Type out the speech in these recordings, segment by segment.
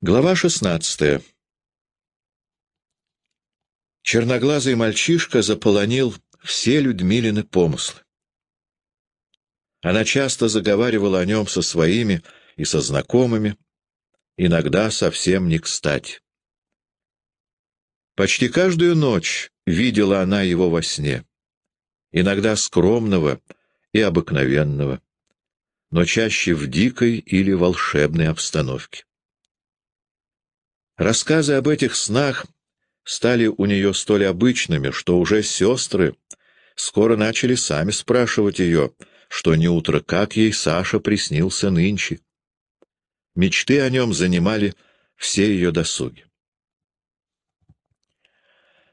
Глава 16 Черноглазый мальчишка заполонил все Людмилины помыслы. Она часто заговаривала о нем со своими и со знакомыми, иногда совсем не кстати. Почти каждую ночь видела она его во сне, иногда скромного и обыкновенного, но чаще в дикой или волшебной обстановке. Рассказы об этих снах стали у нее столь обычными, что уже сестры скоро начали сами спрашивать ее, что не утро как ей Саша приснился нынче. Мечты о нем занимали все ее досуги.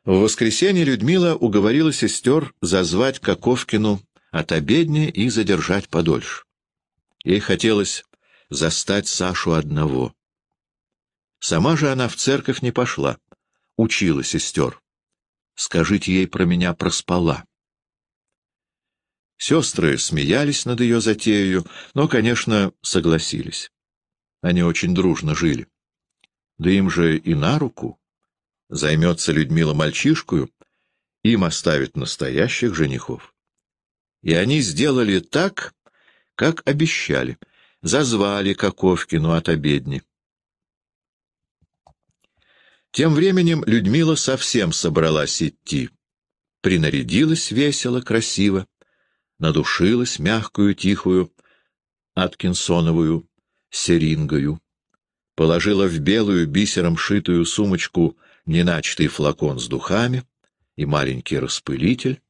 В воскресенье Людмила уговорила сестер зазвать Коковкину от обедни и задержать подольше. Ей хотелось застать Сашу одного. Сама же она в церковь не пошла, учила сестер. Скажите ей про меня проспала. Сестры смеялись над ее затеей, но, конечно, согласились. Они очень дружно жили. Да им же и на руку. Займется Людмила мальчишкую, им оставит настоящих женихов. И они сделали так, как обещали. Зазвали Коковкину от обедни. Тем временем Людмила совсем собралась идти. Принарядилась весело, красиво, надушилась мягкую, тихую, аткинсоновую, серингою, положила в белую бисером шитую сумочку неначатый флакон с духами и маленький распылитель,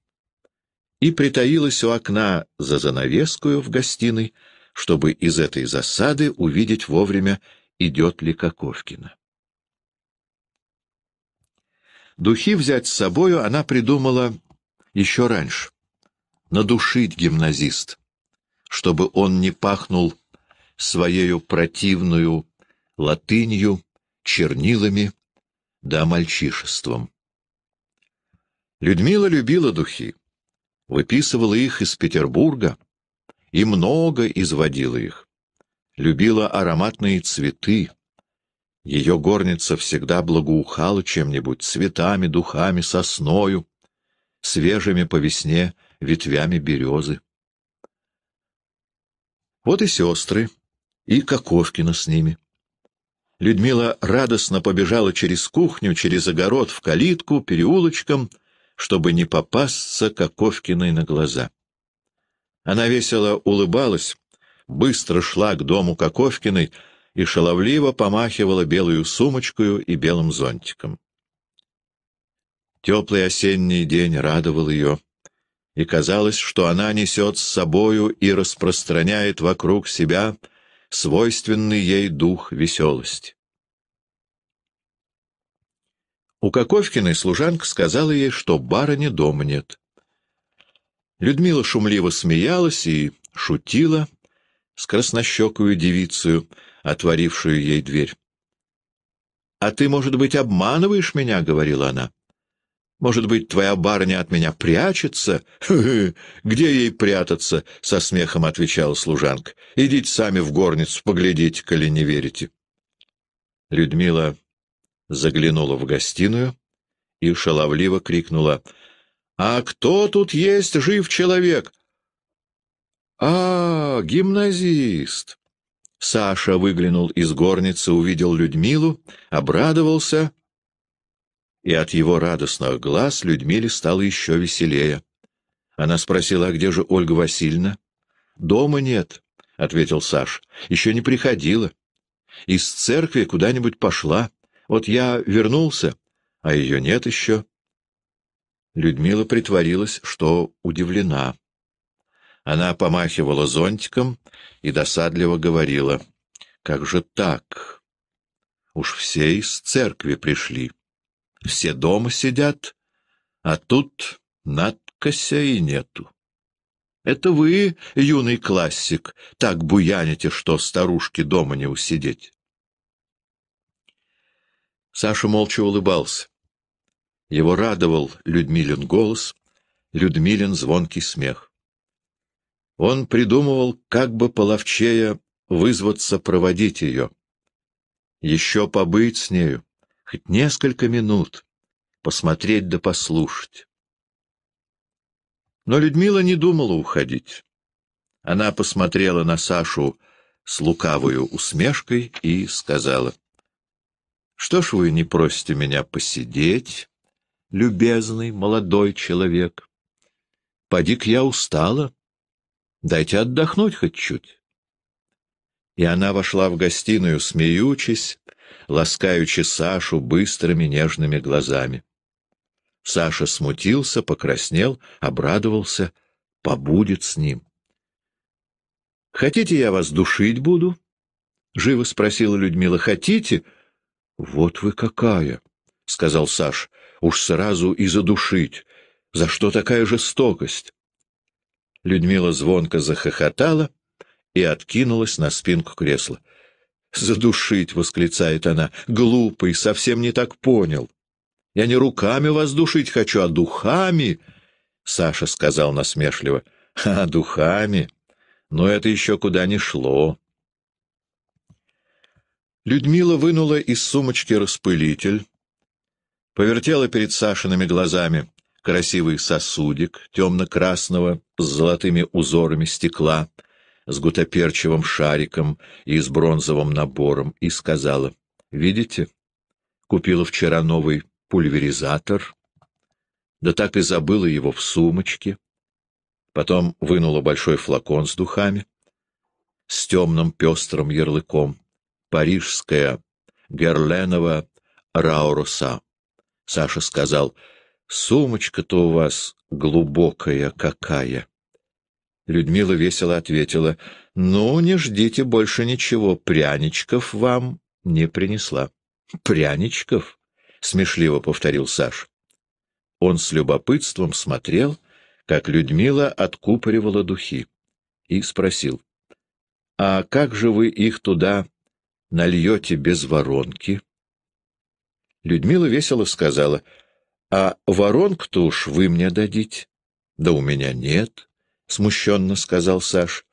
и притаилась у окна за занавескую в гостиной, чтобы из этой засады увидеть вовремя, идет ли Коковкина. Духи взять с собою она придумала еще раньше. Надушить гимназист, чтобы он не пахнул своею противную латынью, чернилами да мальчишеством. Людмила любила духи, выписывала их из Петербурга и много изводила их. Любила ароматные цветы, ее горница всегда благоухала чем-нибудь, цветами, духами, сосною, свежими по весне ветвями березы. Вот и сестры, и Коковкина с ними. Людмила радостно побежала через кухню, через огород, в калитку, переулочком, чтобы не попасться Коковкиной на глаза. Она весело улыбалась, быстро шла к дому Коковкиной, и шаловливо помахивала белую сумочкою и белым зонтиком. Теплый осенний день радовал ее, и казалось, что она несет с собою и распространяет вокруг себя свойственный ей дух веселости. У Коковкиной служанка сказала ей, что барыни дома нет. Людмила шумливо смеялась и шутила с краснощекую девицею, отворившую ей дверь. «А ты, может быть, обманываешь меня?» — говорила она. «Может быть, твоя барыня от меня прячется?» «Где ей прятаться?» — со смехом отвечала служанка. «Идите сами в горницу, поглядите, коли не верите». Людмила заглянула в гостиную и шаловливо крикнула. «А кто тут есть жив человек?» «А, гимназист!» Саша выглянул из горницы, увидел Людмилу, обрадовался, и от его радостных глаз Людмиле стало еще веселее. Она спросила, а где же Ольга Васильевна? «Дома нет», — ответил Саш. «Еще не приходила. Из церкви куда-нибудь пошла. Вот я вернулся, а ее нет еще». Людмила притворилась, что удивлена. Она помахивала зонтиком и досадливо говорила, «Как же так? Уж все из церкви пришли, все дома сидят, а тут надкося и нету. Это вы, юный классик, так буяните, что старушки дома не усидеть». Саша молча улыбался. Его радовал Людмилин голос, Людмилин звонкий смех. Он придумывал, как бы половчее вызваться проводить ее. Еще побыть с нею, хоть несколько минут, посмотреть да послушать. Но Людмила не думала уходить. Она посмотрела на Сашу с лукавою усмешкой и сказала, — Что ж вы не просите меня посидеть, любезный молодой человек? Поди-к я устала. Дайте отдохнуть хоть чуть. И она вошла в гостиную, смеючись, ласкаючи Сашу быстрыми нежными глазами. Саша смутился, покраснел, обрадовался, побудет с ним. — Хотите, я вас душить буду? — живо спросила Людмила. — Хотите? — Вот вы какая! — сказал Саш. — Уж сразу и задушить. За что такая жестокость? Людмила звонко захохотала и откинулась на спинку кресла. «Задушить!» — восклицает она. «Глупый, совсем не так понял. Я не руками вас душить хочу, а духами!» Саша сказал насмешливо. «А, духами! Но это еще куда не шло!» Людмила вынула из сумочки распылитель, повертела перед Сашиными глазами красивый сосудик темно-красного, с золотыми узорами стекла, с гутоперчивым шариком и с бронзовым набором, и сказала, «Видите, купила вчера новый пульверизатор, да так и забыла его в сумочке». Потом вынула большой флакон с духами, с темным пестрым ярлыком, парижская, герленова, рауруса. Саша сказал, «Сумочка-то у вас глубокая какая. Людмила весело ответила, — Ну, не ждите больше ничего, пряничков вам не принесла. — Пряничков? — смешливо повторил Саша. Он с любопытством смотрел, как Людмила откупоривала духи, и спросил, — А как же вы их туда нальете без воронки? Людмила весело сказала, — а воронку-то уж вы мне дадите. — Да у меня нет, — смущенно сказал Саш.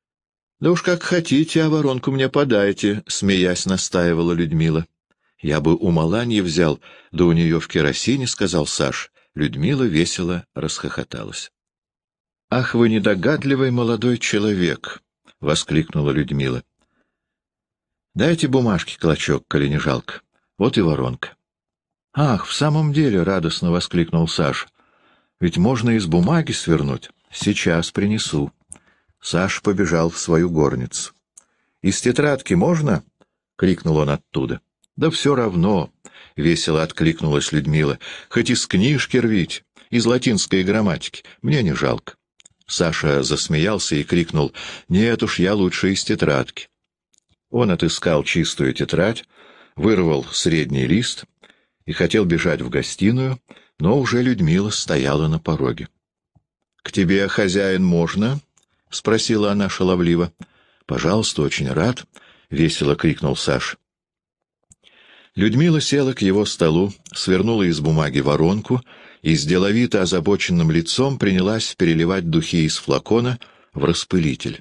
— Да уж как хотите, а воронку мне подайте, — смеясь настаивала Людмила. — Я бы у Маланьи взял, да у нее в керосине, — сказал Саш. Людмила весело расхохоталась. — Ах, вы недогадливый молодой человек! — воскликнула Людмила. — Дайте бумажки, клочок, коли не жалко. Вот и воронка. «Ах, в самом деле!» — радостно воскликнул Саш. «Ведь можно из бумаги свернуть. Сейчас принесу». Саш побежал в свою горницу. «Из тетрадки можно?» — крикнул он оттуда. «Да все равно!» — весело откликнулась Людмила. «Хоть из книжки рвить, из латинской грамматики. Мне не жалко». Саша засмеялся и крикнул. «Нет уж, я лучше из тетрадки». Он отыскал чистую тетрадь, вырвал средний лист — и хотел бежать в гостиную, но уже Людмила стояла на пороге. — К тебе, хозяин, можно? — спросила она шаловливо. — Пожалуйста, очень рад, — весело крикнул Саш. Людмила села к его столу, свернула из бумаги воронку и с деловито озабоченным лицом принялась переливать духи из флакона в распылитель.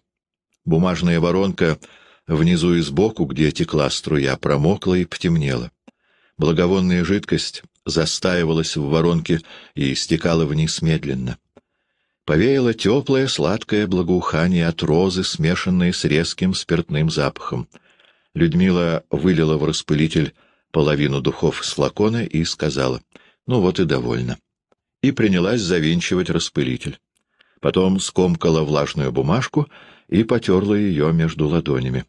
Бумажная воронка внизу и сбоку, где текла струя, промокла и потемнела. Благовонная жидкость застаивалась в воронке и стекала вниз медленно. Повеяло теплое сладкое благоухание от розы, смешанное с резким спиртным запахом. Людмила вылила в распылитель половину духов с флакона и сказала «Ну вот и довольно». И принялась завинчивать распылитель. Потом скомкала влажную бумажку и потерла ее между ладонями.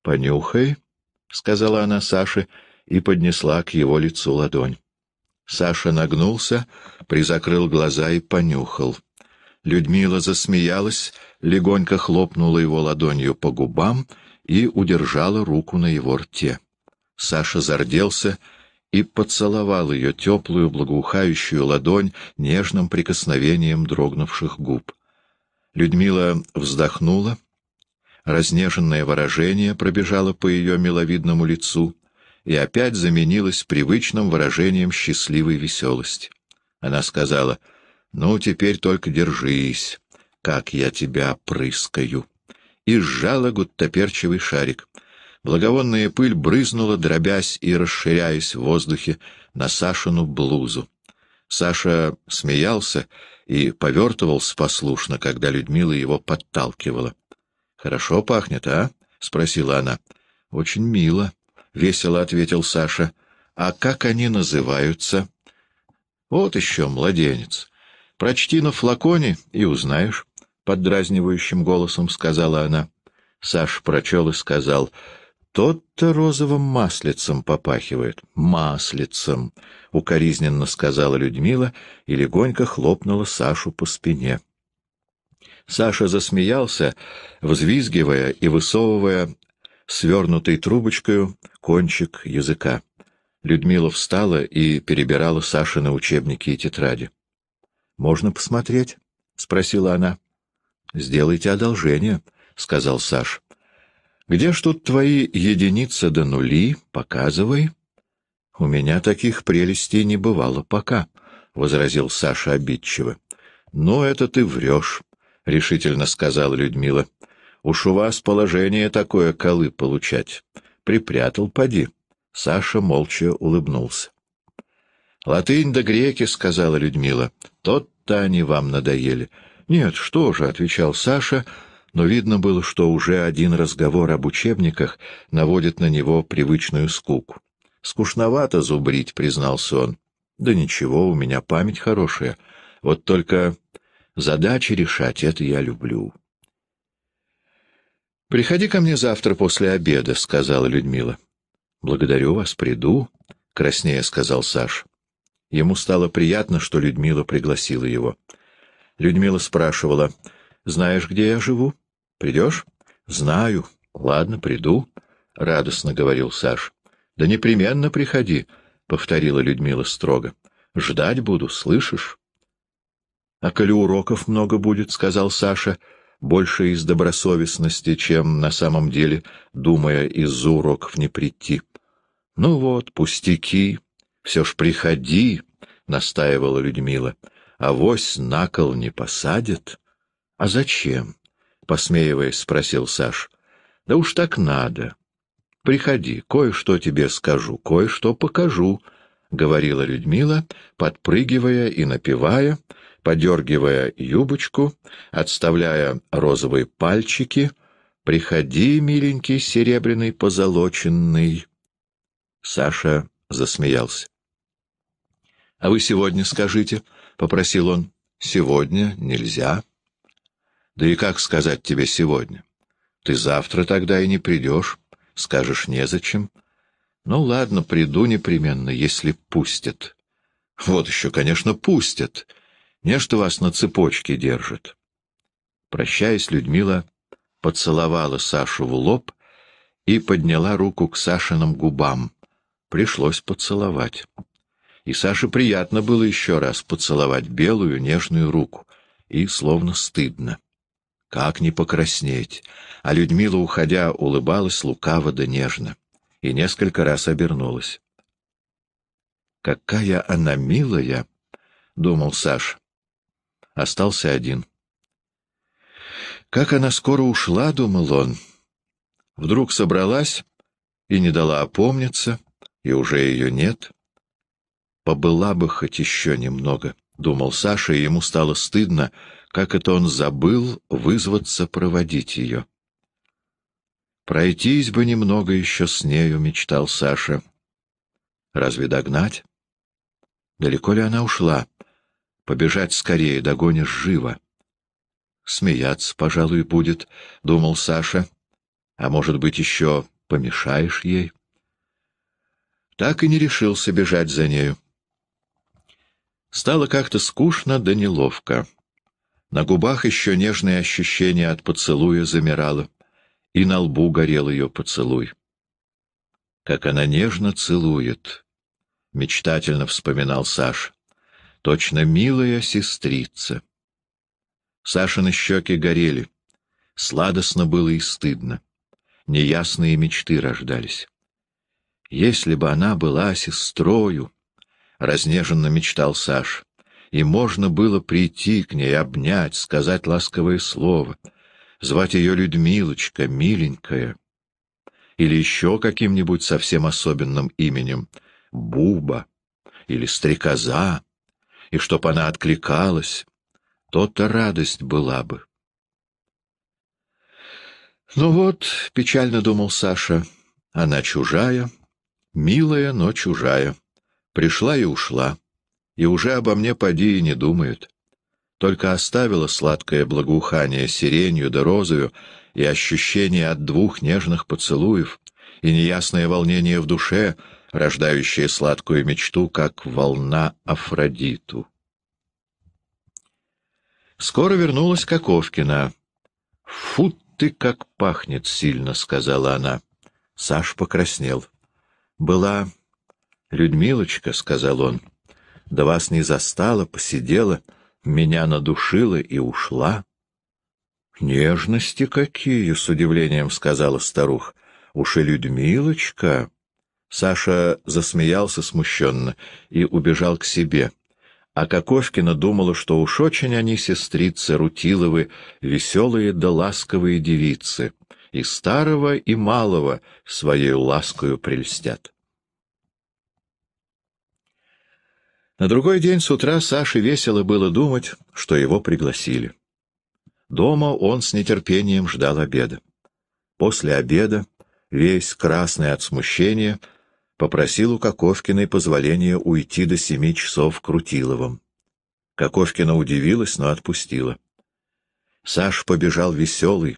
«Понюхай», — сказала она Саше, — и поднесла к его лицу ладонь. Саша нагнулся, призакрыл глаза и понюхал. Людмила засмеялась, легонько хлопнула его ладонью по губам и удержала руку на его рте. Саша зарделся и поцеловал ее теплую, благоухающую ладонь нежным прикосновением дрогнувших губ. Людмила вздохнула, разнеженное выражение пробежало по ее миловидному лицу, и опять заменилась привычным выражением счастливой веселости. Она сказала, «Ну, теперь только держись, как я тебя прыскаю!» И сжала гуттаперчевый шарик. Благовонная пыль брызнула, дробясь и расширяясь в воздухе, на Сашину блузу. Саша смеялся и повертывался послушно, когда Людмила его подталкивала. «Хорошо пахнет, а?» — спросила она. «Очень мило», — весело ответил Саша. «А как они называются?» «Вот еще младенец. Прочти на флаконе и узнаешь», — поддразнивающим голосом сказала она. Саша прочел и сказал, «Тот-то розовым маслицем попахивает». «Маслицем», — укоризненно сказала Людмила и легонько хлопнула Сашу по спине. Саша засмеялся, взвизгивая и высовывая свернутый трубочкою кончик языка. Людмила встала и перебирала Саши на учебники и тетради. — Можно посмотреть? — спросила она. — Сделайте одолжение, — сказал Саш. — Где ж тут твои единицы до нули? Показывай. — У меня таких прелестей не бывало пока, — возразил Саша обидчиво. — Но это ты врешь, — решительно сказала Людмила. Уж у вас положение такое колы получать. Припрятал, поди. Саша молча улыбнулся. — Латынь да греки, — сказала Людмила. — Тот-то они вам надоели. — Нет, что же, — отвечал Саша, но видно было, что уже один разговор об учебниках наводит на него привычную скуку. — Скучновато зубрить, — признался он. — Да ничего, у меня память хорошая. Вот только задачи решать — это я люблю. «Приходи ко мне завтра после обеда», — сказала Людмила. «Благодарю вас, приду», — краснее сказал Саш. Ему стало приятно, что Людмила пригласила его. Людмила спрашивала, «Знаешь, где я живу? Придешь?» «Знаю. Ладно, приду», — радостно говорил Саш. «Да непременно приходи», — повторила Людмила строго. «Ждать буду, слышишь?» «А коли уроков много будет», — сказал Саша, — больше из добросовестности, чем на самом деле, думая из-за уроков не прийти. — Ну вот, пустяки, все ж приходи, — настаивала Людмила, «А — авось на кол не посадят. — А зачем? — посмеиваясь, спросил Саш. — Да уж так надо. Приходи, кое-что тебе скажу, кое-что покажу, —— говорила Людмила, подпрыгивая и напевая, подергивая юбочку, отставляя розовые пальчики. «Приходи, миленький серебряный позолоченный!» Саша засмеялся. «А вы сегодня скажите?» — попросил он. «Сегодня нельзя». «Да и как сказать тебе сегодня? Ты завтра тогда и не придешь, скажешь незачем». «Ну ладно, приду непременно, если пустят». «Вот еще, конечно, пустят», Нечто вас на цепочке держит. Прощаясь, Людмила поцеловала Сашу в лоб и подняла руку к Сашиным губам. Пришлось поцеловать. И Саше приятно было еще раз поцеловать белую нежную руку, и словно стыдно. Как не покраснеть? А Людмила, уходя, улыбалась лукаво да нежно и несколько раз обернулась. «Какая она милая!» — думал Саш остался один. Как она скоро ушла, думал он. Вдруг собралась и не дала опомниться, и уже ее нет. Побыла бы хоть еще немного, думал Саша, и ему стало стыдно, как это он забыл вызваться проводить ее. Пройтись бы немного еще с нею, мечтал Саша. Разве догнать? Далеко ли она ушла? — Побежать скорее, догонишь живо. Смеяться, пожалуй, будет, — думал Саша. А может быть, еще помешаешь ей? Так и не решился бежать за нею. Стало как-то скучно да неловко. На губах еще нежное ощущение от поцелуя замирало, и на лбу горел ее поцелуй. Как она нежно целует! — мечтательно вспоминал Саша точно милая сестрица. Сашины щеки горели. Сладостно было и стыдно. Неясные мечты рождались. Если бы она была сестрою, — разнеженно мечтал Саш, — и можно было прийти к ней, обнять, сказать ласковое слово, звать ее Людмилочка, миленькая, или еще каким-нибудь совсем особенным именем — Буба или Стрекоза и чтоб она откликалась, то-то радость была бы. Ну вот, печально думал Саша, она чужая, милая, но чужая. Пришла и ушла, и уже обо мне поди и не думает. Только оставила сладкое благоухание сиренью да розою и ощущение от двух нежных поцелуев, и неясное волнение в душе — рождающая сладкую мечту, как волна Афродиту. Скоро вернулась Коковкина. «Фу ты, как пахнет сильно!» — сказала она. Саш покраснел. «Была Людмилочка», — сказал он. «Да вас не застала, посидела, меня надушила и ушла». «Нежности какие!» — с удивлением сказала старуха. «Уж и Людмилочка!» Саша засмеялся смущенно и убежал к себе. А Коковкина думала, что уж очень они, сестрицы Рутиловы, веселые да ласковые девицы, и старого и малого своей ласкою прельстят. На другой день с утра Саше весело было думать, что его пригласили. Дома он с нетерпением ждал обеда. После обеда, весь красный от смущения, — попросил у Коковкиной позволения уйти до семи часов к Рутиловым. Коковкина удивилась, но отпустила. Саш побежал веселый,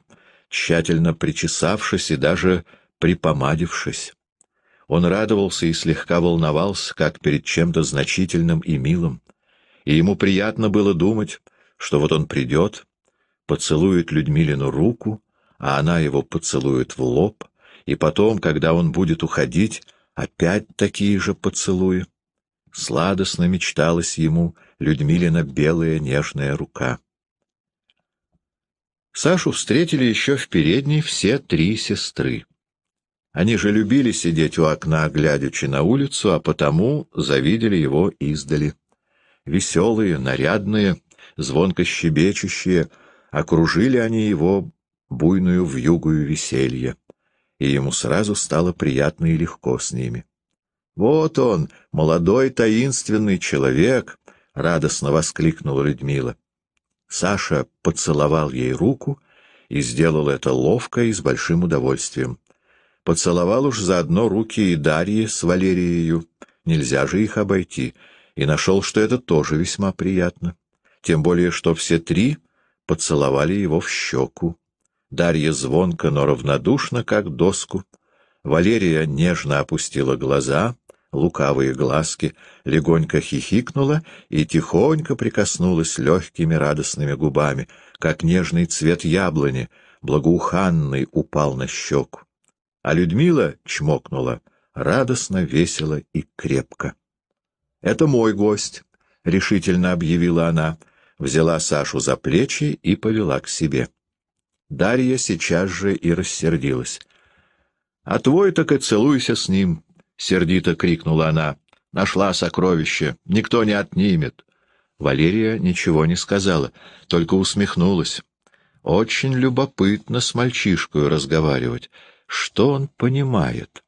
тщательно причесавшись и даже припомадившись. Он радовался и слегка волновался, как перед чем-то значительным и милым. И ему приятно было думать, что вот он придет, поцелует Людмилину руку, а она его поцелует в лоб, и потом, когда он будет уходить, Опять такие же поцелуи. Сладостно мечталась ему Людмилина белая нежная рука. Сашу встретили еще в передней все три сестры. Они же любили сидеть у окна, глядячи на улицу, а потому завидели его издали. Веселые, нарядные, звонко щебечущие, окружили они его буйную вьюгую веселье и ему сразу стало приятно и легко с ними. «Вот он, молодой таинственный человек!» — радостно воскликнула Людмила. Саша поцеловал ей руку и сделал это ловко и с большим удовольствием. Поцеловал уж заодно руки и Дарьи с Валерией, нельзя же их обойти, и нашел, что это тоже весьма приятно. Тем более, что все три поцеловали его в щеку. Дарья звонко, но равнодушно, как доску. Валерия нежно опустила глаза, лукавые глазки, легонько хихикнула и тихонько прикоснулась легкими радостными губами, как нежный цвет яблони, благоуханный, упал на щеку. А Людмила чмокнула радостно, весело и крепко. «Это мой гость», — решительно объявила она, взяла Сашу за плечи и повела к себе. Дарья сейчас же и рассердилась. — А твой так и целуйся с ним! — сердито крикнула она. — Нашла сокровище! Никто не отнимет! Валерия ничего не сказала, только усмехнулась. Очень любопытно с мальчишкой разговаривать. Что он понимает?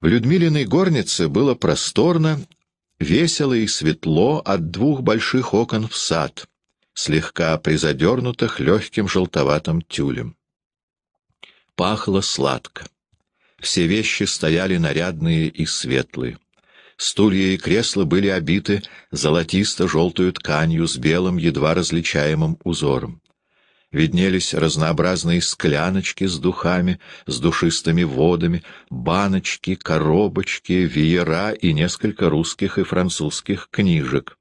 В Людмилиной горнице было просторно, весело и светло от двух больших окон в сад — слегка призадернутых легким желтоватым тюлем. Пахло сладко. Все вещи стояли нарядные и светлые. Стулья и кресла были обиты золотисто-желтую тканью с белым, едва различаемым узором. Виднелись разнообразные скляночки с духами, с душистыми водами, баночки, коробочки, веера и несколько русских и французских книжек.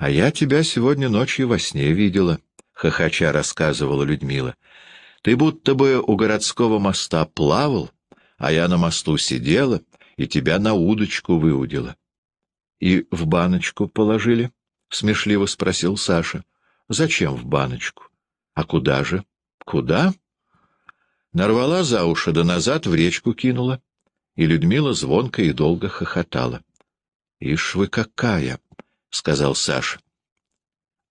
— А я тебя сегодня ночью во сне видела, — хохоча рассказывала Людмила. — Ты будто бы у городского моста плавал, а я на мосту сидела и тебя на удочку выудила. — И в баночку положили? — смешливо спросил Саша. — Зачем в баночку? — А куда же? — Куда? Нарвала за уши, да назад в речку кинула. И Людмила звонко и долго хохотала. — Ишь вы какая! —— сказал Саша.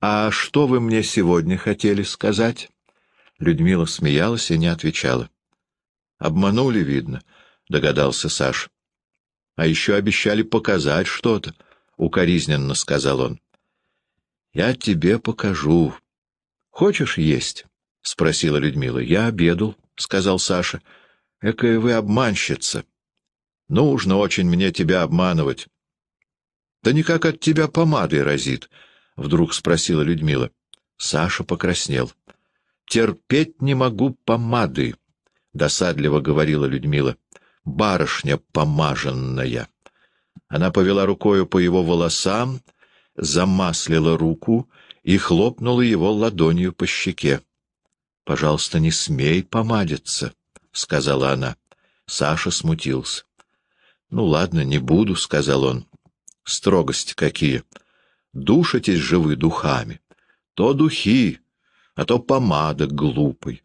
«А что вы мне сегодня хотели сказать?» Людмила смеялась и не отвечала. «Обманули, видно», — догадался Саша. «А еще обещали показать что-то», — укоризненно сказал он. «Я тебе покажу. Хочешь есть?» — спросила Людмила. «Я обедал», — сказал Саша. «Экая вы обманщица. Нужно очень мне тебя обманывать. Да никак от тебя помадой разит, — вдруг спросила Людмила. Саша покраснел. — Терпеть не могу помады, — досадливо говорила Людмила. — Барышня помаженная. Она повела рукою по его волосам, замаслила руку и хлопнула его ладонью по щеке. — Пожалуйста, не смей помадиться, — сказала она. Саша смутился. — Ну ладно, не буду, — сказал он строгость какие. Душитесь же вы духами. То духи, а то помада глупой.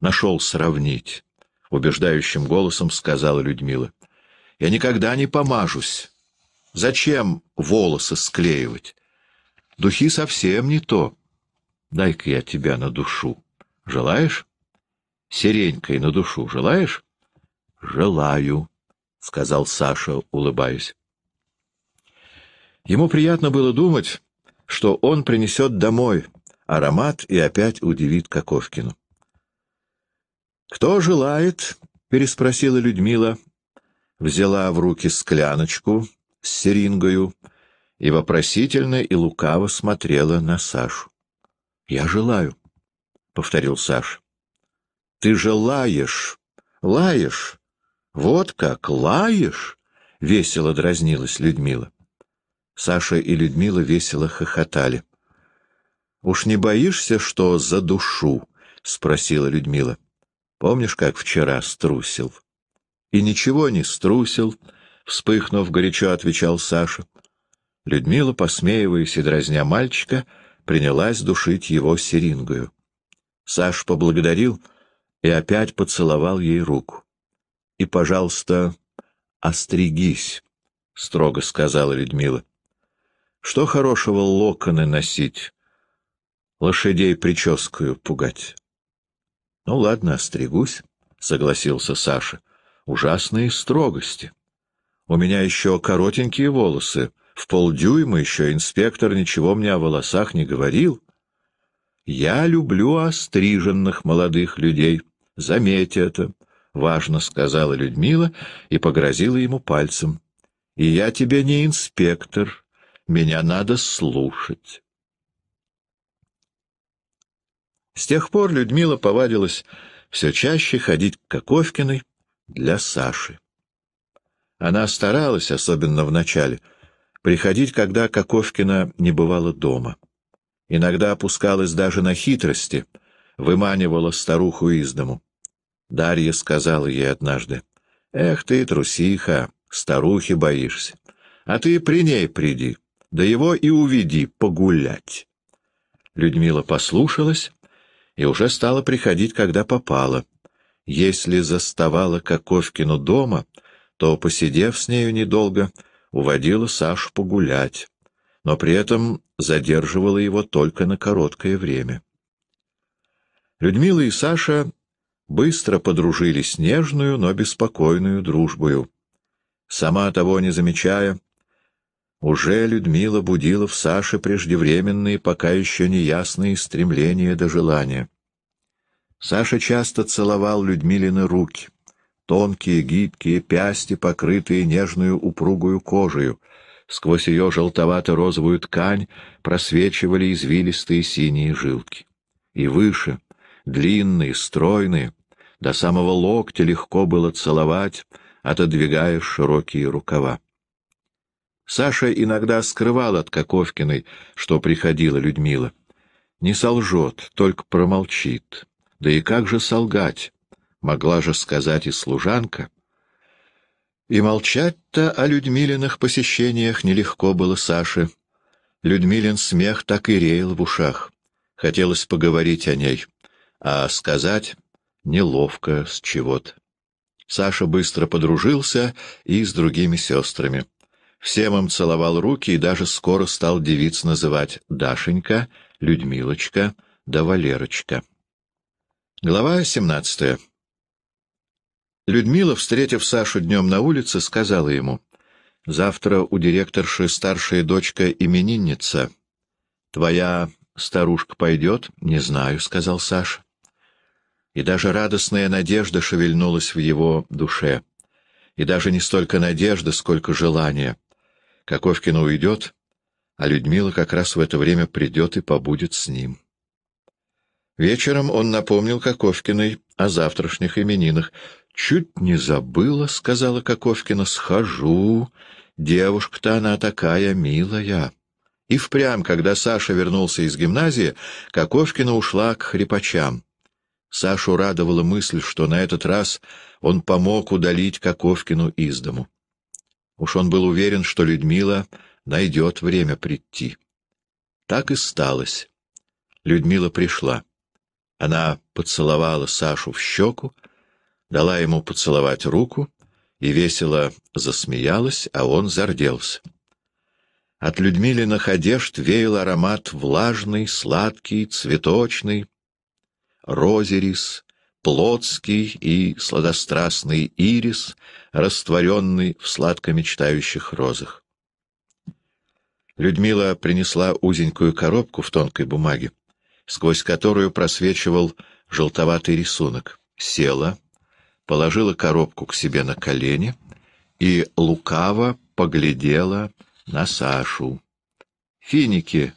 Нашел сравнить, — убеждающим голосом сказала Людмила. Я никогда не помажусь. Зачем волосы склеивать? Духи совсем не то. Дай-ка я тебя на душу. Желаешь? Сиренькой на душу желаешь? Желаю, — сказал Саша, улыбаясь. Ему приятно было думать, что он принесет домой аромат и опять удивит Коковкину. «Кто желает?» — переспросила Людмила. Взяла в руки скляночку с серингою и вопросительно и лукаво смотрела на Сашу. «Я желаю», — повторил Саш. «Ты же лаешь, лаешь, вот как лаешь!» — весело дразнилась Людмила. Саша и Людмила весело хохотали. «Уж не боишься, что за душу?» — спросила Людмила. «Помнишь, как вчера струсил?» «И ничего не струсил», — вспыхнув горячо, отвечал Саша. Людмила, посмеиваясь и дразня мальчика, принялась душить его серингою. Саш поблагодарил и опять поцеловал ей руку. «И, пожалуйста, остригись», — строго сказала Людмила. Что хорошего локоны носить, лошадей прическую пугать? — Ну ладно, остригусь, — согласился Саша. — Ужасные строгости. У меня еще коротенькие волосы. В полдюйма еще инспектор ничего мне о волосах не говорил. Я люблю остриженных молодых людей. Заметь это, — важно сказала Людмила и погрозила ему пальцем. — И я тебе не инспектор, меня надо слушать. С тех пор Людмила повадилась все чаще ходить к Коковкиной для Саши. Она старалась, особенно в начале, приходить, когда Коковкина не бывала дома. Иногда опускалась даже на хитрости, выманивала старуху из дому. Дарья сказала ей однажды, «Эх ты, трусиха, старухи боишься, а ты при ней приди» да его и уведи погулять. Людмила послушалась и уже стала приходить, когда попала. Если заставала Коковкину дома, то, посидев с нею недолго, уводила Сашу погулять, но при этом задерживала его только на короткое время. Людмила и Саша быстро подружились нежную, но беспокойную дружбою. Сама того не замечая, уже Людмила будила в Саше преждевременные, пока еще неясные стремления до желания. Саша часто целовал Людмилины руки, тонкие, гибкие, пясти, покрытые нежную упругую кожею. Сквозь ее желтовато-розовую ткань просвечивали извилистые синие жилки. И выше, длинные, стройные, до самого локтя легко было целовать, отодвигая широкие рукава. Саша иногда скрывал от Коковкиной, что приходила Людмила. Не солжет, только промолчит. Да и как же солгать? Могла же сказать и служанка. И молчать-то о Людмилиных посещениях нелегко было Саше. Людмилин смех так и реял в ушах. Хотелось поговорить о ней, а сказать неловко с чего-то. Саша быстро подружился и с другими сестрами. Всем им целовал руки и даже скоро стал девиц называть Дашенька, Людмилочка да Валерочка. Глава 17 Людмила, встретив Сашу днем на улице, сказала ему, «Завтра у директорши старшая дочка-именинница. Твоя старушка пойдет?» «Не знаю», — сказал Саша. И даже радостная надежда шевельнулась в его душе. И даже не столько надежда, сколько желание — Коковкина уйдет, а Людмила как раз в это время придет и побудет с ним. Вечером он напомнил Коковкиной о завтрашних именинах. «Чуть не забыла», — сказала Коковкина, — «схожу. Девушка-то она такая милая». И впрямь, когда Саша вернулся из гимназии, Коковкина ушла к хрипачам. Сашу радовала мысль, что на этот раз он помог удалить Коковкину из дому. Уж он был уверен, что Людмила найдет время прийти. Так и сталось. Людмила пришла. Она поцеловала Сашу в щеку, дала ему поцеловать руку и весело засмеялась, а он зарделся. От Людмилиных одежд веял аромат влажный, сладкий, цветочный, розерис, плотский и сладострастный ирис, растворенный в сладкомечтающих розах. Людмила принесла узенькую коробку в тонкой бумаге, сквозь которую просвечивал желтоватый рисунок. Села, положила коробку к себе на колени и лукаво поглядела на Сашу. — Финики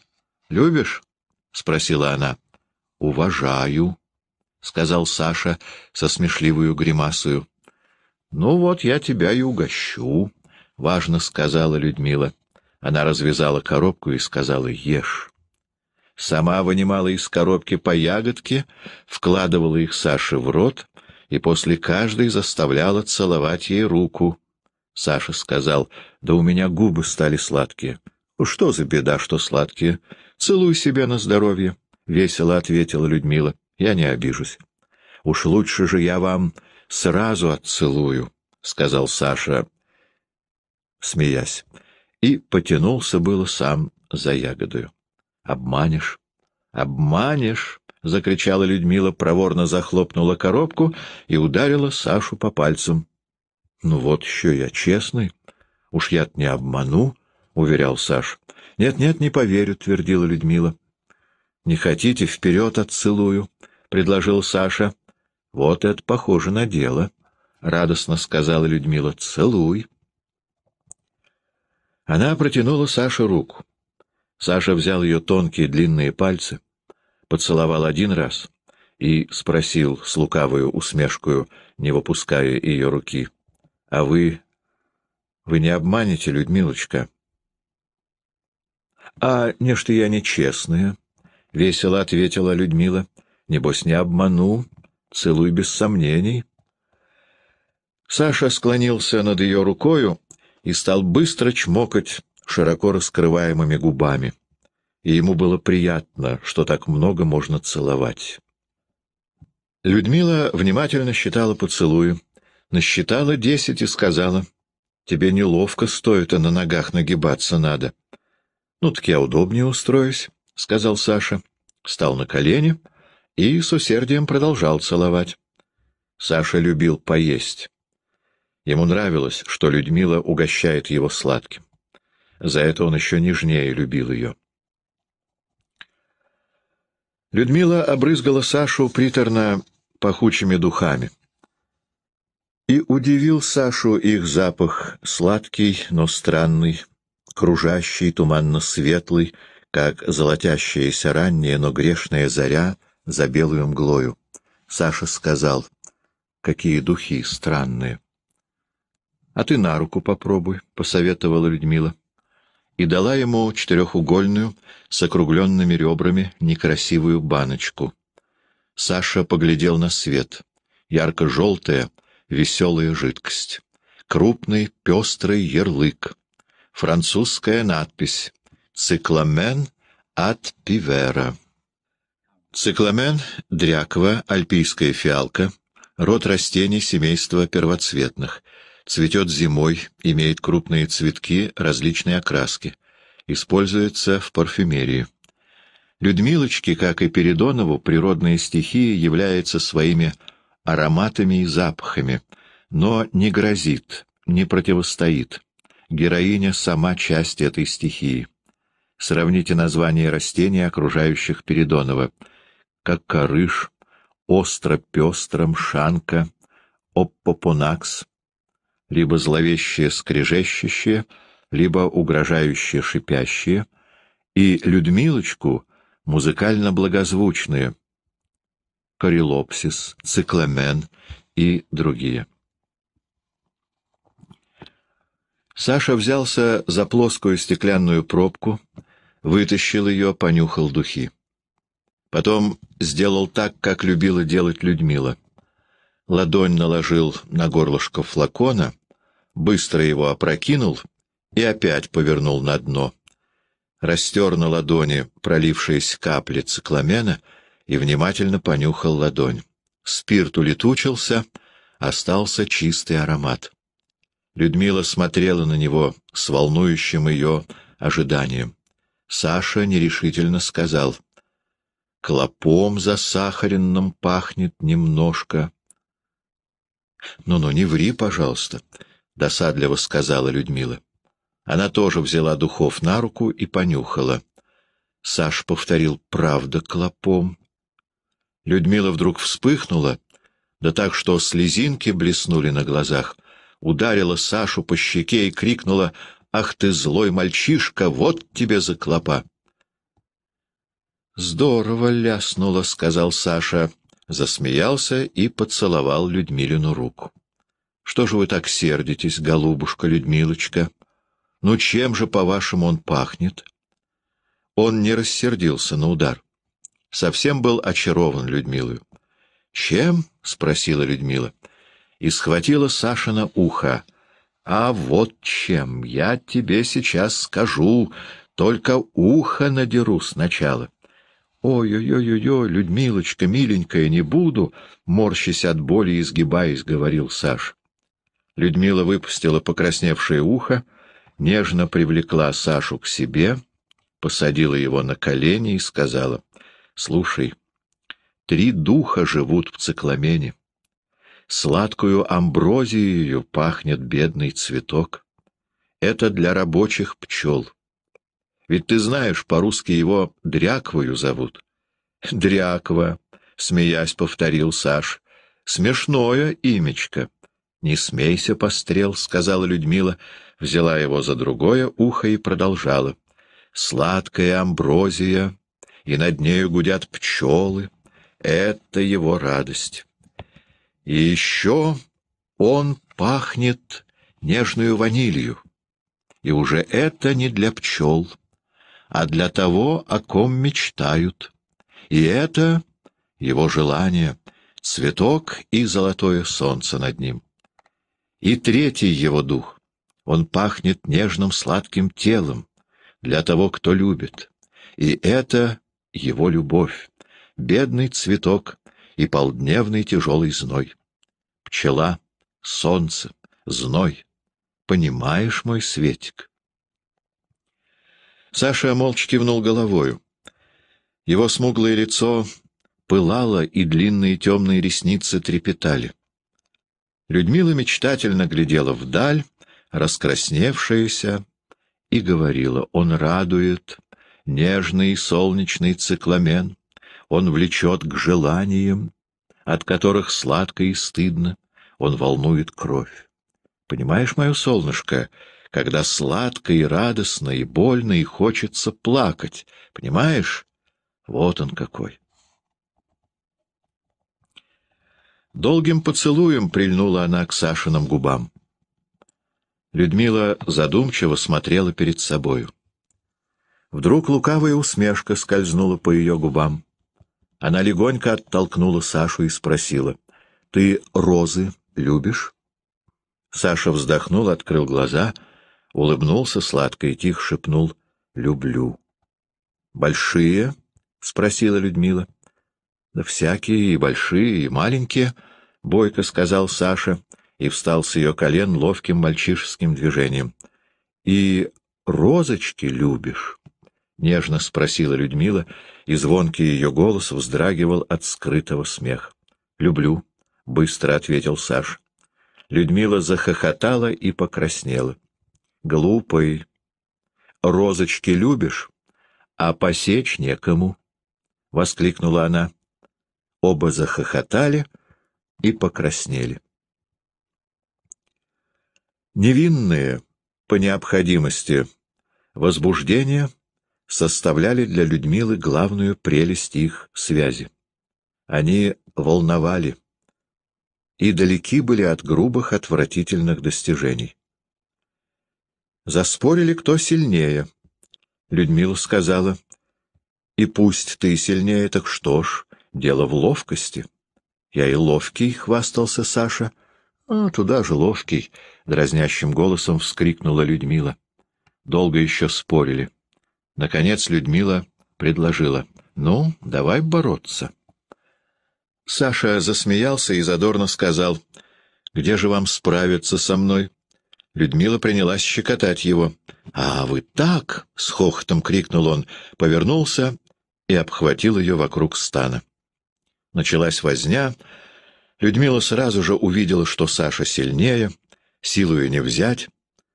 любишь? — спросила она. — Уважаю, — сказал Саша со смешливую гримасою. — Ну вот я тебя и угощу, — важно сказала Людмила. Она развязала коробку и сказала «Ешь». Сама вынимала из коробки по ягодке, вкладывала их Саше в рот и после каждой заставляла целовать ей руку. Саша сказал «Да у меня губы стали сладкие». «Что за беда, что сладкие? Целуй себя на здоровье», — весело ответила Людмила. Я не обижусь. Уж лучше же я вам сразу отцелую, — сказал Саша, смеясь. И потянулся было сам за ягодою. «Обманешь! Обманешь!» — закричала Людмила, проворно захлопнула коробку и ударила Сашу по пальцам. «Ну вот еще я честный. Уж я не обману», — уверял Саш. «Нет-нет, не поверю», — твердила Людмила. Не хотите, вперед отцелую, — предложил Саша. — Вот это похоже на дело, — радостно сказала Людмила. — Целуй. Она протянула Саше руку. Саша взял ее тонкие длинные пальцы, поцеловал один раз и спросил с лукавую усмешкою, не выпуская ее руки. — А вы... вы не обманете, Людмилочка? — А, не что я нечестная, — весело ответила Людмила. — Небось, не обману. Целуй без сомнений. Саша склонился над ее рукою и стал быстро чмокать широко раскрываемыми губами. И ему было приятно, что так много можно целовать. Людмила внимательно считала поцелуи. Насчитала десять и сказала, «Тебе неловко стоит, а на ногах нагибаться надо». «Ну так я удобнее устроюсь». — сказал Саша. Встал на колени и с усердием продолжал целовать. Саша любил поесть. Ему нравилось, что Людмила угощает его сладким. За это он еще нежнее любил ее. Людмила обрызгала Сашу приторно пахучими духами. И удивил Сашу их запах, сладкий, но странный, кружащий, туманно-светлый, как золотящаяся ранняя, но грешная заря за белую мглою. Саша сказал, «Какие духи странные!» «А ты на руку попробуй», — посоветовала Людмила. И дала ему четырехугольную, с округленными ребрами, некрасивую баночку. Саша поглядел на свет. Ярко-желтая, веселая жидкость. Крупный пестрый ярлык. Французская надпись. Цикламен от Пивера. Цикламен — дряква, альпийская фиалка, род растений семейства первоцветных. Цветет зимой, имеет крупные цветки различной окраски. Используется в парфюмерии. Людмилочке, как и Передонову, природные стихии являются своими ароматами и запахами, но не грозит, не противостоит. Героиня — сама часть этой стихии. Сравните названия растений, окружающих Передонова. Как корыш, остро-пестро, мшанка, оппопонакс, либо зловещее скрежещащее, либо угрожающее шипящее, и Людмилочку музыкально благозвучные, корилопсис, цикламен и другие. Саша взялся за плоскую стеклянную пробку — вытащил ее, понюхал духи. Потом сделал так, как любила делать Людмила. Ладонь наложил на горлышко флакона, быстро его опрокинул и опять повернул на дно. Растер на ладони пролившиеся капли цикламена и внимательно понюхал ладонь. Спирт улетучился, остался чистый аромат. Людмила смотрела на него с волнующим ее ожиданием. Саша нерешительно сказал. — Клопом засахаренным пахнет немножко. «Ну, ну — не ври, пожалуйста, — досадливо сказала Людмила. Она тоже взяла духов на руку и понюхала. Саш повторил «правда клопом». Людмила вдруг вспыхнула, да так, что слезинки блеснули на глазах, ударила Сашу по щеке и крикнула «Ах ты злой мальчишка, вот тебе за клопа!» «Здорово ляснуло», — сказал Саша, засмеялся и поцеловал Людмилину руку. «Что же вы так сердитесь, голубушка Людмилочка? Ну чем же, по-вашему, он пахнет?» Он не рассердился на удар. Совсем был очарован Людмилой. «Чем?» — спросила Людмила. И схватила Сашина ухо. А вот чем я тебе сейчас скажу, только ухо надеру сначала. Ой-ой-ой-ой, Людмилочка, миленькая, не буду, морщись от боли и изгибаясь, говорил Саш. Людмила выпустила покрасневшее ухо, нежно привлекла Сашу к себе, посадила его на колени и сказала, «Слушай, три духа живут в цикламене сладкую амброзию пахнет бедный цветок. Это для рабочих пчел. Ведь ты знаешь, по-русски его дряквою зовут. Дряква, смеясь, повторил Саш. Смешное имечко. «Не смейся, пострел», — сказала Людмила, взяла его за другое ухо и продолжала. «Сладкая амброзия, и над нею гудят пчелы. Это его радость». И еще он пахнет нежную ванилью. И уже это не для пчел, а для того, о ком мечтают. И это его желание, цветок и золотое солнце над ним. И третий его дух. Он пахнет нежным сладким телом для того, кто любит. И это его любовь, бедный цветок и полдневный тяжелый зной пчела, солнце, зной. Понимаешь, мой Светик? Саша молча кивнул головою. Его смуглое лицо пылало, и длинные темные ресницы трепетали. Людмила мечтательно глядела вдаль, раскрасневшаяся, и говорила, «Он радует, нежный солнечный цикламен, он влечет к желаниям, от которых сладко и стыдно, он волнует кровь. Понимаешь, мое солнышко, когда сладко и радостно, и больно, и хочется плакать, понимаешь? Вот он какой. Долгим поцелуем прильнула она к Сашиным губам. Людмила задумчиво смотрела перед собою. Вдруг лукавая усмешка скользнула по ее губам. Она легонько оттолкнула Сашу и спросила, «Ты розы любишь?» Саша вздохнул, открыл глаза, улыбнулся сладко и тихо шепнул, «Люблю». «Большие?» — спросила Людмила. «Да всякие, и большие, и маленькие», — бойко сказал Саша и встал с ее колен ловким мальчишеским движением. «И розочки любишь?» — нежно спросила Людмила, и звонкий ее голос вздрагивал от скрытого смеха. «Люблю», — быстро ответил Саш. Людмила захохотала и покраснела. «Глупый. Розочки любишь, а посечь некому», — воскликнула она. Оба захохотали и покраснели. Невинные, по необходимости, возбуждения — составляли для Людмилы главную прелесть их связи. Они волновали и далеки были от грубых, отвратительных достижений. Заспорили, кто сильнее. Людмила сказала, «И пусть ты сильнее, так что ж, дело в ловкости». «Я и ловкий», — хвастался Саша. «А, туда же ловкий», — дразнящим голосом вскрикнула Людмила. Долго еще спорили. Наконец Людмила предложила. — Ну, давай бороться. Саша засмеялся и задорно сказал. — Где же вам справиться со мной? Людмила принялась щекотать его. — А вы так! — с хохотом крикнул он, повернулся и обхватил ее вокруг стана. Началась возня. Людмила сразу же увидела, что Саша сильнее, силу ее не взять.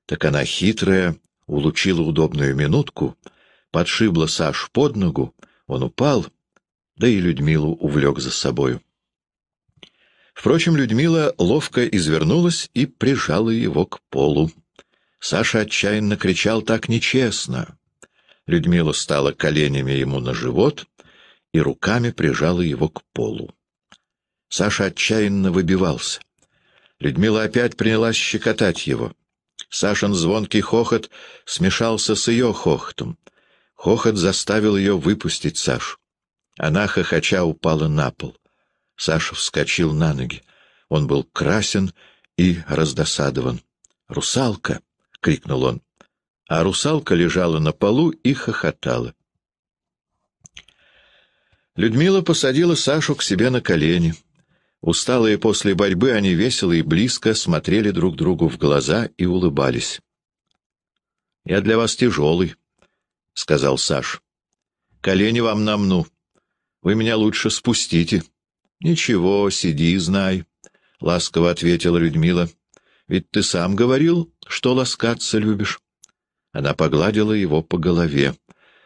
Так она хитрая, улучила удобную минутку — подшибла Саш под ногу, он упал, да и Людмилу увлек за собою. Впрочем, Людмила ловко извернулась и прижала его к полу. Саша отчаянно кричал так нечестно. Людмила стала коленями ему на живот и руками прижала его к полу. Саша отчаянно выбивался. Людмила опять принялась щекотать его. Сашин звонкий хохот смешался с ее хохотом. Хохот заставил ее выпустить Сашу. Она, хохоча, упала на пол. Саша вскочил на ноги. Он был красен и раздосадован. «Русалка!» — крикнул он. А русалка лежала на полу и хохотала. Людмила посадила Сашу к себе на колени. Усталые после борьбы, они весело и близко смотрели друг другу в глаза и улыбались. «Я для вас тяжелый», — сказал Саш. — Колени вам намну. Вы меня лучше спустите. — Ничего, сиди и знай, — ласково ответила Людмила. — Ведь ты сам говорил, что ласкаться любишь. Она погладила его по голове.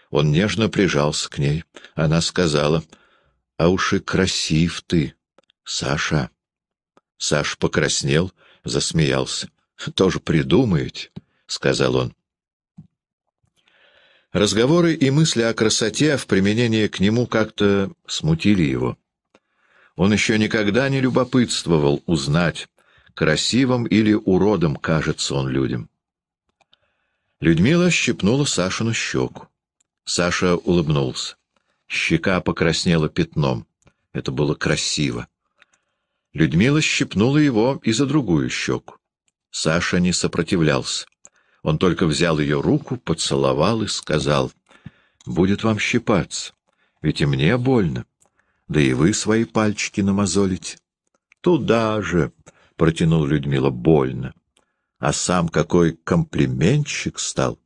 Он нежно прижался к ней. Она сказала, — А уж и красив ты, Саша. Саш покраснел, засмеялся. — Тоже придумаете, — сказал он. — Разговоры и мысли о красоте в применении к нему как-то смутили его. Он еще никогда не любопытствовал узнать, красивым или уродом кажется он людям. Людмила щипнула Сашину щеку. Саша улыбнулся. Щека покраснела пятном. Это было красиво. Людмила щипнула его и за другую щеку. Саша не сопротивлялся. Он только взял ее руку, поцеловал и сказал, «Будет вам щипаться, ведь и мне больно, да и вы свои пальчики намазолите». «Туда же!» — протянул Людмила, «больно». А сам какой комплиментщик стал.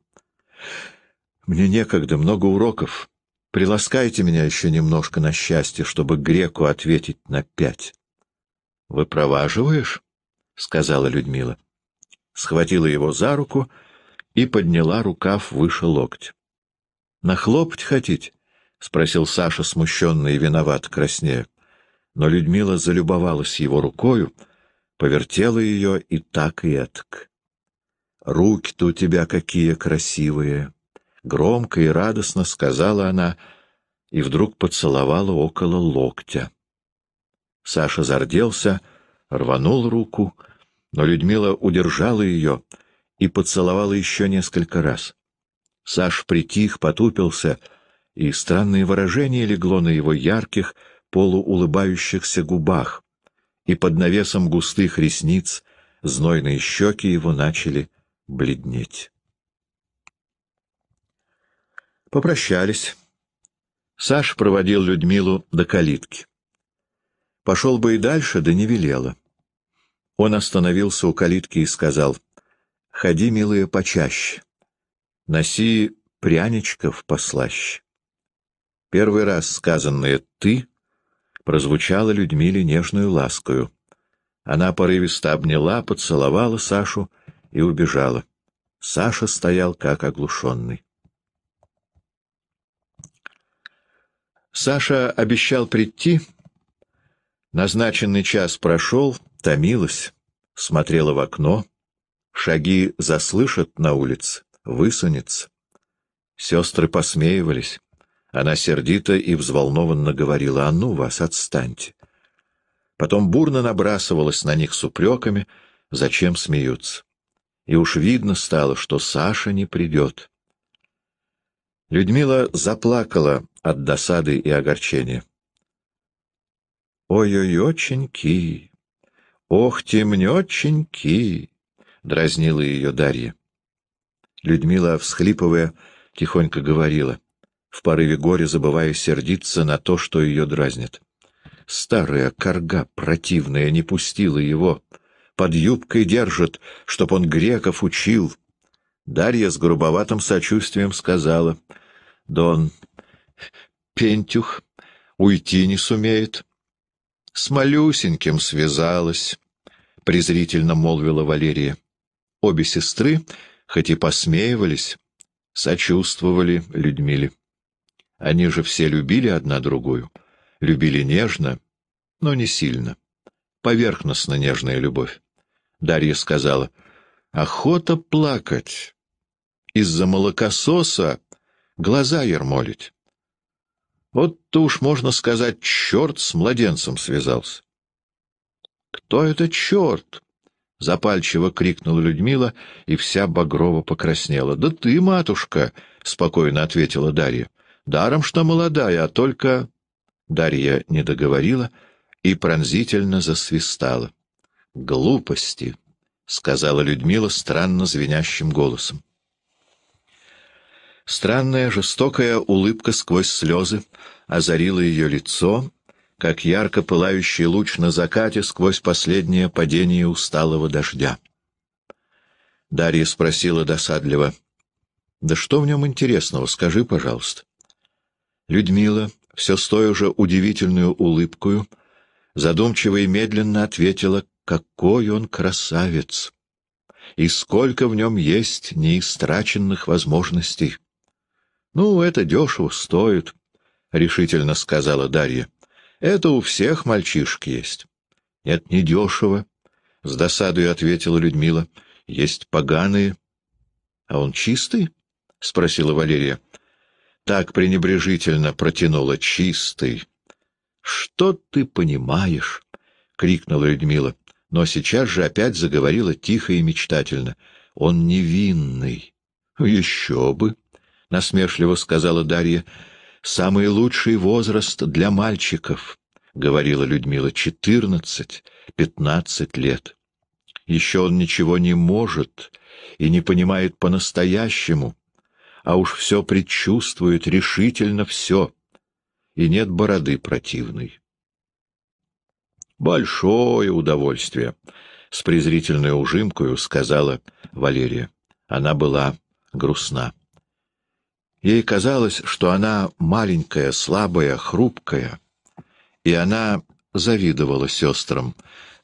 «Мне некогда, много уроков. Приласкайте меня еще немножко на счастье, чтобы греку ответить на пять». «Выпроваживаешь?» — сказала Людмила схватила его за руку и подняла рукав выше локтя. — Нахлопать хотите? — спросил Саша, смущенный и виноват, краснея. Но Людмила залюбовалась его рукою, повертела ее и так и этак. — Руки-то у тебя какие красивые! — громко и радостно сказала она и вдруг поцеловала около локтя. Саша зарделся, рванул руку, но Людмила удержала ее — и поцеловала еще несколько раз. Саш притих, потупился, и странное выражение легло на его ярких, полуулыбающихся губах, и под навесом густых ресниц знойные щеки его начали бледнеть. Попрощались. Саш проводил Людмилу до калитки. Пошел бы и дальше, да не велела. Он остановился у калитки и сказал, Ходи, милая, почаще. Носи пряничков послаще. Первый раз сказанное «ты» прозвучало Людмиле нежную ласкою. Она порывисто обняла, поцеловала Сашу и убежала. Саша стоял как оглушенный. Саша обещал прийти. Назначенный час прошел, томилась, смотрела в окно — Шаги заслышат на улице, высунется. Сестры посмеивались. Она сердито и взволнованно говорила, «А ну вас, отстаньте!» Потом бурно набрасывалась на них с упреками, зачем смеются. И уж видно стало, что Саша не придет. Людмила заплакала от досады и огорчения. «Ой-ой-оченьки! Ох, темнёченьки!» дразнила ее Дарья. Людмила, всхлипывая, тихонько говорила, в порыве горя забывая сердиться на то, что ее дразнит. Старая корга противная не пустила его. Под юбкой держит, чтоб он греков учил. Дарья с грубоватым сочувствием сказала. — Дон Пентюх уйти не сумеет. — С малюсеньким связалась, — презрительно молвила Валерия. — Обе сестры, хоть и посмеивались, сочувствовали Людмиле. Они же все любили одна другую, любили нежно, но не сильно. Поверхностно нежная любовь. Дарья сказала, «Охота плакать, из-за молокососа глаза ермолить». Вот-то уж, можно сказать, черт с младенцем связался. «Кто это черт?» — запальчиво крикнула Людмила, и вся Багрова покраснела. — Да ты, матушка! — спокойно ответила Дарья. — Даром, что молодая, а только... Дарья не договорила и пронзительно засвистала. — Глупости! — сказала Людмила странно звенящим голосом. Странная жестокая улыбка сквозь слезы озарила ее лицо, как ярко пылающий луч на закате сквозь последнее падение усталого дождя. Дарья спросила досадливо. — Да что в нем интересного, скажи, пожалуйста. Людмила, все с той же удивительную улыбкою, задумчиво и медленно ответила, какой он красавец! И сколько в нем есть неистраченных возможностей! — Ну, это дешево стоит, — решительно сказала Дарья. — это у всех мальчишек есть. — Нет, не дешево, — с досадой ответила Людмила. — Есть поганые. — А он чистый? — спросила Валерия. Так пренебрежительно протянула чистый. — Что ты понимаешь? — крикнула Людмила. Но сейчас же опять заговорила тихо и мечтательно. — Он невинный. — Еще бы! — насмешливо сказала Дарья самый лучший возраст для мальчиков, — говорила Людмила, — четырнадцать, пятнадцать лет. Еще он ничего не может и не понимает по-настоящему, а уж все предчувствует, решительно все, и нет бороды противной. «Большое удовольствие!» — с презрительной ужимкою сказала Валерия. Она была грустна. Ей казалось, что она маленькая, слабая, хрупкая, и она завидовала сестрам,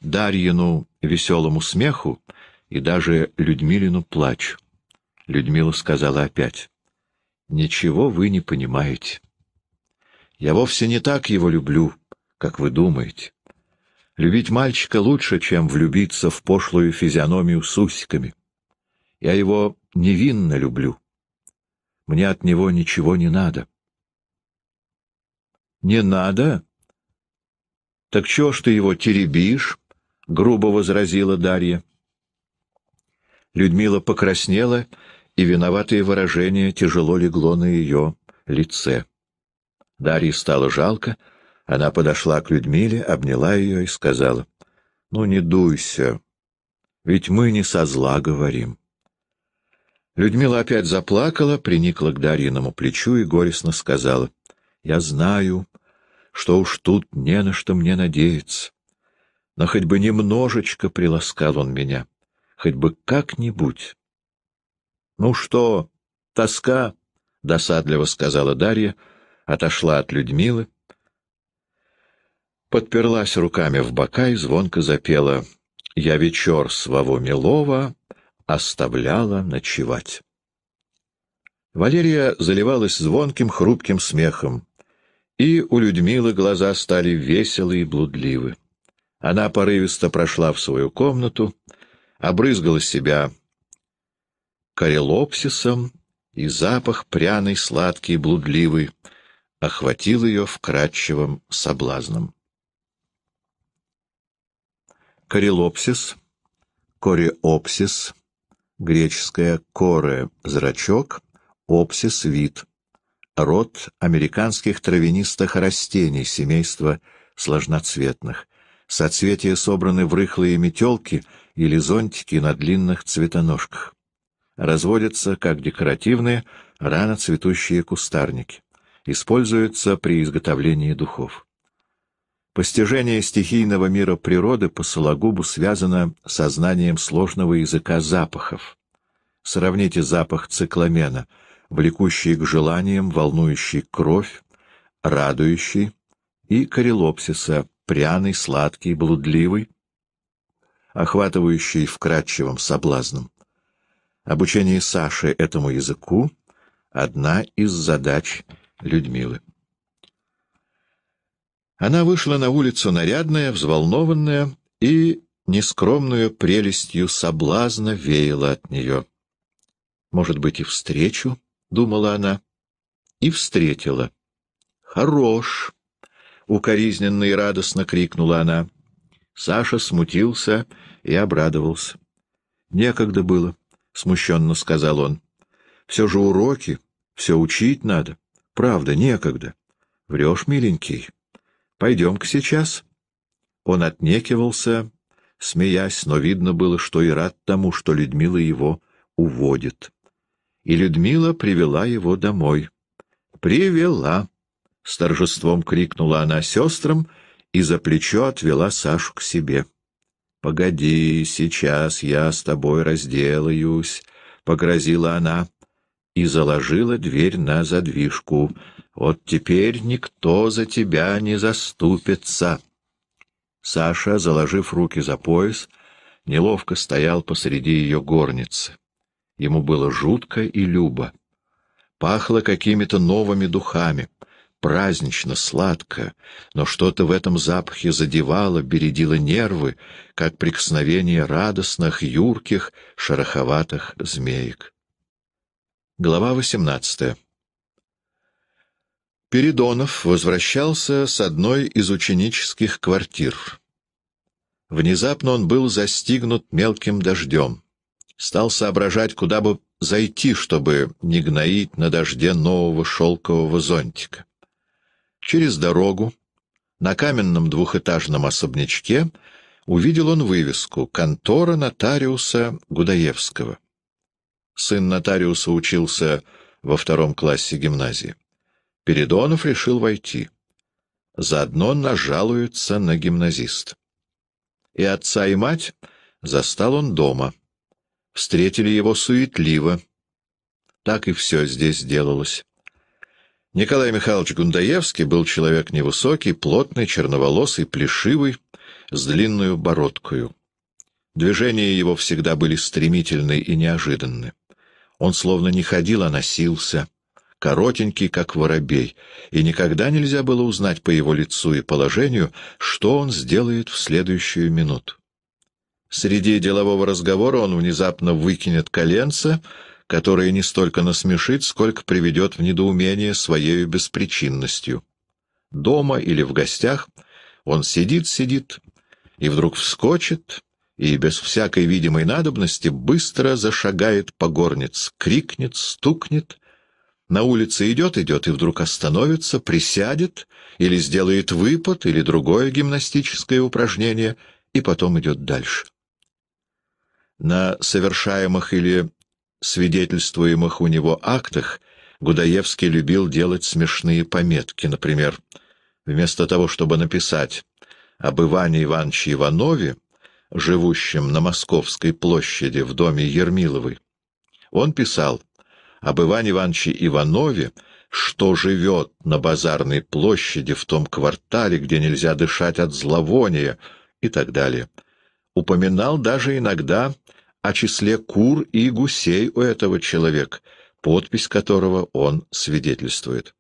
Дарьину веселому смеху и даже Людмилину плачу. Людмила сказала опять, «Ничего вы не понимаете. Я вовсе не так его люблю, как вы думаете. Любить мальчика лучше, чем влюбиться в пошлую физиономию с усиками. Я его невинно люблю. Мне от него ничего не надо. — Не надо? — Так чего ж ты его теребишь? — грубо возразила Дарья. Людмила покраснела, и виноватое выражение тяжело легло на ее лице. Дарье стало жалко, она подошла к Людмиле, обняла ее и сказала, — Ну, не дуйся, ведь мы не со зла говорим. Людмила опять заплакала, приникла к Дарьиному плечу и горестно сказала. — Я знаю, что уж тут не на что мне надеяться. Но хоть бы немножечко приласкал он меня, хоть бы как-нибудь. — Ну что, тоска? — досадливо сказала Дарья, отошла от Людмилы, подперлась руками в бока и звонко запела «Я вечер своего милого оставляла ночевать. Валерия заливалась звонким, хрупким смехом, и у Людмилы глаза стали веселы и блудливы. Она порывисто прошла в свою комнату, обрызгала себя карелопсисом, и запах пряный, сладкий, и блудливый охватил ее вкрадчивым соблазном. Корелопсис, кориопсис, греческое коре — зрачок, опсис — вид. Род американских травянистых растений семейства сложноцветных. Соцветия собраны в рыхлые метелки или зонтики на длинных цветоножках. Разводятся как декоративные, рано цветущие кустарники. Используются при изготовлении духов. Постижение стихийного мира природы по Сологубу связано со знанием сложного языка запахов. Сравните запах цикламена, влекущий к желаниям, волнующий кровь, радующий, и корелопсиса, пряный, сладкий, блудливый, охватывающий вкрадчивым соблазном. Обучение Саши этому языку — одна из задач Людмилы. Она вышла на улицу нарядная, взволнованная, и нескромную прелестью соблазна веяло от нее. «Может быть, и встречу?» — думала она. И встретила. «Хорош!» — укоризненно и радостно крикнула она. Саша смутился и обрадовался. «Некогда было», — смущенно сказал он. «Все же уроки, все учить надо. Правда, некогда. Врешь, миленький». Пойдем-ка сейчас. Он отнекивался, смеясь, но видно было, что и рад тому, что Людмила его уводит. И Людмила привела его домой. «Привела!» — с торжеством крикнула она сестрам и за плечо отвела Сашу к себе. «Погоди, сейчас я с тобой разделаюсь», — погрозила она и заложила дверь на задвижку. Вот теперь никто за тебя не заступится. Саша, заложив руки за пояс, неловко стоял посреди ее горницы. Ему было жутко и любо. Пахло какими-то новыми духами, празднично, сладко, но что-то в этом запахе задевало, бередило нервы, как прикосновение радостных, юрких, шероховатых змеек. Глава восемнадцатая Передонов возвращался с одной из ученических квартир. Внезапно он был застигнут мелким дождем. Стал соображать, куда бы зайти, чтобы не гноить на дожде нового шелкового зонтика. Через дорогу, на каменном двухэтажном особнячке, увидел он вывеску «Контора нотариуса Гудаевского». Сын нотариуса учился во втором классе гимназии. Передонов решил войти. Заодно он нажалуется на гимназист. И отца, и мать застал он дома. Встретили его суетливо. Так и все здесь делалось. Николай Михайлович Гундаевский был человек невысокий, плотный, черноволосый, плешивый, с длинную бородкою. Движения его всегда были стремительны и неожиданны. Он словно не ходил, а носился коротенький, как воробей, и никогда нельзя было узнать по его лицу и положению, что он сделает в следующую минуту. Среди делового разговора он внезапно выкинет коленце, которое не столько насмешит, сколько приведет в недоумение своею беспричинностью. Дома или в гостях он сидит-сидит и вдруг вскочит, и без всякой видимой надобности быстро зашагает по горниц, крикнет, стукнет на улице идет-идет и вдруг остановится, присядет или сделает выпад или другое гимнастическое упражнение и потом идет дальше. На совершаемых или свидетельствуемых у него актах Гудаевский любил делать смешные пометки, например, вместо того, чтобы написать об Иване Ивановиче Иванове, живущем на Московской площади в доме Ермиловой, он писал об Иване Ивановиче Иванове, что живет на базарной площади в том квартале, где нельзя дышать от зловония и так далее. Упоминал даже иногда о числе кур и гусей у этого человека, подпись которого он свидетельствует.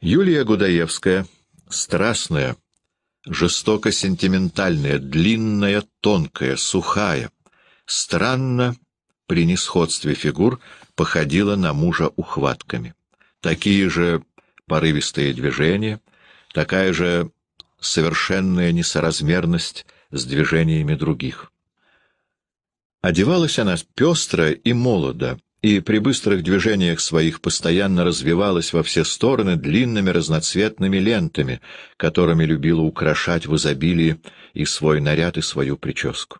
Юлия Гудаевская, страстная, жестоко-сентиментальная, длинная, тонкая, сухая, странно при несходстве фигур походила на мужа ухватками. Такие же порывистые движения, такая же совершенная несоразмерность с движениями других. Одевалась она пестро и молодо, и при быстрых движениях своих постоянно развивалась во все стороны длинными разноцветными лентами, которыми любила украшать в изобилии и свой наряд, и свою прическу.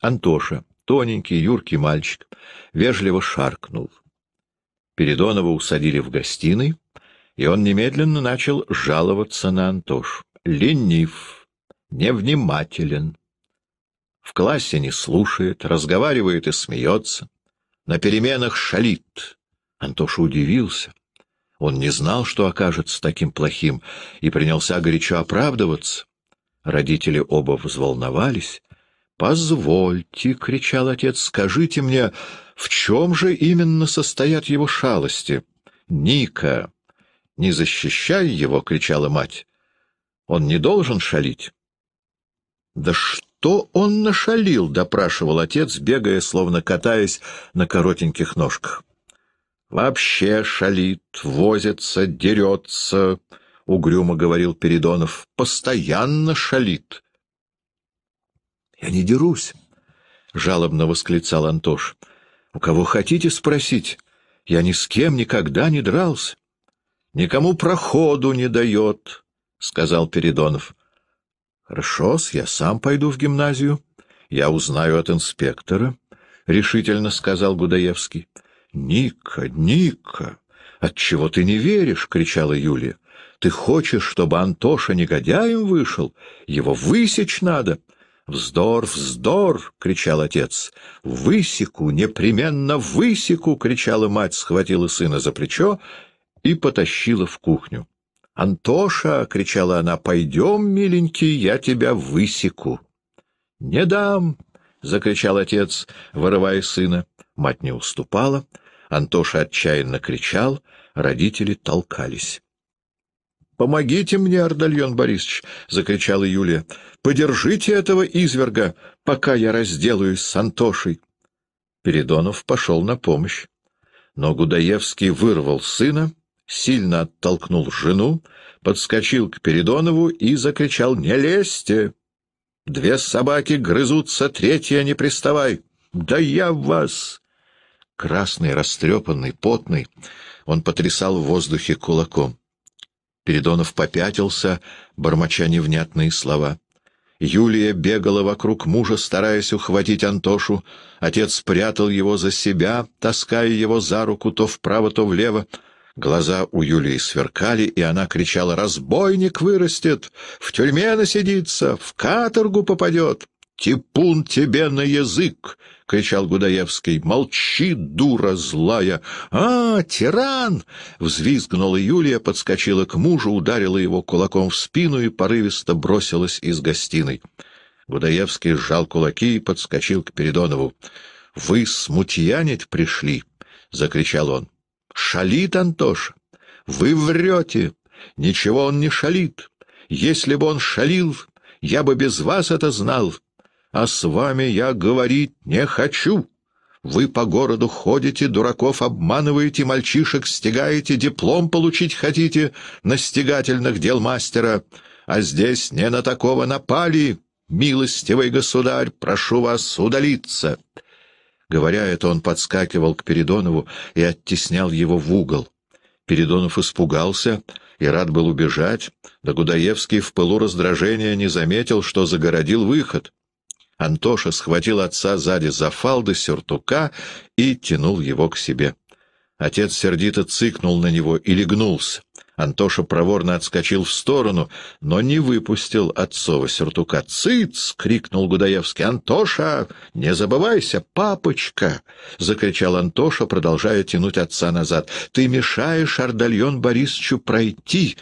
Антоша, тоненький, юркий мальчик, вежливо шаркнул. Передонова усадили в гостиной, и он немедленно начал жаловаться на Антош. Ленив, невнимателен. В классе не слушает, разговаривает и смеется. На переменах шалит. Антоша удивился. Он не знал, что окажется таким плохим, и принялся горячо оправдываться. Родители оба взволновались, «Позвольте!» — кричал отец. «Скажите мне, в чем же именно состоят его шалости?» «Ника!» «Не защищай его!» — кричала мать. «Он не должен шалить!» «Да что он нашалил?» — допрашивал отец, бегая, словно катаясь на коротеньких ножках. «Вообще шалит, возится, дерется!» — угрюмо говорил Передонов. «Постоянно шалит!» — Я не дерусь, — жалобно восклицал Антош. — У кого хотите спросить? Я ни с кем никогда не дрался. — Никому проходу не дает, — сказал Передонов. — Хорошо, я сам пойду в гимназию. Я узнаю от инспектора, — решительно сказал Гудаевский. — Ника, Ника, отчего ты не веришь? — кричала Юлия. — Ты хочешь, чтобы Антоша негодяем вышел? Его высечь надо. — «Вздор, вздор!» — кричал отец. «Высеку, непременно высеку!» — кричала мать, схватила сына за плечо и потащила в кухню. «Антоша!» — кричала она. «Пойдем, миленький, я тебя высеку!» «Не дам!» — закричал отец, вырывая сына. Мать не уступала. Антоша отчаянно кричал, родители толкались. «Помогите мне, Ардальон Борисович!» — закричала Юлия. «Подержите этого изверга, пока я разделаюсь с Антошей!» Передонов пошел на помощь. Но Гудаевский вырвал сына, сильно оттолкнул жену, подскочил к Передонову и закричал «Не лезьте! Две собаки грызутся, третья не приставай! Да я вас!» Красный, растрепанный, потный, он потрясал в воздухе кулаком. Передонов попятился, бормоча невнятные слова. Юлия бегала вокруг мужа, стараясь ухватить Антошу. Отец спрятал его за себя, таская его за руку то вправо, то влево. Глаза у Юлии сверкали, и она кричала «Разбойник вырастет! В тюрьме насидится! В каторгу попадет!» «Типун тебе на язык!» — кричал Гудаевский. «Молчи, дура злая!» «А, тиран!» — взвизгнула Юлия, подскочила к мужу, ударила его кулаком в спину и порывисто бросилась из гостиной. Гудаевский сжал кулаки и подскочил к Передонову. «Вы смутьянить пришли!» — закричал он. «Шалит, Антоша! Вы врете! Ничего он не шалит! Если бы он шалил, я бы без вас это знал!» а с вами я говорить не хочу. Вы по городу ходите, дураков обманываете, мальчишек стягаете, диплом получить хотите на стягательных дел мастера. А здесь не на такого напали. Милостивый государь, прошу вас удалиться». Говоря это, он подскакивал к Передонову и оттеснял его в угол. Передонов испугался и рад был убежать, да Гудаевский в пылу раздражения не заметил, что загородил выход — Антоша схватил отца сзади за фалды сюртука и тянул его к себе. Отец сердито цыкнул на него и легнулся. Антоша проворно отскочил в сторону, но не выпустил отцова сюртука. «Цыц!» — крикнул Гудаевский. «Антоша, не забывайся, папочка!» — закричал Антоша, продолжая тянуть отца назад. «Ты мешаешь Ардальон Борисовичу пройти!»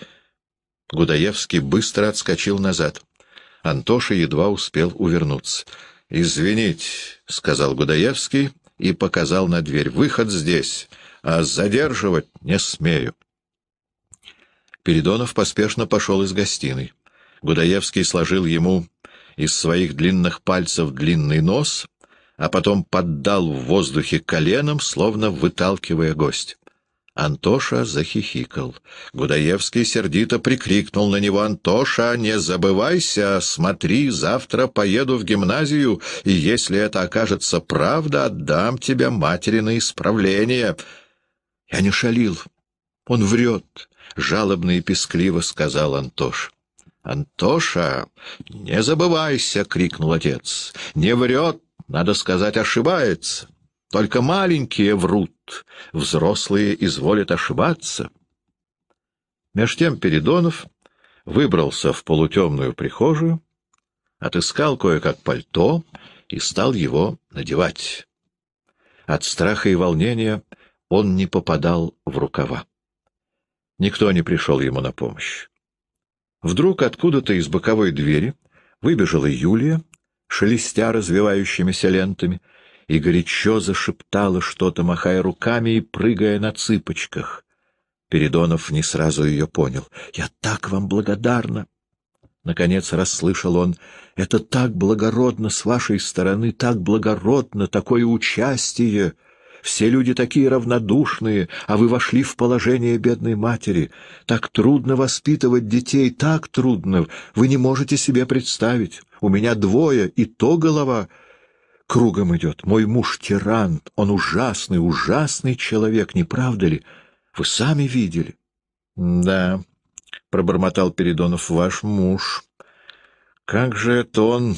Гудаевский быстро отскочил назад. Антоша едва успел увернуться. «Извините», — сказал Гудаевский и показал на дверь. «Выход здесь, а задерживать не смею». Передонов поспешно пошел из гостиной. Гудаевский сложил ему из своих длинных пальцев длинный нос, а потом поддал в воздухе коленом, словно выталкивая гость. Антоша захихикал. Гудаевский сердито прикрикнул на него. «Антоша, не забывайся! Смотри, завтра поеду в гимназию, и если это окажется правда, отдам тебе матери на исправление!» «Я не шалил. Он врет!» — жалобно и пескливо сказал Антош. «Антоша, не забывайся!» — крикнул отец. «Не врет! Надо сказать, ошибается!» Только маленькие врут, взрослые изволят ошибаться. Меж тем Передонов выбрался в полутемную прихожую, отыскал кое-как пальто и стал его надевать. От страха и волнения он не попадал в рукава. Никто не пришел ему на помощь. Вдруг откуда-то из боковой двери выбежала Юлия, шелестя развивающимися лентами — и горячо зашептала что-то, махая руками и прыгая на цыпочках. Передонов не сразу ее понял. «Я так вам благодарна!» Наконец расслышал он. «Это так благородно с вашей стороны, так благородно, такое участие! Все люди такие равнодушные, а вы вошли в положение бедной матери. Так трудно воспитывать детей, так трудно, вы не можете себе представить. У меня двое, и то голова, кругом идет. Мой муж тиран, он ужасный, ужасный человек, не правда ли? Вы сами видели. — Да, — пробормотал Передонов, — ваш муж. — Как же это он...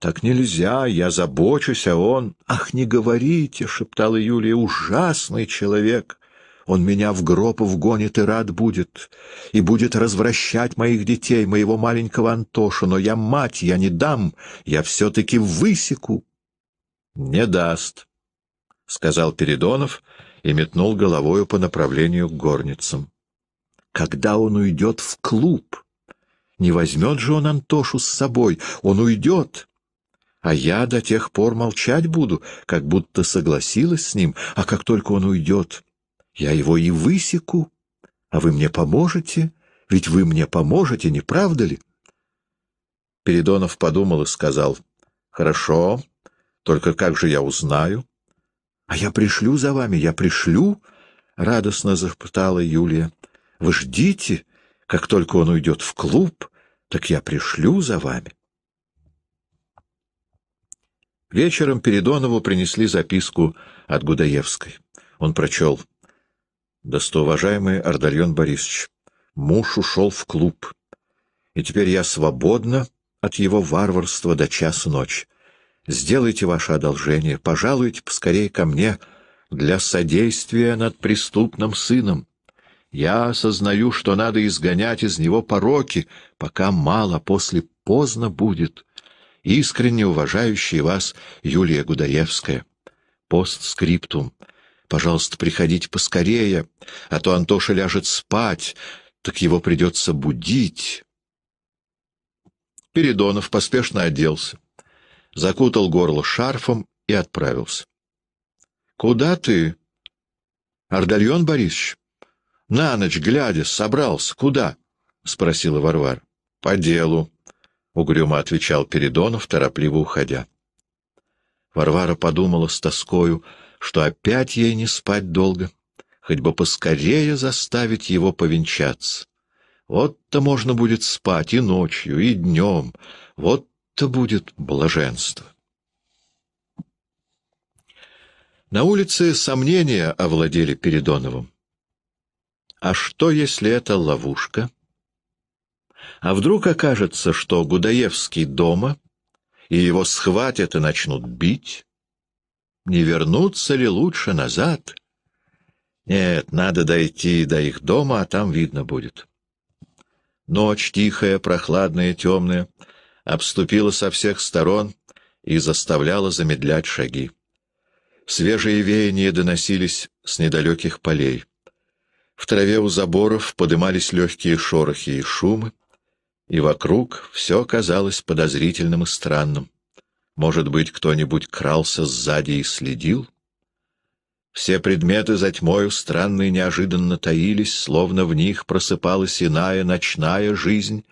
«Так нельзя, я забочусь, а он...» «Ах, не говорите!» — шептала Юлия. «Ужасный человек! Он меня в гроб вгонит и рад будет, и будет развращать моих детей, моего маленького Антоша, но я мать, я не дам, я все-таки высеку. — Не даст, — сказал Передонов и метнул головою по направлению к горницам. — Когда он уйдет в клуб? Не возьмет же он Антошу с собой, он уйдет. А я до тех пор молчать буду, как будто согласилась с ним, а как только он уйдет... Я его и высеку, а вы мне поможете, ведь вы мне поможете, не правда ли? Передонов подумал и сказал, «Хорошо, только как же я узнаю?» «А я пришлю за вами, я пришлю!» — радостно запытала Юлия. «Вы ждите, как только он уйдет в клуб, так я пришлю за вами». Вечером Передонову принесли записку от Гудаевской. Он прочел Достоуважаемый Ардальон Борисович, муж ушел в клуб, и теперь я свободна от его варварства до час ночи. Сделайте ваше одолжение, пожалуйте поскорее ко мне для содействия над преступным сыном. Я осознаю, что надо изгонять из него пороки, пока мало, после поздно будет. Искренне уважающий вас Юлия Гудаевская. Постскриптум. Пожалуйста, приходите поскорее, а то Антоша ляжет спать, так его придется будить. Передонов поспешно оделся, закутал горло шарфом и отправился. — Куда ты? — Ардальон Борисович. — На ночь глядя, собрался. Куда? — спросила Варвара. — По делу, — угрюмо отвечал Передонов, торопливо уходя. Варвара подумала с тоскою — что опять ей не спать долго, хоть бы поскорее заставить его повенчаться. Вот-то можно будет спать и ночью, и днем, вот-то будет блаженство. На улице сомнения овладели Передоновым. А что, если это ловушка? А вдруг окажется, что Гудаевский дома, и его схватят и начнут бить? Не вернуться ли лучше назад? Нет, надо дойти до их дома, а там видно будет. Ночь тихая, прохладная, темная, обступила со всех сторон и заставляла замедлять шаги. Свежие веяния доносились с недалеких полей. В траве у заборов подымались легкие шорохи и шумы, и вокруг все казалось подозрительным и странным. Может быть, кто-нибудь крался сзади и следил? Все предметы за тьмою странно и неожиданно таились, словно в них просыпалась иная ночная жизнь,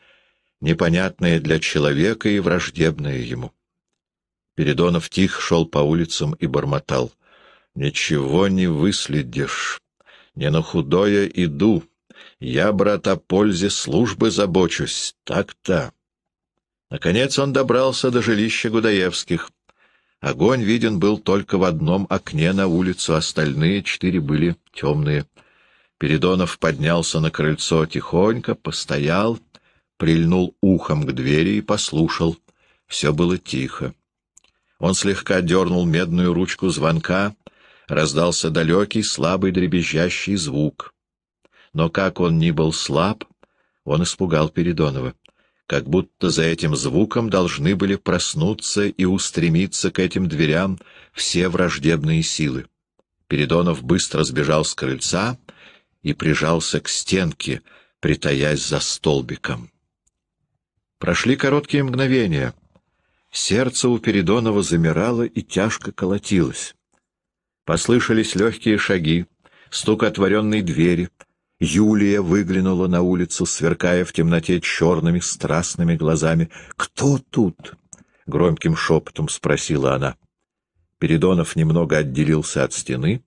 непонятная для человека и враждебная ему. Передонов тихо шел по улицам и бормотал. «Ничего не выследишь. Не на худое иду. Я, брат, о пользе службы забочусь. Так-то». Наконец он добрался до жилища Гудаевских. Огонь виден был только в одном окне на улицу, остальные четыре были темные. Передонов поднялся на крыльцо тихонько, постоял, прильнул ухом к двери и послушал. Все было тихо. Он слегка дернул медную ручку звонка, раздался далекий, слабый, дребезжащий звук. Но как он ни был слаб, он испугал Передонова как будто за этим звуком должны были проснуться и устремиться к этим дверям все враждебные силы. Передонов быстро сбежал с крыльца и прижался к стенке, притаясь за столбиком. Прошли короткие мгновения. Сердце у Передонова замирало и тяжко колотилось. Послышались легкие шаги, стук отворенной двери — Юлия выглянула на улицу, сверкая в темноте черными страстными глазами. «Кто тут?» — громким шепотом спросила она. Передонов немного отделился от стены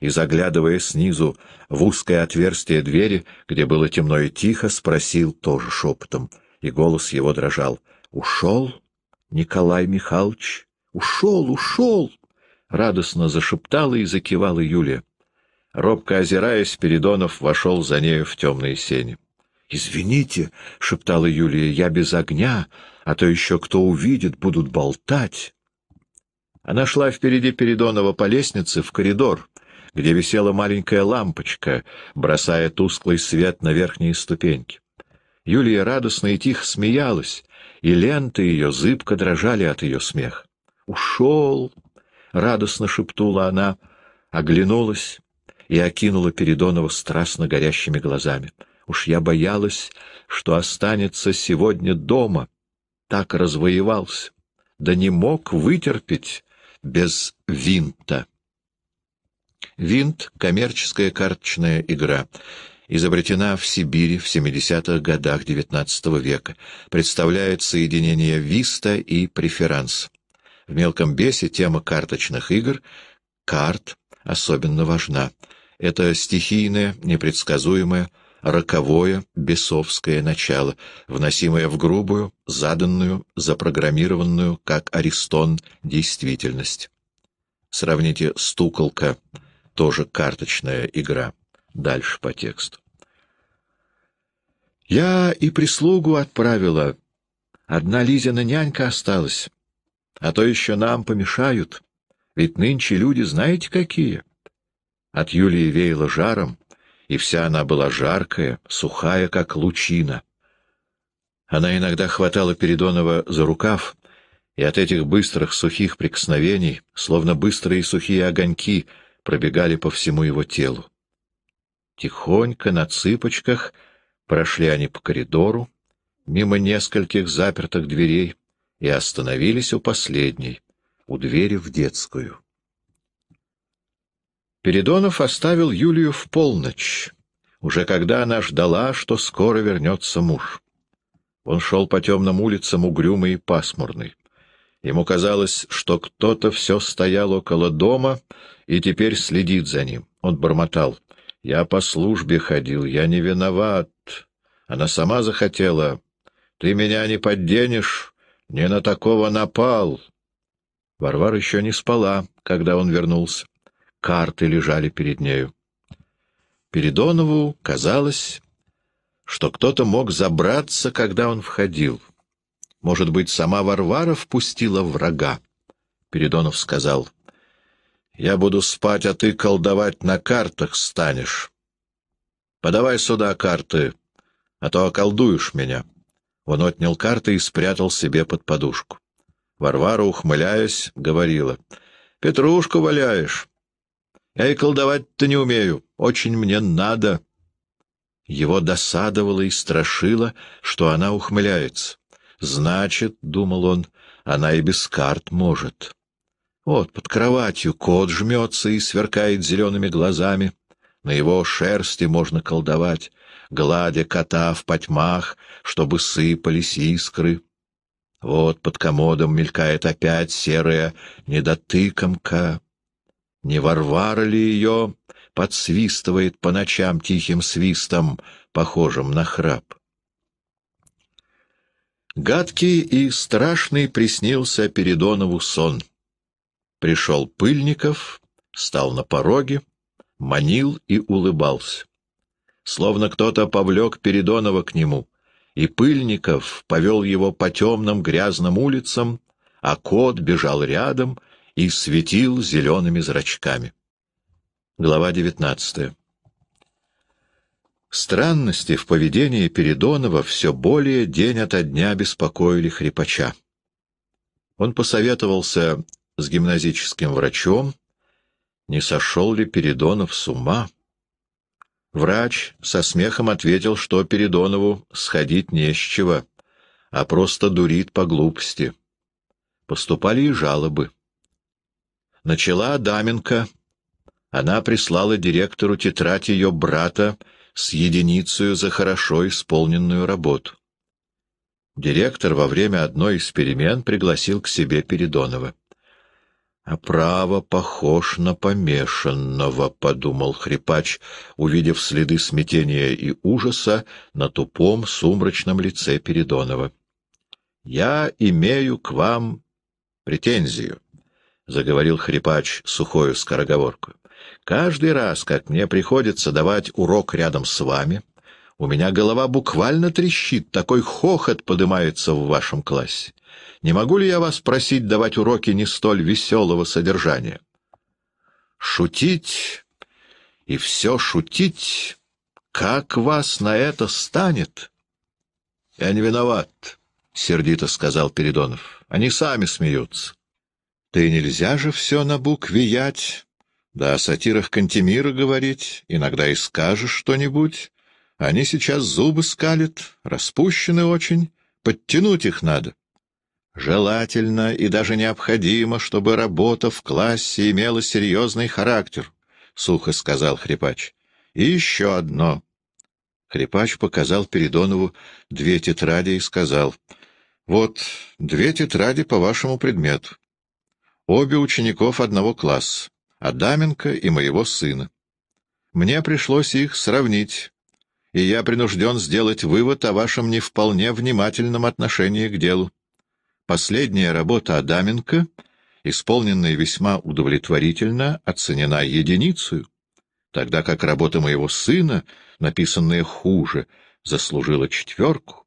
и, заглядывая снизу в узкое отверстие двери, где было темно и тихо, спросил тоже шепотом, и голос его дрожал. «Ушел, Николай Михайлович? Ушел, ушел!» — радостно зашептала и закивала Юлия. Робко озираясь, Передонов вошел за нею в темные сени. «Извините», — шептала Юлия, — «я без огня, а то еще кто увидит, будут болтать». Она шла впереди Передонова по лестнице в коридор, где висела маленькая лампочка, бросая тусклый свет на верхние ступеньки. Юлия радостно и тихо смеялась, и ленты ее зыбко дрожали от ее смех. «Ушел!» — радостно шептула она, оглянулась и окинула Передонова страстно горящими глазами. Уж я боялась, что останется сегодня дома. Так развоевался. Да не мог вытерпеть без винта. Винт — коммерческая карточная игра, изобретена в Сибири в 70-х годах XIX века, представляет соединение виста и преферанс. В мелком бесе тема карточных игр — карт — особенно важна. — это стихийное, непредсказуемое, роковое, бесовское начало, вносимое в грубую, заданную, запрограммированную, как Аристон, действительность. Сравните «стуколка», тоже карточная игра. Дальше по тексту. «Я и прислугу отправила. Одна Лизина нянька осталась. А то еще нам помешают. Ведь нынче люди знаете какие». От Юлии веяло жаром, и вся она была жаркая, сухая, как лучина. Она иногда хватала Передонова за рукав, и от этих быстрых сухих прикосновений, словно быстрые сухие огоньки, пробегали по всему его телу. Тихонько, на цыпочках, прошли они по коридору, мимо нескольких запертых дверей, и остановились у последней, у двери в детскую. Передонов оставил Юлию в полночь, уже когда она ждала, что скоро вернется муж. Он шел по темным улицам, угрюмый и пасмурный. Ему казалось, что кто-то все стоял около дома и теперь следит за ним. Он бормотал. «Я по службе ходил, я не виноват. Она сама захотела. Ты меня не подденешь, не на такого напал». Варвар еще не спала, когда он вернулся карты лежали перед нею. Передонову казалось, что кто-то мог забраться, когда он входил. Может быть, сама Варвара впустила врага. Передонов сказал, — Я буду спать, а ты колдовать на картах станешь. Подавай сюда карты, а то околдуешь меня. Он отнял карты и спрятал себе под подушку. Варвара, ухмыляясь, говорила, — Петрушку валяешь. Я и колдовать-то не умею. Очень мне надо. Его досадовало и страшило, что она ухмыляется. Значит, — думал он, — она и без карт может. Вот под кроватью кот жмется и сверкает зелеными глазами. На его шерсти можно колдовать, гладя кота в потьмах, чтобы сыпались искры. Вот под комодом мелькает опять серая недотыкомка. Не Варвара ли ее подсвистывает по ночам тихим свистом, похожим на храп? Гадкий и страшный приснился Передонову сон. Пришел Пыльников, стал на пороге, манил и улыбался. Словно кто-то повлек Передонова к нему, и Пыльников повел его по темным грязным улицам, а кот бежал рядом — и светил зелеными зрачками. Глава 19 Странности в поведении Передонова все более день ото дня беспокоили хрипача. Он посоветовался с гимназическим врачом, не сошел ли Передонов с ума. Врач со смехом ответил, что Передонову сходить не с чего, а просто дурит по глупости. Поступали и жалобы. Начала Адаменко. Она прислала директору тетрадь ее брата с единицей за хорошо исполненную работу. Директор во время одной из перемен пригласил к себе Передонова. «А право похож на помешанного», — подумал хрипач, увидев следы смятения и ужаса на тупом сумрачном лице Передонова. «Я имею к вам претензию». — заговорил хрипач сухою скороговорку. «Каждый раз, как мне приходится давать урок рядом с вами, у меня голова буквально трещит, такой хохот поднимается в вашем классе. Не могу ли я вас просить давать уроки не столь веселого содержания?» «Шутить и все шутить? Как вас на это станет?» «Я не виноват», — сердито сказал Передонов. «Они сами смеются». Ты нельзя же все на букве ять, да о сатирах Кантемира говорить, иногда и скажешь что-нибудь. Они сейчас зубы скалят, распущены очень, подтянуть их надо. Желательно и даже необходимо, чтобы работа в классе имела серьезный характер, — сухо сказал Хрипач. — И еще одно. Хрипач показал Передонову две тетради и сказал, — Вот две тетради по вашему предмету. Обе учеников одного класса, Адаменко и моего сына. Мне пришлось их сравнить, и я принужден сделать вывод о вашем не вполне внимательном отношении к делу. Последняя работа Адаменко, исполненная весьма удовлетворительно, оценена единицей, тогда как работа моего сына, написанная хуже, заслужила четверку.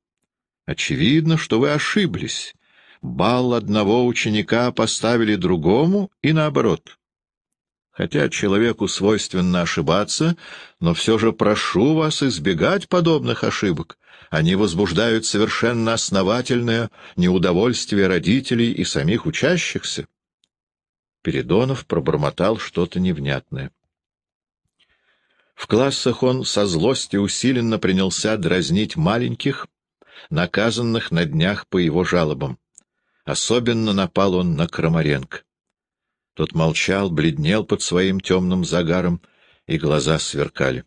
Очевидно, что вы ошиблись, бал одного ученика поставили другому и наоборот. Хотя человеку свойственно ошибаться, но все же прошу вас избегать подобных ошибок. Они возбуждают совершенно основательное неудовольствие родителей и самих учащихся. Передонов пробормотал что-то невнятное. В классах он со злости усиленно принялся дразнить маленьких, наказанных на днях по его жалобам. Особенно напал он на Крамаренко. Тот молчал, бледнел под своим темным загаром, и глаза сверкали.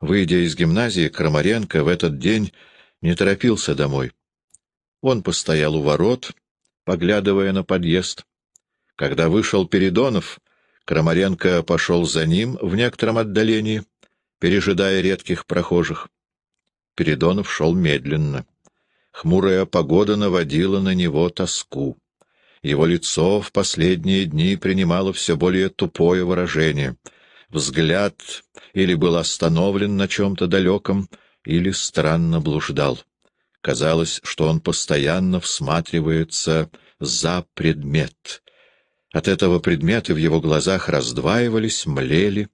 Выйдя из гимназии, Крамаренко в этот день не торопился домой. Он постоял у ворот, поглядывая на подъезд. Когда вышел Передонов, Крамаренко пошел за ним в некотором отдалении, пережидая редких прохожих. Передонов шел медленно. Хмурая погода наводила на него тоску. Его лицо в последние дни принимало все более тупое выражение. Взгляд или был остановлен на чем-то далеком, или странно блуждал. Казалось, что он постоянно всматривается за предмет. От этого предметы в его глазах раздваивались, млели,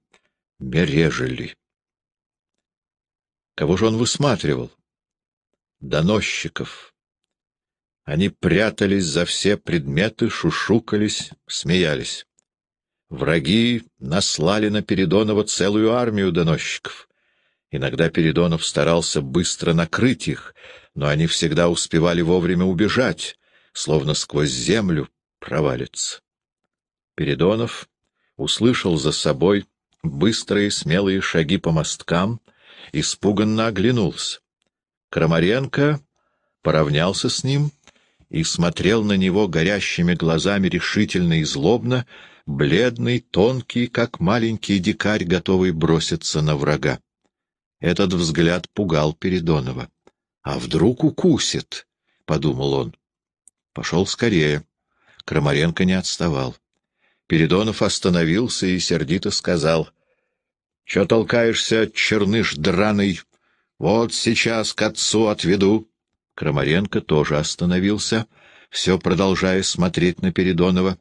мережили. Кого же он высматривал? доносчиков. Они прятались за все предметы, шушукались, смеялись. Враги наслали на Передонова целую армию доносчиков. Иногда Передонов старался быстро накрыть их, но они всегда успевали вовремя убежать, словно сквозь землю провалиться. Передонов услышал за собой быстрые смелые шаги по мосткам, испуганно оглянулся. Крамаренко поравнялся с ним и смотрел на него горящими глазами решительно и злобно, бледный, тонкий, как маленький дикарь, готовый броситься на врага. Этот взгляд пугал Передонова. «А вдруг укусит?» — подумал он. Пошел скорее. Крамаренко не отставал. Передонов остановился и сердито сказал. — Че толкаешься, черныш драный? Вот сейчас к отцу отведу. Крамаренко тоже остановился, все продолжая смотреть на Передонова.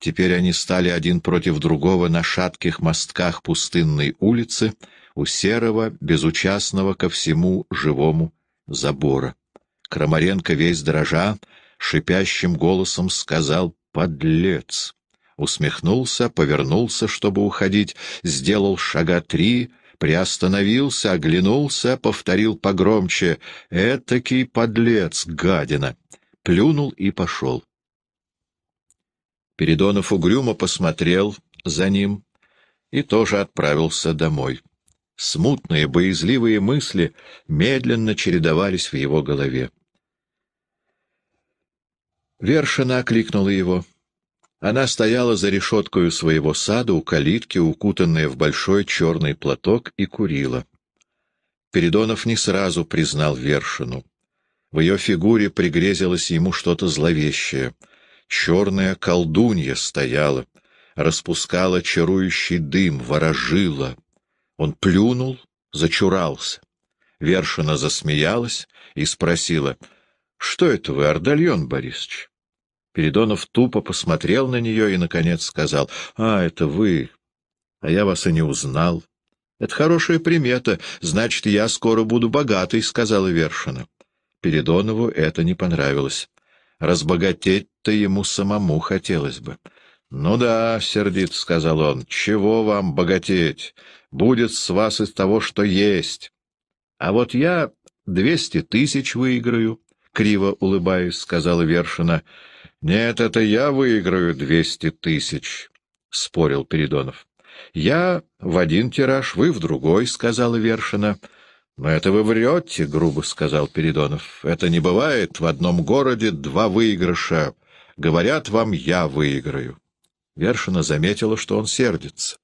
Теперь они стали один против другого на шатких мостках пустынной улицы у серого, безучастного ко всему живому забора. Крамаренко весь дрожа, шипящим голосом сказал «Подлец!» Усмехнулся, повернулся, чтобы уходить, сделал шага три — приостановился, оглянулся, повторил погромче «Этакий подлец, гадина!» плюнул и пошел. Передонов угрюмо посмотрел за ним и тоже отправился домой. Смутные, боязливые мысли медленно чередовались в его голове. Вершина окликнула его — она стояла за решеткою своего сада у калитки, укутанная в большой черный платок, и курила. Передонов не сразу признал Вершину. В ее фигуре пригрезилось ему что-то зловещее. Черная колдунья стояла, распускала чарующий дым, ворожила. Он плюнул, зачурался. Вершина засмеялась и спросила, — Что это вы, Ордальон Борисович? Передонов тупо посмотрел на нее и, наконец, сказал, «А, это вы, а я вас и не узнал». «Это хорошая примета, значит, я скоро буду богатый." сказала Вершина. Передонову это не понравилось. Разбогатеть-то ему самому хотелось бы. «Ну да», — сердит, — сказал он, — «чего вам богатеть? Будет с вас из того, что есть. А вот я двести тысяч выиграю», — криво улыбаясь, сказала Вершина, — «Нет, это я выиграю двести тысяч», — спорил Передонов. «Я в один тираж, вы в другой», — сказала Вершина. «Но это вы врете», — грубо сказал Передонов. «Это не бывает. В одном городе два выигрыша. Говорят вам, я выиграю». Вершина заметила, что он сердится.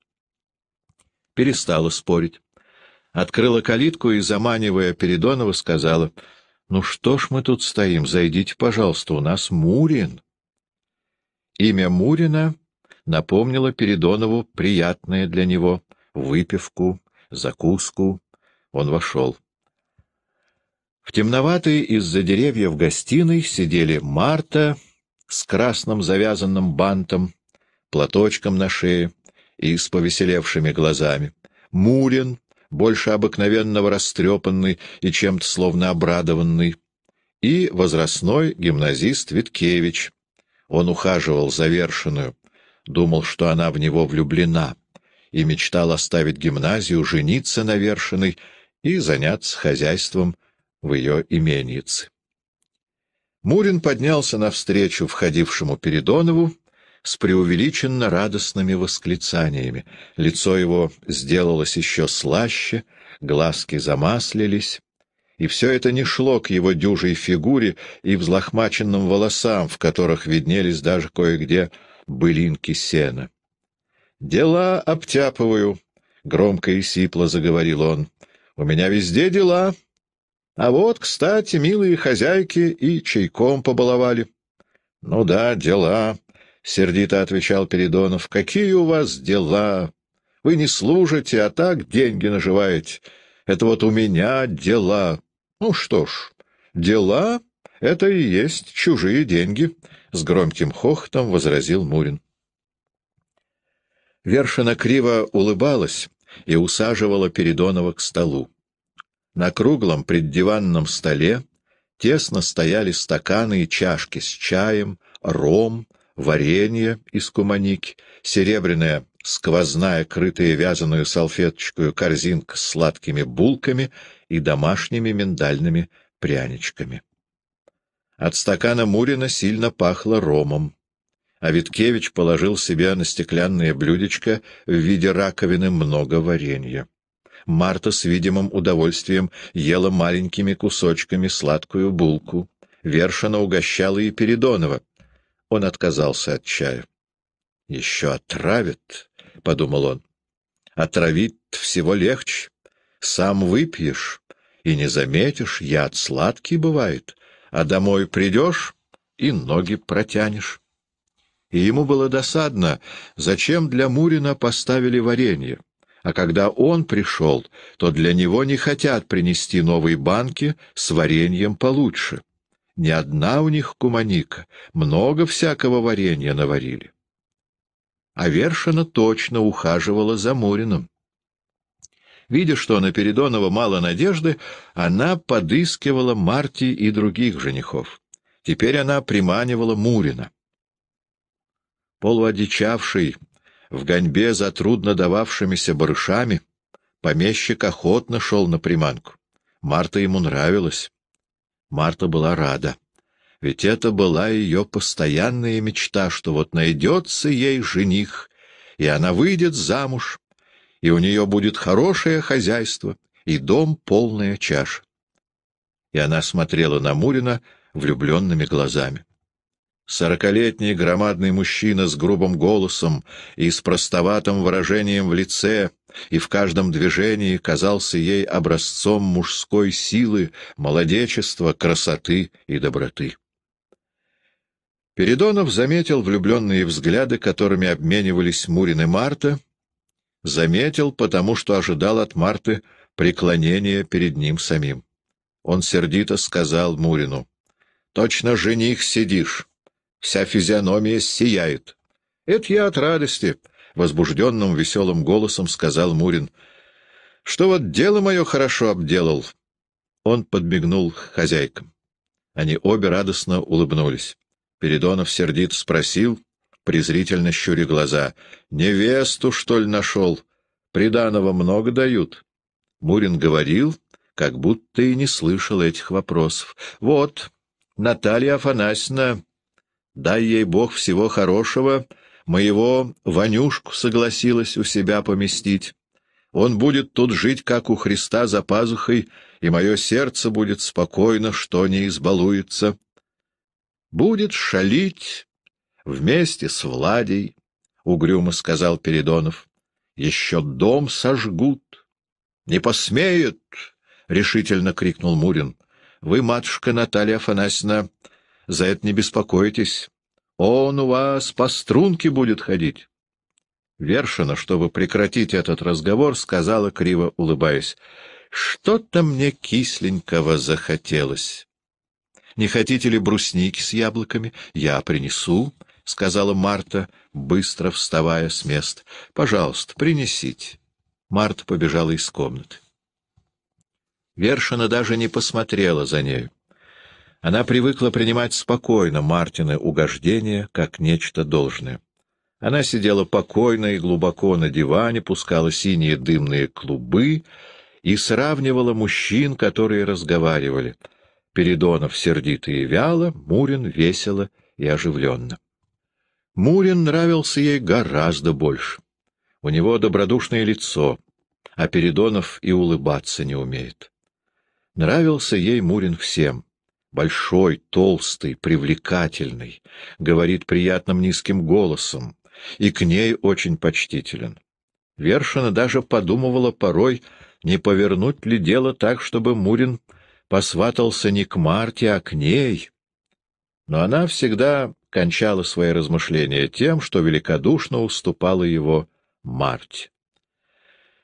Перестала спорить. Открыла калитку и, заманивая Передонова, сказала, «Ну что ж мы тут стоим? Зайдите, пожалуйста, у нас Мурин». Имя Мурина напомнило Передонову приятное для него выпивку, закуску. Он вошел. В темноватой из-за деревьев гостиной сидели Марта с красным завязанным бантом, платочком на шее и с повеселевшими глазами, Мурин, больше обыкновенного растрепанный и чем-то словно обрадованный, и возрастной гимназист Виткевич, он ухаживал за вершиную, думал, что она в него влюблена, и мечтал оставить гимназию, жениться на вершиной и заняться хозяйством в ее именице. Мурин поднялся навстречу входившему Передонову с преувеличенно радостными восклицаниями. Лицо его сделалось еще слаще, глазки замаслились и все это не шло к его дюжей фигуре и взлохмаченным волосам, в которых виднелись даже кое-где былинки сена. «Дела обтяпываю», — громко и сипло заговорил он. «У меня везде дела. А вот, кстати, милые хозяйки и чайком побаловали». «Ну да, дела», — сердито отвечал Передонов. «Какие у вас дела? Вы не служите, а так деньги наживаете. Это вот у меня дела». Ну что ж, дела — это и есть чужие деньги, — с громким хохотом возразил Мурин. Вершина криво улыбалась и усаживала Передонова к столу. На круглом преддиванном столе тесно стояли стаканы и чашки с чаем, ром, варенье из куманики, серебряная сквозная, крытая вязаную салфеточкой корзинка с сладкими булками и домашними миндальными пряничками. От стакана Мурина сильно пахло ромом. А Виткевич положил себе на стеклянное блюдечко в виде раковины много варенья. Марта с видимым удовольствием ела маленькими кусочками сладкую булку. Вершина угощала и Передонова. Он отказался от чая. «Еще отравит», — подумал он. «Отравить всего легче. Сам выпьешь и не заметишь, яд сладкий бывает, а домой придешь и ноги протянешь. И ему было досадно, зачем для Мурина поставили варенье. А когда он пришел, то для него не хотят принести новые банки с вареньем получше. Ни одна у них куманика, много всякого варенья наварили. А Вершина точно ухаживала за Мурином. Видя, что на Передонова мало надежды, она подыскивала Марти и других женихов. Теперь она приманивала Мурина. Полуодичавший, в гоньбе за трудно дававшимися барышами, помещик охотно шел на приманку. Марта ему нравилась. Марта была рада. Ведь это была ее постоянная мечта, что вот найдется ей жених, и она выйдет замуж, и у нее будет хорошее хозяйство и дом полная чаша. И она смотрела на Мурина влюбленными глазами. Сорокалетний громадный мужчина с грубым голосом и с простоватым выражением в лице и в каждом движении казался ей образцом мужской силы, молодечества, красоты и доброты. Передонов заметил влюбленные взгляды, которыми обменивались Мурин и Марта, Заметил, потому что ожидал от Марты преклонения перед ним самим. Он сердито сказал Мурину. — Точно жених сидишь. Вся физиономия сияет. — Это я от радости, — возбужденным веселым голосом сказал Мурин. — Что вот дело мое хорошо обделал. Он подмигнул хозяйкам. Они обе радостно улыбнулись. Передонов сердито спросил, презрительно щуря глаза. «Невесту, что ли, нашел? Приданого много дают?» Мурин говорил, как будто и не слышал этих вопросов. «Вот, Наталья Афанасьевна, дай ей Бог всего хорошего, моего Ванюшку согласилась у себя поместить. Он будет тут жить, как у Христа, за пазухой, и мое сердце будет спокойно, что не избалуется. Будет шалить, Вместе с Владей, — угрюмо сказал Передонов, — еще дом сожгут. — Не посмеют! — решительно крикнул Мурин. — Вы, матушка Наталья Афанасьевна, за это не беспокойтесь. Он у вас по струнке будет ходить. Вершина, чтобы прекратить этот разговор, сказала, криво улыбаясь, — Что-то мне кисленького захотелось. — Не хотите ли брусники с яблоками? Я принесу. — сказала Марта, быстро вставая с места. — Пожалуйста, принесите. Марта побежала из комнаты. Вершина даже не посмотрела за ней. Она привыкла принимать спокойно Мартины угождения, как нечто должное. Она сидела покойно и глубоко на диване, пускала синие дымные клубы и сравнивала мужчин, которые разговаривали. Передонов сердито и вяло, Мурин весело и оживленно. Мурин нравился ей гораздо больше. У него добродушное лицо, а Передонов и улыбаться не умеет. Нравился ей Мурин всем. Большой, толстый, привлекательный, говорит приятным низким голосом, и к ней очень почтителен. Вершина даже подумывала порой, не повернуть ли дело так, чтобы Мурин посватался не к Марте, а к ней. Но она всегда кончала свои размышления тем, что великодушно уступала его Марть.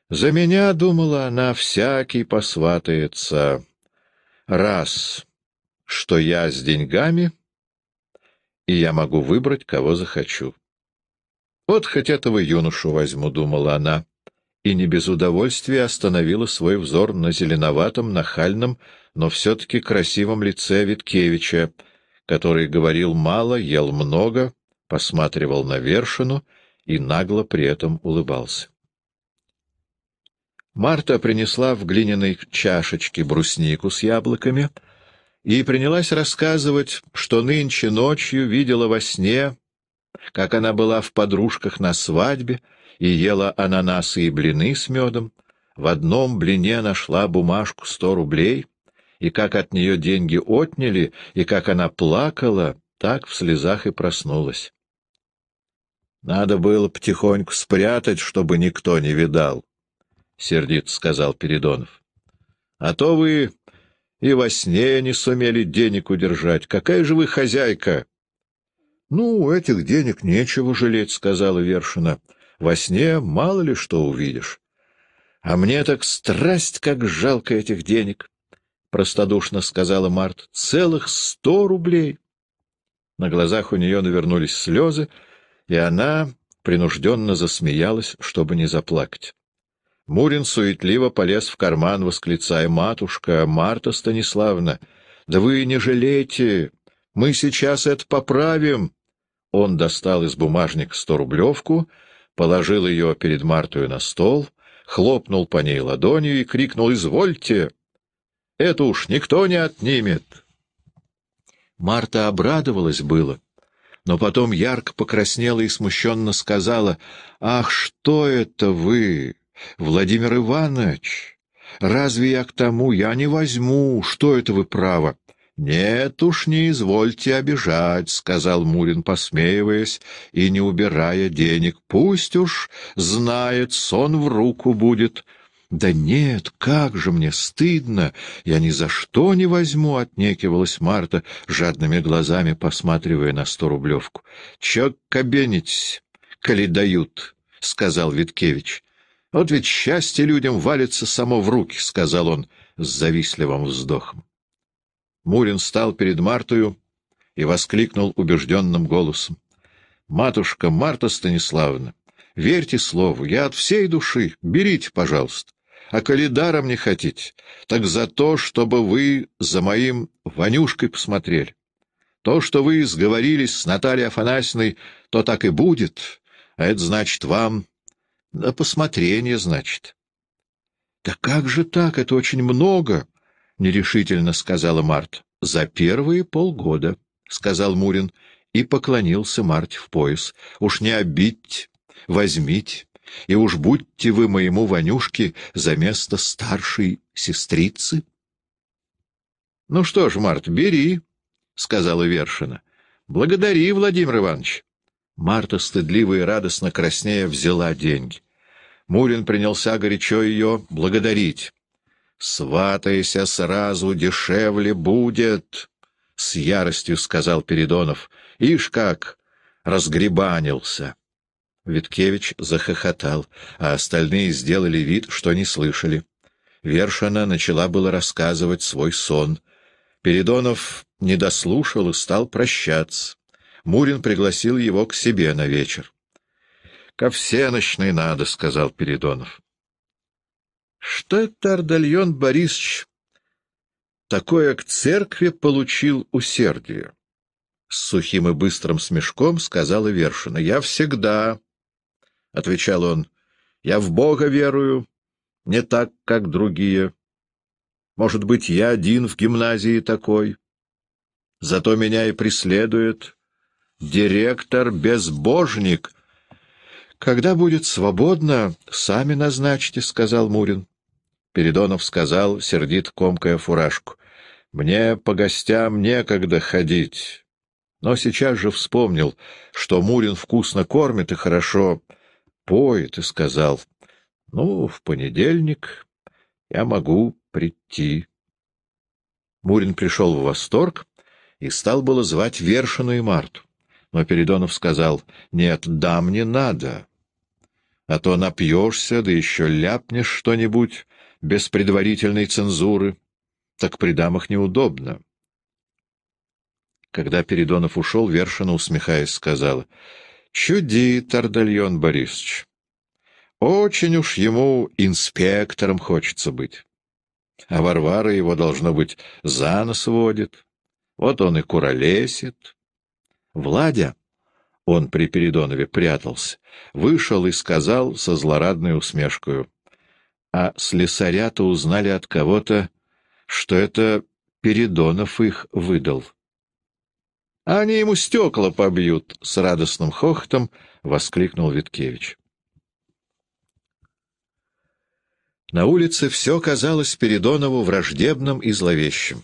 «За меня, — думала она, — всякий посватается. Раз, что я с деньгами, и я могу выбрать, кого захочу. Вот хоть этого юношу возьму, — думала она, — и не без удовольствия остановила свой взор на зеленоватом, нахальном, но все-таки красивом лице Виткевича, — который говорил мало, ел много, посматривал на вершину и нагло при этом улыбался. Марта принесла в глиняной чашечке бруснику с яблоками и принялась рассказывать, что нынче ночью видела во сне, как она была в подружках на свадьбе и ела ананасы и блины с медом, в одном блине нашла бумажку сто рублей — и как от нее деньги отняли, и как она плакала, так в слезах и проснулась. Надо было потихоньку спрятать, чтобы никто не видал, — сердито сказал Передонов. — А то вы и во сне не сумели денег удержать. Какая же вы хозяйка? — Ну, этих денег нечего жалеть, — сказала Вершина. — Во сне мало ли что увидишь. А мне так страсть, как жалко этих денег простодушно сказала Март, — целых сто рублей. На глазах у нее навернулись слезы, и она принужденно засмеялась, чтобы не заплакать. Мурин суетливо полез в карман, восклицая, «Матушка, Марта Станиславна, да вы не жалейте, мы сейчас это поправим!» Он достал из бумажника сто сторублевку, положил ее перед Мартою на стол, хлопнул по ней ладонью и крикнул «Извольте!» Это уж никто не отнимет. Марта обрадовалась было, но потом ярко покраснела и смущенно сказала, «Ах, что это вы, Владимир Иванович? Разве я к тому? Я не возьму. Что это вы право?» «Нет уж, не извольте обижать», — сказал Мурин, посмеиваясь и не убирая денег. «Пусть уж знает, сон в руку будет». «Да нет, как же мне стыдно! Я ни за что не возьму!» — отнекивалась Марта, жадными глазами посматривая на сторублевку. «Чё кабенитесь, коли дают!» — сказал Виткевич. «Вот ведь счастье людям валится само в руки!» — сказал он с завистливым вздохом. Мурин стал перед Мартою и воскликнул убежденным голосом. «Матушка Марта Станиславовна, верьте слову, я от всей души, берите, пожалуйста. А коли даром не хотите, так за то, чтобы вы за моим Ванюшкой посмотрели. То, что вы сговорились с Натальей Афанасьевной, то так и будет, а это значит вам на посмотрение, значит. — Да как же так? Это очень много, — нерешительно сказала Март. — За первые полгода, — сказал Мурин и поклонился Марте в пояс. — Уж не обидь, возьмите и уж будьте вы моему Ванюшке за место старшей сестрицы. — Ну что ж, Март, бери, — сказала Вершина. — Благодари, Владимир Иванович. Марта, стыдливо и радостно краснея, взяла деньги. Мурин принялся горячо ее благодарить. — Сватайся сразу, дешевле будет, — с яростью сказал Передонов. — Ишь как! Разгребанился! — Виткевич захохотал, а остальные сделали вид, что не слышали. Вершина начала было рассказывать свой сон. Передонов не дослушал и стал прощаться. Мурин пригласил его к себе на вечер. — Ко всеночной надо, — сказал Передонов. — Что это Ардальон Борисович такое к церкви получил усердие? — с сухим и быстрым смешком сказала Вершина. — Я всегда — отвечал он, — я в Бога верую, не так, как другие. Может быть, я один в гимназии такой. Зато меня и преследует директор-безбожник. — Когда будет свободно, сами назначьте, — сказал Мурин. Передонов сказал, сердит комкая фуражку. — Мне по гостям некогда ходить. Но сейчас же вспомнил, что Мурин вкусно кормит и хорошо поет и сказал, «Ну, в понедельник я могу прийти». Мурин пришел в восторг и стал было звать Вершину и Марту. Но Передонов сказал, «Нет, дам не надо, а то напьешься, да еще ляпнешь что-нибудь без предварительной цензуры. Так при дамах неудобно». Когда Передонов ушел, Вершина, усмехаясь, сказала, Чуди, Тардальон Борисович. Очень уж ему инспектором хочется быть. А Варвара его, должно быть, за нос водит. Вот он и куролесит. Владя, он при Передонове прятался, вышел и сказал со злорадной усмешкою. А слесаря-то узнали от кого-то, что это Передонов их выдал. А они ему стекла побьют! — с радостным хохотом воскликнул Виткевич. На улице все казалось Передонову враждебным и зловещим.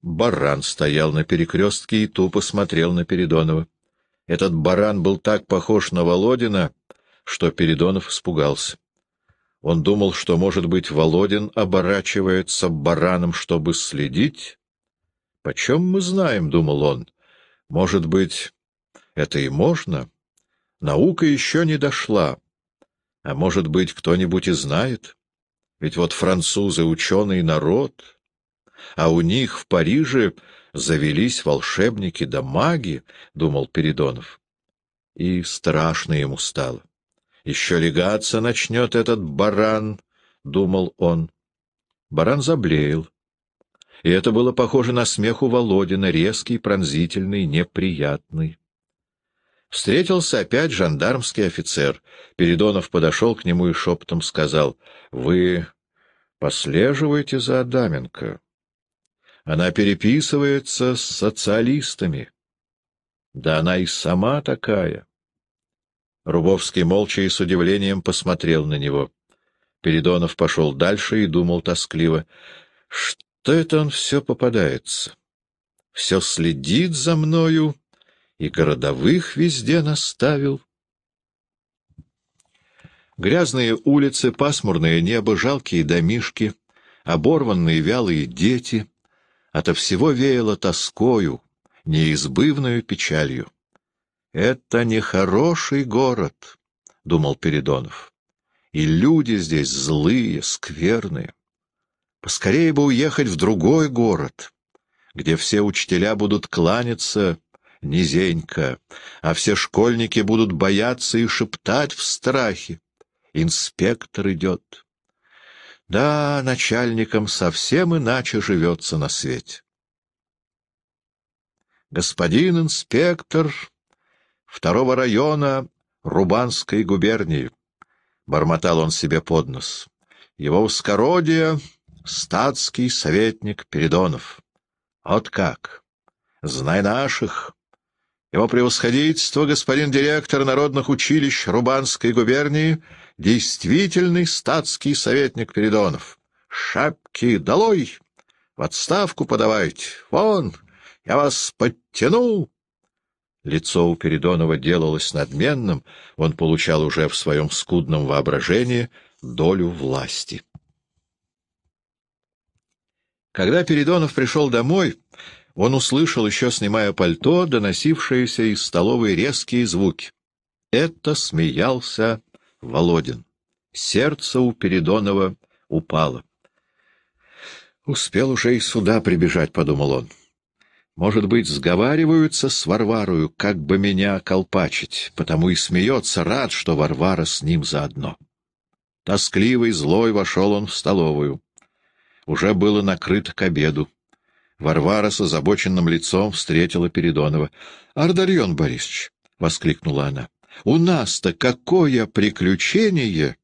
Баран стоял на перекрестке и тупо смотрел на Передонова. Этот баран был так похож на Володина, что Передонов испугался. Он думал, что, может быть, Володин оборачивается бараном, чтобы следить, «Почем мы знаем?» — думал он. «Может быть, это и можно? Наука еще не дошла. А может быть, кто-нибудь и знает? Ведь вот французы — ученый народ, а у них в Париже завелись волшебники да маги», — думал Передонов. И страшно ему стало. «Еще легаться начнет этот баран», — думал он. Баран заблеял и это было похоже на смех у Володина, резкий, пронзительный, неприятный. Встретился опять жандармский офицер. Передонов подошел к нему и шепотом сказал, — Вы послеживаете за Адаменко. Она переписывается с социалистами. Да она и сама такая. Рубовский молча и с удивлением посмотрел на него. Передонов пошел дальше и думал тоскливо, — что это он все попадается? Все следит за мною и городовых везде наставил. Грязные улицы, пасмурное небо, жалкие домишки, оборванные вялые дети — ото всего веяло тоскою, неизбывную печалью. «Это нехороший город», — думал Передонов, — «и люди здесь злые, скверные». Поскорее бы уехать в другой город, где все учителя будут кланяться низенько, а все школьники будут бояться и шептать в страхе. Инспектор идет. Да, начальникам совсем иначе живется на свете. Господин инспектор второго района Рубанской губернии, — бормотал он себе под нос, — его ускородие Статский советник Передонов. Вот как. Знай наших. Его превосходительство, господин директор народных училищ Рубанской губернии, действительный статский советник Передонов. Шапки долой! В отставку подавайте! Вон! Я вас подтянул! Лицо у Передонова делалось надменным, он получал уже в своем скудном воображении долю власти. Когда Передонов пришел домой, он услышал, еще снимая пальто, доносившиеся из столовой резкие звуки. Это смеялся Володин. Сердце у Передонова упало. «Успел уже и сюда прибежать», — подумал он. «Может быть, сговариваются с Варварою, как бы меня колпачить, потому и смеется, рад, что Варвара с ним заодно». Тоскливый, злой вошел он в столовую уже было накрыто к обеду. Варвара с озабоченным лицом встретила Передонова. — Ардарьон Борисович! — воскликнула она. — У нас-то какое приключение!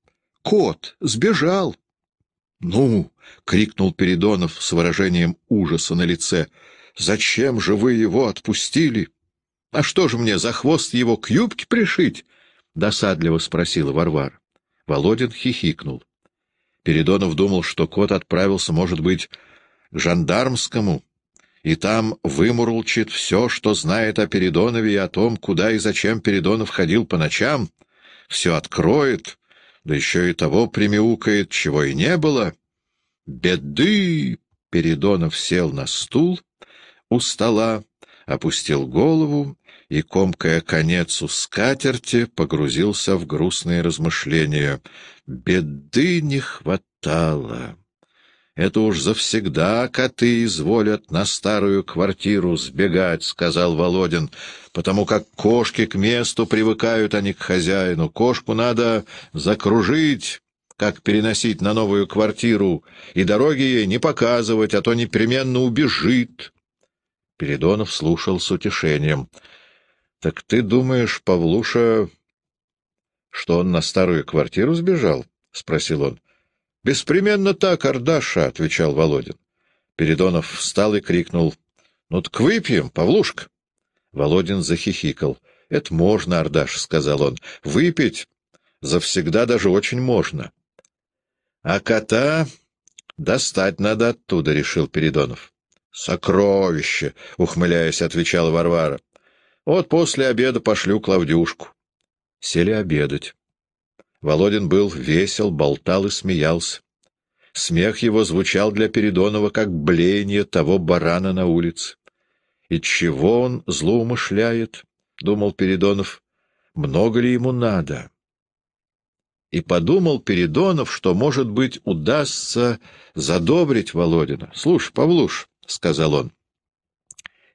Кот сбежал! — Ну! — крикнул Передонов с выражением ужаса на лице. — Зачем же вы его отпустили? — А что же мне, за хвост его к юбке пришить? — досадливо спросила Варвара. Володин хихикнул. Передонов думал, что кот отправился, может быть, к жандармскому, и там вымурлчит все, что знает о Передонове и о том, куда и зачем Передонов ходил по ночам, все откроет, да еще и того примяукает, чего и не было. Беды! Передонов сел на стул у стола, опустил голову и, комкая конец у скатерти, погрузился в грустные размышления. Беды не хватало. «Это уж завсегда коты изволят на старую квартиру сбегать», — сказал Володин, «потому как кошки к месту привыкают, а не к хозяину. Кошку надо закружить» как переносить на новую квартиру, и дороги ей не показывать, а то непременно убежит. Передонов слушал с утешением. — Так ты думаешь, Павлуша, что он на старую квартиру сбежал? — спросил он. — Беспременно так, Ардаша, — отвечал Володин. Передонов встал и крикнул. — Ну так выпьем, Павлушка! Володин захихикал. — Это можно, Ардаш, — сказал он. — Выпить завсегда даже очень можно. — А кота достать надо оттуда, — решил Передонов. — Сокровище! — ухмыляясь, отвечала Варвара. Вот после обеда пошлю Клавдюшку. Сели обедать. Володин был весел, болтал и смеялся. Смех его звучал для Передонова, как блеяние того барана на улице. «И чего он злоумышляет?» — думал Передонов. «Много ли ему надо?» И подумал Передонов, что, может быть, удастся задобрить Володина. «Слушай, Павлуш», — сказал он,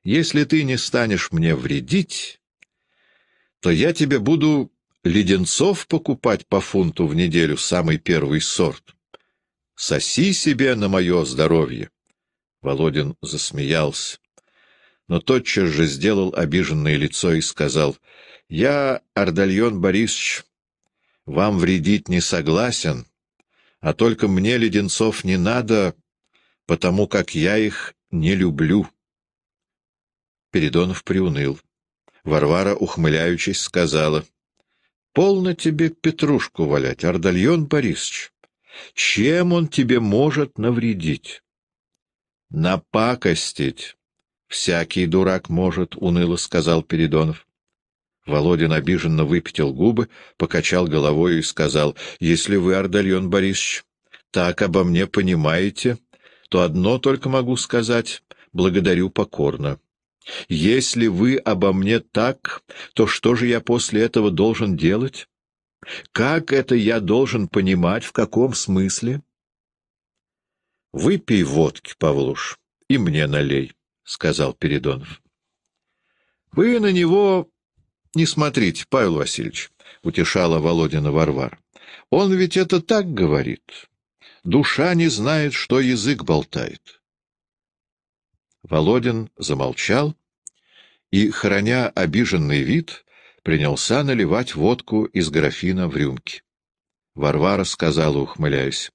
если ты не станешь мне вредить, то я тебе буду леденцов покупать по фунту в неделю самый первый сорт. Соси себе на мое здоровье. Володин засмеялся, но тотчас же сделал обиженное лицо и сказал, — Я, Ардальон Борисович, вам вредить не согласен, а только мне леденцов не надо, потому как я их не люблю. Передонов приуныл. Варвара, ухмыляючись, сказала. — Полно тебе петрушку валять, Ардальон Борисович. Чем он тебе может навредить? — Напакостить. «Всякий дурак может», — уныло сказал Передонов. Володин обиженно выпятил губы, покачал головой и сказал, «Если вы, Ардальон Борисович, так обо мне понимаете, то одно только могу сказать — благодарю покорно. Если вы обо мне так, то что же я после этого должен делать? Как это я должен понимать, в каком смысле? Выпей водки, Павлуш, и мне налей, — сказал Передонов. Вы на него не смотрите, Павел Васильевич, — утешала Володина Варвар. Он ведь это так говорит. Душа не знает, что язык болтает. Володин замолчал и, храня обиженный вид, принялся наливать водку из графина в рюмки. Варвара сказала, ухмыляясь,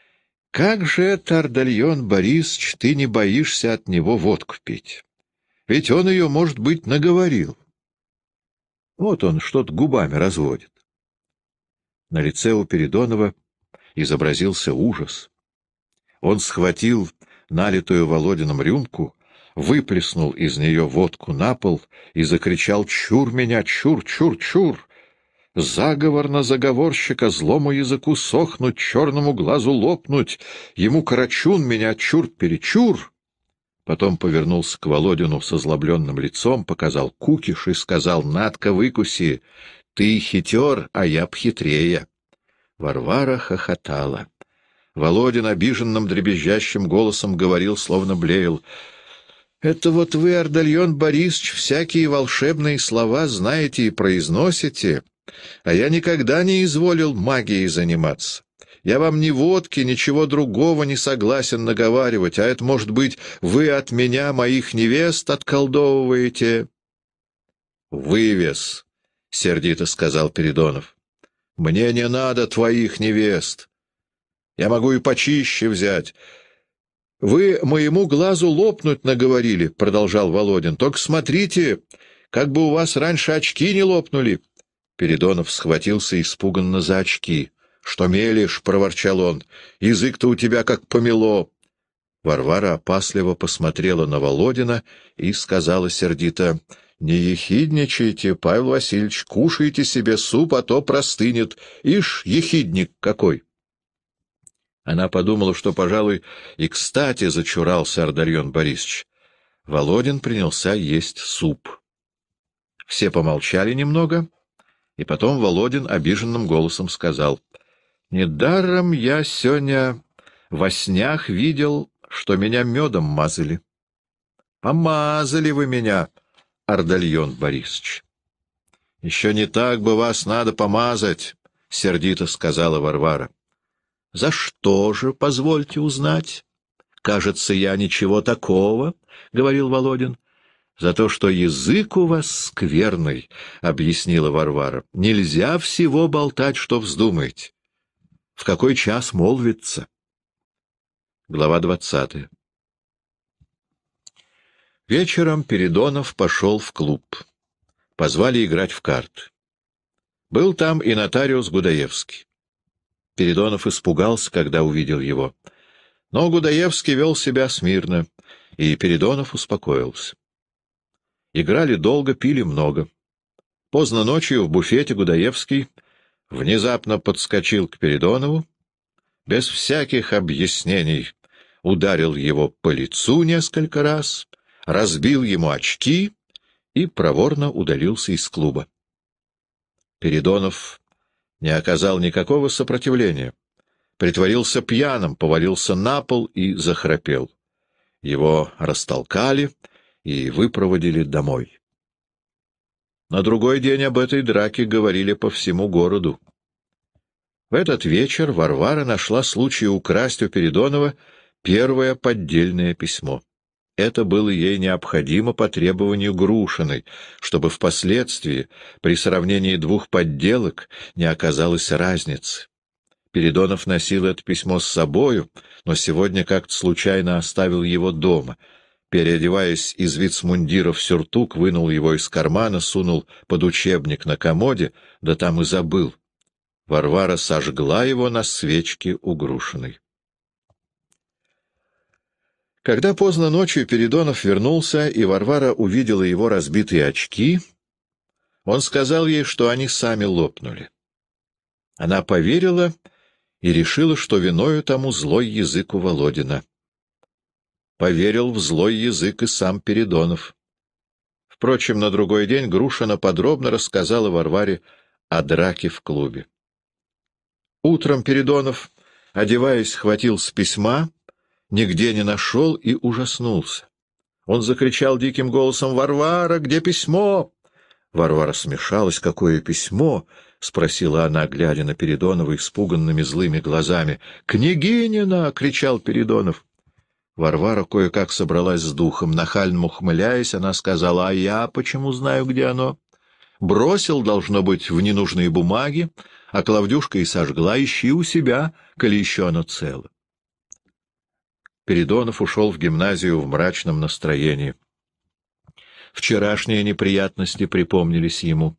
— Как же, Тардальон Борисович, ты не боишься от него водку пить? Ведь он ее, может быть, наговорил. Вот он что-то губами разводит. На лице у Передонова изобразился ужас. Он схватил налитую Володином рюмку, выплеснул из нее водку на пол и закричал «Чур меня! Чур! Чур! Чур!» Заговор на заговорщика, злому языку сохнуть, черному глазу лопнуть, ему карачун меня чур-перечур. Потом повернулся к Володину с озлобленным лицом, показал кукиш и сказал, «Надка, выкуси! Ты хитер, а я б хитрее!» Варвара хохотала. Володин обиженным дребезжащим голосом говорил, словно блеял. «Это вот вы, Ардальон Борисович, всякие волшебные слова знаете и произносите, а я никогда не изволил магией заниматься. Я вам ни водки, ничего другого не согласен наговаривать, а это, может быть, вы от меня моих невест отколдовываете?» Вывес, сердито сказал Передонов. «Мне не надо твоих невест. Я могу и почище взять. — Вы моему глазу лопнуть наговорили, — продолжал Володин. — Только смотрите, как бы у вас раньше очки не лопнули. Передонов схватился испуганно за очки. — Что мелешь? — проворчал он. — Язык-то у тебя как помело. Варвара опасливо посмотрела на Володина и сказала сердито, — Не ехидничайте, Павел Васильевич, кушайте себе суп, а то простынет. Ишь, ехидник какой! — она подумала, что, пожалуй, и кстати зачурался Ардальон Борисович. Володин принялся есть суп. Все помолчали немного, и потом Володин обиженным голосом сказал. — Недаром я сегодня во снях видел, что меня медом мазали. — Помазали вы меня, Ардальон Борисович. — Еще не так бы вас надо помазать, — сердито сказала Варвара. — за что же, позвольте узнать? Кажется, я ничего такого, — говорил Володин. За то, что язык у вас скверный, — объяснила Варвара. Нельзя всего болтать, что вздумаете. В какой час молвится? Глава двадцатая. Вечером Передонов пошел в клуб. Позвали играть в карты. Был там и нотариус Гудаевский. Передонов испугался, когда увидел его. Но Гудаевский вел себя смирно, и Передонов успокоился. Играли долго, пили много. Поздно ночью в буфете Гудаевский внезапно подскочил к Передонову, без всяких объяснений ударил его по лицу несколько раз, разбил ему очки и проворно удалился из клуба. Передонов не оказал никакого сопротивления. Притворился пьяным, повалился на пол и захрапел. Его растолкали и выпроводили домой. На другой день об этой драке говорили по всему городу. В этот вечер Варвара нашла случай украсть у Передонова первое поддельное письмо. Это было ей необходимо по требованию Грушиной, чтобы впоследствии при сравнении двух подделок не оказалось разницы. Передонов носил это письмо с собою, но сегодня как-то случайно оставил его дома. Переодеваясь из вицмундира в сюртук, вынул его из кармана, сунул под учебник на комоде, да там и забыл. Варвара сожгла его на свечке у Грушиной. Когда поздно ночью Передонов вернулся, и Варвара увидела его разбитые очки, он сказал ей, что они сами лопнули. Она поверила и решила, что виною тому злой язык у Володина. Поверил в злой язык и сам Передонов. Впрочем, на другой день Грушина подробно рассказала Варваре о драке в клубе. Утром Передонов, одеваясь, хватил с письма нигде не нашел и ужаснулся. Он закричал диким голосом «Варвара, где письмо?» Варвара смешалась. «Какое письмо?» — спросила она, глядя на Передонова испуганными злыми глазами. «Княгинина!» — кричал Передонов. Варвара кое-как собралась с духом. Нахально ухмыляясь, она сказала, «А я почему знаю, где оно?» Бросил, должно быть, в ненужные бумаги, а Клавдюшка и сожгла, ищи у себя, коли еще оно цело. Спиридонов ушел в гимназию в мрачном настроении. Вчерашние неприятности припомнились ему.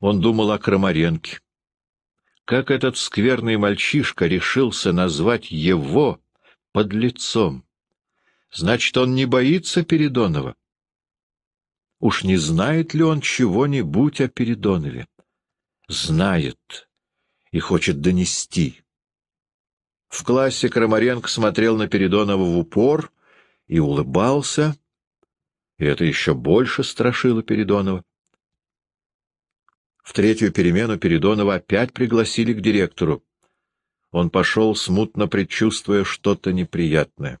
Он думал о Крамаренке. Как этот скверный мальчишка решился назвать его под лицом? Значит, он не боится Передонова? Уж не знает ли он чего-нибудь о Передонове? Знает и хочет донести. В классе Крамаренко смотрел на Передонова в упор и улыбался, и это еще больше страшило Передонова. В третью перемену Передонова опять пригласили к директору. Он пошел, смутно предчувствуя что-то неприятное.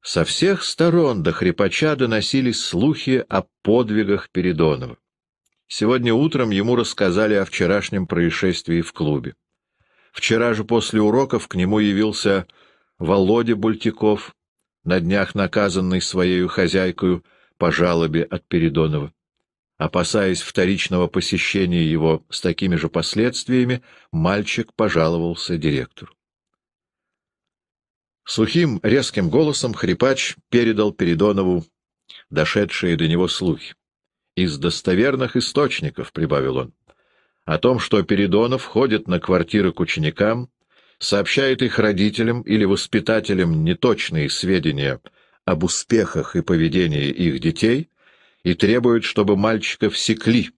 Со всех сторон до хрипача доносились слухи о подвигах Передонова. Сегодня утром ему рассказали о вчерашнем происшествии в клубе. Вчера же после уроков к нему явился Володя Бультяков, на днях наказанный своею хозяйкою по жалобе от Передонова. Опасаясь вторичного посещения его с такими же последствиями, мальчик пожаловался директору. Сухим, резким голосом хрипач передал Передонову дошедшие до него слухи. «Из достоверных источников», — прибавил он о том, что Передонов ходит на квартиры к ученикам, сообщает их родителям или воспитателям неточные сведения об успехах и поведении их детей и требует, чтобы мальчиков секли,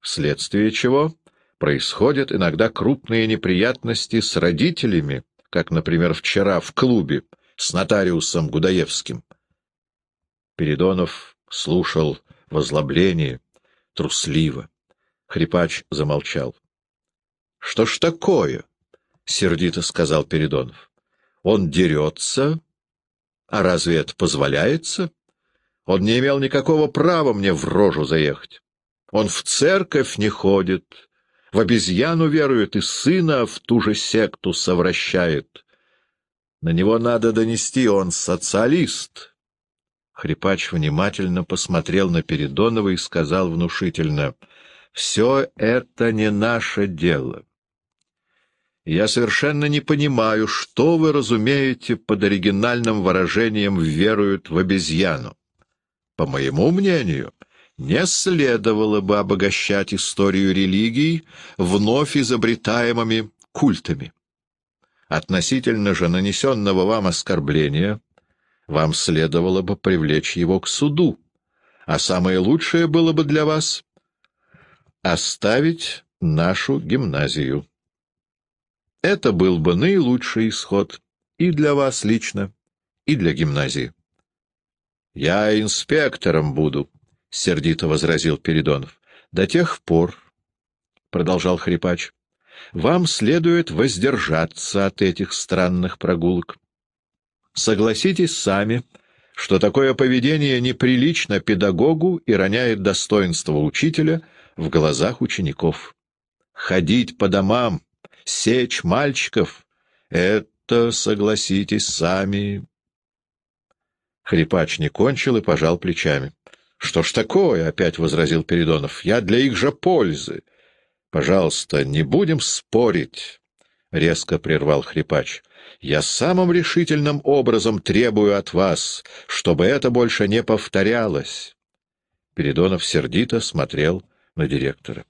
вследствие чего происходят иногда крупные неприятности с родителями, как, например, вчера в клубе с нотариусом Гудаевским. Передонов слушал в озлоблении, трусливо. Хрипач замолчал. — Что ж такое? — сердито сказал Передонов. — Он дерется? А разве это позволяется? Он не имел никакого права мне в рожу заехать. Он в церковь не ходит, в обезьяну верует и сына в ту же секту совращает. На него надо донести, он социалист. Хрипач внимательно посмотрел на Передонова и сказал внушительно — все это не наше дело. Я совершенно не понимаю, что вы разумеете под оригинальным выражением «веруют в обезьяну». По моему мнению, не следовало бы обогащать историю религий вновь изобретаемыми культами. Относительно же нанесенного вам оскорбления, вам следовало бы привлечь его к суду, а самое лучшее было бы для вас оставить нашу гимназию. Это был бы наилучший исход и для вас лично, и для гимназии. — Я инспектором буду, — сердито возразил Передонов. — До тех пор, — продолжал Хрипач, — вам следует воздержаться от этих странных прогулок. Согласитесь сами, что такое поведение неприлично педагогу и роняет достоинство учителя — в глазах учеников. Ходить по домам, сечь мальчиков — это, согласитесь, сами... Хрипач не кончил и пожал плечами. — Что ж такое? — опять возразил Передонов. — Я для их же пользы. — Пожалуйста, не будем спорить, — резко прервал Хрипач. — Я самым решительным образом требую от вас, чтобы это больше не повторялось. Передонов сердито смотрел на директора.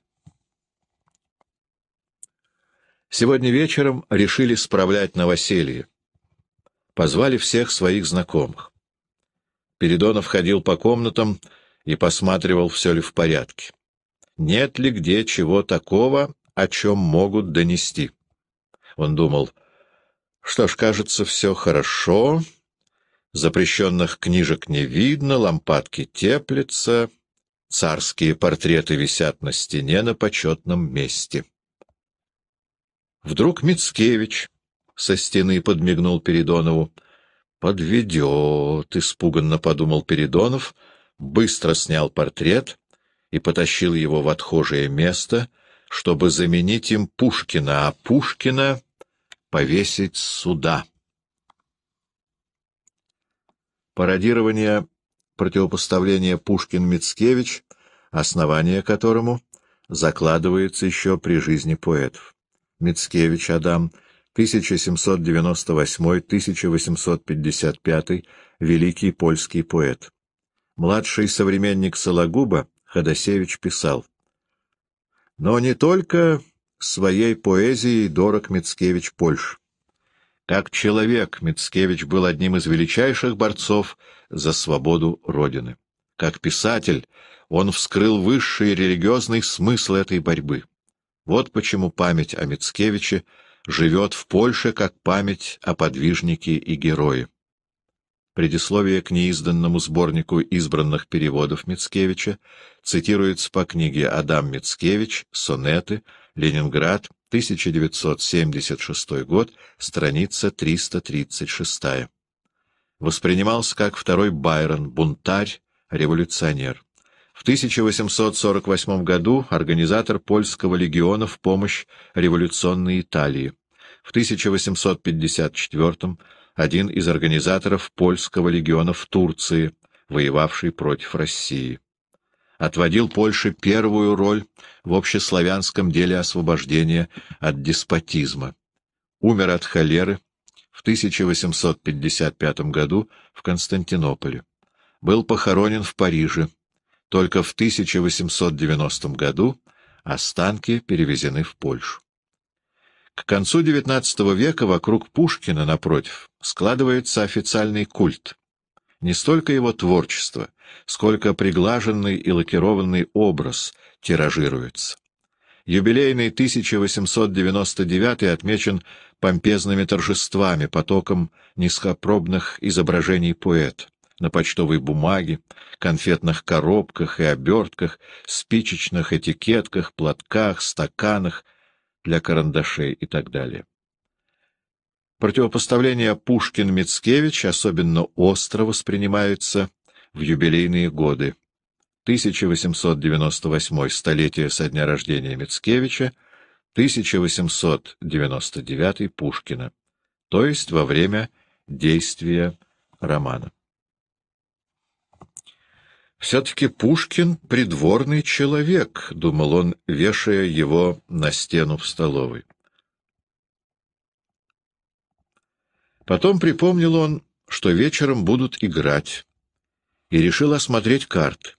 Сегодня вечером решили справлять новоселье. Позвали всех своих знакомых. Передонов ходил по комнатам и посматривал, все ли в порядке. Нет ли где чего такого, о чем могут донести? Он думал, что ж, кажется, все хорошо, запрещенных книжек не видно, лампадки теплятся... Царские портреты висят на стене на почетном месте. Вдруг Мицкевич со стены подмигнул Передонову. «Подведет!» — испуганно подумал Передонов, быстро снял портрет и потащил его в отхожее место, чтобы заменить им Пушкина, а Пушкина повесить сюда. Пародирование противопоставление Пушкин-Мицкевич, основание которому закладывается еще при жизни поэтов. Мицкевич Адам, 1798-1855, великий польский поэт. Младший современник Сологуба Ходосевич писал, «Но не только своей поэзией дорог Мицкевич Польш. Как человек Мицкевич был одним из величайших борцов за свободу Родины. Как писатель он вскрыл высший религиозный смысл этой борьбы. Вот почему память о Мицкевиче живет в Польше как память о подвижнике и герое. Предисловие к неизданному сборнику избранных переводов Мицкевича цитируется по книге «Адам Мицкевич», «Сонеты», «Ленинград», 1976 год, страница 336. Воспринимался как второй Байрон, бунтарь, революционер. В 1848 году организатор Польского легиона в помощь революционной Италии. В 1854 один из организаторов Польского легиона в Турции, воевавший против России отводил Польше первую роль в общеславянском деле освобождения от деспотизма. Умер от холеры в 1855 году в Константинополе. Был похоронен в Париже. Только в 1890 году останки перевезены в Польшу. К концу XIX века вокруг Пушкина, напротив, складывается официальный культ. Не столько его творчество — сколько приглаженный и лакированный образ тиражируется. Юбилейный 1899 отмечен помпезными торжествами, потоком низкопробных изображений поэт на почтовой бумаге, конфетных коробках и обертках, спичечных этикетках, платках, стаканах для карандашей и так далее. Противопоставление Пушкин-Мицкевич особенно остро воспринимается в юбилейные годы 1898 столетие со дня рождения Мицкевича, 1899 Пушкина, то есть во время действия романа. «Все-таки Пушкин — придворный человек», — думал он, вешая его на стену в столовой. Потом припомнил он, что вечером будут играть, и решил осмотреть карты.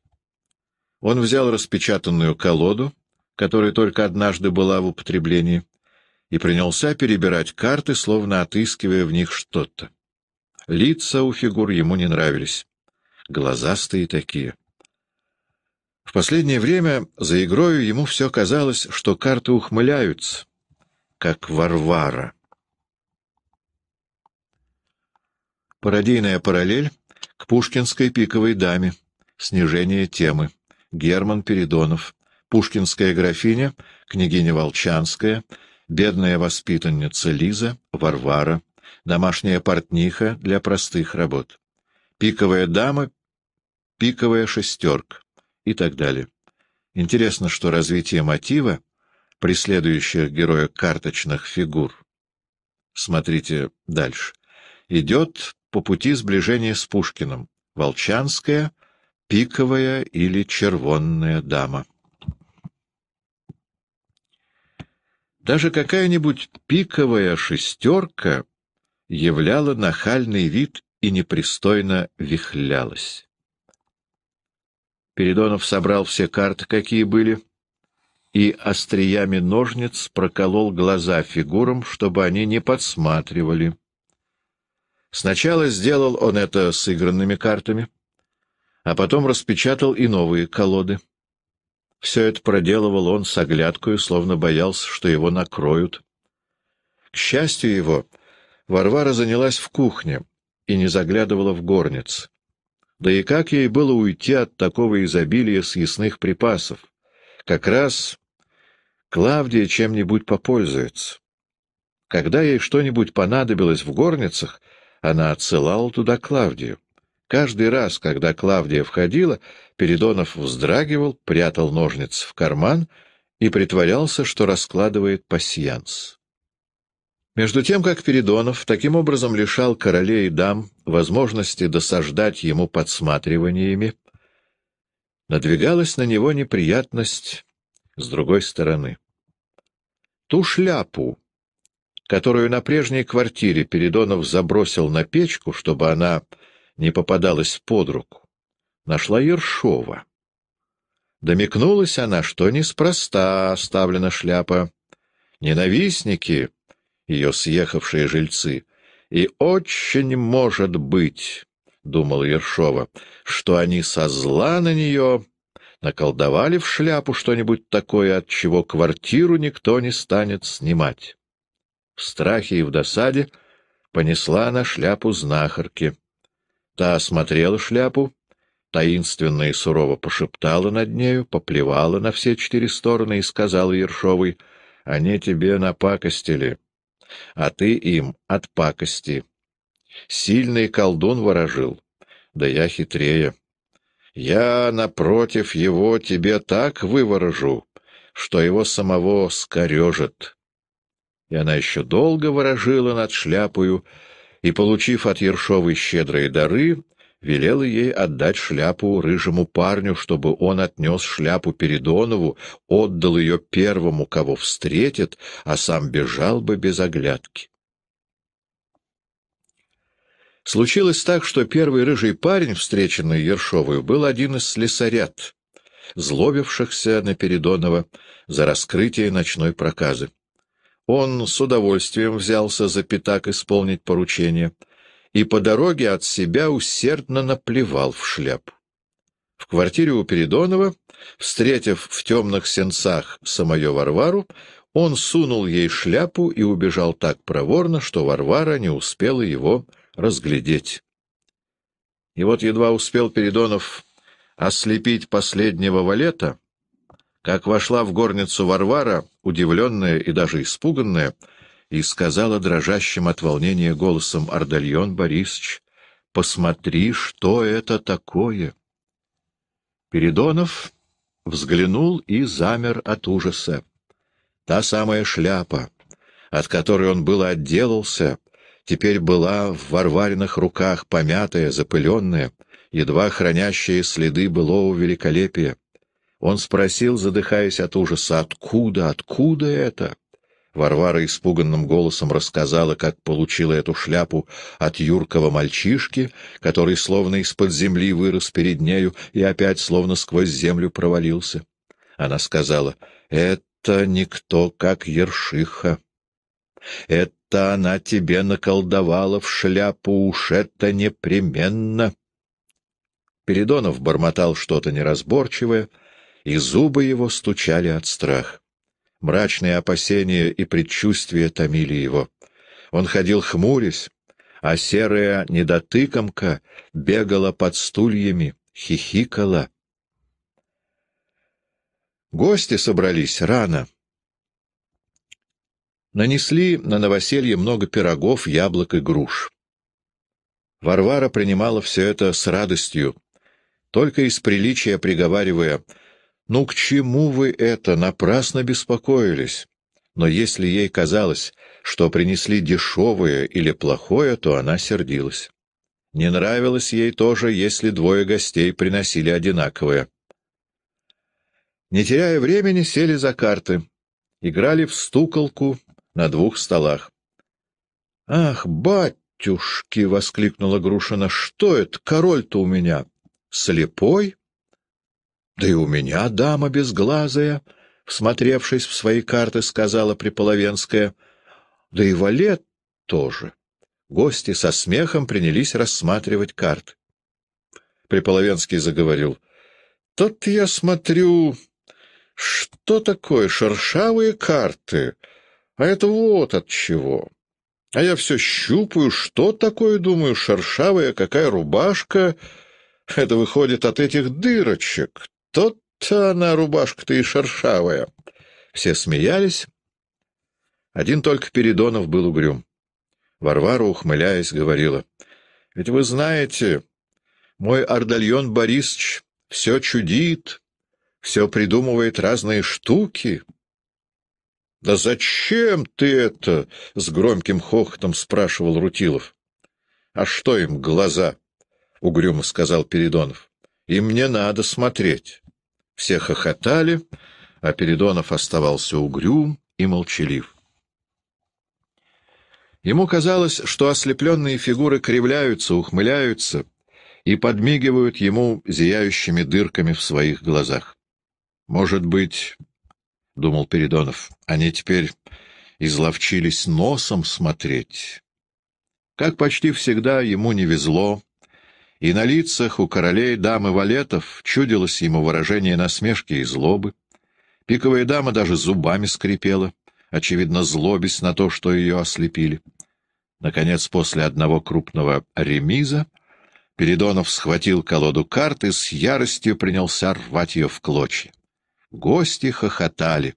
Он взял распечатанную колоду, которая только однажды была в употреблении, и принялся перебирать карты, словно отыскивая в них что-то. Лица у фигур ему не нравились. Глазастые такие. В последнее время за игрою ему все казалось, что карты ухмыляются, как Варвара. Пародийная параллель к пушкинской пиковой даме. Снижение темы. Герман Передонов. Пушкинская графиня, княгиня Волчанская, бедная воспитанница Лиза, Варвара, домашняя портниха для простых работ. Пиковая дама, пиковая шестерка и так далее. Интересно, что развитие мотива, преследующих героя карточных фигур, смотрите дальше, идет по пути сближения с Пушкиным — Волчанская, Пиковая или Червонная дама. Даже какая-нибудь пиковая шестерка являла нахальный вид и непристойно вихлялась. Передонов собрал все карты, какие были, и остриями ножниц проколол глаза фигурам, чтобы они не подсматривали. Сначала сделал он это с игранными картами, а потом распечатал и новые колоды. Все это проделывал он с оглядкой, словно боялся, что его накроют. К счастью его, Варвара занялась в кухне и не заглядывала в горниц. Да и как ей было уйти от такого изобилия съестных припасов? Как раз Клавдия чем-нибудь попользуется. Когда ей что-нибудь понадобилось в горницах, она отсылала туда Клавдию. Каждый раз, когда Клавдия входила, Передонов вздрагивал, прятал ножниц в карман и притворялся, что раскладывает пасьянс. Между тем, как Передонов таким образом лишал королей и дам возможности досаждать ему подсматриваниями, надвигалась на него неприятность с другой стороны. Ту шляпу, которую на прежней квартире Передонов забросил на печку, чтобы она не попадалась под руку, нашла Ершова. Домикнулась она, что неспроста оставлена шляпа. Ненавистники, ее съехавшие жильцы, и очень может быть, — думал Ершова, — что они со зла на нее наколдовали в шляпу что-нибудь такое, от чего квартиру никто не станет снимать в страхе и в досаде понесла на шляпу знахарки. Та осмотрела шляпу, таинственно и сурово пошептала над нею, поплевала на все четыре стороны и сказала Ершовой, «Они тебе напакостили, а ты им от пакости. Сильный колдун ворожил, да я хитрее. Я напротив его тебе так выворожу, что его самого скорежит. И она еще долго ворожила над шляпою, и, получив от Ершовой щедрые дары, велела ей отдать шляпу рыжему парню, чтобы он отнес шляпу Передонову, отдал ее первому, кого встретит, а сам бежал бы без оглядки. Случилось так, что первый рыжий парень, встреченный Ершовой, был один из слесарят, злобившихся на Передонова за раскрытие ночной проказы. Он с удовольствием взялся за пятак исполнить поручение и по дороге от себя усердно наплевал в шляпу. В квартире у Передонова, встретив в темных сенцах самую Варвару, он сунул ей шляпу и убежал так проворно, что Варвара не успела его разглядеть. И вот едва успел Передонов ослепить последнего валета, как вошла в горницу Варвара, удивленная и даже испуганная, и сказала дрожащим от волнения голосом Ордальон Борисович, «Посмотри, что это такое!» Передонов взглянул и замер от ужаса. Та самая шляпа, от которой он было отделался, теперь была в Варвариных руках, помятая, запыленная, едва хранящая следы былого великолепия. Он спросил, задыхаясь от ужаса, «Откуда, откуда это?» Варвара испуганным голосом рассказала, как получила эту шляпу от юркого мальчишки, который словно из-под земли вырос перед нею и опять словно сквозь землю провалился. Она сказала, «Это никто, как Ершиха. Это она тебе наколдовала в шляпу, уж это непременно». Передонов бормотал что-то неразборчивое — и зубы его стучали от страха. Мрачные опасения и предчувствия томили его. Он ходил хмурясь, а серая недотыкомка бегала под стульями, хихикала. Гости собрались рано. Нанесли на новоселье много пирогов, яблок и груш. Варвара принимала все это с радостью, только из приличия приговаривая — ну к чему вы это? Напрасно беспокоились. Но если ей казалось, что принесли дешевое или плохое, то она сердилась. Не нравилось ей тоже, если двое гостей приносили одинаковое. Не теряя времени, сели за карты. Играли в стуколку на двух столах. — Ах, батюшки! — воскликнула Грушина. — Что это? Король-то у меня слепой? Да и у меня дама безглазая, всмотревшись в свои карты, сказала Приполовенская. Да и валет тоже. Гости со смехом принялись рассматривать карты. Приполовенский заговорил. — Тот я смотрю... Что такое шершавые карты? А это вот от чего. А я все щупаю, что такое, думаю, шершавая, какая рубашка... Это выходит от этих дырочек. Тот-то она рубашка-то и шершавая. Все смеялись. Один только Передонов был угрюм. Варвара, ухмыляясь, говорила. — Ведь вы знаете, мой Ордальон Борисович все чудит, все придумывает разные штуки. — Да зачем ты это? — с громким хохотом спрашивал Рутилов. — А что им глаза? — угрюмо сказал Передонов и мне надо смотреть. Все хохотали, а Передонов оставался угрюм и молчалив. Ему казалось, что ослепленные фигуры кривляются, ухмыляются и подмигивают ему зияющими дырками в своих глазах. «Может быть, — думал Передонов, — они теперь изловчились носом смотреть». Как почти всегда, ему не везло и на лицах у королей дам и валетов чудилось ему выражение насмешки и злобы. Пиковая дама даже зубами скрипела, очевидно, злобясь на то, что ее ослепили. Наконец, после одного крупного ремиза, Передонов схватил колоду карт и с яростью принялся рвать ее в клочья. Гости хохотали.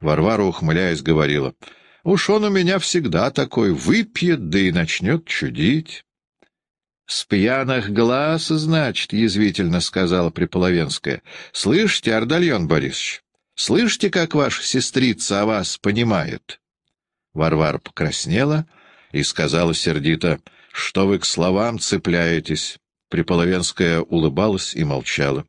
Варвара, ухмыляясь, говорила, «Уж он у меня всегда такой, выпьет, да и начнет чудить». «С пьяных глаз, значит», — язвительно сказала Приполовенская. «Слышите, Ардальон Борисович, слышите, как ваша сестрица о вас понимает?» Варвар покраснела и сказала сердито, «Что вы к словам цепляетесь?» Приполовенская улыбалась и молчала.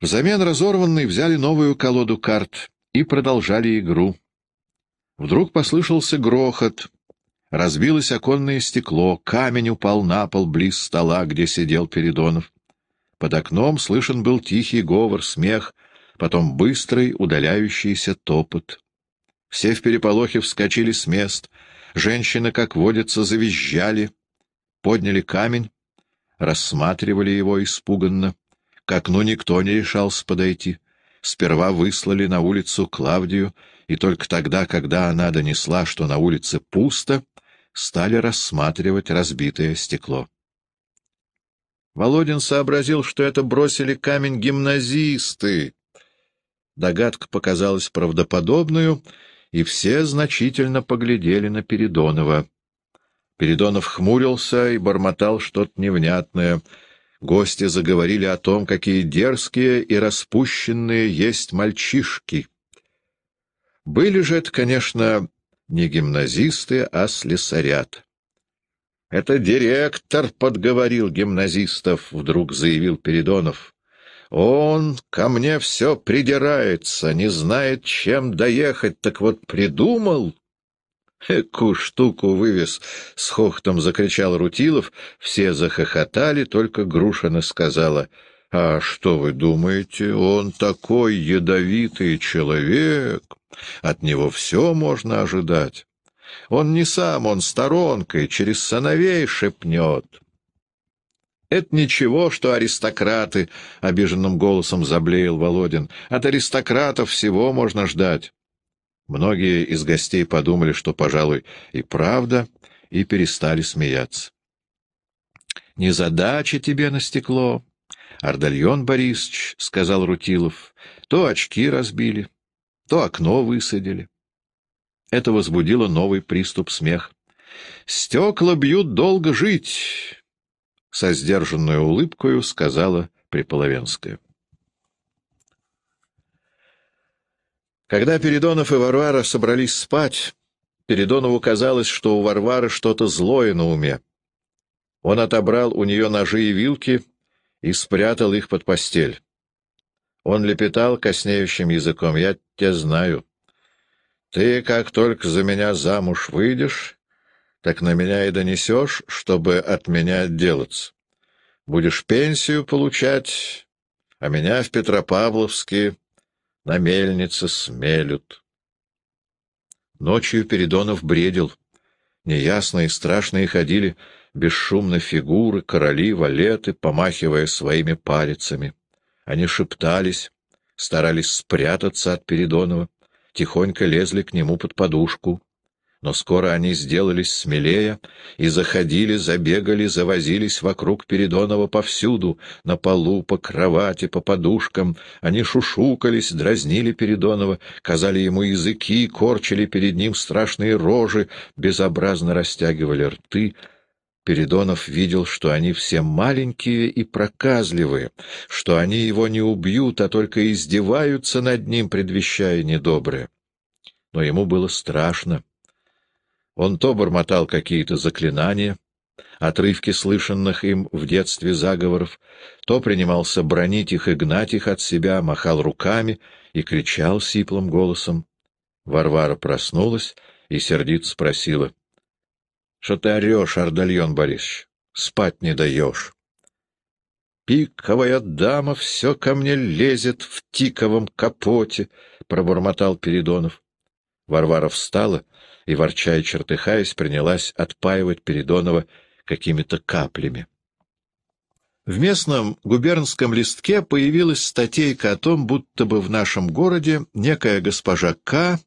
Взамен разорванной взяли новую колоду карт и продолжали игру. Вдруг послышался грохот, Разбилось оконное стекло, камень упал на пол близ стола, где сидел Передонов. Под окном слышен был тихий говор, смех, потом быстрый удаляющийся топот. Все в переполохе вскочили с мест, женщины, как водится, завизжали, подняли камень, рассматривали его испуганно. К окну никто не решался подойти. Сперва выслали на улицу Клавдию, и только тогда, когда она донесла, что на улице пусто, стали рассматривать разбитое стекло. Володин сообразил, что это бросили камень гимназисты. Догадка показалась правдоподобную, и все значительно поглядели на Передонова. Передонов хмурился и бормотал что-то невнятное. Гости заговорили о том, какие дерзкие и распущенные есть мальчишки. Были же это, конечно, не гимназисты, а слесарят. «Это директор подговорил гимназистов», — вдруг заявил Передонов. «Он ко мне все придирается, не знает, чем доехать, так вот придумал». «Эку штуку вывез!» — с хохтом закричал Рутилов. Все захохотали, только Грушина сказала. «А что вы думаете, он такой ядовитый человек!» От него все можно ожидать. Он не сам, он сторонкой, через сыновей шепнет. «Это ничего, что аристократы», — обиженным голосом заблеял Володин. «От аристократов всего можно ждать». Многие из гостей подумали, что, пожалуй, и правда, и перестали смеяться. «Не задача тебе на стекло», — Ардальон Борисович, — сказал Рутилов, — «то очки разбили, то окно высадили. Это возбудило новый приступ смех. «Стекла бьют долго жить!» — со сдержанной улыбкою сказала Приполовенская. Когда Передонов и Варвара собрались спать, Передонову казалось, что у Варвары что-то злое на уме. Он отобрал у нее ножи и вилки и спрятал их под постель. Он лепетал коснеющим языком. «Я тебя знаю. Ты, как только за меня замуж выйдешь, так на меня и донесешь, чтобы от меня отделаться. Будешь пенсию получать, а меня в Петропавловске на мельнице смелют». Ночью Передонов бредил. Неясные, страшные ходили бесшумно фигуры, короли, валеты, помахивая своими палицами. Они шептались, старались спрятаться от Передонова, тихонько лезли к нему под подушку. Но скоро они сделались смелее и заходили, забегали, завозились вокруг Передонова повсюду, на полу, по кровати, по подушкам. Они шушукались, дразнили Передонова, казали ему языки, корчили перед ним страшные рожи, безобразно растягивали рты — Передонов видел, что они все маленькие и проказливые, что они его не убьют, а только издеваются над ним, предвещая недоброе. Но ему было страшно. Он то бормотал какие-то заклинания, отрывки слышанных им в детстве заговоров, то принимался бронить их и гнать их от себя, махал руками и кричал сиплым голосом. Варвара проснулась и сердит спросила — что ты орешь, Ардальон Борисович? Спать не даешь. Пиковая дама все ко мне лезет в тиковом капоте, — пробормотал Передонов. Варвара встала и, ворчая чертыхаясь, принялась отпаивать Передонова какими-то каплями. В местном губернском листке появилась статейка о том, будто бы в нашем городе некая госпожа К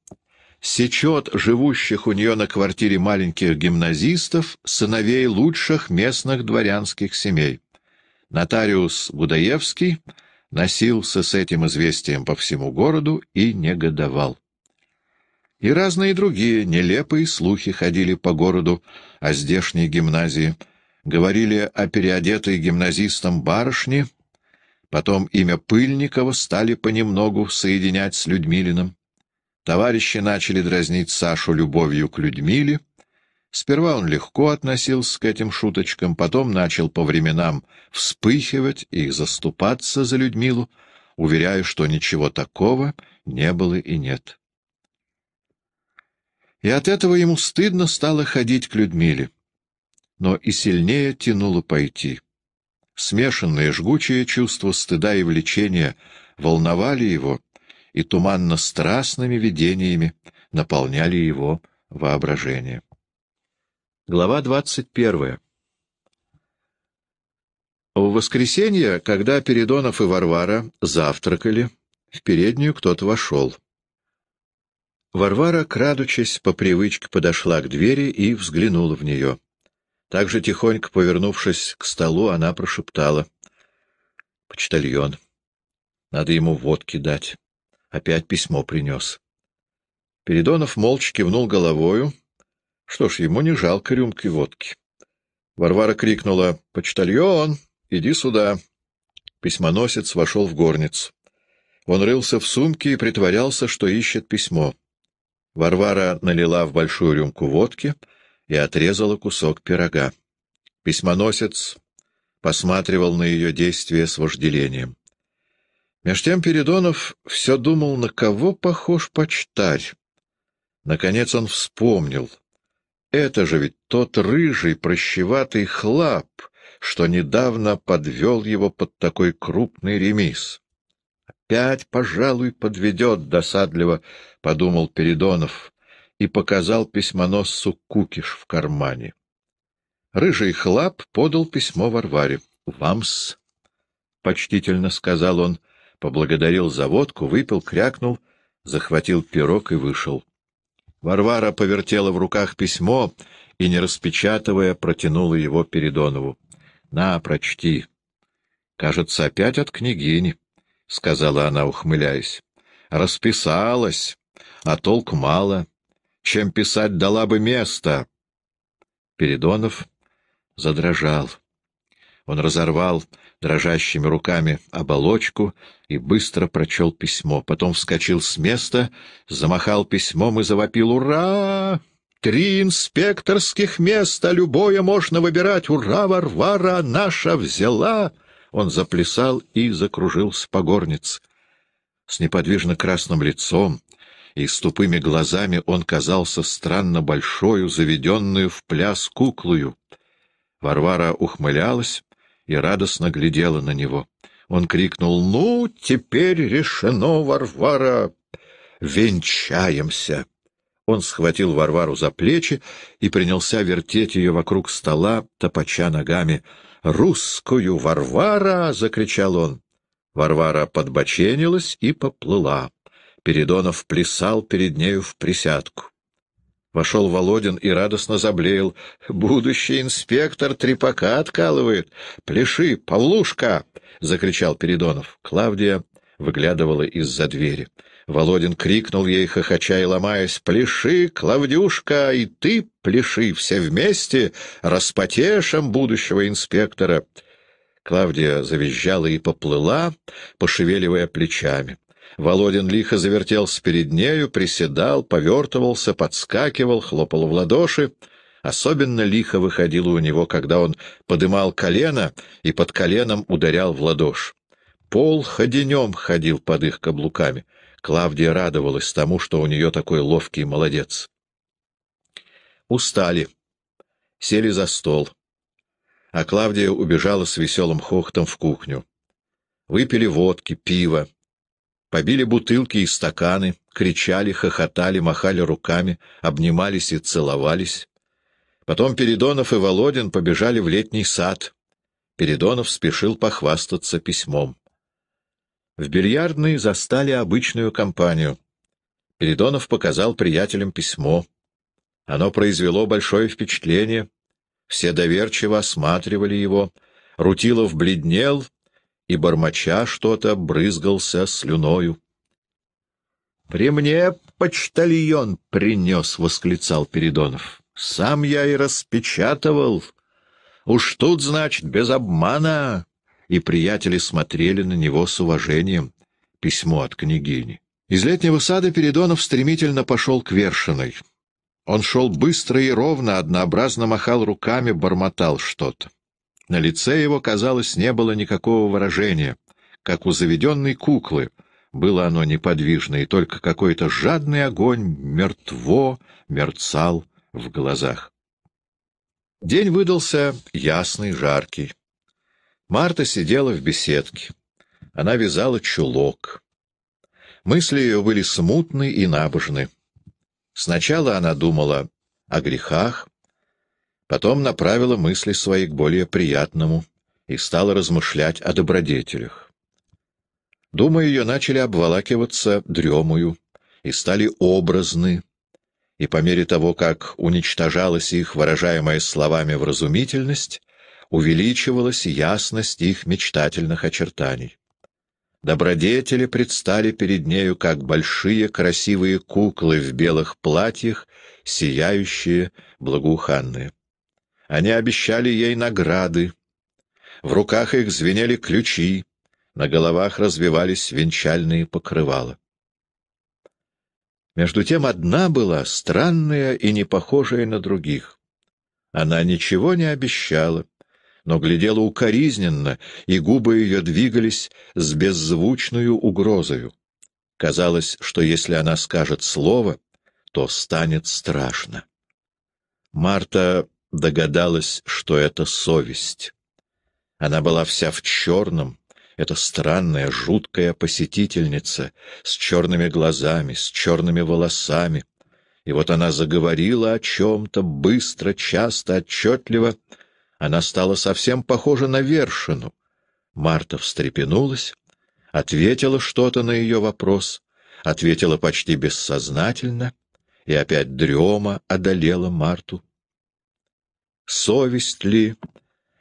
сечет живущих у нее на квартире маленьких гимназистов, сыновей лучших местных дворянских семей. Нотариус Гудаевский носился с этим известием по всему городу и негодовал. И разные другие нелепые слухи ходили по городу о здешней гимназии, говорили о переодетой гимназистом барышне, потом имя Пыльникова стали понемногу соединять с Людмилиным. Товарищи начали дразнить Сашу любовью к Людмиле. Сперва он легко относился к этим шуточкам, потом начал по временам вспыхивать и заступаться за Людмилу, уверяя, что ничего такого не было и нет. И от этого ему стыдно стало ходить к Людмиле, но и сильнее тянуло пойти. Смешанные жгучие чувства стыда и влечения волновали его, и туманно-страстными видениями наполняли его воображение. Глава 21. В воскресенье, когда Передонов и Варвара завтракали, в переднюю кто-то вошел. Варвара, крадучись по привычке, подошла к двери и взглянула в нее. Также тихонько повернувшись к столу, она прошептала. — Почтальон. Надо ему водки дать опять письмо принес. Передонов молча кивнул головою. Что ж, ему не жалко рюмки водки. Варвара крикнула «Почтальон, иди сюда!» Письмоносец вошел в горницу. Он рылся в сумке и притворялся, что ищет письмо. Варвара налила в большую рюмку водки и отрезала кусок пирога. Письмоносец посматривал на ее действия с вожделением. Меж тем Передонов все думал, на кого похож почтарь. Наконец он вспомнил. Это же ведь тот рыжий, прощеватый хлап, что недавно подвел его под такой крупный ремис. «Опять, пожалуй, подведет досадливо», — подумал Передонов и показал письмоносцу кукиш в кармане. Рыжий хлап подал письмо Варваре. «Вамс», — почтительно сказал он, поблагодарил за водку, выпил, крякнул, захватил пирог и вышел. Варвара повертела в руках письмо и, не распечатывая, протянула его Передонову. — На, прочти. — Кажется, опять от княгини, — сказала она, ухмыляясь. — Расписалась, а толк мало. Чем писать дала бы место? Передонов задрожал. Он разорвал дрожащими руками оболочку и быстро прочел письмо. Потом вскочил с места, замахал письмом и завопил «Ура!» Три инспекторских места, любое можно выбирать. Ура, Варвара наша взяла!» Он заплясал и закружился по горнице. С неподвижно красным лицом и с тупыми глазами он казался странно большою, заведенную в пляс куклою. Варвара ухмылялась, и радостно глядела на него. Он крикнул «Ну, теперь решено, Варвара! Венчаемся!» Он схватил Варвару за плечи и принялся вертеть ее вокруг стола, топача ногами. «Русскую Варвара!» — закричал он. Варвара подбоченилась и поплыла. Передонов плясал перед нею в присядку. Вошел Володин и радостно заблеял. «Будущий инспектор трепака откалывает! Пляши, Павлушка!» — закричал Передонов. Клавдия выглядывала из-за двери. Володин крикнул ей, хохоча и ломаясь, «Пляши, Клавдюшка, и ты пляши, все вместе, распотешим будущего инспектора!» Клавдия завизжала и поплыла, пошевеливая плечами. Володин лихо завертелся перед нею, приседал, повертывался, подскакивал, хлопал в ладоши. Особенно лихо выходило у него, когда он подымал колено и под коленом ударял в ладошь. Пол ходенем ходил под их каблуками. Клавдия радовалась тому, что у нее такой ловкий молодец. Устали. Сели за стол. А Клавдия убежала с веселым хохтом в кухню. Выпили водки, пиво. Побили бутылки и стаканы, кричали, хохотали, махали руками, обнимались и целовались. Потом Передонов и Володин побежали в летний сад. Передонов спешил похвастаться письмом. В бильярдной застали обычную компанию. Передонов показал приятелям письмо. Оно произвело большое впечатление. Все доверчиво осматривали его. Рутилов бледнел — и, бормоча что-то, брызгался слюною. — При мне почтальон принес, — восклицал Передонов. — Сам я и распечатывал. Уж тут, значит, без обмана. И приятели смотрели на него с уважением. Письмо от княгини. Из летнего сада Передонов стремительно пошел к Вершиной. Он шел быстро и ровно, однообразно махал руками, бормотал что-то. На лице его, казалось, не было никакого выражения. Как у заведенной куклы было оно неподвижно, и только какой-то жадный огонь мертво мерцал в глазах. День выдался ясный, жаркий. Марта сидела в беседке. Она вязала чулок. Мысли ее были смутны и набожны. Сначала она думала о грехах, Потом направила мысли свои к более приятному и стала размышлять о добродетелях. Думы ее начали обволакиваться дремую и стали образны, и по мере того, как уничтожалась их, выражаемая словами, вразумительность, увеличивалась ясность их мечтательных очертаний. Добродетели предстали перед нею, как большие красивые куклы в белых платьях, сияющие, благоуханные. Они обещали ей награды. В руках их звенели ключи, на головах развивались венчальные покрывала. Между тем одна была странная и не похожая на других. Она ничего не обещала, но глядела укоризненно, и губы ее двигались с беззвучную угрозою. Казалось, что если она скажет слово, то станет страшно. Марта догадалась, что это совесть. Она была вся в черном, эта странная, жуткая посетительница, с черными глазами, с черными волосами. И вот она заговорила о чем-то, быстро, часто, отчетливо. Она стала совсем похожа на вершину. Марта встрепенулась, ответила что-то на ее вопрос, ответила почти бессознательно, и опять дрема одолела Марту совесть ли,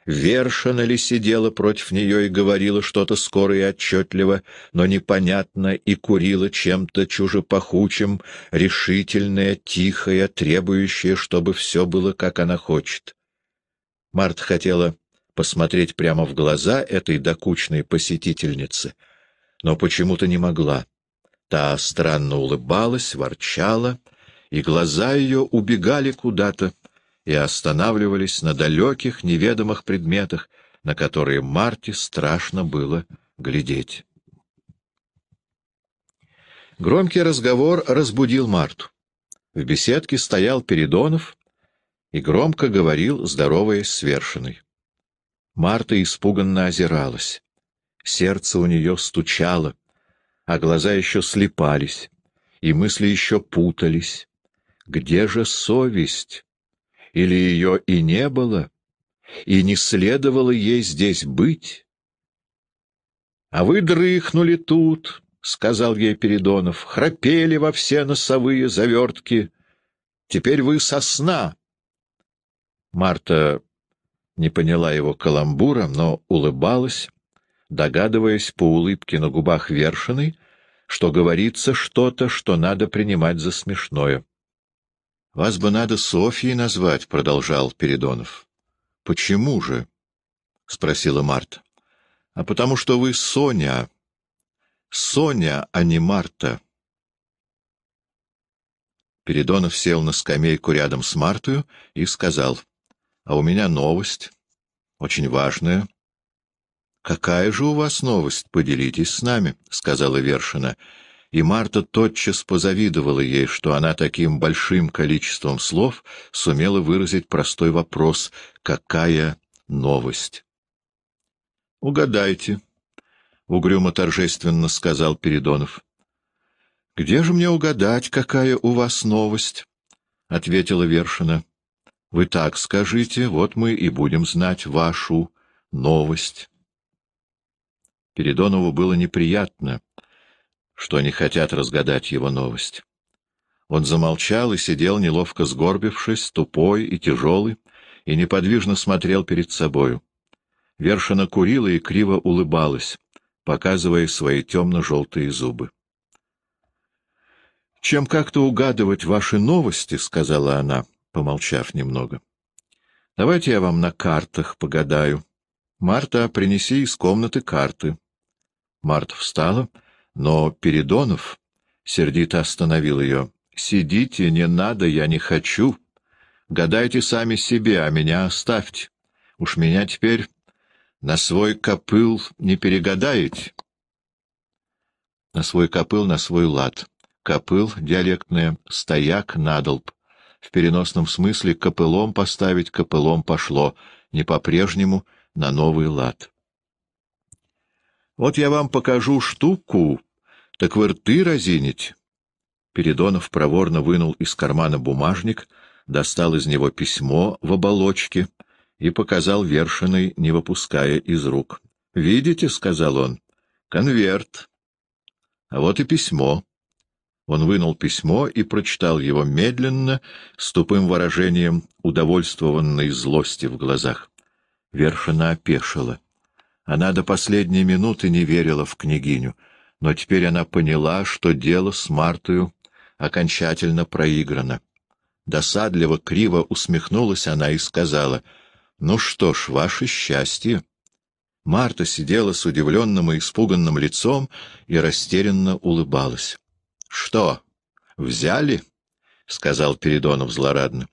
вершина ли сидела против нее и говорила что-то скоро и отчетливо, но непонятно, и курила чем-то чужепахучим, решительное, тихое, требующее, чтобы все было, как она хочет. Марта хотела посмотреть прямо в глаза этой докучной посетительницы, но почему-то не могла. Та странно улыбалась, ворчала, и глаза ее убегали куда-то, и останавливались на далеких, неведомых предметах, на которые Марте страшно было глядеть. Громкий разговор разбудил Марту. В беседке стоял Передонов и громко говорил, здороваясь с Вершиной. Марта испуганно озиралась. Сердце у нее стучало, а глаза еще слепались, и мысли еще путались. Где же совесть? или ее и не было, и не следовало ей здесь быть. — А вы дрыхнули тут, — сказал ей Передонов, — храпели во все носовые завертки. Теперь вы сосна. Марта не поняла его каламбура, но улыбалась, догадываясь по улыбке на губах Вершиной, что говорится что-то, что надо принимать за смешное. — Вас бы надо Софьей назвать, — продолжал Передонов. — Почему же? — спросила Марта. — А потому что вы Соня. Соня, а не Марта. Передонов сел на скамейку рядом с Мартою и сказал. — А у меня новость. Очень важная. — Какая же у вас новость? Поделитесь с нами, — сказала Вершина. — и Марта тотчас позавидовала ей, что она таким большим количеством слов сумела выразить простой вопрос «Какая новость?» «Угадайте», — угрюмо торжественно сказал Передонов. «Где же мне угадать, какая у вас новость?» — ответила Вершина. «Вы так скажите, вот мы и будем знать вашу новость». Передонову было неприятно, что не хотят разгадать его новость. Он замолчал и сидел, неловко сгорбившись, тупой и тяжелый, и неподвижно смотрел перед собою. Вершина курила и криво улыбалась, показывая свои темно-желтые зубы. — Чем как-то угадывать ваши новости, — сказала она, помолчав немного. — Давайте я вам на картах погадаю. Марта, принеси из комнаты карты. Марта встала и но Передонов сердито остановил ее. «Сидите, не надо, я не хочу. Гадайте сами себе, а меня оставьте. Уж меня теперь на свой копыл не перегадаете». На свой копыл, на свой лад. Копыл — диалектное, стояк — надолб. В переносном смысле копылом поставить копылом пошло, не по-прежнему, на новый лад. «Вот я вам покажу штуку», так вы рты разинить. Передонов проворно вынул из кармана бумажник, достал из него письмо в оболочке и показал Вершиной, не выпуская из рук. — Видите, — сказал он, — конверт. А вот и письмо. Он вынул письмо и прочитал его медленно, с тупым выражением удовольствованной злости в глазах. Вершина опешила. Она до последней минуты не верила в княгиню — но теперь она поняла, что дело с Мартою окончательно проиграно. Досадливо, криво усмехнулась она и сказала, «Ну что ж, ваше счастье». Марта сидела с удивленным и испуганным лицом и растерянно улыбалась. «Что, взяли?» — сказал Передонов злорадно.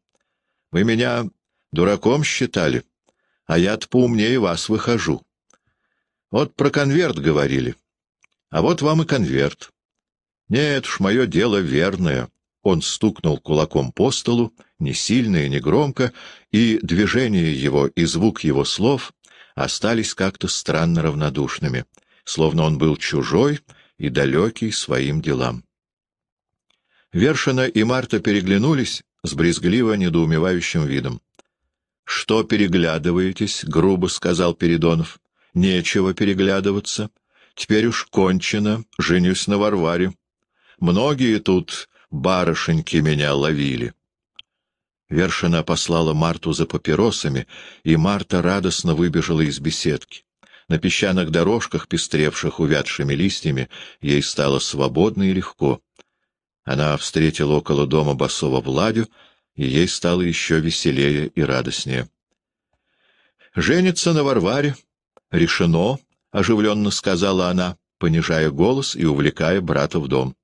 «Вы меня дураком считали, а я-то поумнее вас выхожу. Вот про конверт говорили». А вот вам и конверт. Нет уж, мое дело верное. Он стукнул кулаком по столу, не сильно и не громко, и движение его и звук его слов остались как-то странно равнодушными, словно он был чужой и далекий своим делам. Вершина и Марта переглянулись с брезгливо недоумевающим видом. — Что переглядываетесь? — грубо сказал Передонов. — Нечего переглядываться. — Теперь уж кончено, женюсь на Варваре. Многие тут барышеньки меня ловили. Вершина послала Марту за папиросами, и Марта радостно выбежала из беседки. На песчаных дорожках, пестревших увядшими листьями, ей стало свободно и легко. Она встретила около дома Басова Владю, и ей стало еще веселее и радостнее. «Женится на Варваре. Решено», оживленно сказала она, понижая голос и увлекая брата в дом.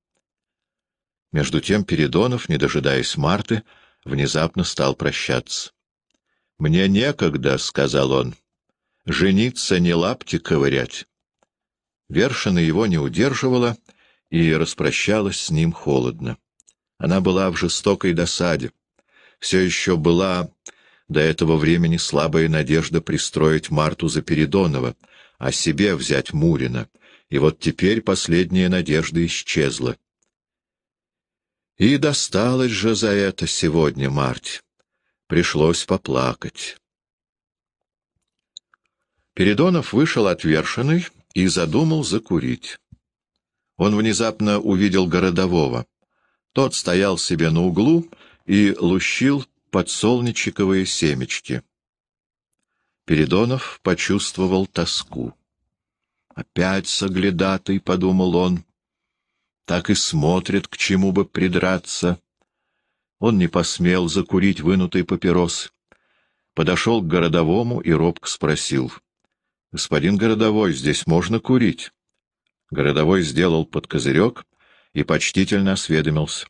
Между тем Передонов, не дожидаясь Марты, внезапно стал прощаться. «Мне некогда», — сказал он, — «жениться не лапти ковырять». Вершина его не удерживала и распрощалась с ним холодно. Она была в жестокой досаде. Все еще была до этого времени слабая надежда пристроить Марту за Передонова — а себе взять Мурина, и вот теперь последняя надежда исчезла. И досталось же за это сегодня марть. Пришлось поплакать. Передонов вышел от и задумал закурить. Он внезапно увидел городового. Тот стоял себе на углу и лущил подсолнечиковые семечки. Передонов почувствовал тоску. «Опять соглядатый», — подумал он, — «так и смотрит, к чему бы придраться». Он не посмел закурить вынутый папирос. Подошел к городовому и робко спросил. «Господин городовой, здесь можно курить?» Городовой сделал под козырек и почтительно осведомился.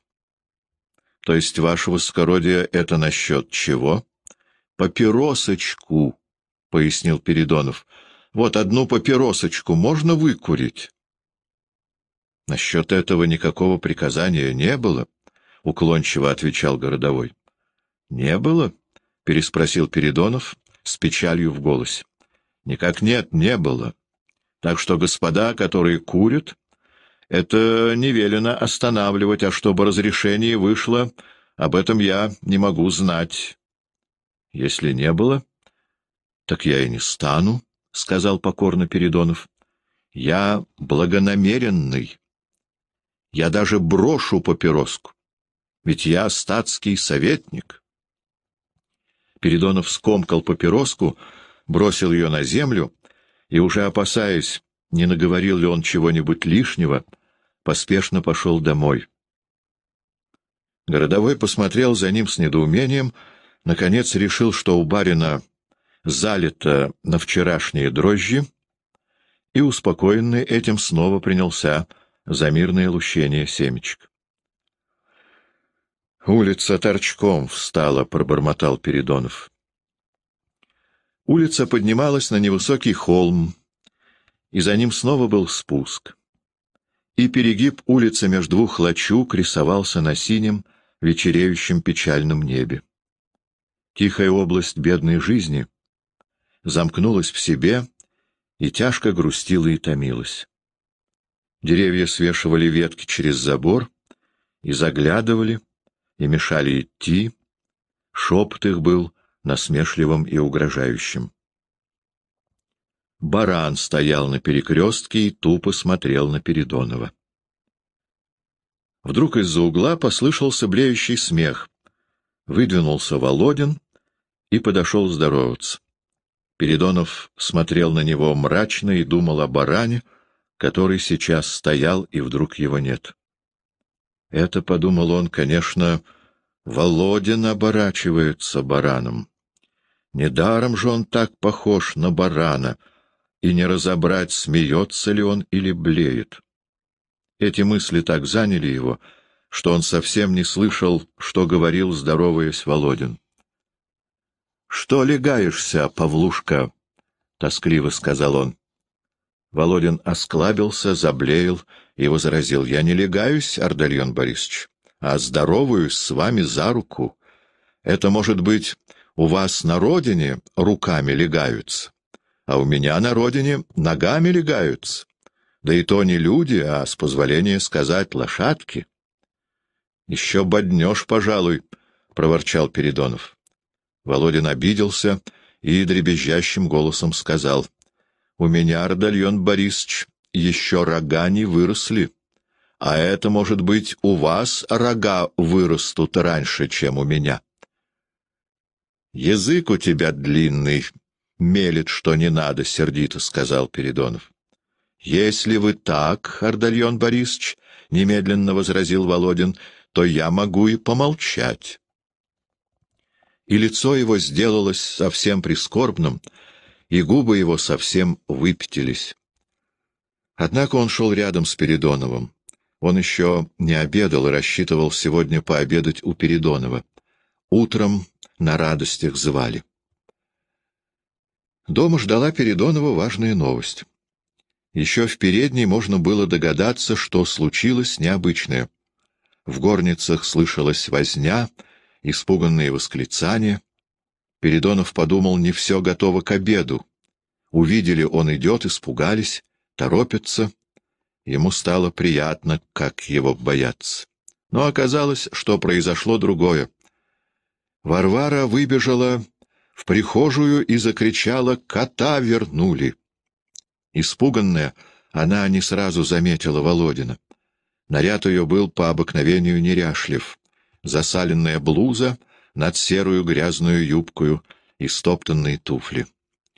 — То есть, ваше высокородие это насчет чего? — Папиросочку, пояснил Передонов. Вот одну папиросочку можно выкурить. Насчет этого никакого приказания не было, уклончиво отвечал городовой. Не было? переспросил Передонов с печалью в голосе. Никак нет, не было. Так что господа, которые курят, это не велено останавливать, а чтобы разрешение вышло, об этом я не могу знать. Если не было, — Так я и не стану, — сказал покорно Передонов. — Я благонамеренный. Я даже брошу папироску, ведь я статский советник. Передонов скомкал папироску, бросил ее на землю и, уже опасаясь, не наговорил ли он чего-нибудь лишнего, поспешно пошел домой. Городовой посмотрел за ним с недоумением, наконец решил, что у барина залито на вчерашние дрожжи, и, успокоенный этим, снова принялся за мирное лущение семечек. «Улица торчком встала», — пробормотал Передонов. Улица поднималась на невысокий холм, и за ним снова был спуск. И перегиб улицы между двух лачуг рисовался на синем, вечереющем печальном небе. Тихая область бедной жизни замкнулась в себе и тяжко грустила и томилась. Деревья свешивали ветки через забор и заглядывали, и мешали идти. Шепот их был насмешливым и угрожающим. Баран стоял на перекрестке и тупо смотрел на Передонова. Вдруг из-за угла послышался блеющий смех. Выдвинулся Володин и подошел здороваться. Передонов смотрел на него мрачно и думал о баране, который сейчас стоял, и вдруг его нет. Это, — подумал он, — конечно, Володин оборачивается бараном. Недаром же он так похож на барана, и не разобрать, смеется ли он или блеет. Эти мысли так заняли его, что он совсем не слышал, что говорил, здороваясь Володин. Что легаешься, Павлушка? — тоскливо сказал он. Володин осклабился, заблеял и возразил. — Я не легаюсь, Ардальон Борисович, а здороваюсь с вами за руку. Это, может быть, у вас на родине руками легаются, а у меня на родине ногами легаются. Да и то не люди, а, с позволения сказать, лошадки. — Еще боднешь, пожалуй, — проворчал Передонов. Володин обиделся и дребезжащим голосом сказал. — У меня, Ардальон Борисович, еще рога не выросли. А это, может быть, у вас рога вырастут раньше, чем у меня. — Язык у тебя длинный, мелет, что не надо, — сердито сказал Передонов. — Если вы так, Ардальон Борисович, — немедленно возразил Володин, — то я могу и помолчать и лицо его сделалось совсем прискорбным, и губы его совсем выпятились. Однако он шел рядом с Передоновым. Он еще не обедал и рассчитывал сегодня пообедать у Передонова. Утром на радостях звали. Дома ждала Передонова важная новость. Еще в передней можно было догадаться, что случилось необычное. В горницах слышалась возня — испуганные восклицания. Передонов подумал, не все готово к обеду. Увидели, он идет, испугались, торопятся. Ему стало приятно, как его боятся. Но оказалось, что произошло другое. Варвара выбежала в прихожую и закричала «Кота вернули!». Испуганная, она не сразу заметила Володина. Наряд ее был по обыкновению неряшлив засаленная блуза над серую грязную юбкою и стоптанные туфли.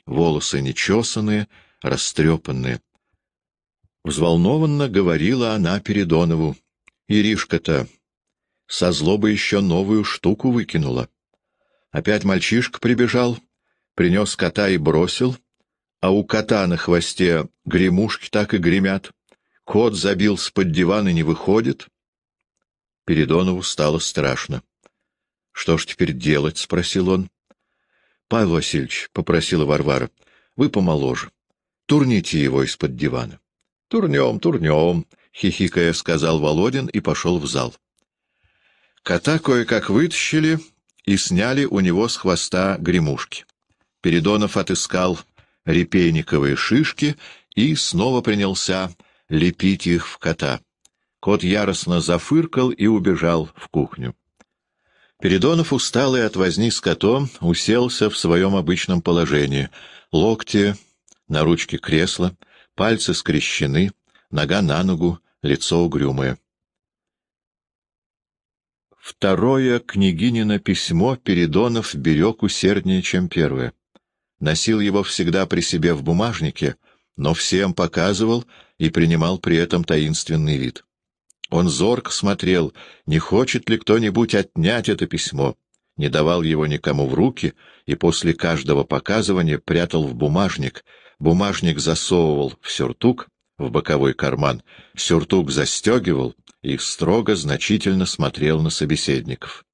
Волосы нечесанные, растрепанные. Взволнованно говорила она Передонову. «Иришка-то со злобы еще новую штуку выкинула. Опять мальчишка прибежал, принес кота и бросил, а у кота на хвосте гремушки так и гремят. Кот забился под диван и не выходит». Передонову стало страшно. — Что ж теперь делать? — спросил он. — Павел Васильевич, — попросила Варвара, — вы помоложе. Турните его из-под дивана. — Турнем, турнем, — хихикая сказал Володин и пошел в зал. Кота кое-как вытащили и сняли у него с хвоста гремушки. Передонов отыскал репейниковые шишки и снова принялся лепить их в кота. Кот яростно зафыркал и убежал в кухню. Передонов, усталый от возни с котом, уселся в своем обычном положении. Локти на ручке кресла, пальцы скрещены, нога на ногу, лицо угрюмое. Второе княгинино письмо Передонов берег усерднее, чем первое. Носил его всегда при себе в бумажнике, но всем показывал и принимал при этом таинственный вид. Он зорко смотрел, не хочет ли кто-нибудь отнять это письмо, не давал его никому в руки и после каждого показывания прятал в бумажник. Бумажник засовывал в сюртук, в боковой карман, сюртук застегивал и строго, значительно смотрел на собеседников.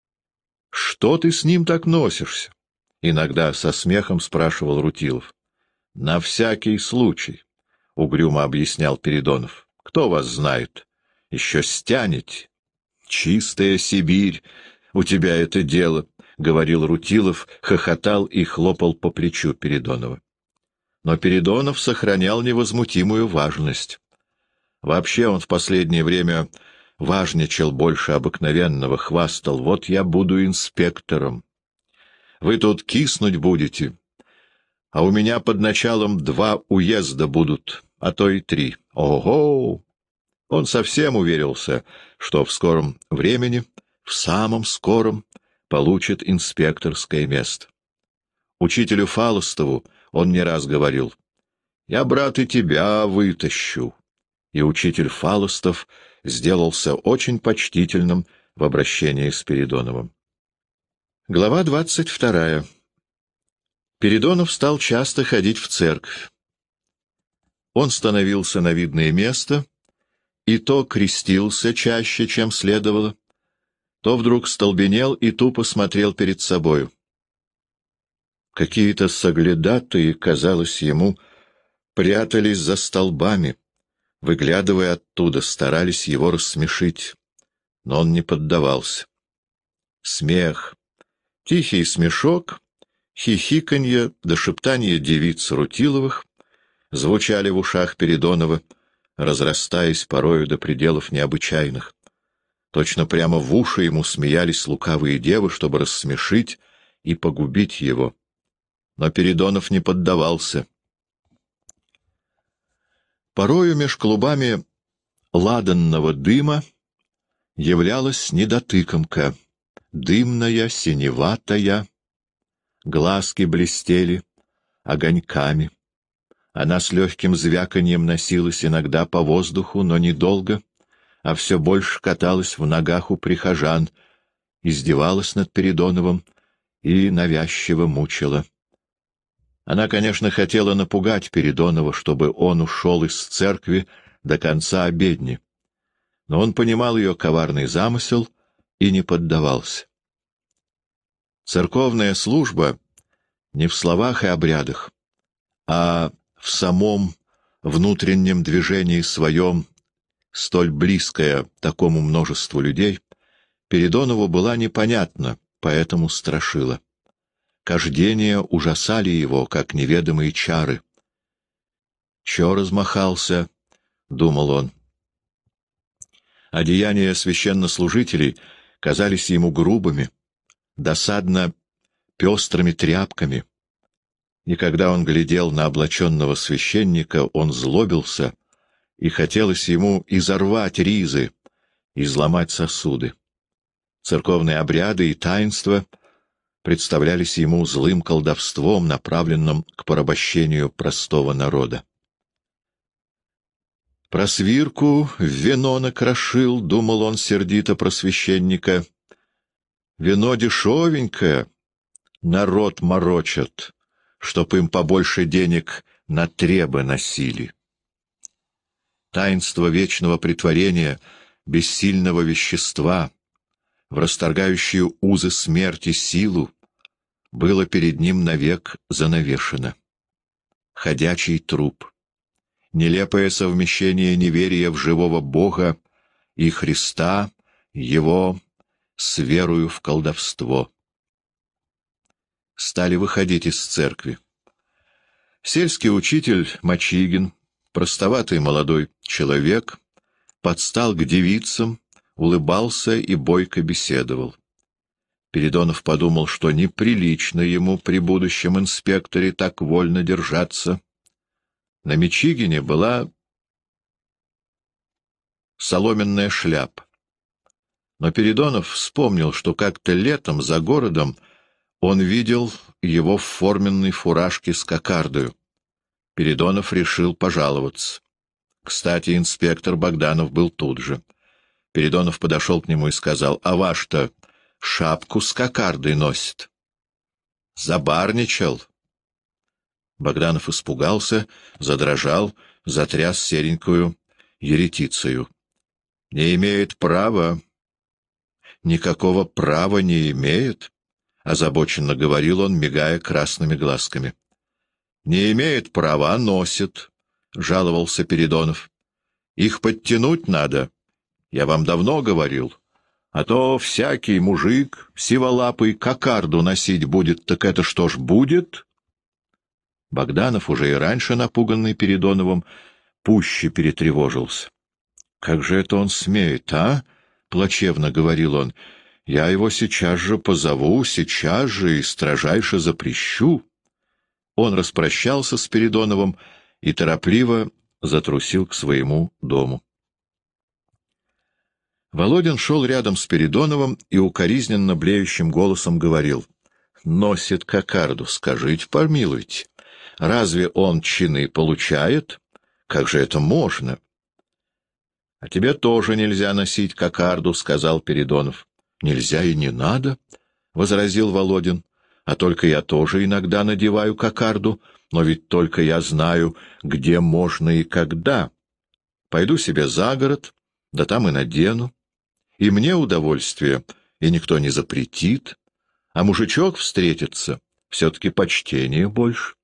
— Что ты с ним так носишься? — иногда со смехом спрашивал Рутилов. — На всякий случай, — угрюмо объяснял Передонов. — Кто вас знает? Еще стянете. Чистая Сибирь, у тебя это дело, — говорил Рутилов, хохотал и хлопал по плечу Передонова. Но Передонов сохранял невозмутимую важность. Вообще он в последнее время важничал больше обыкновенного, хвастал. «Вот я буду инспектором. Вы тут киснуть будете, а у меня под началом два уезда будут, а то и три. Ого! Он совсем уверился, что в скором времени, в самом скором, получит инспекторское место. Учителю Фалостову он не раз говорил, «Я, брат, и тебя вытащу». И учитель Фалостов сделался очень почтительным в обращении с Передоновым. Глава двадцать вторая. Передонов стал часто ходить в церковь. Он становился на видное место и то крестился чаще, чем следовало, то вдруг столбенел и тупо смотрел перед собою. Какие-то соглядатые, казалось ему, прятались за столбами, выглядывая оттуда, старались его рассмешить, но он не поддавался. Смех, тихий смешок, хихиканье до девиц Рутиловых звучали в ушах Передонова — разрастаясь порою до пределов необычайных. Точно прямо в уши ему смеялись лукавые девы, чтобы рассмешить и погубить его. Но Передонов не поддавался. Порою меж клубами ладанного дыма являлась недотыкомка, дымная, синеватая, глазки блестели огоньками. Она с легким звяканием носилась иногда по воздуху, но недолго, а все больше каталась в ногах у прихожан, издевалась над Передоновым и навязчиво мучила. Она, конечно, хотела напугать Передонова, чтобы он ушел из церкви до конца обедни, но он понимал ее коварный замысел и не поддавался. Церковная служба не в словах и обрядах, а в самом внутреннем движении своем, столь близкая такому множеству людей, Передонову была непонятна, поэтому страшила. Кождения ужасали его, как неведомые чары. «Чё размахался?» — думал он. Одеяния священнослужителей казались ему грубыми, досадно пестрыми тряпками — и когда он глядел на облаченного священника, он злобился, и хотелось ему изорвать ризы, изломать сосуды. Церковные обряды и таинства представлялись ему злым колдовством, направленным к порабощению простого народа. Про свирку вино накрошил, думал он сердито про священника. Вино дешевенькое, народ морочат чтоб им побольше денег на требы носили. Таинство вечного притворения, бессильного вещества, в расторгающую узы смерти силу, было перед ним навек занавешено. Ходячий труп. Нелепое совмещение неверия в живого Бога и Христа, его с верою в колдовство стали выходить из церкви. Сельский учитель Мачигин, простоватый молодой человек, подстал к девицам, улыбался и бойко беседовал. Передонов подумал, что неприлично ему при будущем инспекторе так вольно держаться. На Мичигине была соломенная шляпа. Но Передонов вспомнил, что как-то летом за городом — он видел его в форменной фуражке с кокардою. Передонов решил пожаловаться. Кстати, инспектор Богданов был тут же. Передонов подошел к нему и сказал, «А ваш-то шапку с кокардой носит». «Забарничал». Богданов испугался, задрожал, затряс серенькую еретицию. «Не имеет права». «Никакого права не имеет». — озабоченно говорил он, мигая красными глазками. — Не имеет права, носит, — жаловался Передонов. — Их подтянуть надо. Я вам давно говорил. А то всякий мужик сиволапый кокарду носить будет, так это что ж будет? Богданов, уже и раньше напуганный Передоновым, пуще перетревожился. — Как же это он смеет, а? — плачевно говорил он. Я его сейчас же позову, сейчас же и строжайше запрещу. Он распрощался с Передоновым и торопливо затрусил к своему дому. Володин шел рядом с Передоновым и укоризненно блеющим голосом говорил. «Носит кокарду, скажите, помилуйте. Разве он чины получает? Как же это можно?» «А тебе тоже нельзя носить кокарду», — сказал Передонов. — Нельзя и не надо, — возразил Володин. — А только я тоже иногда надеваю кокарду, но ведь только я знаю, где можно и когда. Пойду себе за город, да там и надену. И мне удовольствие, и никто не запретит. А мужичок встретится, все-таки почтение больше.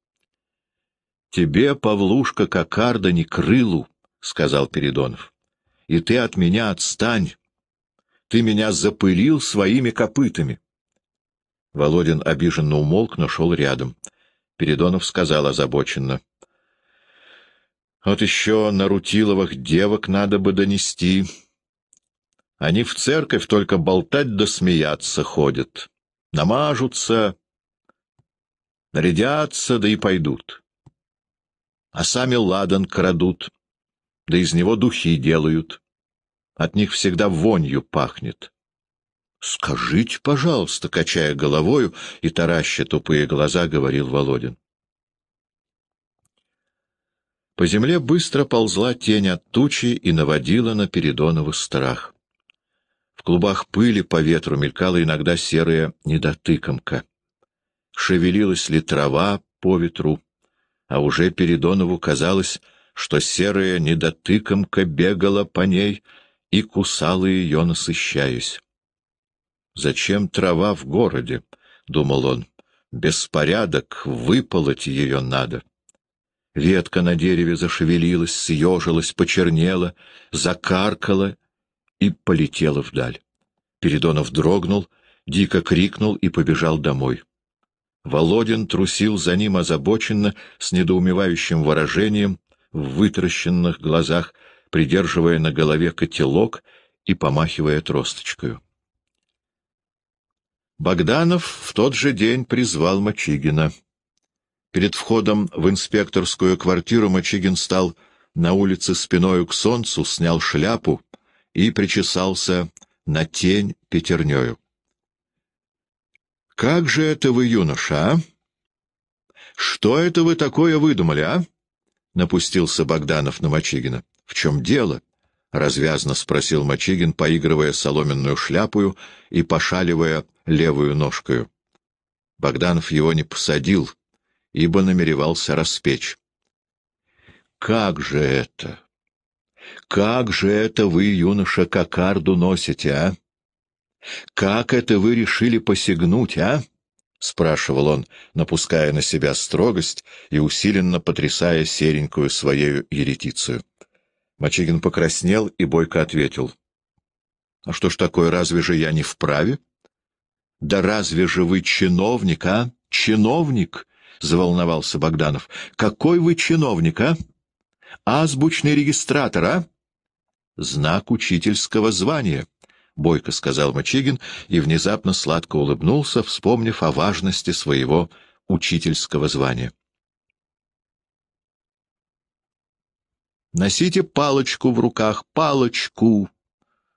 — Тебе, Павлушка, кокарда не крылу, — сказал Передонов. — И ты от меня отстань. Ты меня запылил своими копытами. Володин обиженно умолк, но шел рядом. Передонов сказал озабоченно. — Вот еще на Рутиловых девок надо бы донести. Они в церковь только болтать да смеяться ходят. Намажутся, нарядятся, да и пойдут. А сами ладан крадут, да из него духи делают. От них всегда вонью пахнет. — Скажите, пожалуйста, — качая головою и тараща тупые глаза, — говорил Володин. По земле быстро ползла тень от тучи и наводила на Передонова страх. В клубах пыли по ветру мелькала иногда серая недотыкомка. Шевелилась ли трава по ветру, а уже Передонову казалось, что серая недотыкомка бегала по ней — и кусал ее, насыщаясь. «Зачем трава в городе?» — думал он. «Беспорядок, выполоть ее надо». Ветка на дереве зашевелилась, съежилась, почернела, закаркала и полетела вдаль. Передонов дрогнул, дико крикнул и побежал домой. Володин трусил за ним озабоченно, с недоумевающим выражением в вытаращенных глазах — придерживая на голове котелок и помахивая тросточкою. Богданов в тот же день призвал Мачигина. Перед входом в инспекторскую квартиру Мачигин стал на улице спиною к солнцу, снял шляпу и причесался на тень пятернею. — Как же это вы, юноша, а? — Что это вы такое выдумали, а? — напустился Богданов на Мачигина. В чем дело? — развязно спросил Мачигин, поигрывая соломенную шляпую и пошаливая левую ножкою. Богданов его не посадил, ибо намеревался распечь. — Как же это? Как же это вы, юноша, кокарду носите, а? Как это вы решили посягнуть, а? — спрашивал он, напуская на себя строгость и усиленно потрясая серенькую своею еретицию. Мачигин покраснел и бойко ответил. — А что ж такое, разве же я не вправе? — Да разве же вы чиновник, а? Чиновник! — заволновался Богданов. — Какой вы чиновник, а? Азбучный регистратор, а? — Знак учительского звания. — бойко сказал Мачигин и внезапно сладко улыбнулся, вспомнив о важности своего учительского звания. Носите палочку в руках, палочку.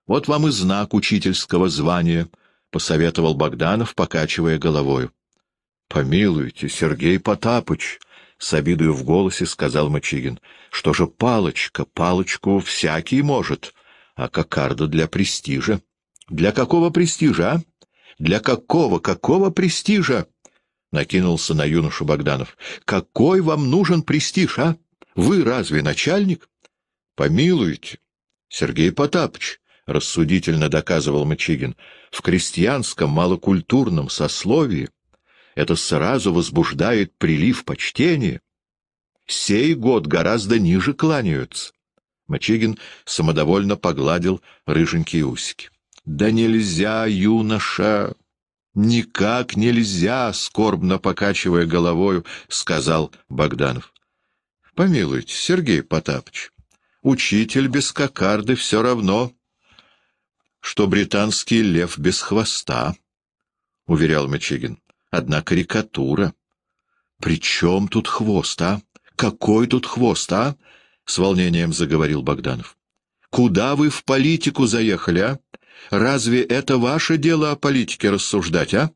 Вот вам и знак учительского звания, — посоветовал Богданов, покачивая головою. — Помилуйте, Сергей Потапыч, — с обидою в голосе сказал Мачигин. — Что же палочка? Палочку всякий может, а кокарда для престижа. — Для какого престижа, а? Для какого, какого престижа? — накинулся на юношу Богданов. — Какой вам нужен престиж, а? — вы разве начальник? — Помилуйте, Сергей Потапыч, — рассудительно доказывал Мачигин, — в крестьянском малокультурном сословии это сразу возбуждает прилив почтения. Сей год гораздо ниже кланяются. Мачигин самодовольно погладил рыженькие усики. — Да нельзя, юноша! «Никак нельзя!» — скорбно покачивая головою, — сказал Богданов. Помилуйте, Сергей Потапыч, учитель без кокарды все равно, что британский лев без хвоста, — уверял Мичигин. Одна карикатура. При чем тут хвост, а? Какой тут хвост, а? — с волнением заговорил Богданов. Куда вы в политику заехали, а? Разве это ваше дело о политике рассуждать, а?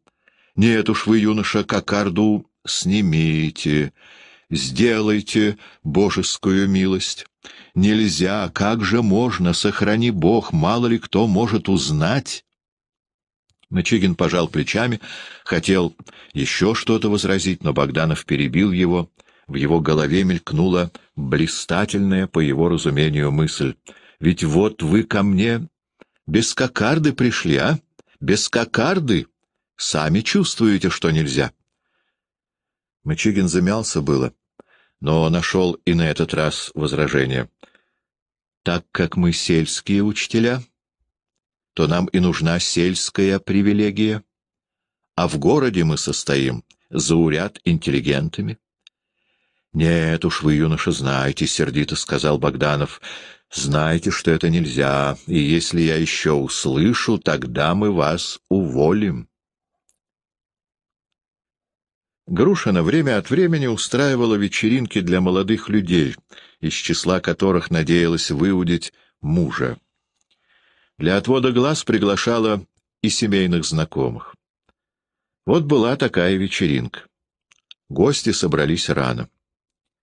Нет уж вы, юноша, кокарду снимите сделайте божескую милость. Нельзя, как же можно, сохрани Бог, мало ли кто может узнать. Мычигин пожал плечами, хотел еще что-то возразить, но Богданов перебил его. В его голове мелькнула блистательная, по его разумению, мысль. «Ведь вот вы ко мне без кокарды пришли, а? Без кокарды? Сами чувствуете, что нельзя». Мичигин замялся было, но нашел и на этот раз возражение. «Так как мы сельские учителя, то нам и нужна сельская привилегия, а в городе мы состоим, зауряд интеллигентами». «Нет уж вы, юноша, знаете», — сердито сказал Богданов. «Знаете, что это нельзя, и если я еще услышу, тогда мы вас уволим». Груша на время от времени устраивала вечеринки для молодых людей, из числа которых надеялась выудить мужа. Для отвода глаз приглашала и семейных знакомых. Вот была такая вечеринка. Гости собрались рано.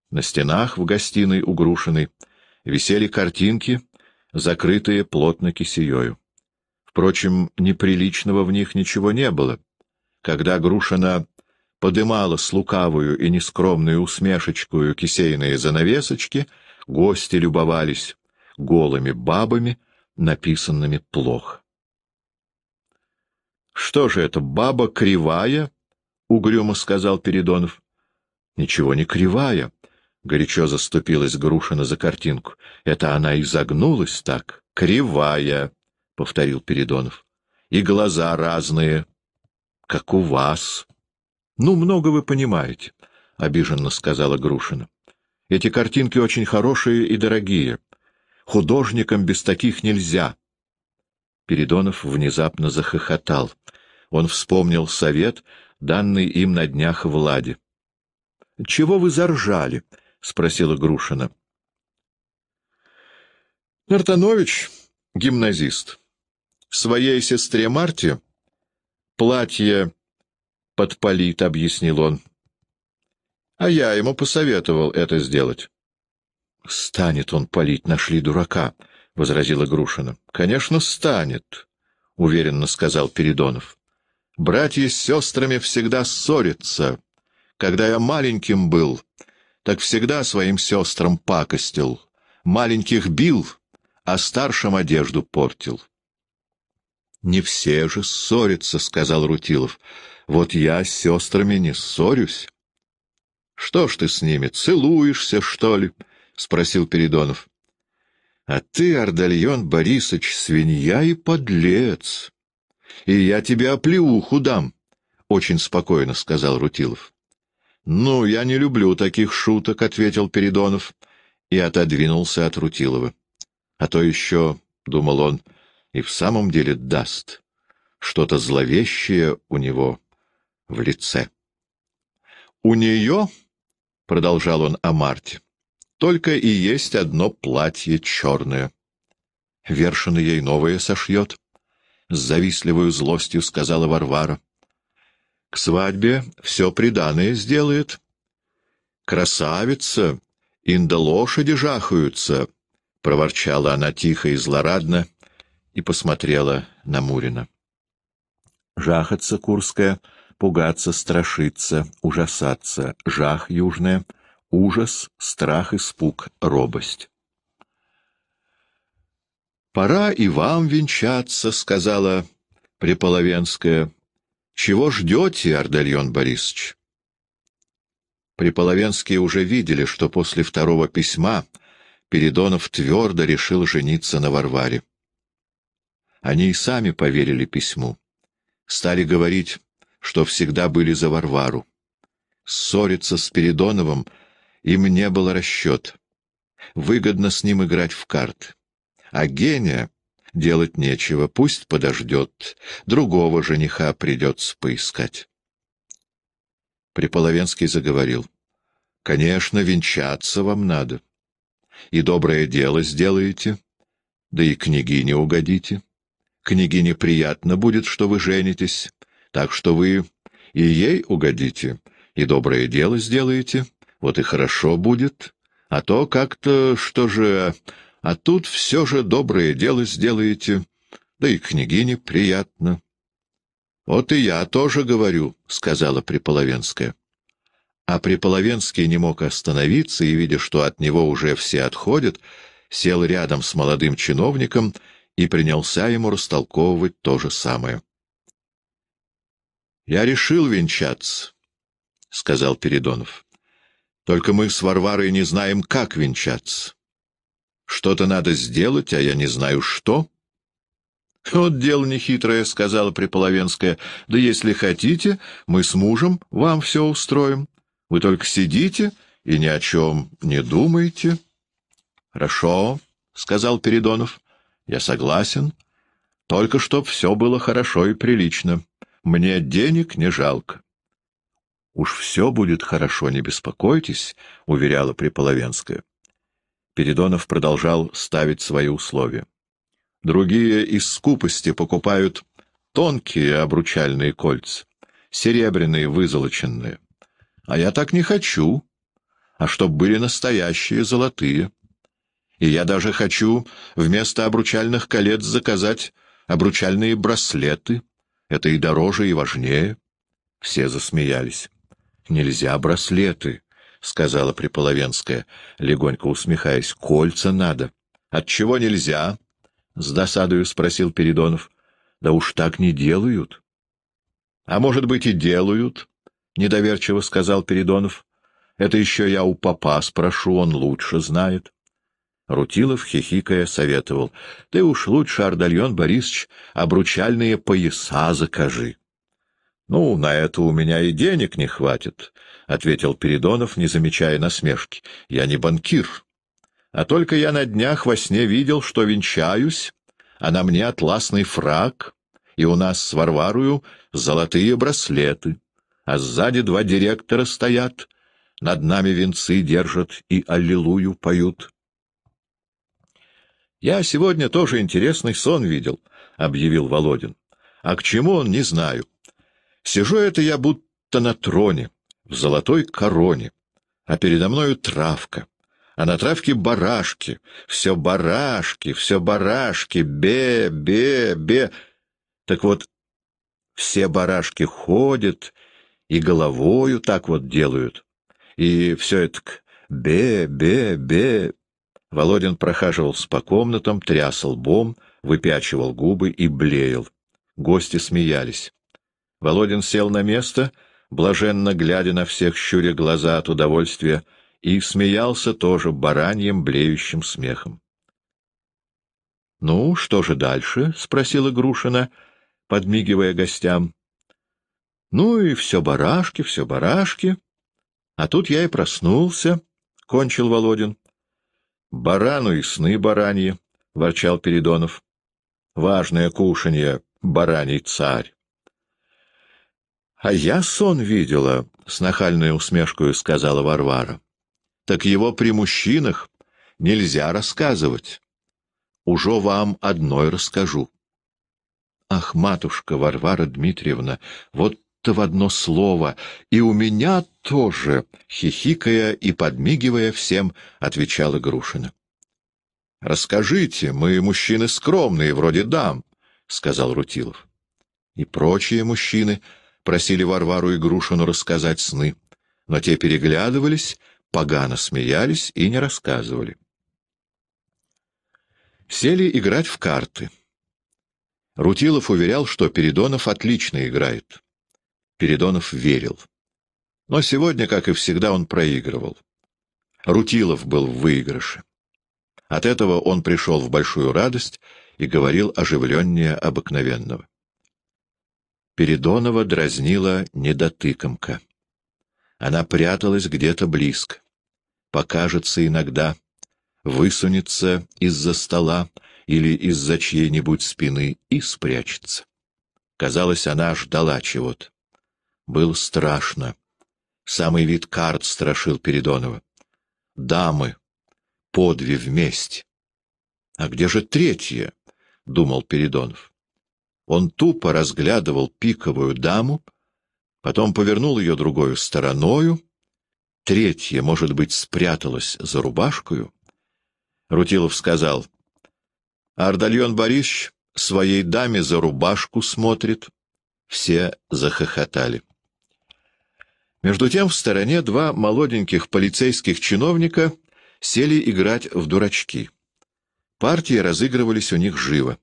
На стенах в гостиной у Грушины висели картинки, закрытые плотно кисеёю. Впрочем, неприличного в них ничего не было. Когда Грушина подымала с лукавую и нескромную усмешечкою кисейные занавесочки, гости любовались голыми бабами, написанными плохо. — Что же это, баба кривая? — угрюмо сказал Передонов. — Ничего не кривая, — горячо заступилась Грушина за картинку. — Это она и загнулась так. — Кривая, — повторил Передонов. — И глаза разные, как у вас. — Ну, много вы понимаете, — обиженно сказала Грушина. — Эти картинки очень хорошие и дорогие. Художникам без таких нельзя. Передонов внезапно захохотал. Он вспомнил совет, данный им на днях Владе. — Чего вы заржали? — спросила Грушина. — Нартанович, гимназист, своей сестре Марте платье подпалит, — объяснил он. А я ему посоветовал это сделать. — Станет он палить, нашли дурака, — возразила Грушина. — Конечно, станет, — уверенно сказал Передонов. — Братья с сестрами всегда ссорятся. Когда я маленьким был, так всегда своим сестрам пакостил. Маленьких бил, а старшим одежду портил. — Не все же ссорятся, — сказал Рутилов. Вот я с сестрами не ссорюсь. — Что ж ты с ними, целуешься, что ли? — спросил Передонов. — А ты, Ардальон Борисович, свинья и подлец. И я тебе оплеуху дам, — очень спокойно сказал Рутилов. — Ну, я не люблю таких шуток, — ответил Передонов и отодвинулся от Рутилова. А то еще, — думал он, — и в самом деле даст. Что-то зловещее у него в лице. «У нее, — продолжал он о Марте, — только и есть одно платье черное. Вершина ей новое сошьет, — с завистливой злостью сказала Варвара. К свадьбе все приданное сделает. Красавица, инда лошади жахаются, — проворчала она тихо и злорадно и посмотрела на Мурина. Жахаться Курская — пугаться, страшиться, ужасаться, жах южное, ужас, страх, испуг, робость. «Пора и вам венчаться», — сказала Приполовенская. «Чего ждете, Ардальон Борисович?» Приполовенские уже видели, что после второго письма Передонов твердо решил жениться на Варваре. Они и сами поверили письму. Стали говорить, что всегда были за Варвару. Ссориться с Передоновым им не было расчет. Выгодно с ним играть в карты. А гения делать нечего, пусть подождет. Другого жениха придется поискать. Приполовенский заговорил. — Конечно, венчаться вам надо. И доброе дело сделаете, да и княгине угодите. Княгине приятно будет, что вы женитесь, так что вы и ей угодите, и доброе дело сделаете. Вот и хорошо будет. А то как-то что же... А тут все же доброе дело сделаете. Да и княгине приятно. — Вот и я тоже говорю, — сказала Приполовенская. А Приполовенский не мог остановиться, и, видя, что от него уже все отходят, сел рядом с молодым чиновником и принялся ему растолковывать то же самое. — Я решил венчаться, — сказал Передонов. — Только мы с Варварой не знаем, как венчаться. Что-то надо сделать, а я не знаю, что. — Вот дело нехитрое, — сказала Приполовенская. — Да если хотите, мы с мужем вам все устроим. Вы только сидите и ни о чем не думаете. — Хорошо, — сказал Передонов. — Я согласен. Только чтоб все было хорошо и прилично. — мне денег не жалко. — Уж все будет хорошо, не беспокойтесь, — уверяла Приполовенская. Передонов продолжал ставить свои условия. Другие из скупости покупают тонкие обручальные кольца, серебряные вызолоченные. А я так не хочу, а чтоб были настоящие золотые. И я даже хочу вместо обручальных колец заказать обручальные браслеты — это и дороже, и важнее. Все засмеялись. «Нельзя браслеты», — сказала Приполовенская, легонько усмехаясь. «Кольца надо». «Отчего нельзя?» — с досадою спросил Передонов. «Да уж так не делают». «А может быть, и делают», — недоверчиво сказал Передонов. «Это еще я у папа спрошу, он лучше знает». Рутилов, хихикая, советовал. — Ты уж лучше, Ардальон Борисович, обручальные пояса закажи. — Ну, на это у меня и денег не хватит, — ответил Передонов, не замечая насмешки. — Я не банкир. А только я на днях во сне видел, что венчаюсь, а на мне атласный фраг, и у нас с Варварою золотые браслеты, а сзади два директора стоят, над нами венцы держат и аллилуйю поют. — я сегодня тоже интересный сон видел, — объявил Володин. А к чему он, не знаю. Сижу это я будто на троне, в золотой короне, а передо мною травка. А на травке барашки, все барашки, все барашки, бе, бе, бе. Так вот, все барашки ходят и головою так вот делают. И все это к бе, бе, бе, Володин прохаживался по комнатам, тряс лбом, выпячивал губы и блеял. Гости смеялись. Володин сел на место, блаженно глядя на всех, щуря глаза от удовольствия, и смеялся тоже бараньим блеющим смехом. — Ну, что же дальше? — спросила Грушина, подмигивая гостям. — Ну и все барашки, все барашки. А тут я и проснулся, — кончил Володин. — Барану и сны бараньи, — ворчал Передонов. Важное кушанье, бараний царь. А я сон видела, — с нахальной усмешкой сказала Варвара. Так его при мужчинах нельзя рассказывать. Уже вам одной расскажу. Ах, матушка Варвара Дмитриевна, вот будто в одно слово. «И у меня тоже», — хихикая и подмигивая всем, отвечала Грушина. «Расскажите, мы мужчины скромные, вроде дам», — сказал Рутилов. И прочие мужчины просили Варвару и Грушину рассказать сны, но те переглядывались, погано смеялись и не рассказывали. Сели играть в карты. Рутилов уверял, что Передонов отлично играет. Спиридонов верил. Но сегодня, как и всегда, он проигрывал. Рутилов был в выигрыше. От этого он пришел в большую радость и говорил оживленнее обыкновенного. Передонова дразнила недотыкомка. Она пряталась где-то близко. Покажется иногда, высунется из-за стола или из-за чьей-нибудь спины и спрячется. Казалось, она ждала чего-то. Было страшно. Самый вид карт страшил Передонова. Дамы. подви вместе. А где же третье? думал Передонов. Он тупо разглядывал пиковую даму, потом повернул ее другой стороною, Третье, может быть, спряталось за рубашкою. Рутилов сказал, — Ардальон Борисович своей даме за рубашку смотрит. Все захохотали. Между тем в стороне два молоденьких полицейских чиновника сели играть в дурачки. Партии разыгрывались у них живо.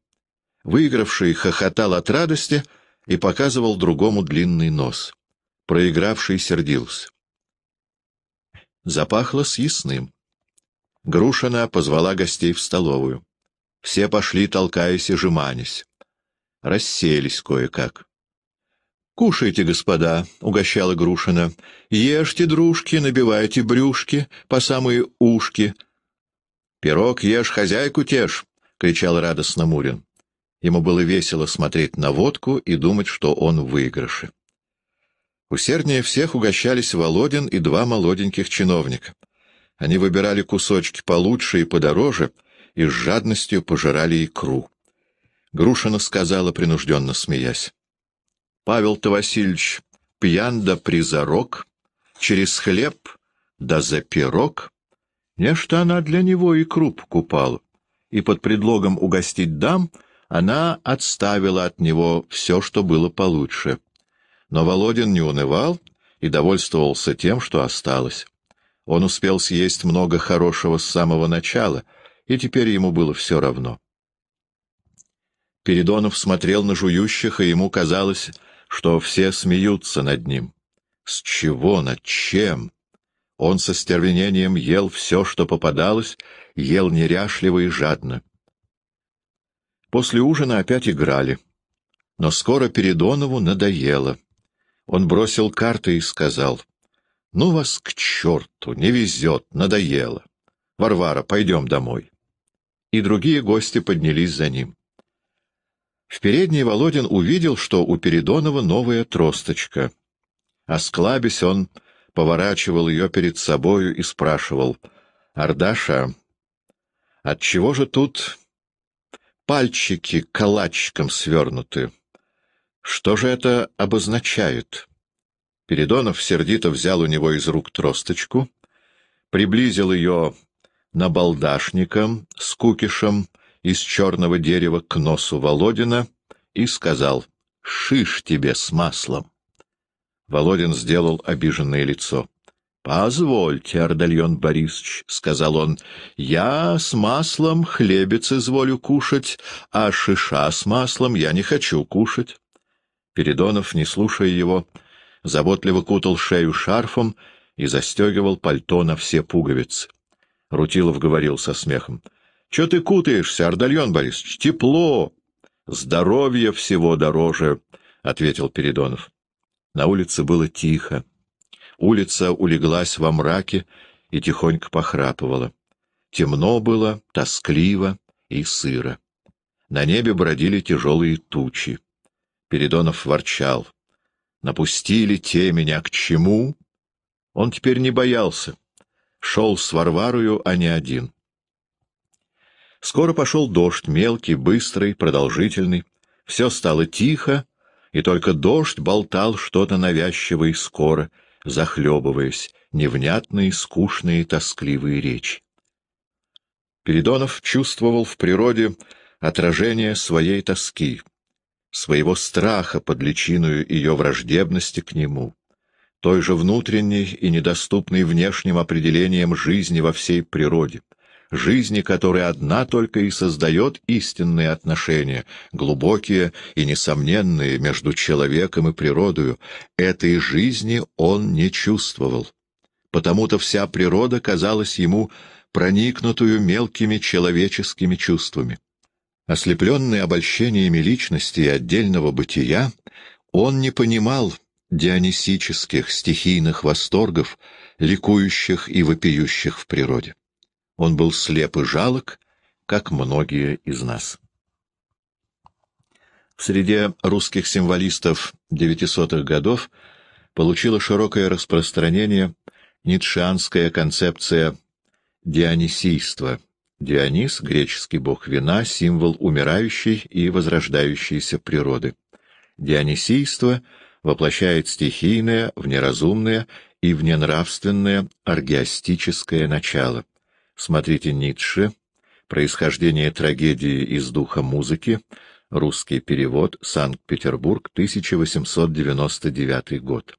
Выигравший хохотал от радости и показывал другому длинный нос. Проигравший сердился. Запахло съестным. Грушина позвала гостей в столовую. Все пошли, толкаясь и жеманясь. Расселись кое-как. «Кушайте, господа», — угощала Грушина. «Ешьте, дружки, набивайте брюшки по самые ушки». «Пирог ешь, хозяйку тешь», — кричал радостно Мурин. Ему было весело смотреть на водку и думать, что он в выигрыше. Усерднее всех угощались Володин и два молоденьких чиновника. Они выбирали кусочки получше и подороже и с жадностью пожирали икру. Грушина сказала, принужденно смеясь. Павел-то Васильевич пьян да призорок, через хлеб да за пирог. Нечто она для него и круп купала, и под предлогом угостить дам она отставила от него все, что было получше. Но Володин не унывал и довольствовался тем, что осталось. Он успел съесть много хорошего с самого начала, и теперь ему было все равно. Передонов смотрел на жующих, и ему казалось, что все смеются над ним. С чего, над чем? Он со стервенением ел все, что попадалось, ел неряшливо и жадно. После ужина опять играли. Но скоро Передонову надоело. Он бросил карты и сказал, — Ну вас к черту, не везет, надоело. Варвара, пойдем домой. И другие гости поднялись за ним. В передней Володин увидел, что у Передонова новая тросточка. Осклабясь, он поворачивал ее перед собою и спрашивал. — Ардаша, отчего же тут пальчики калачиком свернуты? Что же это обозначает? Передонов сердито взял у него из рук тросточку, приблизил ее набалдашником с кукишем, из черного дерева к носу Володина и сказал «Шиш тебе с маслом». Володин сделал обиженное лицо. «Позвольте, Ордальон Борисович, — сказал он, — я с маслом хлебец изволю кушать, а шиша с маслом я не хочу кушать». Передонов, не слушая его, заботливо кутал шею шарфом и застегивал пальто на все пуговицы. Рутилов говорил со смехом — Че ты кутаешься, Ардальон Борисович? Тепло! Здоровье всего дороже, — ответил Передонов. На улице было тихо. Улица улеглась во мраке и тихонько похрапывала. Темно было, тоскливо и сыро. На небе бродили тяжелые тучи. Передонов ворчал. «Напустили те меня а к чему?» Он теперь не боялся. Шел с Варварою, а не один. Скоро пошел дождь, мелкий, быстрый, продолжительный. Все стало тихо, и только дождь болтал что-то навязчиво и скоро, захлебываясь, невнятные, скучные, тоскливые речи. Передонов чувствовал в природе отражение своей тоски, своего страха под личиною ее враждебности к нему, той же внутренней и недоступной внешним определением жизни во всей природе жизни которой одна только и создает истинные отношения, глубокие и несомненные между человеком и природою. Этой жизни он не чувствовал. Потому-то вся природа казалась ему проникнутую мелкими человеческими чувствами. Ослепленный обольщениями личности и отдельного бытия, он не понимал дионисических стихийных восторгов, ликующих и вопиющих в природе. Он был слеп и жалок, как многие из нас. В среде русских символистов 900-х годов получила широкое распространение ницшеанская концепция дионисийства. Дионис — греческий бог вина, символ умирающей и возрождающейся природы. Дионисийство воплощает стихийное, внеразумное и вненравственное аргиастическое начало. Смотрите Ницше, «Происхождение трагедии из духа музыки», русский перевод, Санкт-Петербург, 1899 год.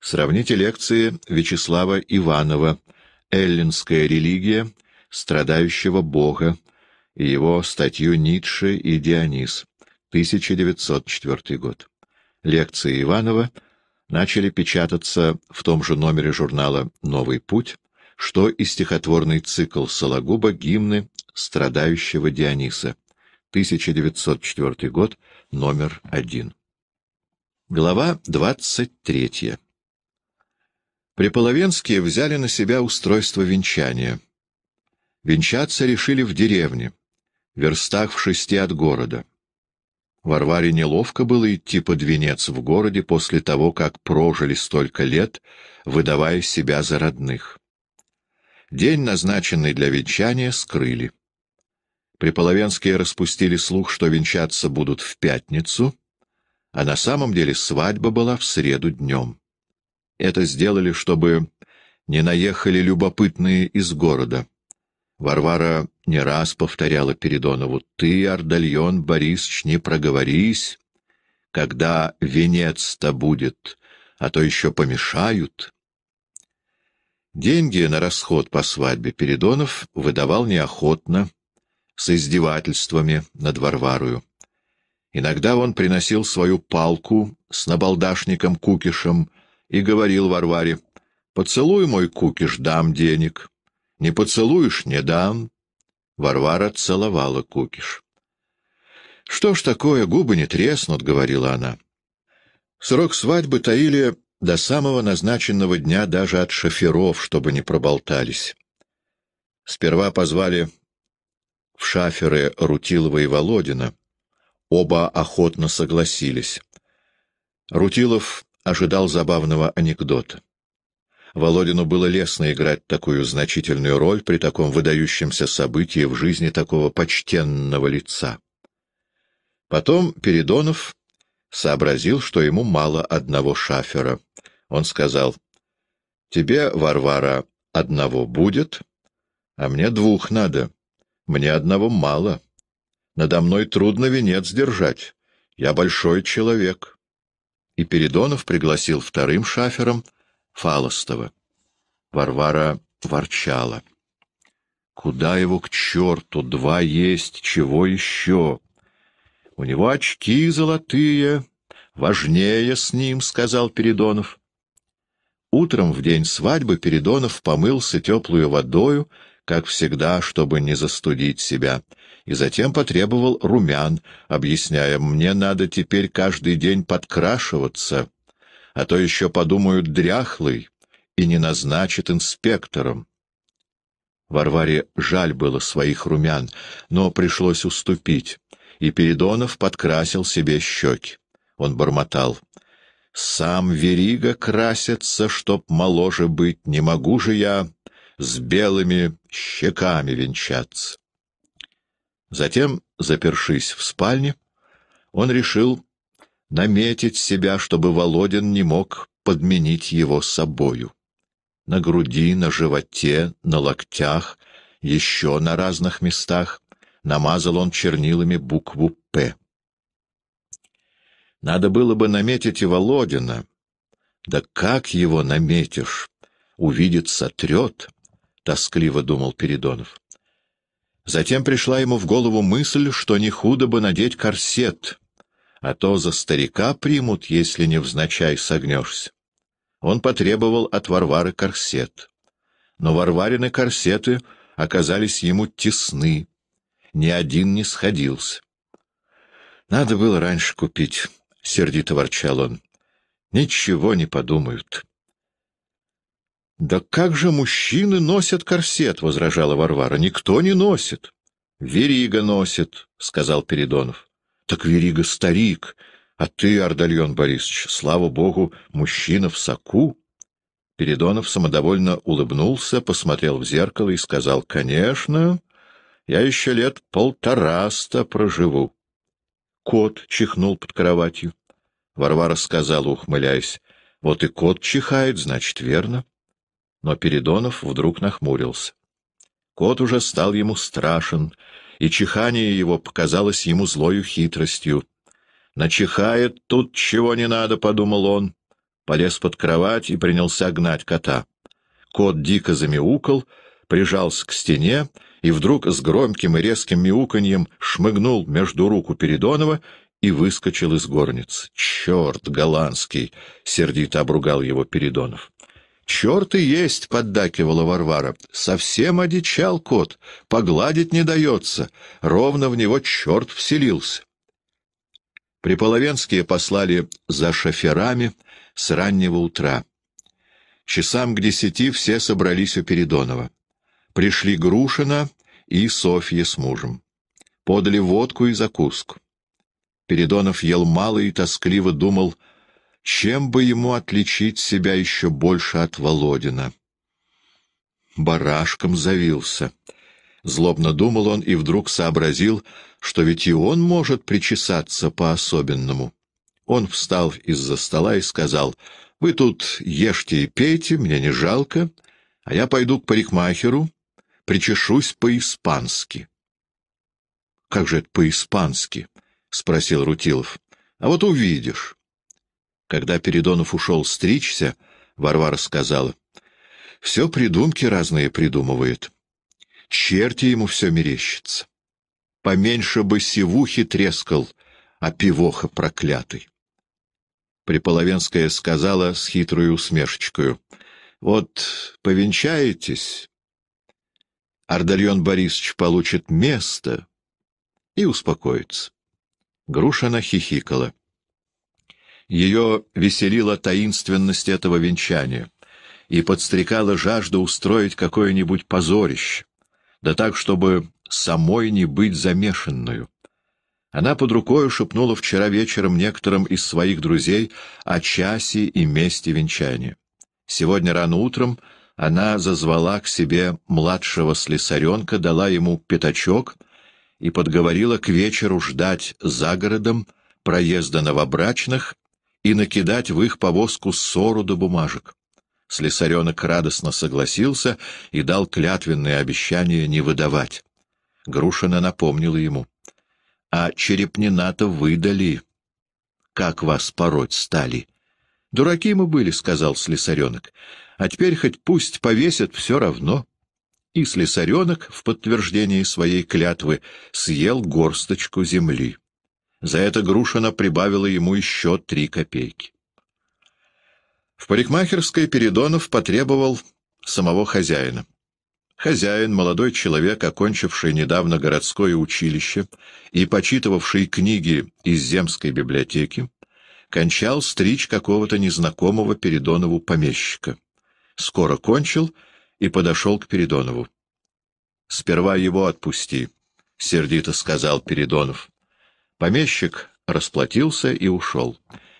Сравните лекции Вячеслава Иванова «Эллинская религия», «Страдающего Бога» и его статью «Ницше и Дионис», 1904 год. Лекции Иванова начали печататься в том же номере журнала «Новый путь», что и стихотворный цикл Сологуба «Гимны страдающего Диониса», 1904 год, номер один, Глава 23. Приполовенские взяли на себя устройство венчания. Венчаться решили в деревне, верстах в шести от города. Варваре неловко было идти под венец в городе после того, как прожили столько лет, выдавая себя за родных. День, назначенный для венчания, скрыли. Приполовенские распустили слух, что венчаться будут в пятницу, а на самом деле свадьба была в среду днем. Это сделали, чтобы не наехали любопытные из города. Варвара не раз повторяла Передонову, «Ты, Ардальон Борисович, не проговорись, когда венец-то будет, а то еще помешают». Деньги на расход по свадьбе Передонов выдавал неохотно, с издевательствами над Варварою. Иногда он приносил свою палку с набалдашником-кукишем и говорил Варваре, «Поцелуй мой кукиш, дам денег. Не поцелуешь — не дам». Варвара целовала кукиш. «Что ж такое, губы не треснут», — говорила она. Срок свадьбы таили до самого назначенного дня даже от шоферов, чтобы не проболтались. Сперва позвали в шаферы Рутилова и Володина. Оба охотно согласились. Рутилов ожидал забавного анекдота. Володину было лестно играть такую значительную роль при таком выдающемся событии в жизни такого почтенного лица. Потом Передонов сообразил, что ему мало одного шафера. Он сказал, «Тебе, Варвара, одного будет, а мне двух надо. Мне одного мало. Надо мной трудно венец держать. Я большой человек». И Передонов пригласил вторым шафером Фалостова. Варвара ворчала. «Куда его к черту? Два есть, чего еще?» У него очки золотые, важнее с ним, — сказал Передонов. Утром в день свадьбы Передонов помылся теплую водою, как всегда, чтобы не застудить себя, и затем потребовал румян, объясняя, «Мне надо теперь каждый день подкрашиваться, а то еще подумают дряхлый и не назначат инспектором». Варваре жаль было своих румян, но пришлось уступить и Передонов подкрасил себе щеки. Он бормотал. «Сам верига красится, чтоб моложе быть, не могу же я с белыми щеками венчаться». Затем, запершись в спальне, он решил наметить себя, чтобы Володин не мог подменить его собою. На груди, на животе, на локтях, еще на разных местах — намазал он чернилами букву «П». Надо было бы наметить и Володина. Да как его наметишь? Увидит, сотрет, — тоскливо думал Передонов. Затем пришла ему в голову мысль, что не худо бы надеть корсет, а то за старика примут, если невзначай согнешься. Он потребовал от Варвары корсет. Но Варварины корсеты оказались ему тесны, ни один не сходился. «Надо было раньше купить», — сердито ворчал он. «Ничего не подумают». «Да как же мужчины носят корсет?» — возражала Варвара. «Никто не носит». «Верига носит», — сказал Передонов. «Так Верига старик, а ты, Ардальон Борисович, слава богу, мужчина в соку». Передонов самодовольно улыбнулся, посмотрел в зеркало и сказал, «Конечно, я еще лет полтораста проживу. Кот чихнул под кроватью. Варвара сказала, ухмыляясь, «Вот и кот чихает, значит, верно». Но Передонов вдруг нахмурился. Кот уже стал ему страшен, и чихание его показалось ему злою хитростью. «Начихает тут чего не надо», — подумал он. Полез под кровать и принялся гнать кота. Кот дико замяукал, прижался к стене и вдруг с громким и резким мяуканьем шмыгнул между руку Передонова и выскочил из горницы. «Черт голландский!» — сердито обругал его Передонов. «Черт и есть!» — поддакивала Варвара. «Совсем одичал кот, погладить не дается. Ровно в него черт вселился». Приполовенские послали за шоферами с раннего утра. Часам к десяти все собрались у Передонова. Пришли Грушина, и Софья с мужем. Подали водку и закуску. Передонов ел мало и тоскливо думал, чем бы ему отличить себя еще больше от Володина. Барашком завился. Злобно думал он и вдруг сообразил, что ведь и он может причесаться по-особенному. Он встал из-за стола и сказал, «Вы тут ешьте и пейте, мне не жалко, а я пойду к парикмахеру, причешусь по-испански. — Как же это по-испански? — спросил Рутилов. — А вот увидишь. Когда Передонов ушел стричься, Варвара сказала, — все придумки разные придумывает. Черти ему все мерещится. Поменьше бы сивухи трескал, а пивоха проклятый. Приполовенская сказала с хитрой усмешечкою. — Вот повенчаетесь, Ардальон Борисович получит место и успокоится. Грушина хихикала. Ее веселила таинственность этого венчания и подстрекала жажда устроить какое-нибудь позорище, да так, чтобы самой не быть замешанную. Она под рукой шепнула вчера вечером некоторым из своих друзей о часе и месте венчания. Сегодня рано утром — она зазвала к себе младшего слесаренка, дала ему пятачок и подговорила к вечеру ждать за городом проезда новобрачных и накидать в их повозку ссору до бумажек. Слесаренок радостно согласился и дал клятвенное обещание не выдавать. Грушина напомнила ему. — А Черепнина-то выдали. — Как вас пороть стали? — Дураки мы были, — сказал слесаренок. А теперь хоть пусть повесят все равно. И слесаренок в подтверждении своей клятвы съел горсточку земли. За это Грушина прибавила ему еще три копейки. В парикмахерской Передонов потребовал самого хозяина. Хозяин, молодой человек, окончивший недавно городское училище и почитывавший книги из земской библиотеки, кончал стричь какого-то незнакомого Передонову помещика скоро кончил и подошел к Передонову. — Сперва его отпусти, — сердито сказал Передонов. Помещик расплатился и ушел.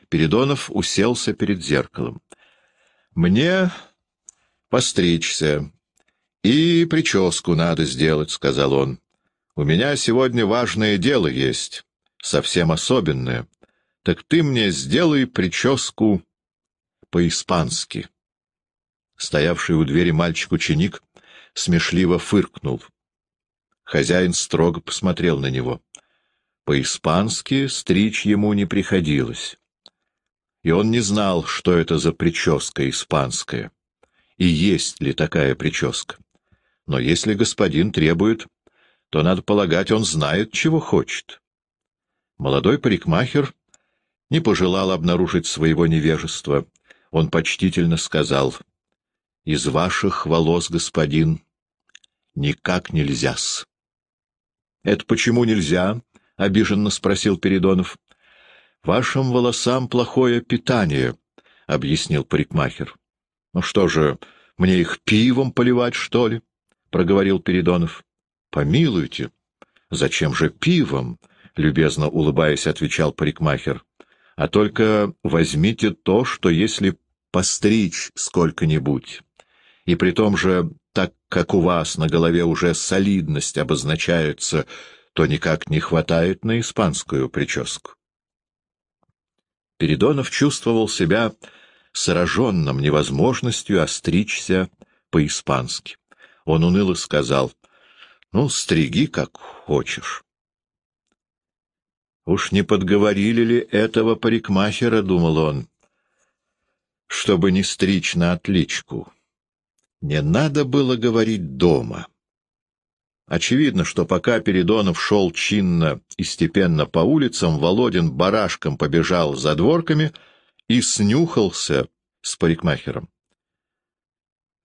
Передонов уселся перед зеркалом. — Мне постричься и прическу надо сделать, — сказал он. — У меня сегодня важное дело есть, совсем особенное. Так ты мне сделай прическу по-испански. Стоявший у двери мальчик-ученик смешливо фыркнул. Хозяин строго посмотрел на него. По-испански стричь ему не приходилось. И он не знал, что это за прическа испанская, и есть ли такая прическа. Но если господин требует, то, надо полагать, он знает, чего хочет. Молодой парикмахер не пожелал обнаружить своего невежества. Он почтительно сказал — из ваших волос, господин, никак нельзя-с. — Это почему нельзя? — обиженно спросил Передонов. — Вашим волосам плохое питание, — объяснил парикмахер. — Ну что же, мне их пивом поливать, что ли? — проговорил Передонов. — Помилуйте. — Зачем же пивом? — любезно улыбаясь, отвечал парикмахер. — А только возьмите то, что если постричь сколько-нибудь и при том же, так как у вас на голове уже солидность обозначается, то никак не хватает на испанскую прическу. Передонов чувствовал себя сраженным невозможностью остричься по-испански. Он уныло сказал, — Ну, стриги как хочешь. Уж не подговорили ли этого парикмахера, — думал он, — чтобы не стричь на отличку. Не надо было говорить «дома». Очевидно, что пока Передонов шел чинно и степенно по улицам, Володин барашком побежал за дворками и снюхался с парикмахером.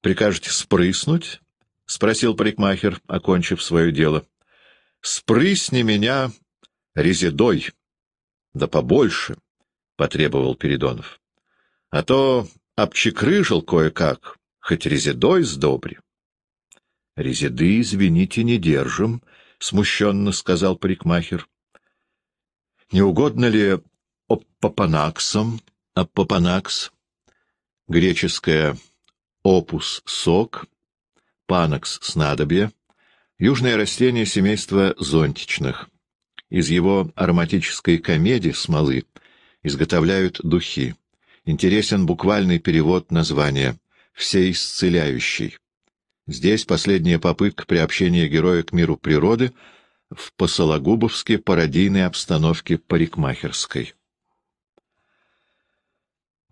«Прикажете спрыснуть?» — спросил парикмахер, окончив свое дело. «Спрысни меня резидой!» «Да побольше!» — потребовал Передонов. «А то обчекрыжил кое-как, хоть резидой сдобри. — Резиды, извините, не держим, — смущенно сказал парикмахер. — Не угодно ли оппопанаксом? Оппопанакс — греческое опус — сок, панакс — снадобье, южное растение семейства зонтичных. Из его ароматической комедии смолы изготовляют духи. Интересен буквальный перевод названия — всеисцеляющий. Здесь последняя попытка приобщения героя к миру природы в посологубовской пародийной обстановке парикмахерской.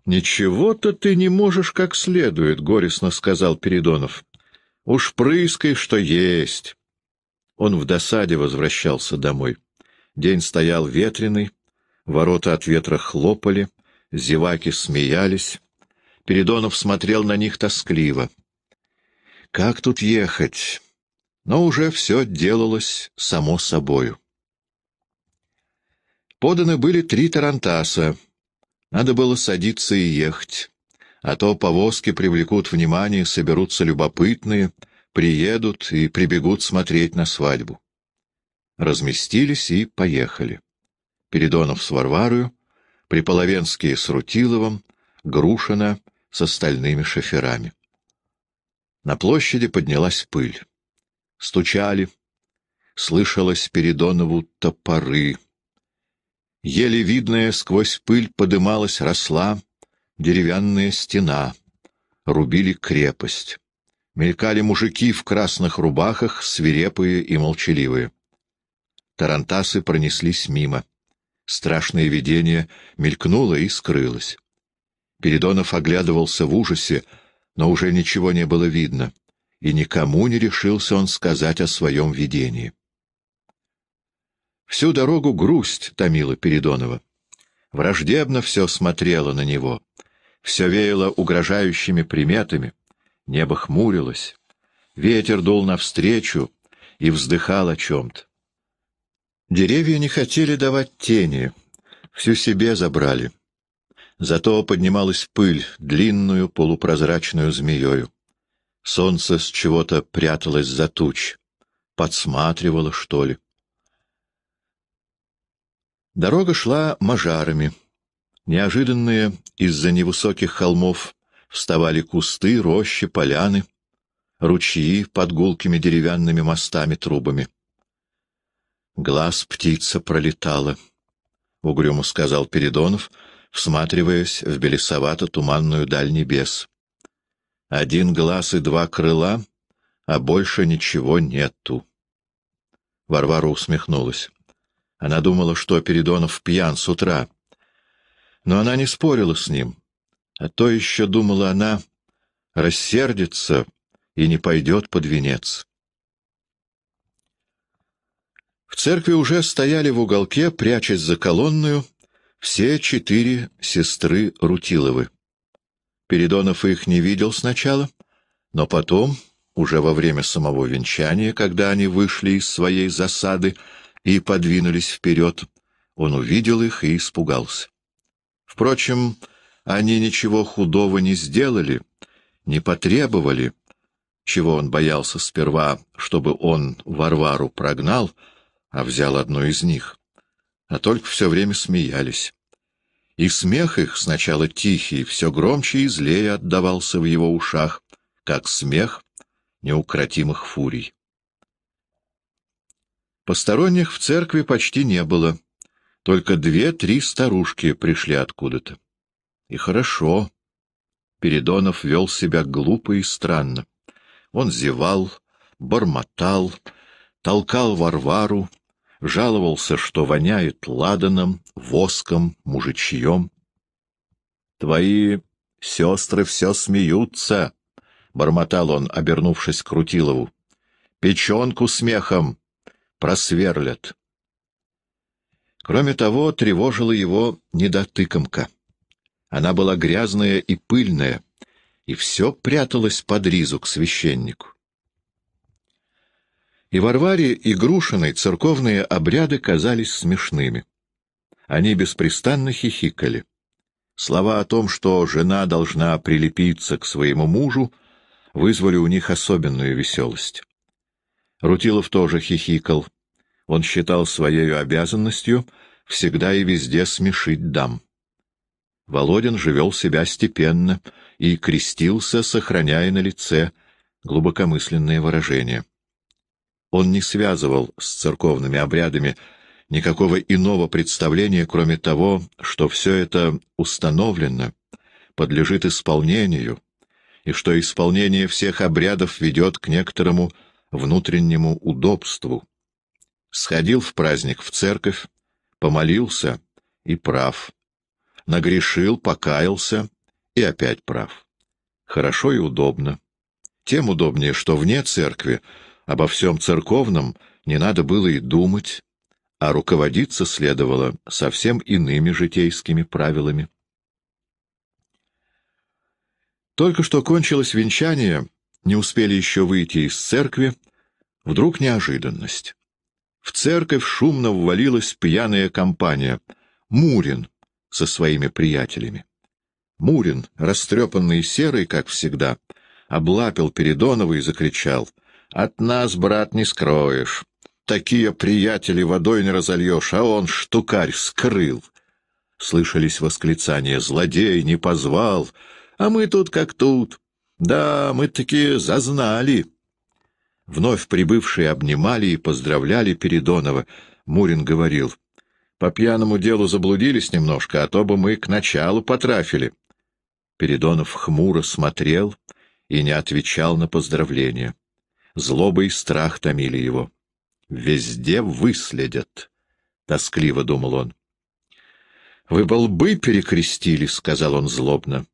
«Ничего-то ты не можешь как следует», — горестно сказал Передонов. «Уж прыскай, что есть». Он в досаде возвращался домой. День стоял ветреный, ворота от ветра хлопали, зеваки смеялись. Передонов смотрел на них тоскливо. Как тут ехать? Но уже все делалось само собою. Поданы были три тарантаса. Надо было садиться и ехать. А то повозки привлекут внимание, соберутся любопытные, приедут и прибегут смотреть на свадьбу. Разместились и поехали. Передонов с Варварою, Приполовенские с Рутиловым, Грушина с остальными шоферами. На площади поднялась пыль. Стучали. Слышалось Передонову топоры. Еле видная сквозь пыль подымалась, росла деревянная стена. Рубили крепость. Мелькали мужики в красных рубахах, свирепые и молчаливые. Тарантасы пронеслись мимо. Страшное видение мелькнуло и скрылось. Передонов оглядывался в ужасе, но уже ничего не было видно, и никому не решился он сказать о своем видении. Всю дорогу грусть томила Передонова. Враждебно все смотрело на него, все веяло угрожающими приметами, небо хмурилось, ветер дул навстречу и вздыхал о чем-то. Деревья не хотели давать тени, всю себе забрали — Зато поднималась пыль, длинную полупрозрачную змеёю. Солнце с чего-то пряталось за туч. Подсматривало, что ли. Дорога шла мажарами. Неожиданные из-за невысоких холмов вставали кусты, рощи, поляны, ручьи под гулкими деревянными мостами-трубами. Глаз птица пролетала, — угрюмо сказал Передонов — всматриваясь в белесовато-туманную даль небес. Один глаз и два крыла, а больше ничего нету. Варвара усмехнулась. Она думала, что Передонов пьян с утра. Но она не спорила с ним. А то еще, думала она, рассердится и не пойдет под венец. В церкви уже стояли в уголке, прячась за колонную, — все четыре сестры Рутиловы. Передонов их не видел сначала, но потом, уже во время самого венчания, когда они вышли из своей засады и подвинулись вперед, он увидел их и испугался. Впрочем, они ничего худого не сделали, не потребовали, чего он боялся сперва, чтобы он Варвару прогнал, а взял одну из них а только все время смеялись. И смех их, сначала тихий, все громче и злее отдавался в его ушах, как смех неукротимых фурий. Посторонних в церкви почти не было. Только две-три старушки пришли откуда-то. И хорошо. Передонов вел себя глупо и странно. Он зевал, бормотал, толкал Варвару, жаловался, что воняют ладаном, воском, мужичьем. «Твои сестры все смеются», — бормотал он, обернувшись к Рутилову. «Печенку смехом просверлят». Кроме того, тревожила его недотыкомка. Она была грязная и пыльная, и все пряталось под ризу к священнику. И Варваре и Грушиной церковные обряды казались смешными. Они беспрестанно хихикали. Слова о том, что жена должна прилепиться к своему мужу, вызвали у них особенную веселость. Рутилов тоже хихикал. Он считал своей обязанностью всегда и везде смешить дам. Володин же себя степенно и крестился, сохраняя на лице глубокомысленные выражения. Он не связывал с церковными обрядами никакого иного представления, кроме того, что все это установлено, подлежит исполнению, и что исполнение всех обрядов ведет к некоторому внутреннему удобству. Сходил в праздник в церковь, помолился и прав. Нагрешил, покаялся и опять прав. Хорошо и удобно. Тем удобнее, что вне церкви Обо всем церковном не надо было и думать, а руководиться следовало совсем иными житейскими правилами. Только что кончилось венчание, не успели еще выйти из церкви, вдруг неожиданность. В церковь шумно ввалилась пьяная компания. Мурин со своими приятелями. Мурин, растрепанный серый, как всегда, облапил Передонова и закричал — от нас, брат, не скроешь. Такие приятели водой не разольешь, а он, штукарь, скрыл. Слышались восклицания «Злодей не позвал!» А мы тут как тут. Да, мы такие зазнали. Вновь прибывшие обнимали и поздравляли Передонова. Мурин говорил, по пьяному делу заблудились немножко, а то бы мы к началу потрафили. Передонов хмуро смотрел и не отвечал на поздравления. Злоба страх томили его. «Везде выследят», — тоскливо думал он. «Вы болбы перекрестили», — сказал он злобно.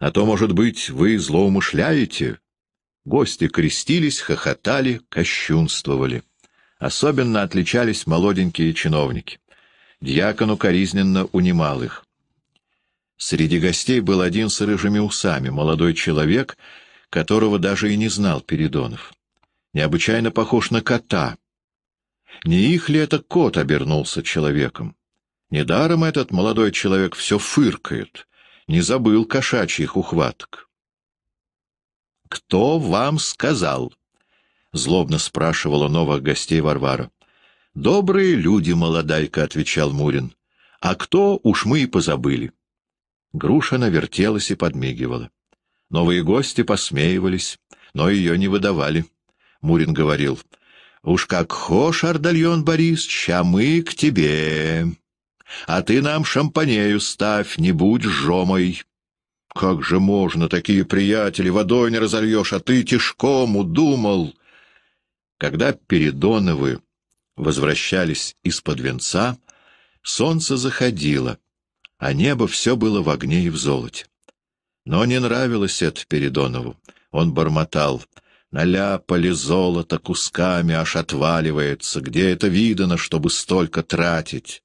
«А то, может быть, вы злоумышляете». Гости крестились, хохотали, кощунствовали. Особенно отличались молоденькие чиновники. Дьякон укоризненно унимал их. Среди гостей был один с рыжими усами, молодой человек, которого даже и не знал Передонов необычайно похож на кота. Не их ли это кот обернулся человеком? Недаром этот молодой человек все фыркает, не забыл кошачьих ухваток. «Кто вам сказал?» — злобно спрашивала новых гостей Варвара. «Добрые люди, молодайка», — отвечал Мурин. «А кто, уж мы и позабыли». Груша навертелась и подмигивала. Новые гости посмеивались, но ее не выдавали. Мурин говорил. «Уж как хош Ардальон Борис, а мы к тебе. А ты нам шампанею ставь, не будь жомой». «Как же можно, такие приятели, водой не разольешь, а ты тишком удумал!» Когда Передоновы возвращались из-под венца, солнце заходило, а небо все было в огне и в золоте. Но не нравилось это Передонову. Он бормотал — Наляпали золото кусками, аж отваливается. Где это видано, чтобы столько тратить?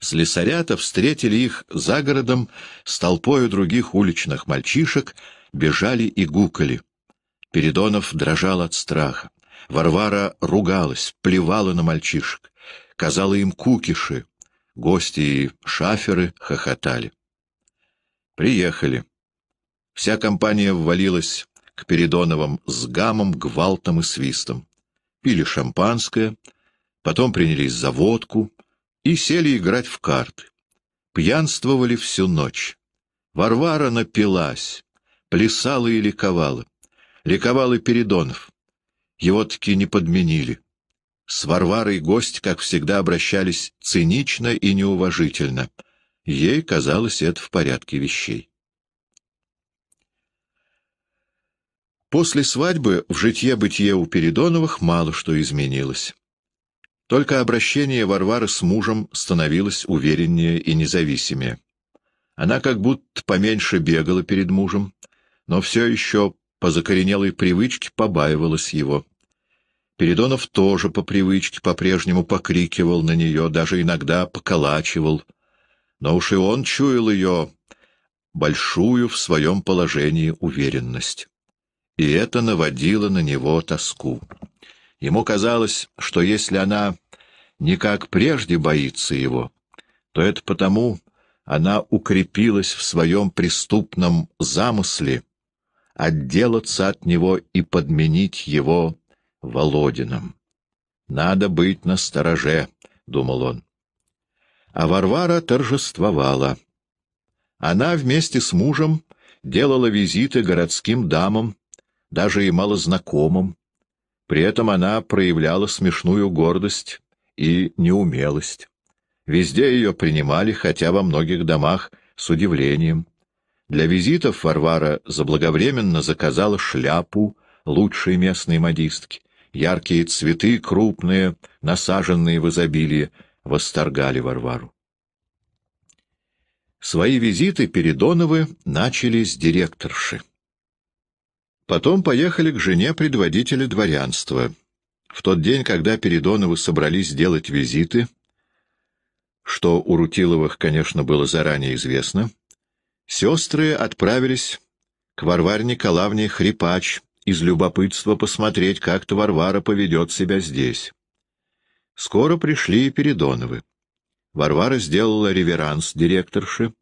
Слесарята встретили их за городом с толпою других уличных мальчишек, бежали и гукали. Передонов дрожал от страха. Варвара ругалась, плевала на мальчишек, казала им кукиши. Гости и шаферы хохотали. Приехали. Вся компания ввалилась к Передоновым с гамом, гвалтом и свистом. Пили шампанское, потом принялись за водку и сели играть в карты. Пьянствовали всю ночь. Варвара напилась, плясала и ликовала. Ликовал и Передонов. Его таки не подменили. С Варварой гость, как всегда, обращались цинично и неуважительно. Ей казалось это в порядке вещей. После свадьбы в житье-бытие у Передоновых мало что изменилось. Только обращение Варвары с мужем становилось увереннее и независимее. Она как будто поменьше бегала перед мужем, но все еще по закоренелой привычке побаивалась его. Передонов тоже по привычке по-прежнему покрикивал на нее, даже иногда поколачивал. Но уж и он чуял ее большую в своем положении уверенность и это наводило на него тоску. Ему казалось, что если она не как прежде боится его, то это потому она укрепилась в своем преступном замысле отделаться от него и подменить его Володином. «Надо быть настороже», — думал он. А Варвара торжествовала. Она вместе с мужем делала визиты городским дамам, даже и малознакомым. При этом она проявляла смешную гордость и неумелость. Везде ее принимали, хотя во многих домах с удивлением. Для визитов Варвара заблаговременно заказала шляпу лучшей местной модистки. Яркие цветы, крупные, насаженные в изобилии, восторгали Варвару. Свои визиты Передоновы начали с директорши. Потом поехали к жене предводителя дворянства. В тот день, когда Передоновы собрались делать визиты, что у Рутиловых, конечно, было заранее известно, сестры отправились к Варваре Николаевне Хрипач из любопытства посмотреть, как-то Варвара поведет себя здесь. Скоро пришли и Передоновы. Варвара сделала реверанс директорше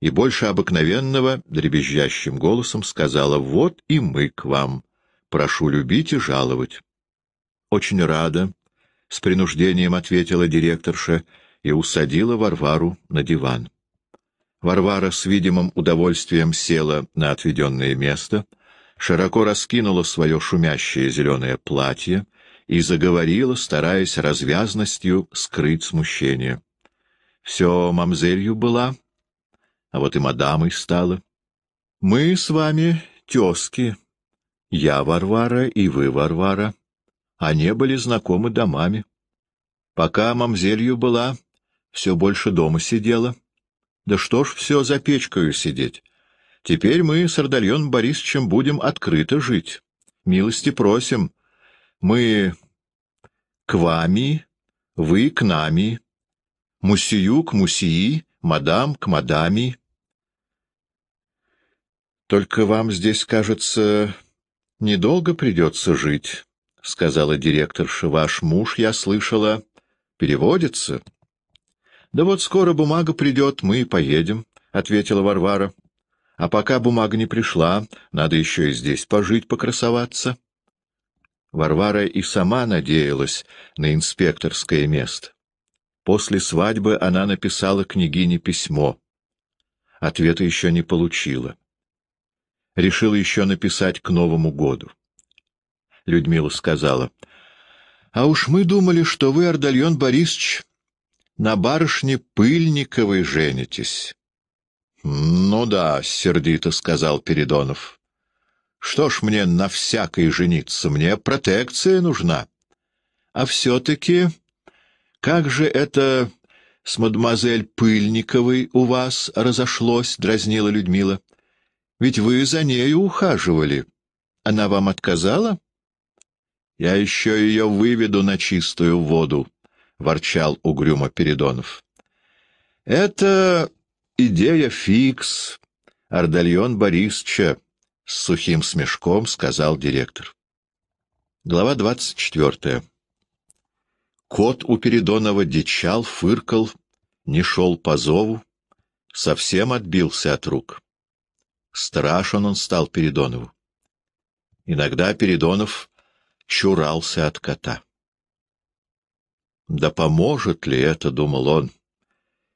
и больше обыкновенного дребезжащим голосом сказала «Вот и мы к вам. Прошу любить и жаловать». «Очень рада», — с принуждением ответила директорша и усадила Варвару на диван. Варвара с видимым удовольствием села на отведенное место, широко раскинула свое шумящее зеленое платье и заговорила, стараясь развязностью скрыть смущение. «Все мамзелью была», а вот и мадамой стала. Мы с вами тезки. Я Варвара и вы Варвара. А не были знакомы домами. Пока мамзелью была, все больше дома сидела. Да что ж все за печкою сидеть? Теперь мы с Ардальон Борисовичем будем открыто жить. Милости просим. Мы к вами, вы к нами. Мусию к мусии, мадам к мадами. Только вам здесь, кажется, недолго придется жить, — сказала директорша. Ваш муж, я слышала, переводится. Да вот скоро бумага придет, мы и поедем, — ответила Варвара. А пока бумага не пришла, надо еще и здесь пожить, покрасоваться. Варвара и сама надеялась на инспекторское место. После свадьбы она написала княгине письмо. Ответа еще не получила решил еще написать к Новому году. Людмила сказала, — А уж мы думали, что вы, Ордальон Борисович, на барышне Пыльниковой женитесь. — Ну да, — сердито сказал Передонов. — Что ж мне на всякой жениться? Мне протекция нужна. А все-таки как же это с мадемуазель Пыльниковой у вас разошлось? — дразнила Людмила. Ведь вы за нею ухаживали. Она вам отказала? Я еще ее выведу на чистую воду, — ворчал угрюмо Передонов. Это идея фикс, Ардальон Борисовича, — с сухим смешком сказал директор. Глава двадцать четвертая. Кот у Передонова дичал, фыркал, не шел по зову, совсем отбился от рук. Страшен он стал Передонову. Иногда Передонов чурался от кота. «Да поможет ли это?» — думал он.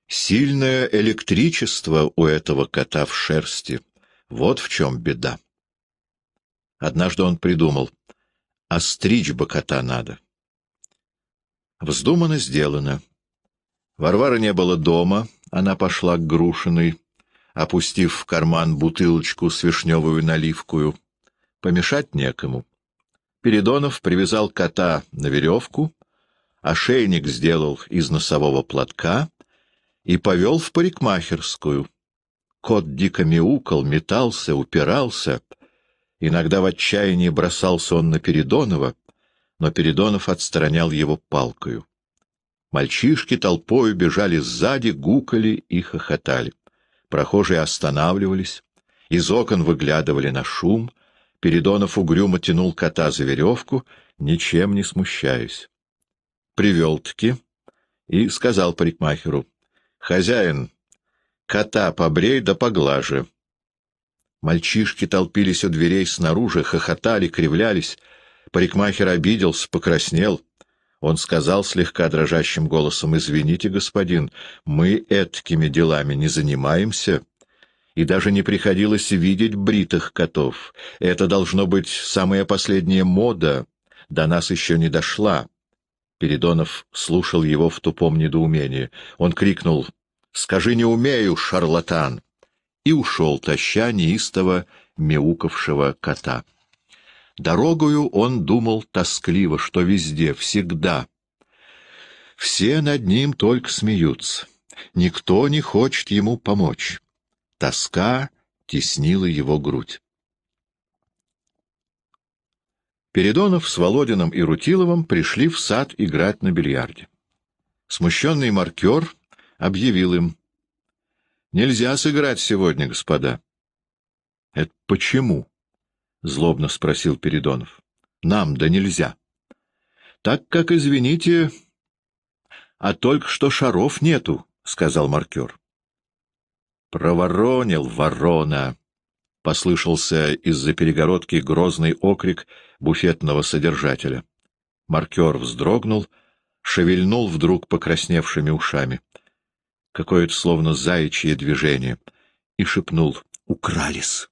«Сильное электричество у этого кота в шерсти. Вот в чем беда». Однажды он придумал. а «Остричь бы кота надо». Вздумано сделано. Варвара не было дома, она пошла к Грушиной опустив в карман бутылочку с вишневую наливкую. Помешать некому. Передонов привязал кота на веревку, ошейник сделал из носового платка и повел в парикмахерскую. Кот дико мяукал, метался, упирался. Иногда в отчаянии бросался он на Передонова, но Передонов отстранял его палкою. Мальчишки толпою бежали сзади, гукали и хохотали. Прохожие останавливались, из окон выглядывали на шум, Передонов угрюмо тянул кота за веревку, ничем не смущаясь. Привел-таки и сказал парикмахеру, — Хозяин, кота побрей да поглажи. Мальчишки толпились у дверей снаружи, хохотали, кривлялись. Парикмахер обиделся, покраснел — он сказал слегка дрожащим голосом, «Извините, господин, мы эткими делами не занимаемся». И даже не приходилось видеть бритых котов. Это, должно быть, самая последняя мода. До нас еще не дошла. Передонов слушал его в тупом недоумении. Он крикнул «Скажи, не умею, шарлатан!» и ушел, таща неистово мяукавшего кота. Дорогою он думал тоскливо, что везде, всегда. Все над ним только смеются. Никто не хочет ему помочь. Тоска теснила его грудь. Передонов с Володиным и Рутиловым пришли в сад играть на бильярде. Смущенный маркер объявил им. — Нельзя сыграть сегодня, господа. — Это почему? злобно спросил Передонов. Нам да нельзя. Так как, извините, а только что шаров нету, сказал маркер. Проворонил ворона. Послышался из-за перегородки грозный окрик буфетного содержателя. Маркер вздрогнул, шевельнул вдруг покрасневшими ушами. Какое-то словно заячье движение. И шепнул «Укрались!»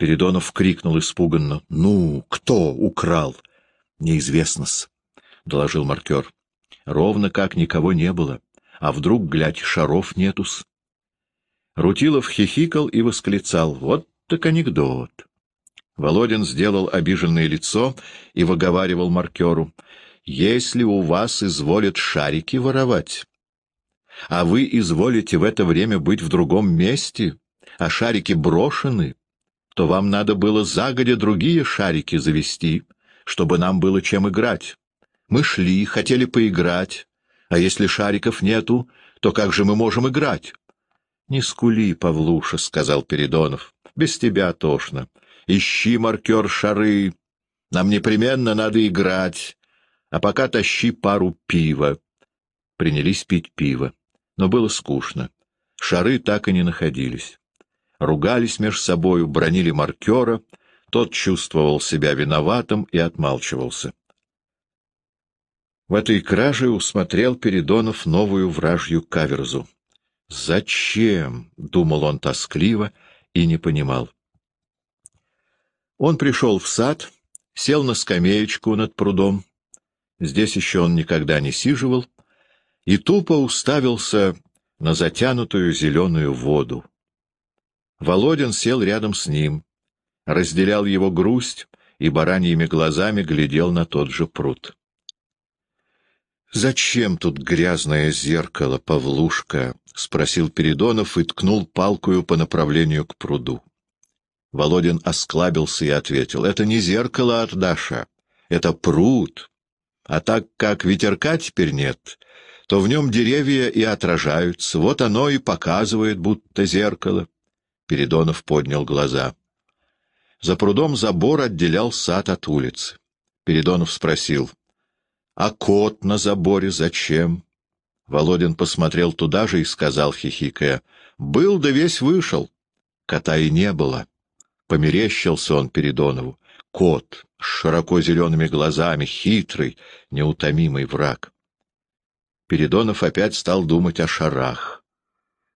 Передонов крикнул испуганно. — Ну, кто украл? — Неизвестно-с, — доложил маркер. — Ровно как никого не было. А вдруг, глядь, шаров нету-с. Рутилов хихикал и восклицал. — Вот так анекдот. Володин сделал обиженное лицо и выговаривал маркеру. — Если у вас изволят шарики воровать, а вы изволите в это время быть в другом месте, а шарики брошены, то вам надо было загодя другие шарики завести, чтобы нам было чем играть. Мы шли, хотели поиграть, а если шариков нету, то как же мы можем играть? — Не скули, Павлуша, — сказал Передонов, — без тебя тошно. Ищи, маркер, шары. Нам непременно надо играть, а пока тащи пару пива. Принялись пить пиво, но было скучно. Шары так и не находились ругались меж собою, бронили маркера, тот чувствовал себя виноватым и отмалчивался. В этой краже усмотрел Передонов новую вражью каверзу. «Зачем?» — думал он тоскливо и не понимал. Он пришел в сад, сел на скамеечку над прудом. Здесь еще он никогда не сиживал и тупо уставился на затянутую зеленую воду. Володин сел рядом с ним, разделял его грусть и бараньими глазами глядел на тот же пруд. «Зачем тут грязное зеркало, Павлушка?» — спросил Передонов и ткнул палкою по направлению к пруду. Володин осклабился и ответил. «Это не зеркало, Ардаша, это пруд. А так как ветерка теперь нет, то в нем деревья и отражаются. Вот оно и показывает, будто зеркало». Передонов поднял глаза. За прудом забор отделял сад от улицы. Передонов спросил, «А кот на заборе зачем?» Володин посмотрел туда же и сказал, хихикая, «Был да весь вышел». Кота и не было. Померещился он Передонову. Кот с широко зелеными глазами, хитрый, неутомимый враг. Передонов опять стал думать о шарах.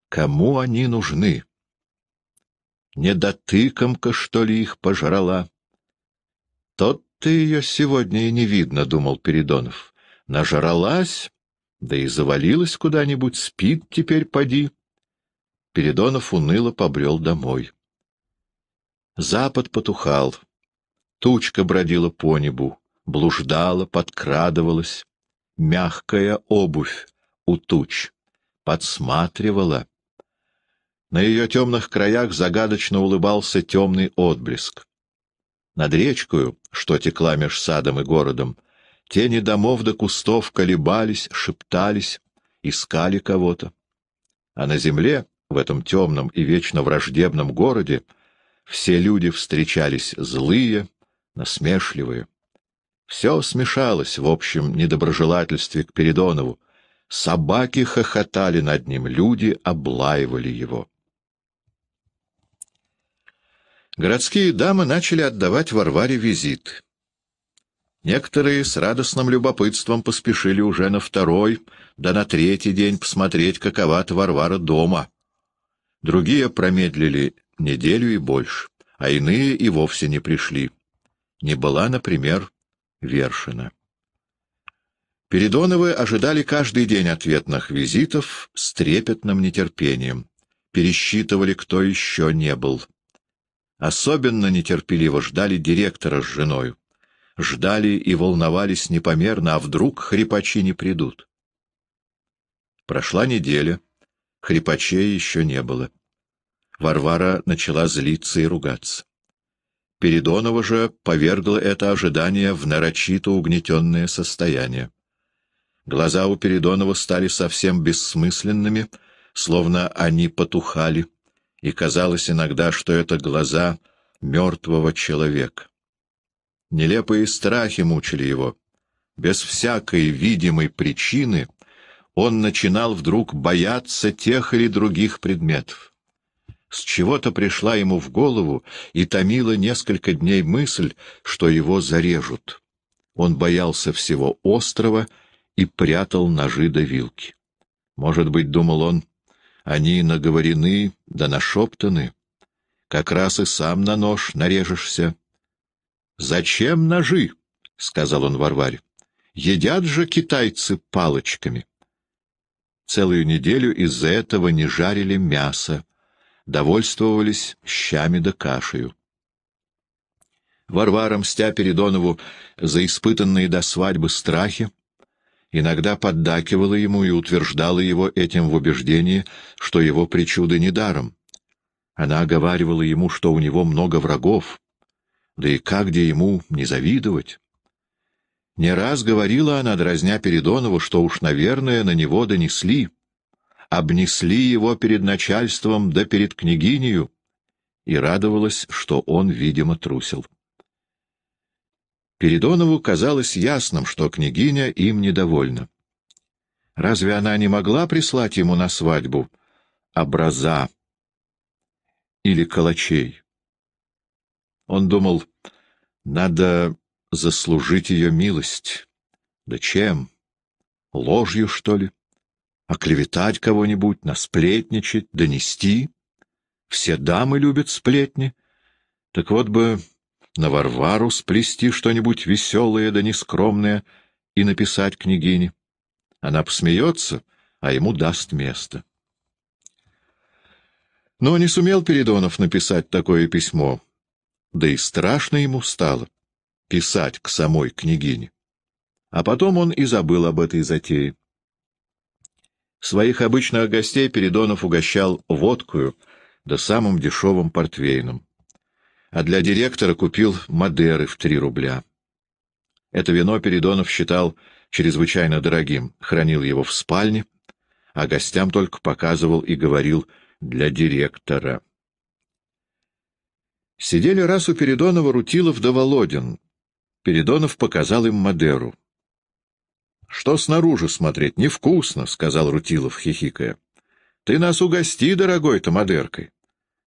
Кому они нужны? недотыкомка, что ли, их пожрала. Тот-то ее сегодня и не видно, — думал Передонов. Нажралась, да и завалилась куда-нибудь, спит теперь поди. Передонов уныло побрел домой. Запад потухал. Тучка бродила по небу, блуждала, подкрадывалась. Мягкая обувь у туч подсматривала — на ее темных краях загадочно улыбался темный отблеск. Над речкою, что текла меж садом и городом, тени домов до кустов колебались, шептались, искали кого-то. А на земле, в этом темном и вечно враждебном городе, все люди встречались злые, насмешливые. Все смешалось в общем недоброжелательстве к Передонову. Собаки хохотали над ним, люди облаивали его городские дамы начали отдавать Варваре визит. Некоторые с радостным любопытством поспешили уже на второй, да на третий день посмотреть, какова-то Варвара дома. Другие промедлили неделю и больше, а иные и вовсе не пришли. Не была, например, Вершина. Передоновы ожидали каждый день ответных визитов с трепетным нетерпением. Пересчитывали, кто еще не был. Особенно нетерпеливо ждали директора с женою. Ждали и волновались непомерно, а вдруг хрипачи не придут. Прошла неделя, хрипачей еще не было. Варвара начала злиться и ругаться. Передонова же повергла это ожидание в нарочито угнетенное состояние. Глаза у Передонова стали совсем бессмысленными, словно они потухали и казалось иногда, что это глаза мертвого человека. Нелепые страхи мучили его. Без всякой видимой причины он начинал вдруг бояться тех или других предметов. С чего-то пришла ему в голову и томила несколько дней мысль, что его зарежут. Он боялся всего острова и прятал ножи до вилки. Может быть, думал он, — они наговорены да нашептаны. Как раз и сам на нож нарежешься. — Зачем ножи? — сказал он Варваре. — Едят же китайцы палочками. Целую неделю из-за этого не жарили мясо, довольствовались щами да кашею. Варвара, мстя Передонову за испытанные до свадьбы страхи, иногда поддакивала ему и утверждала его этим в убеждении, что его причуды недаром. Она оговаривала ему, что у него много врагов, да и как где ему не завидовать? Не раз говорила она, дразня Передонова, что уж, наверное, на него донесли. Обнесли его перед начальством да перед княгинью. И радовалась, что он, видимо, трусил. Передонову казалось ясным, что княгиня им недовольна. Разве она не могла прислать ему на свадьбу образа или калачей? Он думал, надо заслужить ее милость. Да чем? Ложью, что ли? Оклеветать кого-нибудь, насплетничать, донести? Все дамы любят сплетни. Так вот бы на Варвару сплести что-нибудь веселое да нескромное и написать княгине. Она посмеется, а ему даст место. Но не сумел Передонов написать такое письмо, да и страшно ему стало писать к самой княгине. А потом он и забыл об этой затее. Своих обычных гостей Передонов угощал водкую да самым дешевым портвейном а для директора купил Мадеры в три рубля. Это вино Передонов считал чрезвычайно дорогим, хранил его в спальне, а гостям только показывал и говорил «для директора». Сидели раз у Передонова Рутилов да Володин. Передонов показал им Мадеру. «Что снаружи смотреть? Невкусно», — сказал Рутилов, хихикая. «Ты нас угости, дорогой-то, Мадеркой».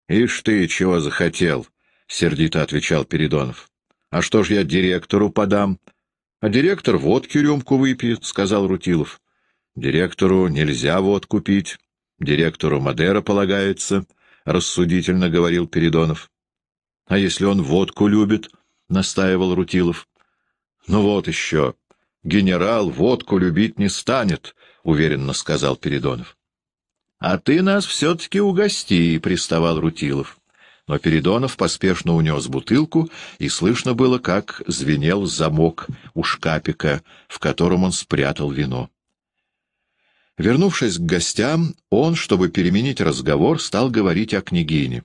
«Ишь ты, чего захотел!» — сердито отвечал Передонов. — А что ж я директору подам? — А директор водки рюмку выпьет, — сказал Рутилов. — Директору нельзя водку пить. Директору Мадера полагается, — рассудительно говорил Передонов. — А если он водку любит? — настаивал Рутилов. — Ну вот еще. Генерал водку любить не станет, — уверенно сказал Передонов. — А ты нас все-таки угости, — приставал Рутилов. Но Передонов поспешно унес бутылку, и слышно было, как звенел замок у шкапика, в котором он спрятал вино. Вернувшись к гостям, он, чтобы переменить разговор, стал говорить о княгине.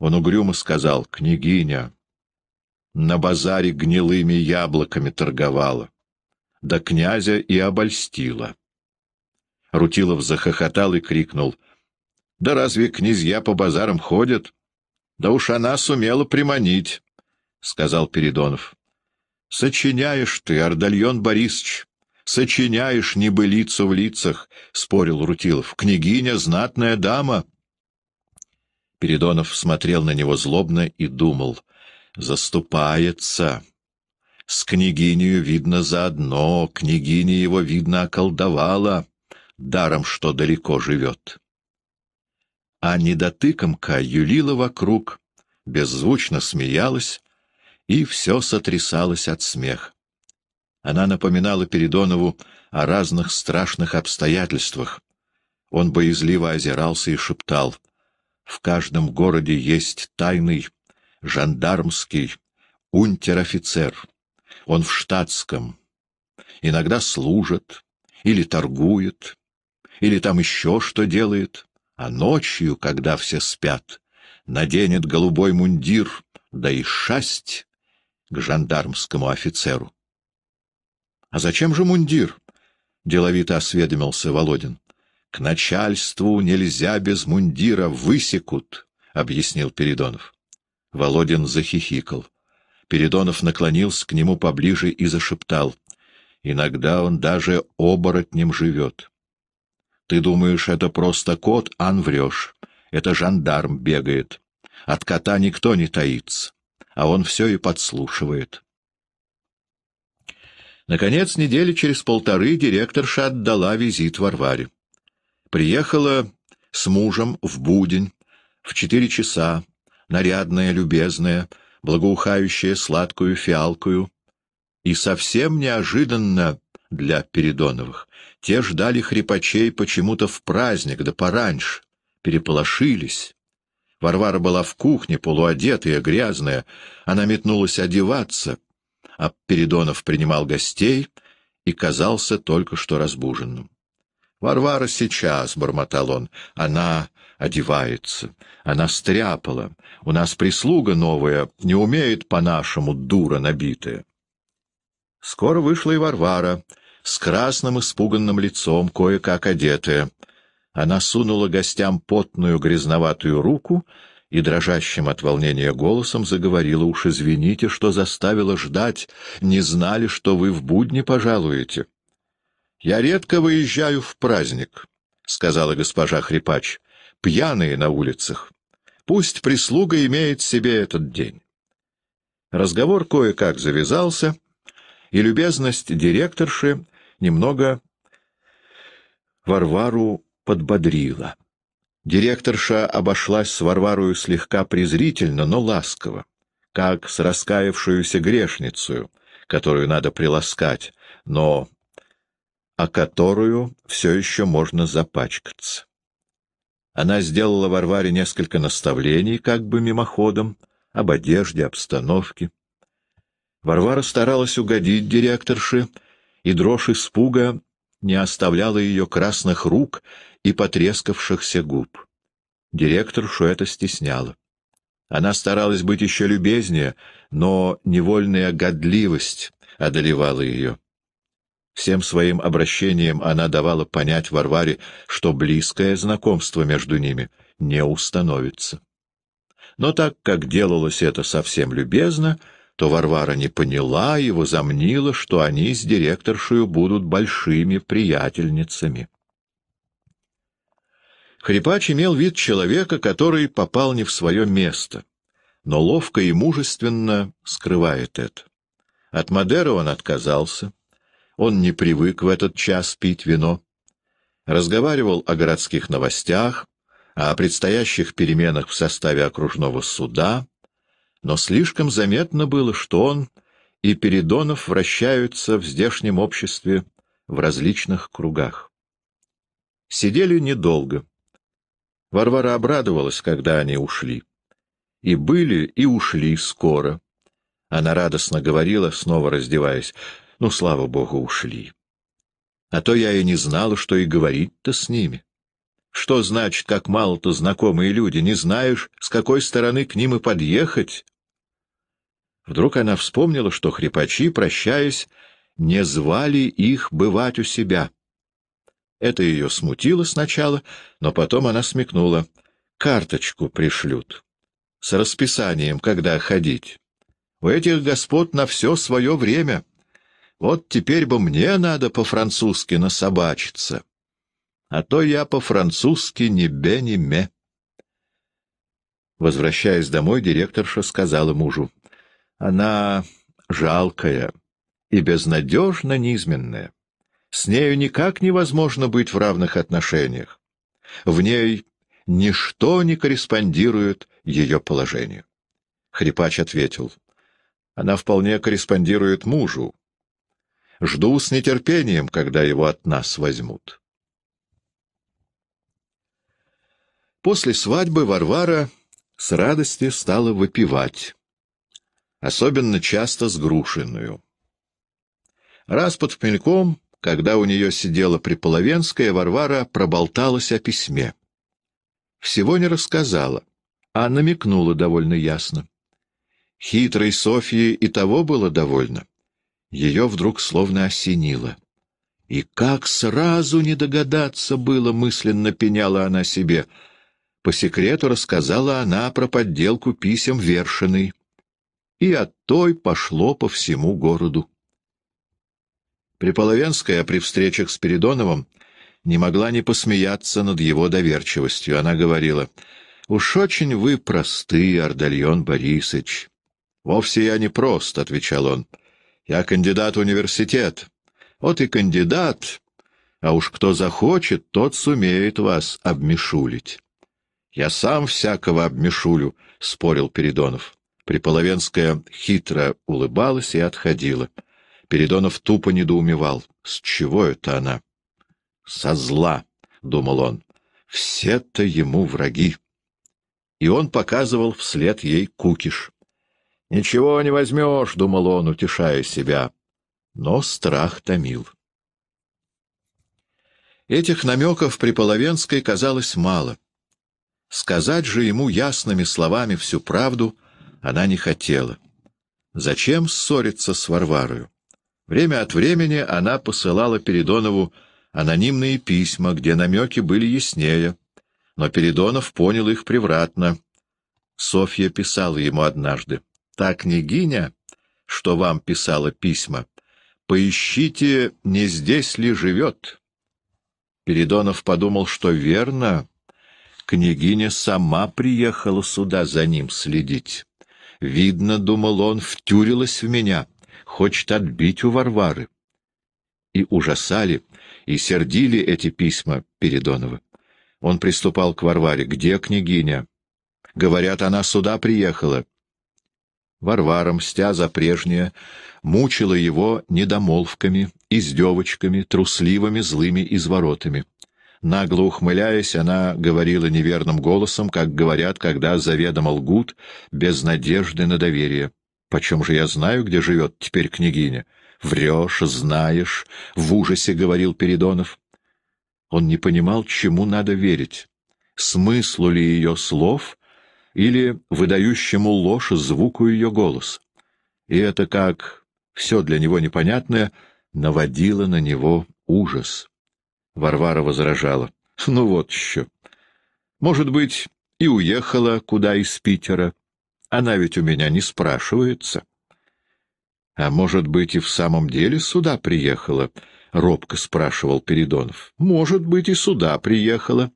Он угрюмо сказал «Княгиня». На базаре гнилыми яблоками торговала. Да князя и обольстила. Рутилов захохотал и крикнул «Да разве князья по базарам ходят?» — Да уж она сумела приманить, — сказал Передонов. — Сочиняешь ты, Ордальон Борисович, сочиняешь небылицу в лицах, — спорил Рутилов. — Княгиня — знатная дама. Передонов смотрел на него злобно и думал. — Заступается. С княгинью видно заодно, княгиня его, видно, околдовала, даром что далеко живет а недотыкомка юлила вокруг, беззвучно смеялась, и все сотрясалось от смеха. Она напоминала Передонову о разных страшных обстоятельствах. Он боязливо озирался и шептал. «В каждом городе есть тайный, жандармский, унтер-офицер. Он в штатском. Иногда служит, или торгует, или там еще что делает а ночью, когда все спят, наденет голубой мундир, да и шасть к жандармскому офицеру. — А зачем же мундир? — деловито осведомился Володин. — К начальству нельзя без мундира, высекут, — объяснил Передонов. Володин захихикал. Передонов наклонился к нему поближе и зашептал. — Иногда он даже оборотнем живет. — ты думаешь, это просто кот, ан врешь. Это жандарм бегает. От кота никто не таится, а он все и подслушивает. Наконец, недели через полторы директорша отдала визит Варваре. Приехала с мужем в Будень в четыре часа, нарядная, любезная, благоухающая сладкую фиалкую, и совсем неожиданно для Передоновых те ждали хрипачей почему-то в праздник, да пораньше. Переполошились. Варвара была в кухне, полуодетая, грязная. Она метнулась одеваться. А Передонов принимал гостей и казался только что разбуженным. «Варвара сейчас», — бормотал он, — «она одевается, она стряпала, у нас прислуга новая, не умеет по-нашему дура набитая». Скоро вышла и Варвара, — с красным испуганным лицом, кое-как одетая. Она сунула гостям потную грязноватую руку и дрожащим от волнения голосом заговорила «Уж извините, что заставила ждать, не знали, что вы в будни пожалуете». «Я редко выезжаю в праздник», — сказала госпожа Хрипач, — «пьяные на улицах. Пусть прислуга имеет себе этот день». Разговор кое-как завязался, и любезность директорши Немного Варвару подбодрила. Директорша обошлась с Варварою слегка презрительно, но ласково, как с раскаявшуюся грешницей, которую надо приласкать, но о которую все еще можно запачкаться. Она сделала Варваре несколько наставлений, как бы мимоходом, об одежде, обстановке. Варвара старалась угодить директорше, и дрожь испуга не оставляла ее красных рук и потрескавшихся губ. Директоршу это стесняло. Она старалась быть еще любезнее, но невольная годливость одолевала ее. Всем своим обращением она давала понять Варваре, что близкое знакомство между ними не установится. Но так как делалось это совсем любезно, — то Варвара не поняла и возомнила, что они с директоршею будут большими приятельницами. Хрипач имел вид человека, который попал не в свое место, но ловко и мужественно скрывает это. От Мадера он отказался. Он не привык в этот час пить вино. Разговаривал о городских новостях, о предстоящих переменах в составе окружного суда — но слишком заметно было, что он и Передонов вращаются в здешнем обществе в различных кругах. Сидели недолго. Варвара обрадовалась, когда они ушли. И были, и ушли скоро. Она радостно говорила, снова раздеваясь, «Ну, слава богу, ушли. А то я и не знала, что и говорить-то с ними. Что значит, как мало-то знакомые люди, не знаешь, с какой стороны к ним и подъехать, Вдруг она вспомнила, что хрипачи, прощаясь, не звали их бывать у себя. Это ее смутило сначала, но потом она смекнула. Карточку пришлют. С расписанием, когда ходить. У этих господ на все свое время. Вот теперь бы мне надо по-французски насобачиться. А то я по-французски не бе, ни ме. Возвращаясь домой, директорша сказала мужу. Она жалкая и безнадежно низменная. С нею никак невозможно быть в равных отношениях. В ней ничто не корреспондирует ее положению. Хрипач ответил. Она вполне корреспондирует мужу. Жду с нетерпением, когда его от нас возьмут. После свадьбы Варвара с радости стала выпивать особенно часто с Раз под пеньком, когда у нее сидела Приполовенская, Варвара проболталась о письме. Всего не рассказала, а намекнула довольно ясно. Хитрой Софьи и того было довольно. Ее вдруг словно осенило. И как сразу не догадаться было, мысленно пеняла она себе. По секрету рассказала она про подделку писем Вершиной и от той пошло по всему городу. Приполовенская при встречах с Передоновым не могла не посмеяться над его доверчивостью. Она говорила, «Уж очень вы просты, Ардальон Борисович». «Вовсе я не прост», — отвечал он. «Я кандидат в университет. Вот и кандидат, а уж кто захочет, тот сумеет вас обмешулить». «Я сам всякого обмешулю», — спорил Передонов. Приполовенская хитро улыбалась и отходила. Передонов тупо недоумевал. С чего это она? Со зла, — думал он. Все-то ему враги. И он показывал вслед ей кукиш. «Ничего не возьмешь», — думал он, утешая себя. Но страх томил. Этих намеков при Половенской казалось мало. Сказать же ему ясными словами всю правду — она не хотела. Зачем ссориться с Варварою? Время от времени она посылала Передонову анонимные письма, где намеки были яснее, но Передонов понял их превратно. Софья писала ему однажды. «Та княгиня, что вам писала письма, поищите, не здесь ли живет». Передонов подумал, что верно, княгиня сама приехала сюда за ним следить. Видно, — думал он, — втюрилась в меня, хочет отбить у Варвары. И ужасали, и сердили эти письма Передонова. Он приступал к Варваре. «Где княгиня?» «Говорят, она сюда приехала». Варвара, мстя за прежнее, мучила его недомолвками, издевочками, трусливыми злыми изворотами. Нагло ухмыляясь, она говорила неверным голосом, как говорят, когда заведомо лгут, без надежды на доверие. «Почем же я знаю, где живет теперь княгиня?» «Врешь, знаешь», — в ужасе говорил Передонов. Он не понимал, чему надо верить, смыслу ли ее слов или выдающему ложь звуку ее голос. И это как все для него непонятное наводило на него ужас. Варвара возражала. Ну вот еще. Может быть, и уехала куда из Питера. Она ведь у меня не спрашивается. А может быть, и в самом деле сюда приехала? Робко спрашивал Передонов. Может быть, и сюда приехала.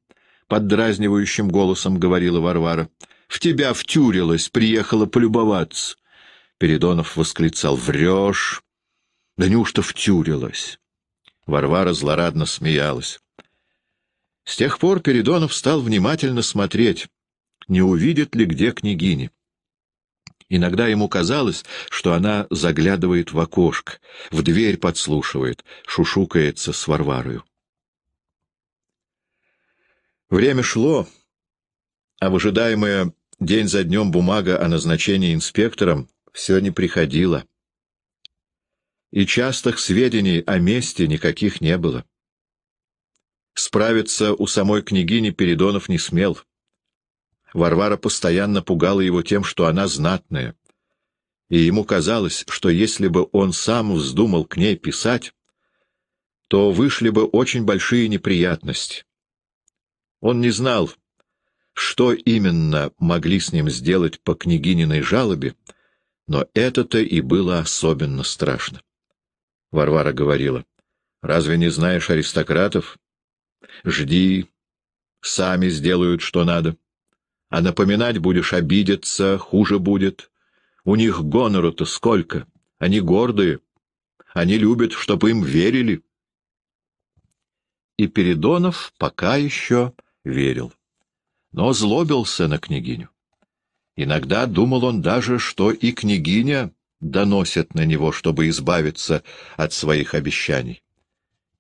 Поддразнивающим голосом говорила Варвара. В тебя втюрилась, приехала полюбоваться. Передонов восклицал. Врешь. Да неужто втюрилась? Варвара злорадно смеялась. С тех пор Передонов стал внимательно смотреть, не увидит ли где княгини. Иногда ему казалось, что она заглядывает в окошко, в дверь подслушивает, шушукается с Варварою. Время шло, а выжидаемая день за днем бумага о назначении инспектором все не приходила и частых сведений о месте никаких не было. Справиться у самой княгини Передонов не смел. Варвара постоянно пугала его тем, что она знатная. И ему казалось, что если бы он сам вздумал к ней писать, то вышли бы очень большие неприятности. Он не знал, что именно могли с ним сделать по княгининой жалобе, но это-то и было особенно страшно. Варвара говорила. «Разве не знаешь аристократов? Жди, сами сделают, что надо. А напоминать будешь, обидеться, хуже будет. У них гонору-то сколько, они гордые, они любят, чтобы им верили». И Передонов пока еще верил, но злобился на княгиню. Иногда думал он даже, что и княгиня доносят на него, чтобы избавиться от своих обещаний.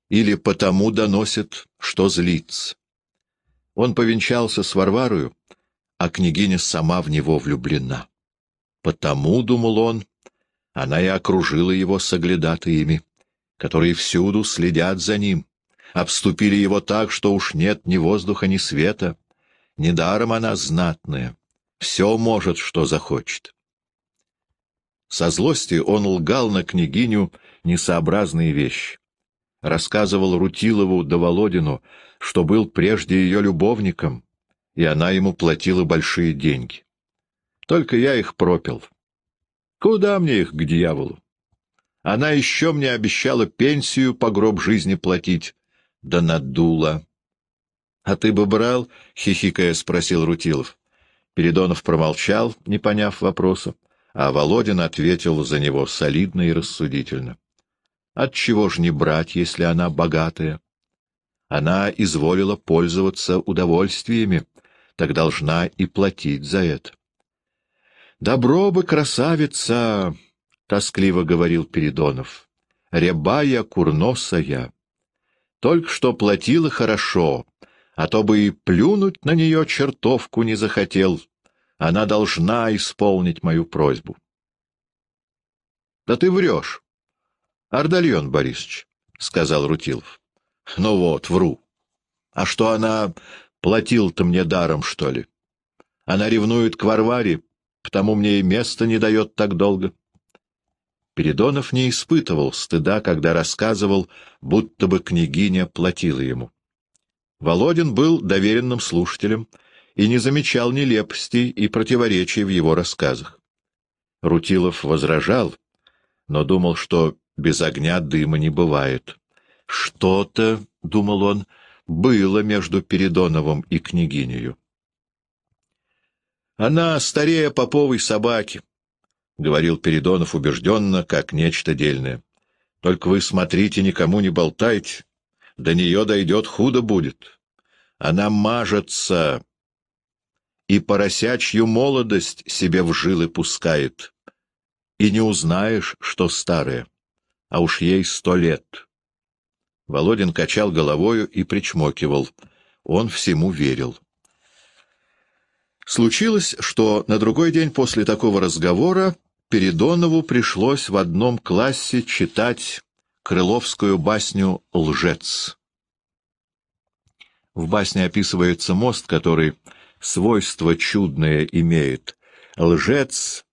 Или потому доносят, что злится. Он повенчался с Варварою, а княгиня сама в него влюблена. Потому, — думал он, — она и окружила его соглядатаями, которые всюду следят за ним, обступили его так, что уж нет ни воздуха, ни света. Недаром она знатная, все может, что захочет. Со злости он лгал на княгиню несообразные вещи. Рассказывал Рутилову да Володину, что был прежде ее любовником, и она ему платила большие деньги. Только я их пропил. Куда мне их, к дьяволу? Она еще мне обещала пенсию по гроб жизни платить, да надула. — А ты бы брал? — хихикая спросил Рутилов. Передонов промолчал, не поняв вопроса а Володин ответил за него солидно и рассудительно. Отчего ж не брать, если она богатая? Она изволила пользоваться удовольствиями, так должна и платить за это. «Добро бы, красавица!» — тоскливо говорил Передонов. «Рябая, курносая. Только что платила хорошо, а то бы и плюнуть на нее чертовку не захотел». Она должна исполнить мою просьбу. — Да ты врешь. — Ардальон Борисович, — сказал Рутилов. — Ну вот, вру. А что она платил-то мне даром, что ли? Она ревнует к Варваре, потому мне и места не дает так долго. Передонов не испытывал стыда, когда рассказывал, будто бы княгиня платила ему. Володин был доверенным слушателем — и не замечал нелепостей и противоречий в его рассказах. Рутилов возражал, но думал, что без огня дыма не бывает. Что-то, — думал он, — было между Передоновым и княгинею. «Она старее поповой собаки», — говорил Передонов убежденно, как нечто дельное. «Только вы смотрите, никому не болтайте. До нее дойдет, худо будет. Она мажется, и поросячью молодость себе в жилы пускает. И не узнаешь, что старое, а уж ей сто лет. Володин качал головою и причмокивал. Он всему верил. Случилось, что на другой день после такого разговора Передонову пришлось в одном классе читать крыловскую басню «Лжец». В басне описывается мост, который свойство чудное имеет. Лжец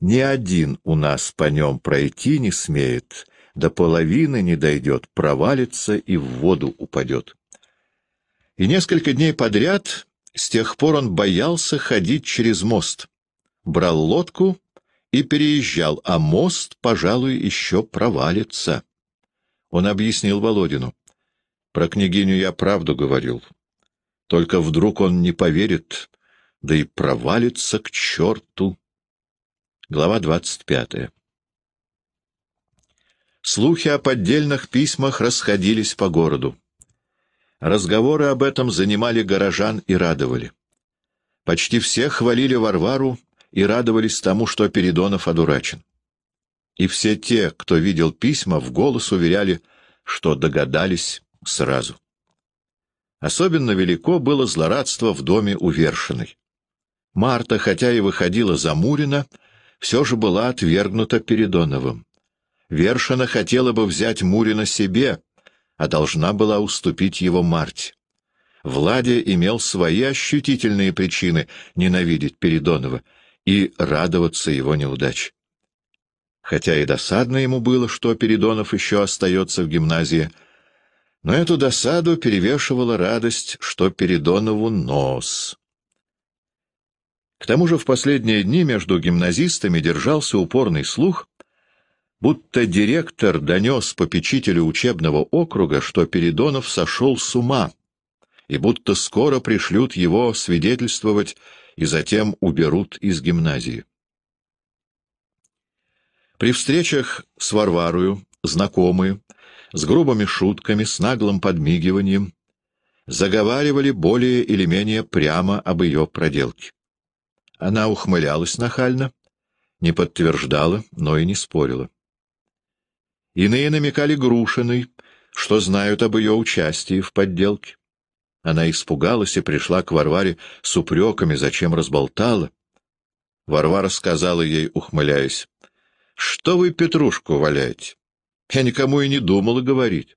ни один у нас по нем пройти не смеет, до половины не дойдет, провалится и в воду упадет. И несколько дней подряд с тех пор он боялся ходить через мост. Брал лодку и переезжал, а мост, пожалуй, еще провалится. Он объяснил Володину. «Про княгиню я правду говорил. Только вдруг он не поверит, да и провалится к черту. Глава двадцать пятая Слухи о поддельных письмах расходились по городу. Разговоры об этом занимали горожан и радовали. Почти все хвалили Варвару и радовались тому, что Передонов одурачен. И все те, кто видел письма, в голос уверяли, что догадались сразу. Особенно велико было злорадство в доме у Марта, хотя и выходила за Мурина, все же была отвергнута Передоновым. Вершина хотела бы взять Мурина себе, а должна была уступить его Марте. Владя имел свои ощутительные причины ненавидеть Передонова и радоваться его неудач. Хотя и досадно ему было, что Передонов еще остается в гимназии, — но эту досаду перевешивала радость, что Передонову нос. К тому же в последние дни между гимназистами держался упорный слух, будто директор донес попечителю учебного округа, что Передонов сошел с ума, и будто скоро пришлют его свидетельствовать и затем уберут из гимназии. При встречах с Варварою знакомые — с грубыми шутками, с наглым подмигиванием, заговаривали более или менее прямо об ее проделке. Она ухмылялась нахально, не подтверждала, но и не спорила. Иные намекали Грушиной, что знают об ее участии в подделке. Она испугалась и пришла к Варваре с упреками, зачем разболтала. Варвара сказала ей, ухмыляясь, — Что вы Петрушку валяете? Я никому и не думала говорить.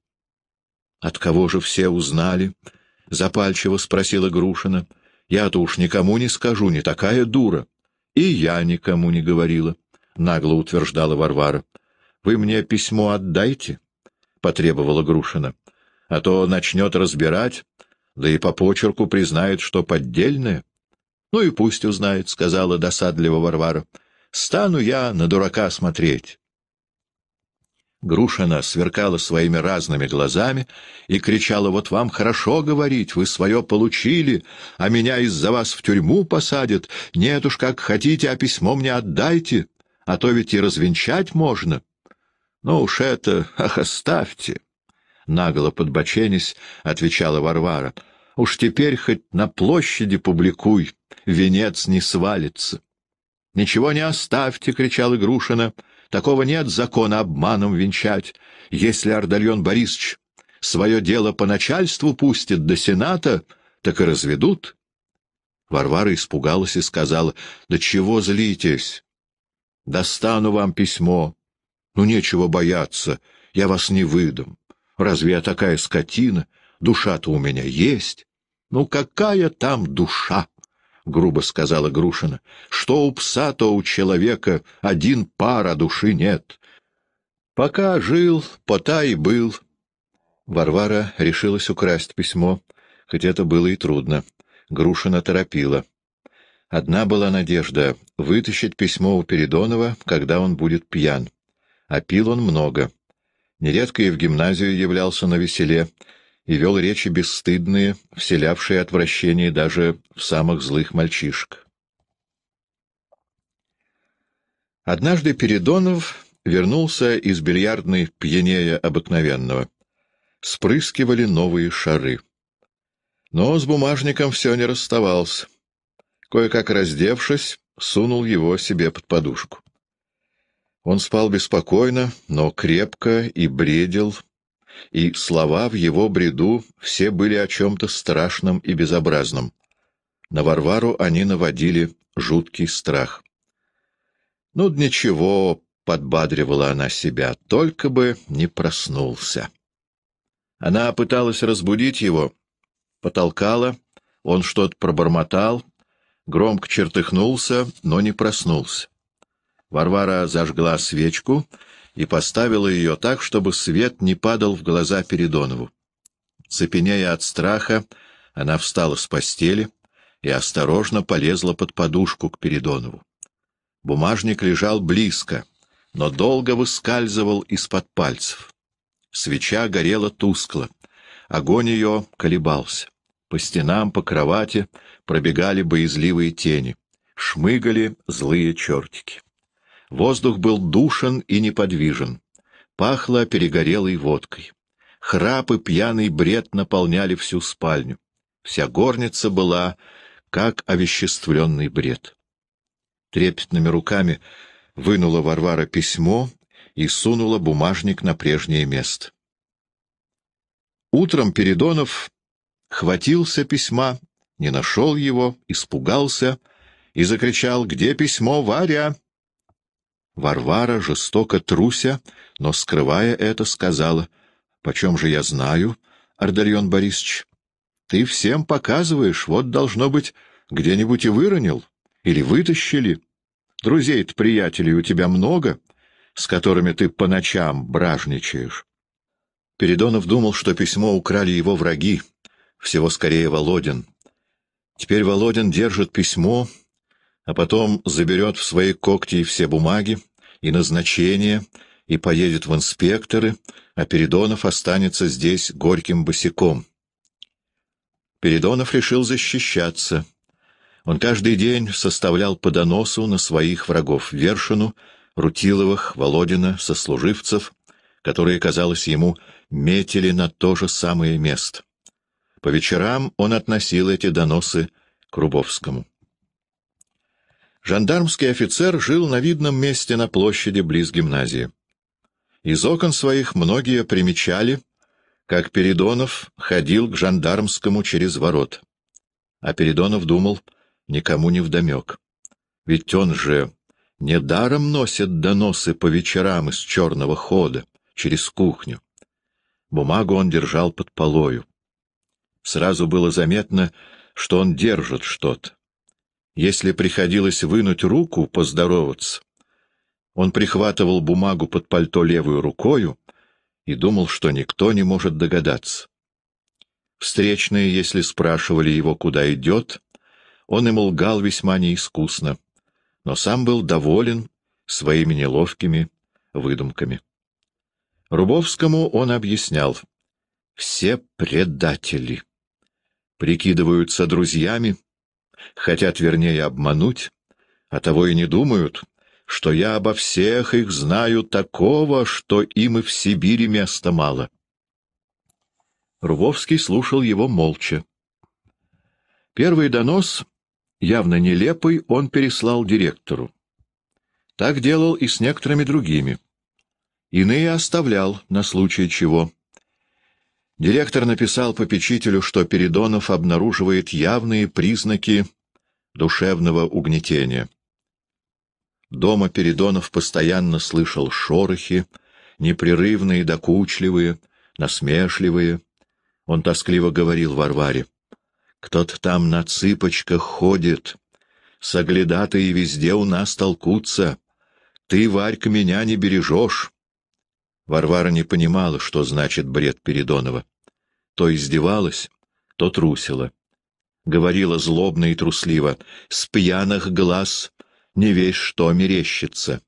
— От кого же все узнали? — запальчиво спросила Грушина. — Я-то уж никому не скажу, не такая дура. — И я никому не говорила, — нагло утверждала Варвара. — Вы мне письмо отдайте, — потребовала Грушина. — А то начнет разбирать, да и по почерку признает, что поддельное. — Ну и пусть узнает, — сказала досадливо Варвара. — Стану я на дурака смотреть. Грушина сверкала своими разными глазами и кричала, «Вот вам хорошо говорить, вы свое получили, а меня из-за вас в тюрьму посадят. Нет уж, как хотите, а письмо мне отдайте, а то ведь и развенчать можно». «Ну уж это, ах, оставьте!» Нагло подбоченясь, отвечала Варвара. «Уж теперь хоть на площади публикуй, венец не свалится». «Ничего не оставьте!» — кричала Грушина. «Грушина!» Такого нет закона обманом венчать. Если Ордальон Борисович свое дело по начальству пустит до Сената, так и разведут. Варвара испугалась и сказала, «Да чего злитесь? Достану вам письмо. Ну, нечего бояться, я вас не выдам. Разве я такая скотина? Душа-то у меня есть. Ну, какая там душа?» — грубо сказала Грушина. — Что у пса, то у человека один пара души нет. Пока жил, пота и был. Варвара решилась украсть письмо, хоть это было и трудно. Грушина торопила. Одна была надежда — вытащить письмо у Передонова, когда он будет пьян. А пил он много. Нередко и в гимназию являлся на веселе — и вел речи бесстыдные, вселявшие отвращение даже в самых злых мальчишек. Однажды Передонов вернулся из бильярдной пьянея обыкновенного. Спрыскивали новые шары. Но с бумажником все не расставался. Кое-как раздевшись, сунул его себе под подушку. Он спал беспокойно, но крепко и бредил, и слова в его бреду все были о чем-то страшном и безобразном. На Варвару они наводили жуткий страх. «Ну, ничего», — подбадривала она себя, — «только бы не проснулся». Она пыталась разбудить его, потолкала, он что-то пробормотал, громко чертыхнулся, но не проснулся. Варвара зажгла свечку — и поставила ее так, чтобы свет не падал в глаза Передонову. Цепенея от страха, она встала с постели и осторожно полезла под подушку к Передонову. Бумажник лежал близко, но долго выскальзывал из-под пальцев. Свеча горела тускло, огонь ее колебался. По стенам, по кровати пробегали боязливые тени, шмыгали злые чертики. Воздух был душен и неподвижен. Пахло перегорелой водкой. Храп и пьяный бред наполняли всю спальню. Вся горница была, как овеществленный бред. Трепетными руками вынула Варвара письмо и сунула бумажник на прежнее место. Утром Передонов хватился письма, не нашел его, испугался и закричал «Где письмо, Варя?» Варвара, жестоко труся, но, скрывая это, сказала, — Почем же я знаю, Ардальон Борисович? Ты всем показываешь, вот, должно быть, где-нибудь и выронил, или вытащили. Друзей-то, приятелей, у тебя много, с которыми ты по ночам бражничаешь. Передонов думал, что письмо украли его враги, всего скорее Володин. Теперь Володин держит письмо а потом заберет в свои когти все бумаги и назначения и поедет в инспекторы, а Передонов останется здесь горьким босиком. Передонов решил защищаться. Он каждый день составлял по доносу на своих врагов Вершину, Рутиловых, Володина, сослуживцев, которые, казалось ему, метили на то же самое место. По вечерам он относил эти доносы к Рубовскому. Жандармский офицер жил на видном месте на площади близ гимназии. Из окон своих многие примечали, как Передонов ходил к жандармскому через ворот. А Передонов думал, никому не вдомек. Ведь он же недаром носит доносы по вечерам из черного хода, через кухню. Бумагу он держал под полою. Сразу было заметно, что он держит что-то. Если приходилось вынуть руку поздороваться, он прихватывал бумагу под пальто левую рукою и думал, что никто не может догадаться. Встречные, если спрашивали его, куда идет, он им лгал весьма неискусно, но сам был доволен своими неловкими выдумками. Рубовскому он объяснял. «Все предатели. Прикидываются друзьями, хотят, вернее, обмануть, а того и не думают, что я обо всех их знаю такого, что им и в Сибири места мало. Рвовский слушал его молча. Первый донос, явно нелепый, он переслал директору. Так делал и с некоторыми другими. Иные оставлял на случай чего. Директор написал попечителю, что Передонов обнаруживает явные признаки душевного угнетения. Дома Передонов постоянно слышал шорохи, непрерывные, докучливые, насмешливые. Он тоскливо говорил Варваре. «Кто-то там на цыпочках ходит. Соглядатые везде у нас толкутся. Ты, Варька, меня не бережешь». Варвара не понимала, что значит бред Передонова то издевалась, то трусила. Говорила злобно и трусливо, с пьяных глаз не весь что мерещится.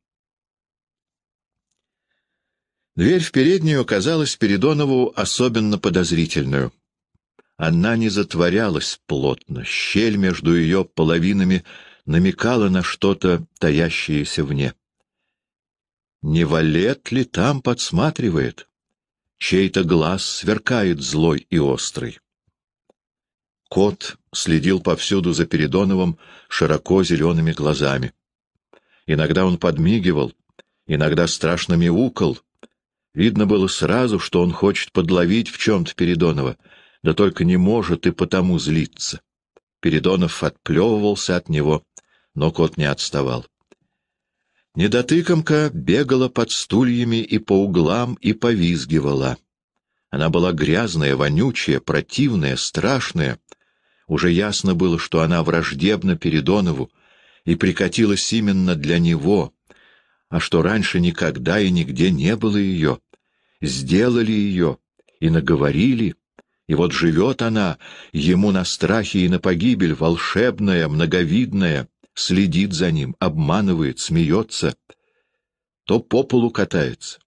Дверь в переднюю казалась Передонову особенно подозрительную. Она не затворялась плотно, щель между ее половинами намекала на что-то, таящееся вне. Не валет ли там подсматривает? чей-то глаз сверкает злой и острый. Кот следил повсюду за Передоновым широко зелеными глазами. Иногда он подмигивал, иногда страшно мяукал. Видно было сразу, что он хочет подловить в чем-то Передонова, да только не может и потому злиться. Передонов отплевывался от него, но кот не отставал. Недотыкомка бегала под стульями и по углам, и повизгивала. Она была грязная, вонючая, противная, страшная. Уже ясно было, что она враждебна Передонову и прикатилась именно для него, а что раньше никогда и нигде не было ее. Сделали ее и наговорили — и вот живет она, ему на страхе и на погибель, волшебная, многовидная, следит за ним, обманывает, смеется, то по полу катается,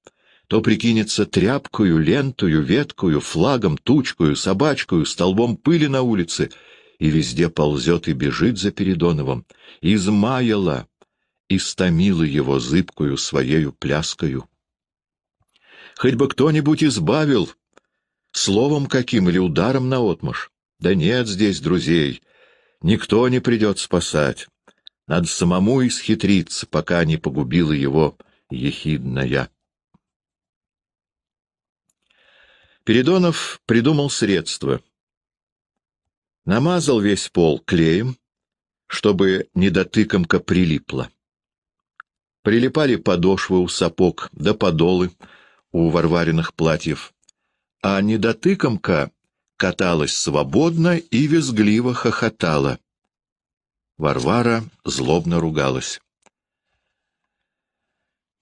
то прикинется тряпкою, лентою, веткою, флагом, тучкою, собачкою, столбом пыли на улице, и везде ползет и бежит за Передоновым, измаяла, истомила его зыбкую своею пляскою. Хоть бы кто-нибудь избавил, словом каким или ударом наотмашь. Да нет здесь друзей, никто не придет спасать. Надо самому исхитриться, пока не погубила его ехидная. Передонов придумал средство. Намазал весь пол клеем, чтобы недотыкомка прилипла. Прилипали подошвы у сапог, да подолы у варвариных платьев. А недотыкомка каталась свободно и визгливо хохотала. Варвара злобно ругалась.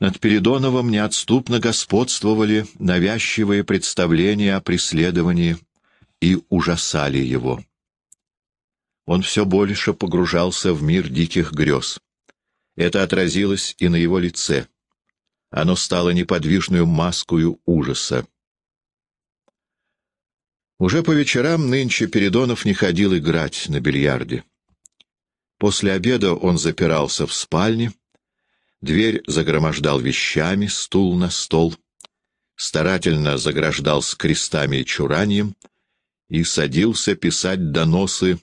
Над Передоновым неотступно господствовали навязчивые представления о преследовании и ужасали его. Он все больше погружался в мир диких грез. Это отразилось и на его лице. Оно стало неподвижную маскою ужаса. Уже по вечерам нынче Передонов не ходил играть на бильярде. После обеда он запирался в спальне, дверь загромождал вещами, стул на стол, старательно заграждал с крестами и чуранием и садился писать доносы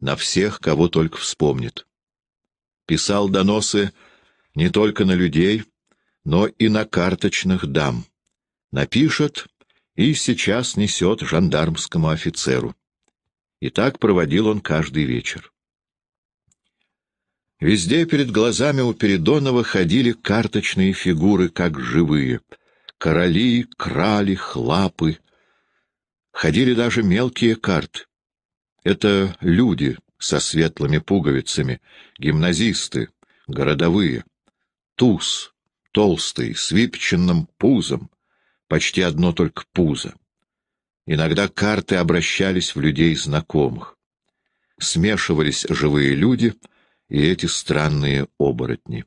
на всех, кого только вспомнит. Писал доносы не только на людей, но и на карточных дам. Напишет и сейчас несет жандармскому офицеру. И так проводил он каждый вечер. Везде перед глазами у Передонова ходили карточные фигуры, как живые. Короли, крали, хлапы. Ходили даже мелкие карты. Это люди со светлыми пуговицами, гимназисты, городовые. Туз, толстый, с выпеченным пузом, почти одно только пузо. Иногда карты обращались в людей знакомых. Смешивались живые люди — и эти странные оборотни.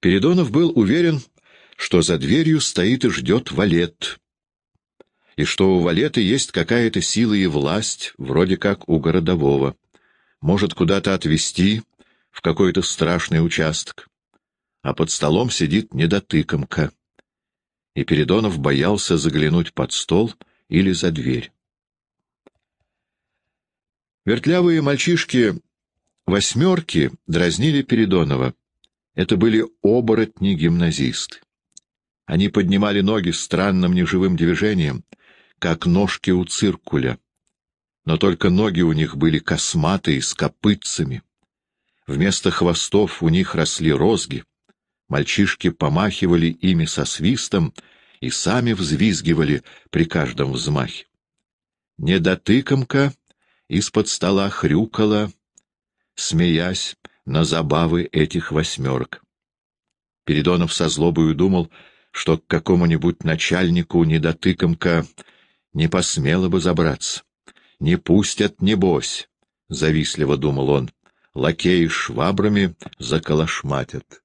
Передонов был уверен, что за дверью стоит и ждет валет, и что у валета есть какая-то сила и власть, вроде как у городового. Может куда-то отвезти, в какой-то страшный участок. А под столом сидит недотыкомка. И Передонов боялся заглянуть под стол или за дверь. Вертлявые мальчишки восьмерки дразнили Передонова. Это были оборотни-гимназисты. Они поднимали ноги странным неживым движением, как ножки у циркуля. Но только ноги у них были косматые, с копытцами. Вместо хвостов у них росли розги. Мальчишки помахивали ими со свистом и сами взвизгивали при каждом взмахе. Недотыкомка из-под стола хрюкала, смеясь на забавы этих восьмерок. Передонов со злобою думал, что к какому-нибудь начальнику недотыкомка не посмела бы забраться. «Не пустят, небось», — завистливо думал он, — «лакеи швабрами заколошматят».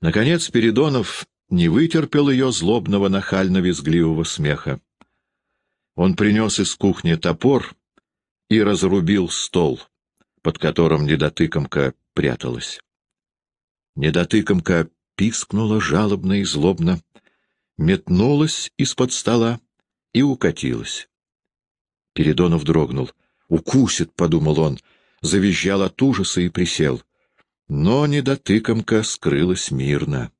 Наконец Передонов не вытерпел ее злобного нахально-визгливого смеха. Он принес из кухни топор и разрубил стол, под которым недотыкомка пряталась. Недотыкомка пискнула жалобно и злобно, метнулась из-под стола и укатилась. Передонов дрогнул. «Укусит», — подумал он, завизжал от ужаса и присел. Но недотыкомка скрылась мирно.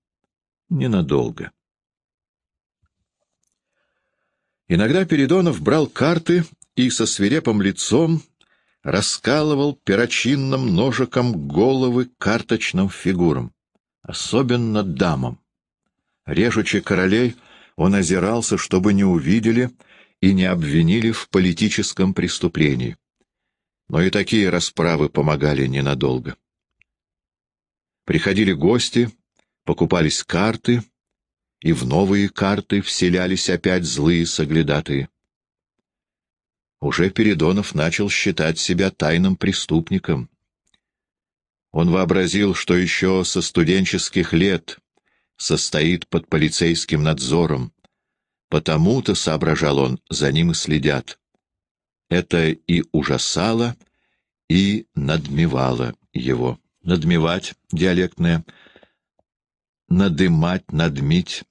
Ненадолго. Иногда Передонов брал карты и со свирепым лицом раскалывал перочинным ножиком головы карточным фигурам, особенно дамам. Режучи королей, он озирался, чтобы не увидели и не обвинили в политическом преступлении. Но и такие расправы помогали ненадолго. Приходили гости, покупались карты, и в новые карты вселялись опять злые соглядатые. Уже Передонов начал считать себя тайным преступником. Он вообразил, что еще со студенческих лет состоит под полицейским надзором. Потому-то, соображал он, за ним и следят. Это и ужасало, и надмевало его. Надмевать — диалектное. Надымать, надмить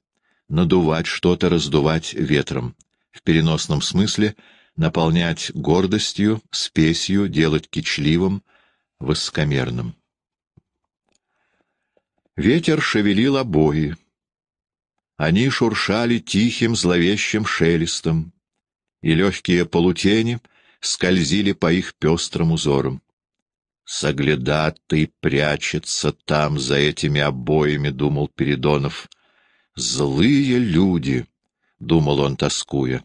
надувать что-то, раздувать ветром. В переносном смысле наполнять гордостью, спесью, делать кичливым, воскомерным. Ветер шевелил обои. Они шуршали тихим зловещим шелестом, и легкие полутени скользили по их пестрым узорам. «Соглядатый прячется там, за этими обоями», — думал Передонов. «Злые люди», — думал он, тоскуя.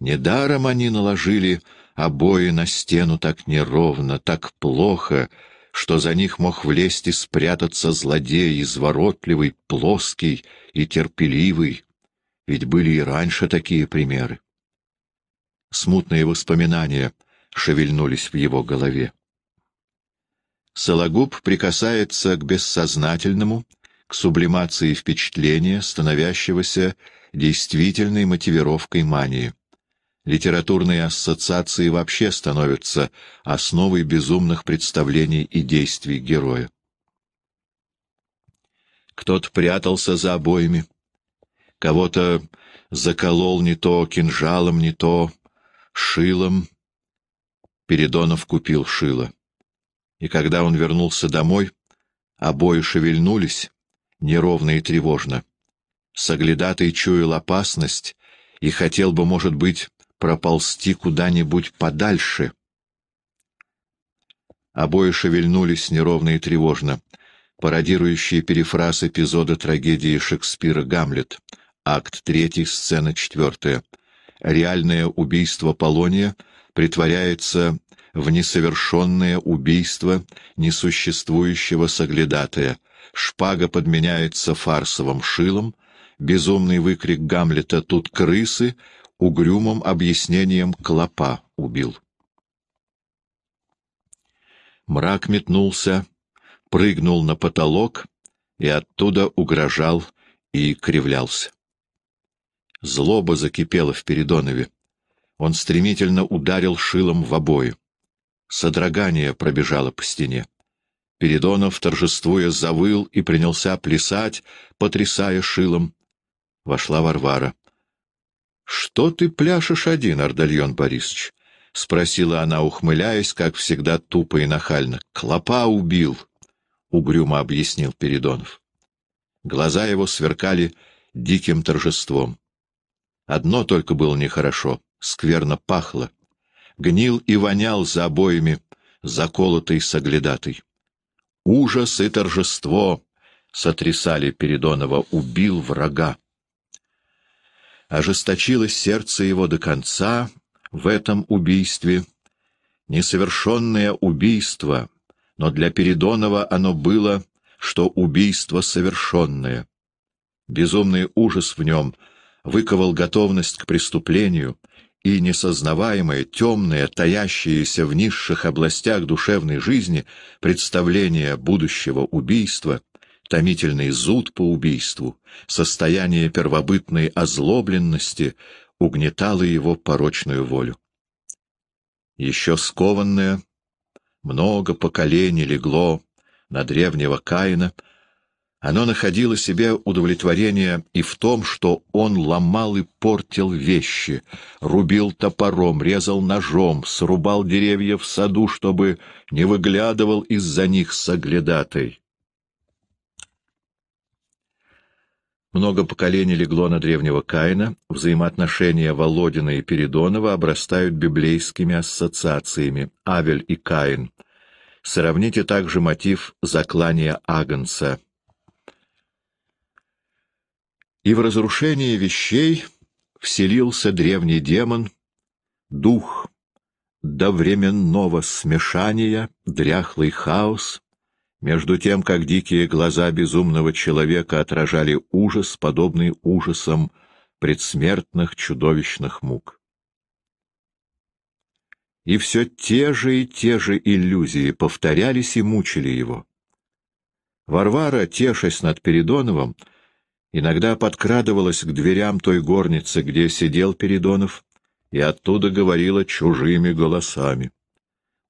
«Недаром они наложили обои на стену так неровно, так плохо, что за них мог влезть и спрятаться злодей, изворотливый, плоский и терпеливый. Ведь были и раньше такие примеры. Смутные воспоминания шевельнулись в его голове. Сологуб прикасается к бессознательному к сублимации впечатления, становящегося действительной мотивировкой мании. Литературные ассоциации вообще становятся основой безумных представлений и действий героя. Кто-то прятался за обоями, кого-то заколол не то кинжалом, не то шилом. Передонов купил шило. И когда он вернулся домой, обои шевельнулись, неровно и тревожно. Соглядатый чуял опасность и хотел бы, может быть, проползти куда-нибудь подальше. Обои шевельнулись неровно и тревожно, пародирующие перефраз эпизода трагедии Шекспира «Гамлет», акт 3, сцена 4. Реальное убийство Полония притворяется в несовершенное убийство несуществующего соглядатая — шпага подменяется фарсовым шилом, безумный выкрик Гамлета «Тут крысы!» угрюмым объяснением «Клопа убил». Мрак метнулся, прыгнул на потолок и оттуда угрожал и кривлялся. Злоба закипела в Передонове. Он стремительно ударил шилом в обои. Содрогание пробежало по стене. Передонов, торжествуя, завыл и принялся плясать, потрясая шилом. Вошла Варвара. — Что ты пляшешь один, Ардальон Борисович? — спросила она, ухмыляясь, как всегда тупо и нахально. — Клопа убил, — угрюмо объяснил Передонов. Глаза его сверкали диким торжеством. Одно только было нехорошо — скверно пахло. Гнил и вонял за обоями, заколотый соглядатый. Ужас и торжество сотрясали Передонова. Убил врага. Ожесточилось сердце его до конца в этом убийстве. Несовершенное убийство, но для Передонова оно было, что убийство совершенное. Безумный ужас в нем выковал готовность к преступлению — и несознаваемое, темное, таящееся в низших областях душевной жизни представление будущего убийства, томительный зуд по убийству, состояние первобытной озлобленности угнетало его порочную волю. Еще скованное, много поколений легло на древнего Каина — оно находило себе удовлетворение и в том, что он ломал и портил вещи, рубил топором, резал ножом, срубал деревья в саду, чтобы не выглядывал из-за них соглядатой. Много поколений легло на древнего Каина, взаимоотношения Володина и Передонова обрастают библейскими ассоциациями «Авель и Каин». Сравните также мотив заклания Агнца — и в разрушение вещей вселился древний демон, дух до временного смешания, дряхлый хаос, между тем, как дикие глаза безумного человека отражали ужас, подобный ужасам предсмертных чудовищных мук. И все те же и те же иллюзии повторялись и мучили его. Варвара, тешась над Передоновым, — иногда подкрадывалась к дверям той горницы, где сидел Передонов, и оттуда говорила чужими голосами.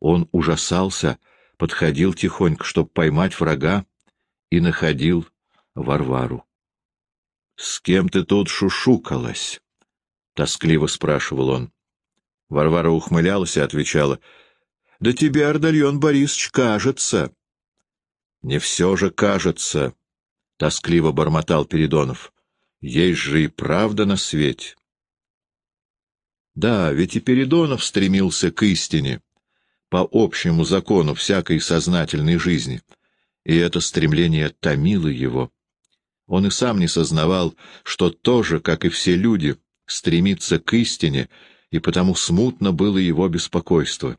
Он ужасался, подходил тихонько, чтобы поймать врага, и находил Варвару. — С кем ты тут шушукалась? — тоскливо спрашивал он. Варвара ухмылялась и отвечала. — Да тебе, Ардальон Борисович, кажется. — Не все же кажется, тоскливо бормотал Передонов. Есть же и правда на свете. Да, ведь и Передонов стремился к истине, по общему закону всякой сознательной жизни, и это стремление томило его. Он и сам не сознавал, что тоже, как и все люди, стремится к истине, и потому смутно было его беспокойство.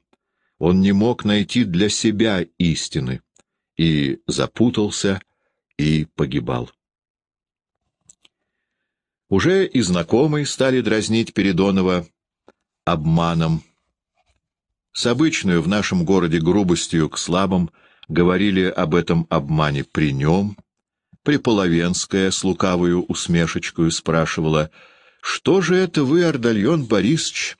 Он не мог найти для себя истины и запутался и погибал. Уже и знакомые стали дразнить Передонова обманом. С обычную в нашем городе грубостью к слабым говорили об этом обмане при нем. Приполовенская с лукавою усмешечкою спрашивала, «Что же это вы, Ордальон Борисович,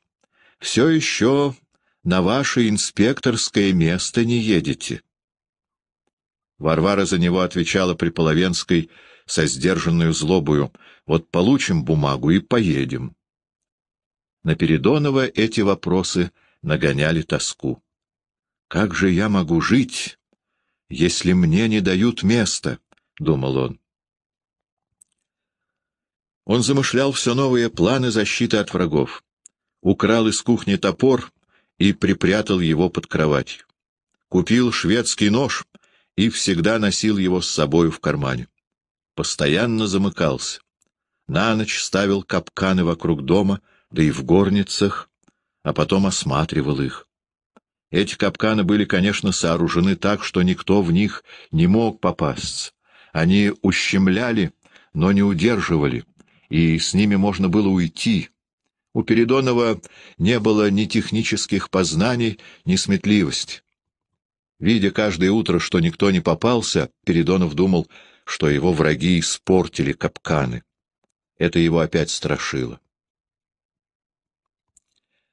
все еще на ваше инспекторское место не едете?» Варвара за него отвечала при Половенской со сдержанную злобою. «Вот получим бумагу и поедем». На Передонова эти вопросы нагоняли тоску. «Как же я могу жить, если мне не дают места?» — думал он. Он замышлял все новые планы защиты от врагов. Украл из кухни топор и припрятал его под кроватью. Купил шведский нож и всегда носил его с собою в кармане. Постоянно замыкался. На ночь ставил капканы вокруг дома, да и в горницах, а потом осматривал их. Эти капканы были, конечно, сооружены так, что никто в них не мог попасться. Они ущемляли, но не удерживали, и с ними можно было уйти. У Передонова не было ни технических познаний, ни сметливости. Видя каждое утро, что никто не попался, Передонов думал, что его враги испортили капканы. Это его опять страшило.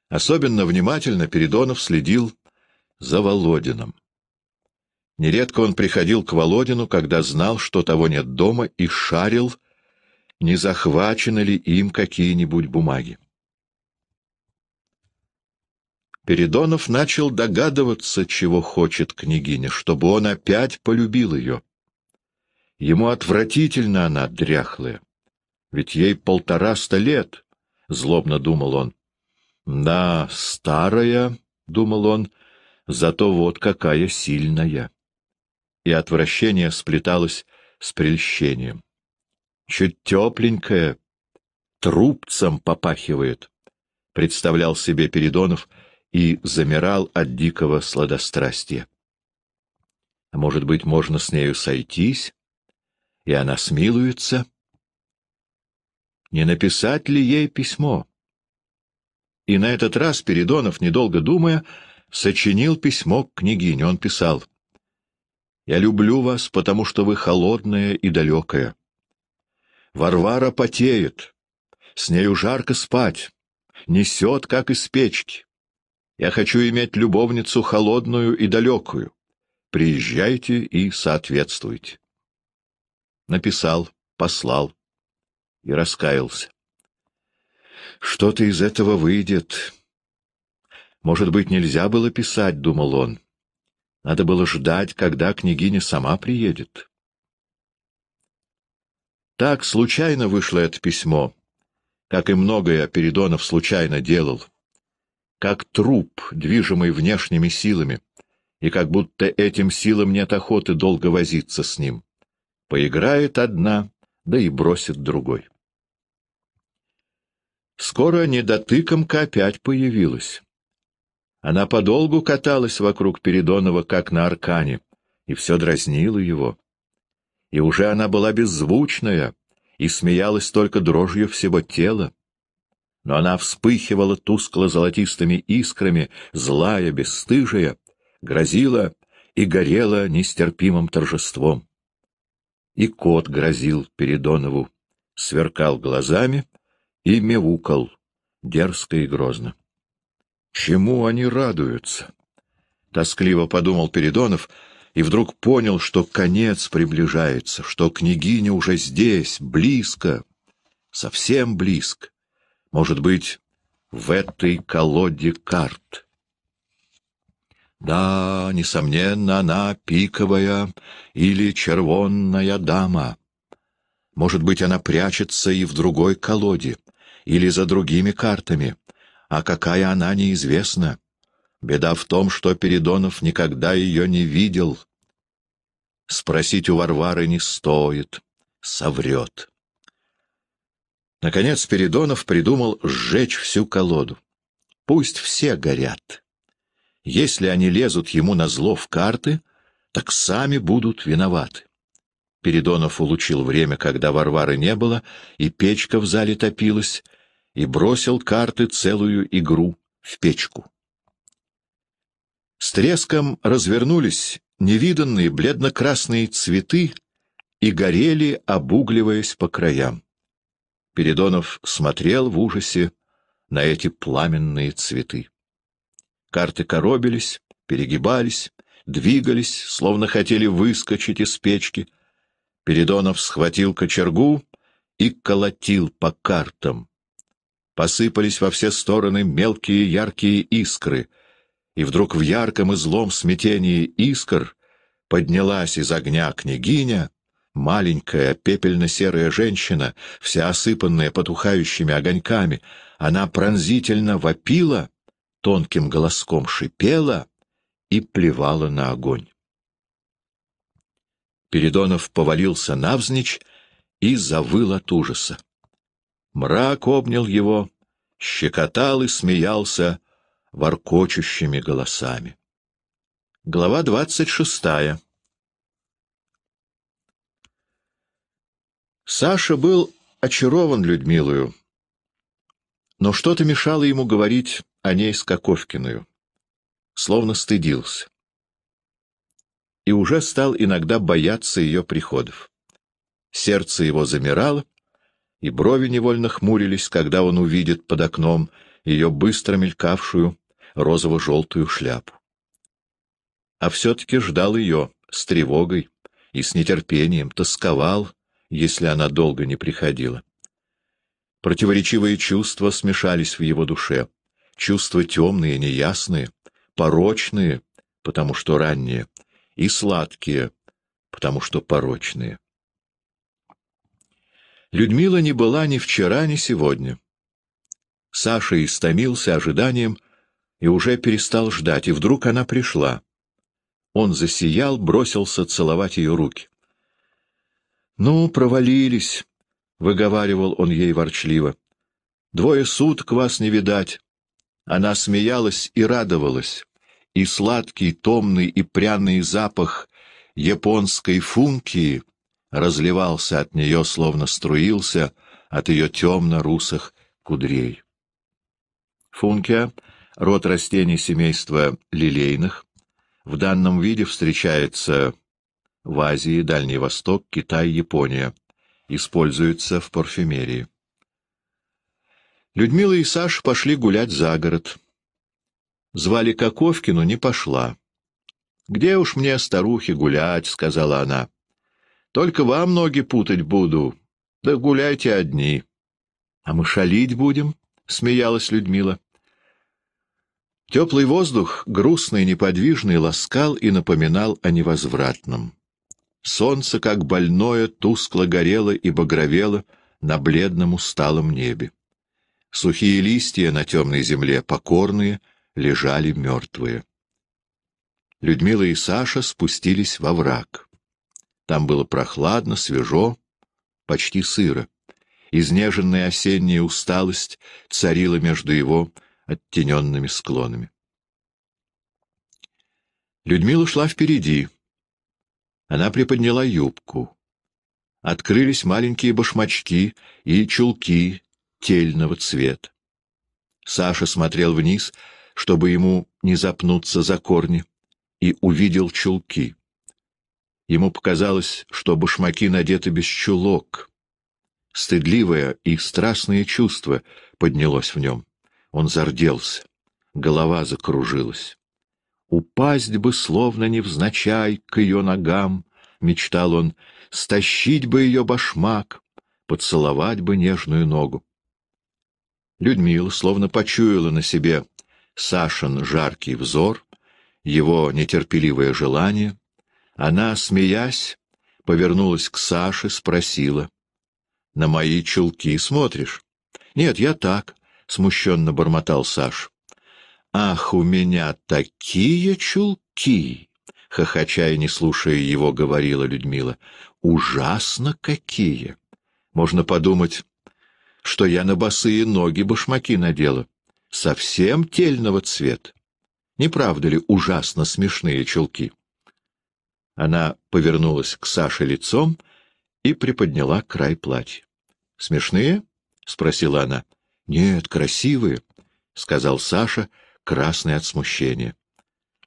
Особенно внимательно Передонов следил за Володином. Нередко он приходил к Володину, когда знал, что того нет дома, и шарил, не захвачены ли им какие-нибудь бумаги. Передонов начал догадываться, чего хочет княгиня, чтобы он опять полюбил ее. Ему отвратительно она дряхлая, ведь ей полтораста лет, — злобно думал он. Да, старая, — думал он, — зато вот какая сильная. И отвращение сплеталось с прельщением. Чуть тепленькая, трубцем попахивает, — представлял себе Передонов, — и замирал от дикого сладострастия. А может быть, можно с нею сойтись, и она смилуется? Не написать ли ей письмо? И на этот раз Передонов, недолго думая, сочинил письмо к княгине. Он писал, «Я люблю вас, потому что вы холодная и далекая. Варвара потеет, с нею жарко спать, несет, как из печки. Я хочу иметь любовницу холодную и далекую. Приезжайте и соответствуйте. Написал, послал и раскаялся. Что-то из этого выйдет. Может быть, нельзя было писать, — думал он. Надо было ждать, когда княгиня сама приедет. Так случайно вышло это письмо, как и многое Передонов случайно делал как труп, движимый внешними силами, и как будто этим силам нет охоты долго возиться с ним. Поиграет одна, да и бросит другой. Скоро недотыкомка опять появилась. Она подолгу каталась вокруг Передонова, как на аркане, и все дразнила его. И уже она была беззвучная, и смеялась только дрожью всего тела но она вспыхивала тускло-золотистыми искрами, злая, бесстыжая, грозила и горела нестерпимым торжеством. И кот грозил Передонову, сверкал глазами и мяукал, дерзко и грозно. «Чему они радуются?» — тоскливо подумал Передонов и вдруг понял, что конец приближается, что княгиня уже здесь, близко, совсем близко. Может быть, в этой колоде карт. Да, несомненно, она пиковая или червонная дама. Может быть, она прячется и в другой колоде, или за другими картами, а какая она неизвестна. Беда в том, что Передонов никогда ее не видел. Спросить у Варвары не стоит, соврет. Наконец Передонов придумал сжечь всю колоду. Пусть все горят. Если они лезут ему на зло в карты, так сами будут виноваты. Передонов улучил время, когда Варвары не было, и печка в зале топилась, и бросил карты целую игру в печку. С треском развернулись невиданные бледно-красные цветы и горели, обугливаясь по краям. Передонов смотрел в ужасе на эти пламенные цветы. Карты коробились, перегибались, двигались, словно хотели выскочить из печки. Передонов схватил кочергу и колотил по картам. Посыпались во все стороны мелкие яркие искры, и вдруг в ярком и злом смятении искр поднялась из огня княгиня Маленькая, пепельно-серая женщина, вся осыпанная потухающими огоньками, она пронзительно вопила, тонким голоском шипела и плевала на огонь. Передонов повалился навзничь и завыл от ужаса. Мрак обнял его, щекотал и смеялся воркочущими голосами. Глава двадцать шестая Саша был очарован Людмилою, но что-то мешало ему говорить о ней с Коковкиною, словно стыдился. И уже стал иногда бояться ее приходов. Сердце его замирало, и брови невольно хмурились, когда он увидит под окном ее быстро мелькавшую розово-желтую шляпу. А все-таки ждал ее с тревогой и с нетерпением, тосковал, если она долго не приходила. Противоречивые чувства смешались в его душе. Чувства темные, неясные, порочные, потому что ранние, и сладкие, потому что порочные. Людмила не была ни вчера, ни сегодня. Саша истомился ожиданием и уже перестал ждать, и вдруг она пришла. Он засиял, бросился целовать ее руки. Ну, провалились, — выговаривал он ей ворчливо. Двое суток вас не видать. Она смеялась и радовалась, и сладкий, томный и пряный запах японской функии разливался от нее, словно струился от ее темно-русых кудрей. Функия — род растений семейства лилейных. В данном виде встречается в Азии, Дальний Восток, Китай, Япония. Используется в парфюмерии. Людмила и Саш пошли гулять за город. Звали Коковкину, не пошла. «Где уж мне, старухи, гулять?» — сказала она. «Только вам ноги путать буду. Да гуляйте одни». «А мы шалить будем?» — смеялась Людмила. Теплый воздух, грустный, неподвижный, ласкал и напоминал о невозвратном. Солнце, как больное, тускло горело и багровело на бледном усталом небе. Сухие листья на темной земле, покорные, лежали мертвые. Людмила и Саша спустились во враг. Там было прохладно, свежо, почти сыро. Изнеженная осенняя усталость царила между его оттененными склонами. Людмила шла впереди — она приподняла юбку. Открылись маленькие башмачки и чулки тельного цвета. Саша смотрел вниз, чтобы ему не запнуться за корни, и увидел чулки. Ему показалось, что башмаки надеты без чулок. Стыдливое и страстное чувство поднялось в нем. Он зарделся. Голова закружилась. Упасть бы, словно невзначай, к ее ногам, — мечтал он, — стащить бы ее башмак, поцеловать бы нежную ногу. Людмила словно почуяла на себе Сашин жаркий взор, его нетерпеливое желание. Она, смеясь, повернулась к Саше, спросила. — На мои чулки смотришь? — Нет, я так, — смущенно бормотал Саш. «Ах, у меня такие чулки!» — хохоча и не слушая его, говорила Людмила. «Ужасно какие! Можно подумать, что я на босые ноги башмаки надела. Совсем тельного цвета. Не правда ли ужасно смешные чулки?» Она повернулась к Саше лицом и приподняла край платья. «Смешные?» — спросила она. «Нет, красивые», — сказал Саша, — красный от смущения.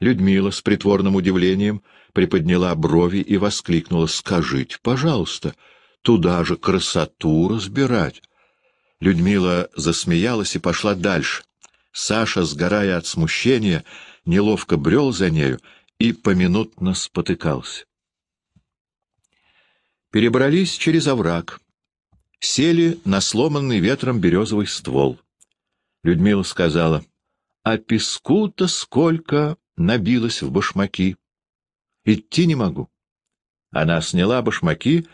Людмила с притворным удивлением приподняла брови и воскликнула «Скажите, пожалуйста, туда же красоту разбирать!» Людмила засмеялась и пошла дальше. Саша, сгорая от смущения, неловко брел за нею и поминутно спотыкался. Перебрались через овраг. Сели на сломанный ветром березовый ствол. Людмила сказала — а песку-то сколько набилось в башмаки. Идти не могу. Она сняла башмаки,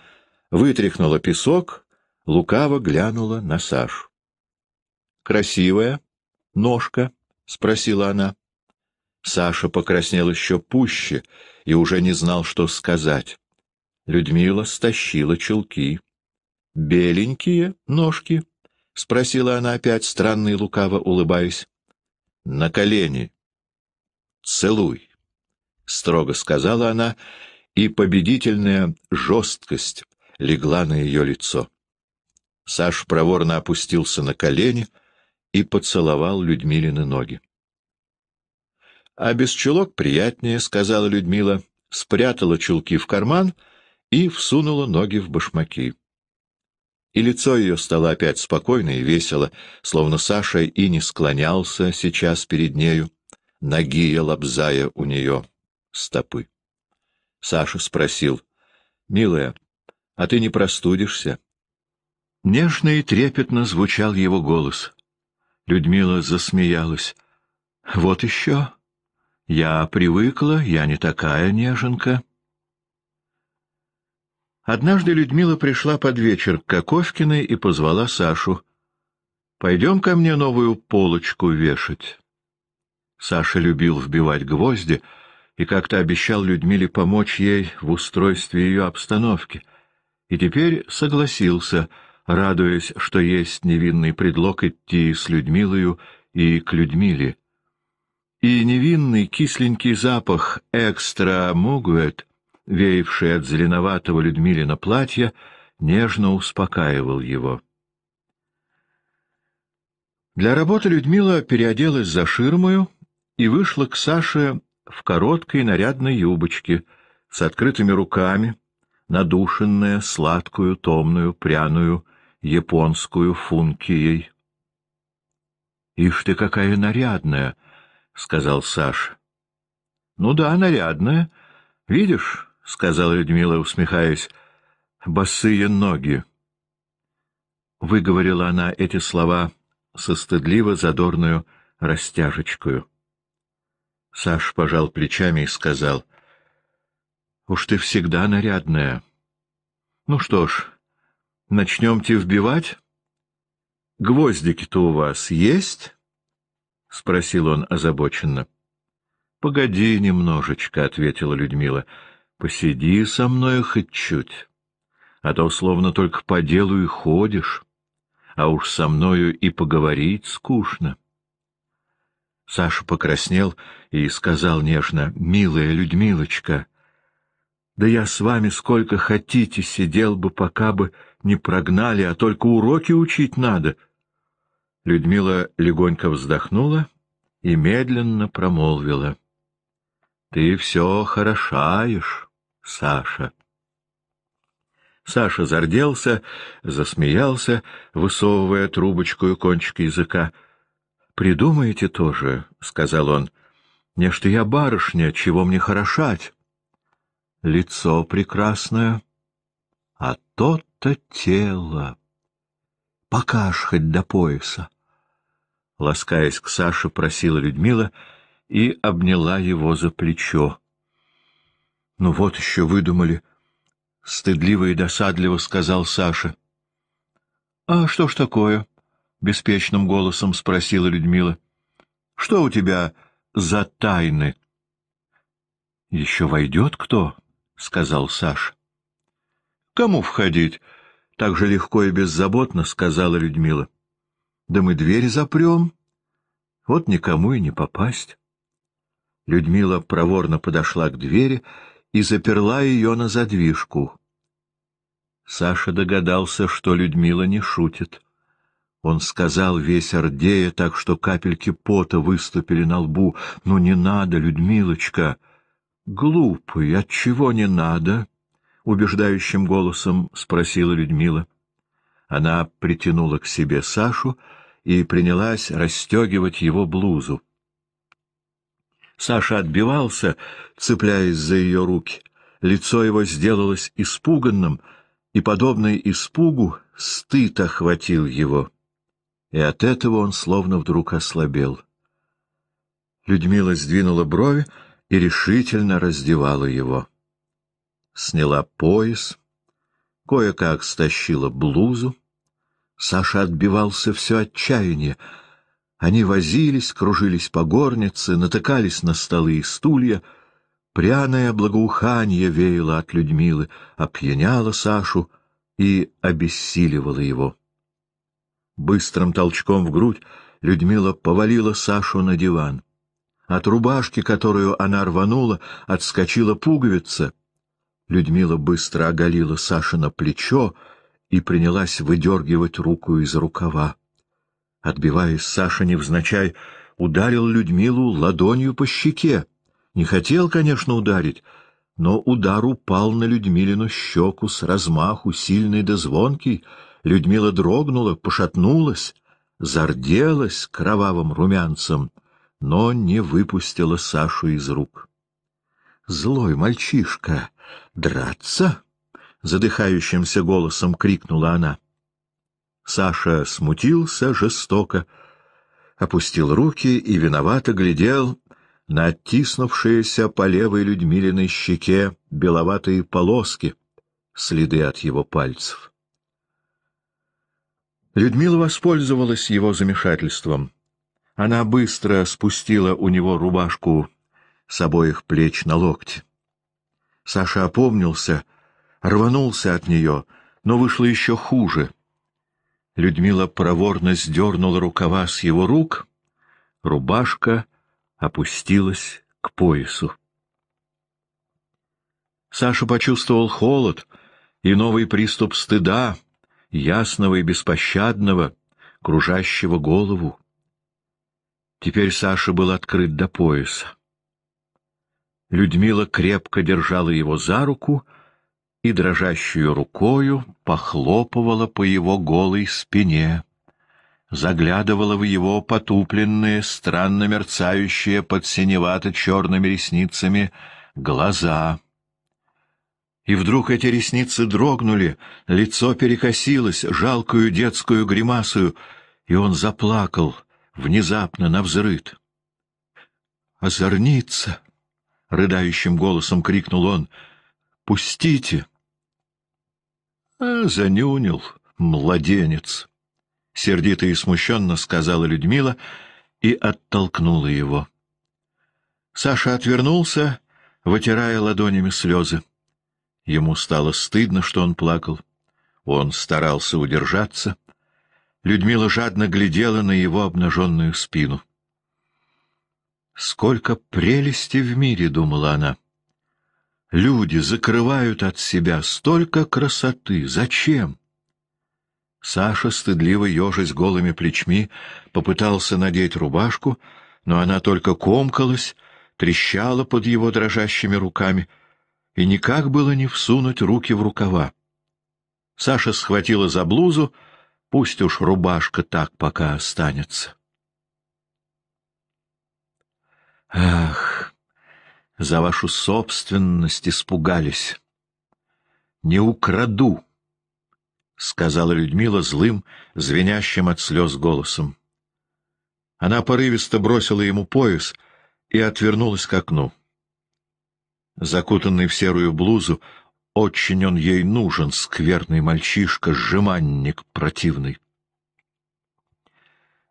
вытряхнула песок, лукаво глянула на Сашу. — Красивая ножка? — спросила она. Саша покраснел еще пуще и уже не знал, что сказать. Людмила стащила челки. Беленькие ножки? — спросила она опять, странно и лукаво улыбаясь на колени. Целуй, — строго сказала она, и победительная жесткость легла на ее лицо. Саш проворно опустился на колени и поцеловал Людмилины ноги. — А без чулок приятнее, — сказала Людмила, спрятала чулки в карман и всунула ноги в башмаки. И лицо ее стало опять спокойно и весело, словно Саша и не склонялся сейчас перед нею, ноги лобзая у нее стопы. Саша спросил, — Милая, а ты не простудишься? Нежно и трепетно звучал его голос. Людмила засмеялась. — Вот еще. Я привыкла, я не такая неженка. Однажды Людмила пришла под вечер к Коковкиной и позвала Сашу. «Пойдем ко мне новую полочку вешать». Саша любил вбивать гвозди и как-то обещал Людмиле помочь ей в устройстве ее обстановки. И теперь согласился, радуясь, что есть невинный предлог идти с Людмилою и к Людмиле. И невинный кисленький запах «экстра могуэт» веявший от зеленоватого Людмилина платья, нежно успокаивал его. Для работы Людмила переоделась за ширмою и вышла к Саше в короткой нарядной юбочке, с открытыми руками, надушенная, сладкую, томную, пряную, японскую функией. — Ишь ты, какая нарядная! — сказал Саша. — Ну да, нарядная. Видишь, — сказала Людмила, усмехаясь, — босые ноги. Выговорила она эти слова со стыдливо задорную растяжечкою. Саш пожал плечами и сказал, — Уж ты всегда нарядная. Ну что ж, начнемте вбивать? Гвоздики-то у вас есть? — спросил он озабоченно. — Погоди немножечко, — ответила Людмила, — Посиди со мною хоть чуть, а то словно только по делу и ходишь, а уж со мною и поговорить скучно. Саша покраснел и сказал нежно, — Милая Людмилочка, да я с вами сколько хотите сидел бы, пока бы не прогнали, а только уроки учить надо. Людмила легонько вздохнула и медленно промолвила. — Ты все хорошаешь. Саша. Саша зарделся, засмеялся, высовывая трубочку и кончик языка. — Придумаете тоже, — сказал он. — Не, что я барышня, чего мне хорошать? — Лицо прекрасное, а то-то тело. Покаж хоть до пояса. Ласкаясь к Саше, просила Людмила и обняла его за плечо. Ну вот еще выдумали. Стыдливо и досадливо сказал Саша. — А что ж такое? — беспечным голосом спросила Людмила. — Что у тебя за тайны? — Еще войдет кто? — сказал Саша. — Кому входить? — так же легко и беззаботно сказала Людмила. — Да мы дверь запрем. Вот никому и не попасть. Людмила проворно подошла к двери и и заперла ее на задвижку. Саша догадался, что Людмила не шутит. Он сказал весь ордея, так что капельки пота выступили на лбу. «Ну не надо, Людмилочка!» «Глупый, отчего не надо?» — убеждающим голосом спросила Людмила. Она притянула к себе Сашу и принялась расстегивать его блузу. Саша отбивался, цепляясь за ее руки. Лицо его сделалось испуганным, и, подобный испугу, стыд охватил его. И от этого он словно вдруг ослабел. Людмила сдвинула брови и решительно раздевала его. Сняла пояс, кое-как стащила блузу. Саша отбивался все отчаяние — они возились, кружились по горнице, натыкались на столы и стулья. Пряное благоухание веяло от Людмилы, опьяняло Сашу и обессиливало его. Быстрым толчком в грудь Людмила повалила Сашу на диван. От рубашки, которую она рванула, отскочила пуговица. Людмила быстро оголила Сашина плечо и принялась выдергивать руку из рукава. Отбиваясь, Саша невзначай ударил Людмилу ладонью по щеке. Не хотел, конечно, ударить, но удар упал на Людмилину щеку с размаху, сильный да звонкий. Людмила дрогнула, пошатнулась, зарделась кровавым румянцем, но не выпустила Сашу из рук. «Злой мальчишка! Драться?» — задыхающимся голосом крикнула она. Саша смутился жестоко, опустил руки и виновато глядел на оттиснувшиеся по левой Людмилиной щеке беловатые полоски, следы от его пальцев. Людмила воспользовалась его замешательством. Она быстро спустила у него рубашку с обоих плеч на локти. Саша опомнился, рванулся от нее, но вышло еще хуже — Людмила проворно сдернула рукава с его рук, рубашка опустилась к поясу. Саша почувствовал холод и новый приступ стыда, ясного и беспощадного, кружащего голову. Теперь Саша был открыт до пояса. Людмила крепко держала его за руку — и дрожащую рукою похлопывала по его голой спине, заглядывала в его потупленные, странно мерцающие под синевато-черными ресницами глаза. И вдруг эти ресницы дрогнули, лицо перекосилось, жалкую детскую гримасую, и он заплакал, внезапно, на навзрыд. «Озорница!» — рыдающим голосом крикнул он. «Пустите!» А занюнил, младенец! — сердито и смущенно сказала Людмила и оттолкнула его. Саша отвернулся, вытирая ладонями слезы. Ему стало стыдно, что он плакал. Он старался удержаться. Людмила жадно глядела на его обнаженную спину. «Сколько прелести в мире!» — думала она. Люди закрывают от себя столько красоты. Зачем? Саша, стыдливо ежась голыми плечми, попытался надеть рубашку, но она только комкалась, трещала под его дрожащими руками, и никак было не всунуть руки в рукава. Саша схватила за блузу, пусть уж рубашка так пока останется. Ах! за вашу собственность испугались. — Не украду, — сказала Людмила злым, звенящим от слез голосом. Она порывисто бросила ему пояс и отвернулась к окну. Закутанный в серую блузу, очень он ей нужен, скверный мальчишка, сжиманник противный.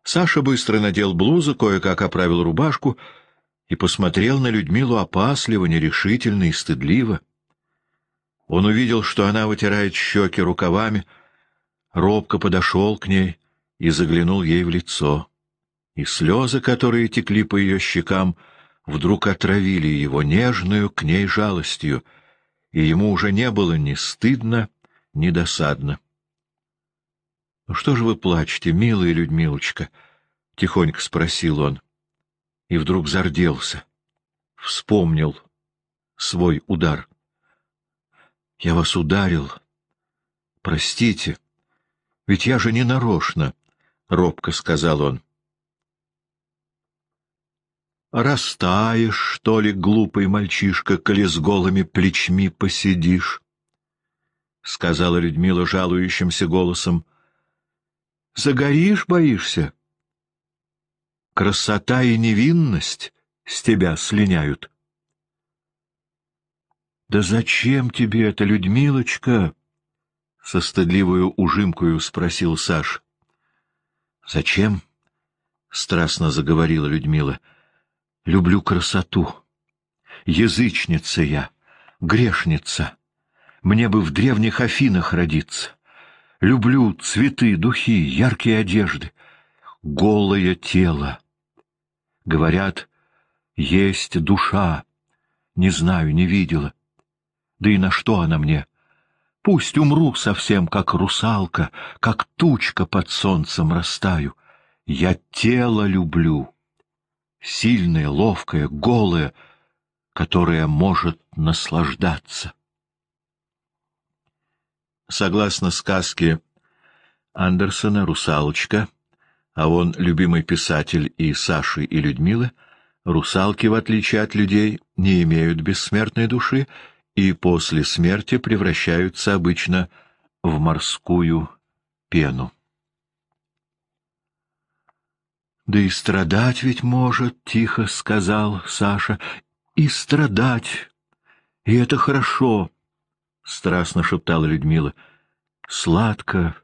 Саша быстро надел блузу, кое-как оправил рубашку — и посмотрел на Людмилу опасливо, нерешительно и стыдливо. Он увидел, что она вытирает щеки рукавами, робко подошел к ней и заглянул ей в лицо. И слезы, которые текли по ее щекам, вдруг отравили его нежную к ней жалостью, и ему уже не было ни стыдно, ни досадно. — Ну что же вы плачете, милая Людмилочка? — тихонько спросил он. — и вдруг зарделся. Вспомнил свой удар. «Я вас ударил. Простите, ведь я же не нарочно», — робко сказал он. «Растаешь, что ли, глупый мальчишка, коли с голыми плечми посидишь?» — сказала Людмила жалующимся голосом. «Загоришь, боишься?» Красота и невинность с тебя слиняют. Да зачем тебе это, Людмилочка? Со стыдливую ужимкою спросил Саш. Зачем? Страстно заговорила Людмила. Люблю красоту. Язычница я, грешница. Мне бы в древних Афинах родиться. Люблю цветы, духи, яркие одежды, голое тело, Говорят, есть душа. Не знаю, не видела. Да и на что она мне? Пусть умру совсем, как русалка, как тучка под солнцем растаю. Я тело люблю. Сильное, ловкое, голое, которое может наслаждаться. Согласно сказке Андерсона «Русалочка», а он любимый писатель и Саши, и Людмилы, русалки, в отличие от людей, не имеют бессмертной души и после смерти превращаются обычно в морскую пену. «Да и страдать ведь может», — тихо сказал Саша. «И страдать! И это хорошо!» — страстно шептала Людмила. «Сладко,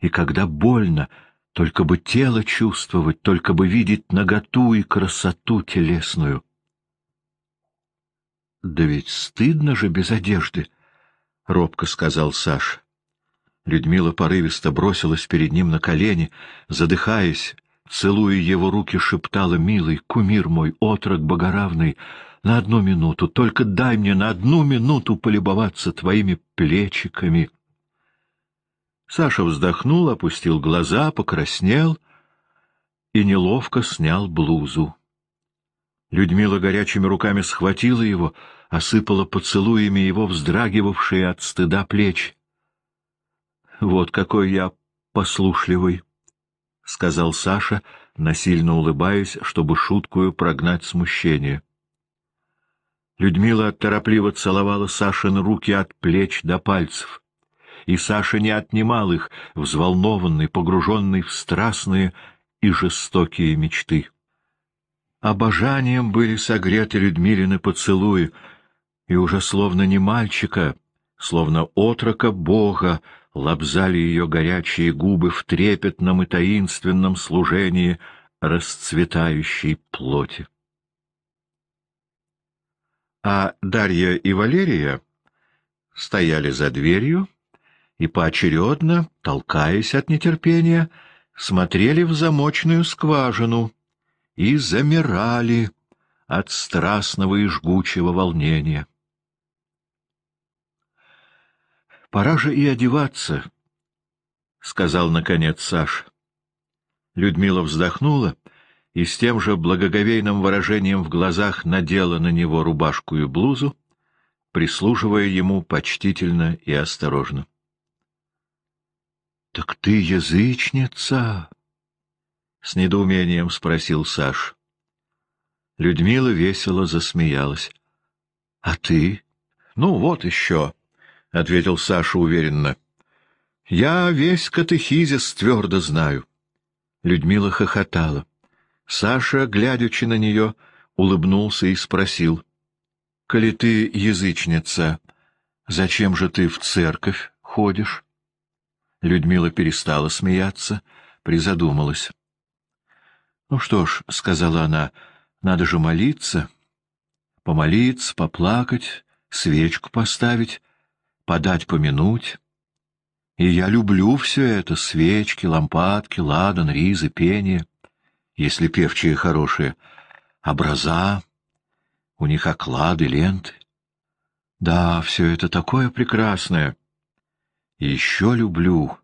и когда больно, только бы тело чувствовать, только бы видеть наготу и красоту телесную. — Да ведь стыдно же без одежды, — робко сказал Саша. Людмила порывисто бросилась перед ним на колени, задыхаясь, целуя его руки, шептала «Милый, кумир мой, отрок богоравный, на одну минуту, только дай мне на одну минуту полюбоваться твоими плечиками». Саша вздохнул, опустил глаза, покраснел и неловко снял блузу. Людмила горячими руками схватила его, осыпала поцелуями его вздрагивавшие от стыда плечи. — Вот какой я послушливый, — сказал Саша, насильно улыбаясь, чтобы шуткую прогнать смущение. Людмила торопливо целовала Сашин руки от плеч до пальцев и Саша не отнимал их, взволнованный, погруженный в страстные и жестокие мечты. Обожанием были согреты Людмилины поцелуи, и уже словно не мальчика, словно отрока Бога, лобзали ее горячие губы в трепетном и таинственном служении расцветающей плоти. А Дарья и Валерия стояли за дверью, и поочередно, толкаясь от нетерпения, смотрели в замочную скважину и замирали от страстного и жгучего волнения. — Пора же и одеваться, — сказал, наконец, Саш. Людмила вздохнула и с тем же благоговейным выражением в глазах надела на него рубашку и блузу, прислуживая ему почтительно и осторожно. — Так ты язычница? — с недоумением спросил Саш. Людмила весело засмеялась. — А ты? — Ну, вот еще, — ответил Саша уверенно. — Я весь катехизис твердо знаю. Людмила хохотала. Саша, глядячи на нее, улыбнулся и спросил. — Коли ты язычница, зачем же ты в церковь ходишь? Людмила перестала смеяться, призадумалась. — Ну что ж, — сказала она, — надо же молиться. Помолиться, поплакать, свечку поставить, подать помянуть. И я люблю все это — свечки, лампадки, ладан, ризы, пение, если певчие хорошие, образа, у них оклады, ленты. Да, все это такое прекрасное — и еще люблю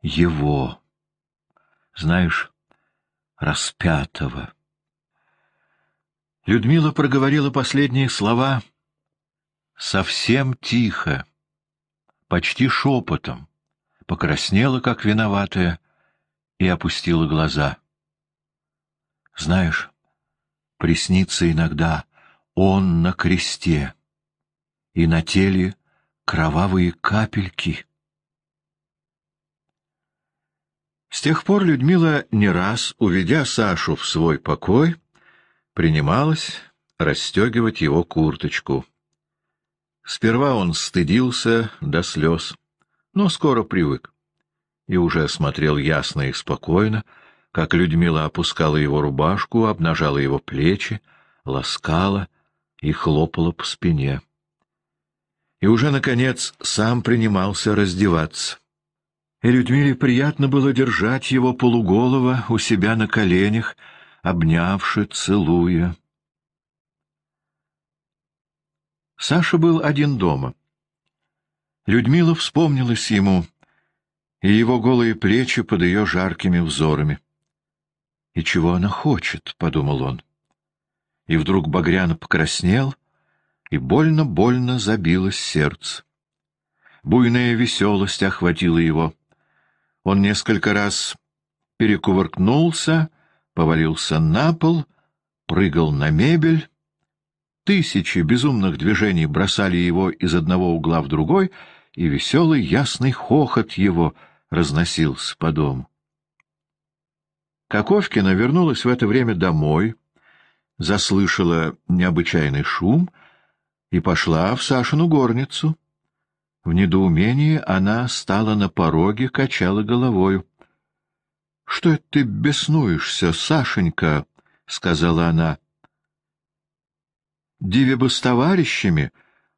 его, знаешь, распятого. Людмила проговорила последние слова совсем тихо, почти шепотом, покраснела, как виноватая, и опустила глаза. Знаешь, приснится иногда он на кресте, и на теле кровавые капельки. С тех пор Людмила не раз, уведя Сашу в свой покой, принималась расстегивать его курточку. Сперва он стыдился до слез, но скоро привык и уже смотрел ясно и спокойно, как Людмила опускала его рубашку, обнажала его плечи, ласкала и хлопала по спине и уже, наконец, сам принимался раздеваться. И Людмиле приятно было держать его полуголого у себя на коленях, обнявши, целуя. Саша был один дома. Людмила вспомнилась ему, и его голые плечи под ее жаркими взорами. «И чего она хочет?» — подумал он. И вдруг Багрян покраснел — и больно-больно забилось сердце. Буйная веселость охватила его. Он несколько раз перекувыркнулся, повалился на пол, прыгал на мебель. Тысячи безумных движений бросали его из одного угла в другой, и веселый ясный хохот его разносился по дому. Коковкина вернулась в это время домой, заслышала необычайный шум — и пошла в Сашину горницу. В недоумении она стала на пороге, качала головою. — Что это ты беснуешься, Сашенька? — сказала она. — Диве бы с товарищами,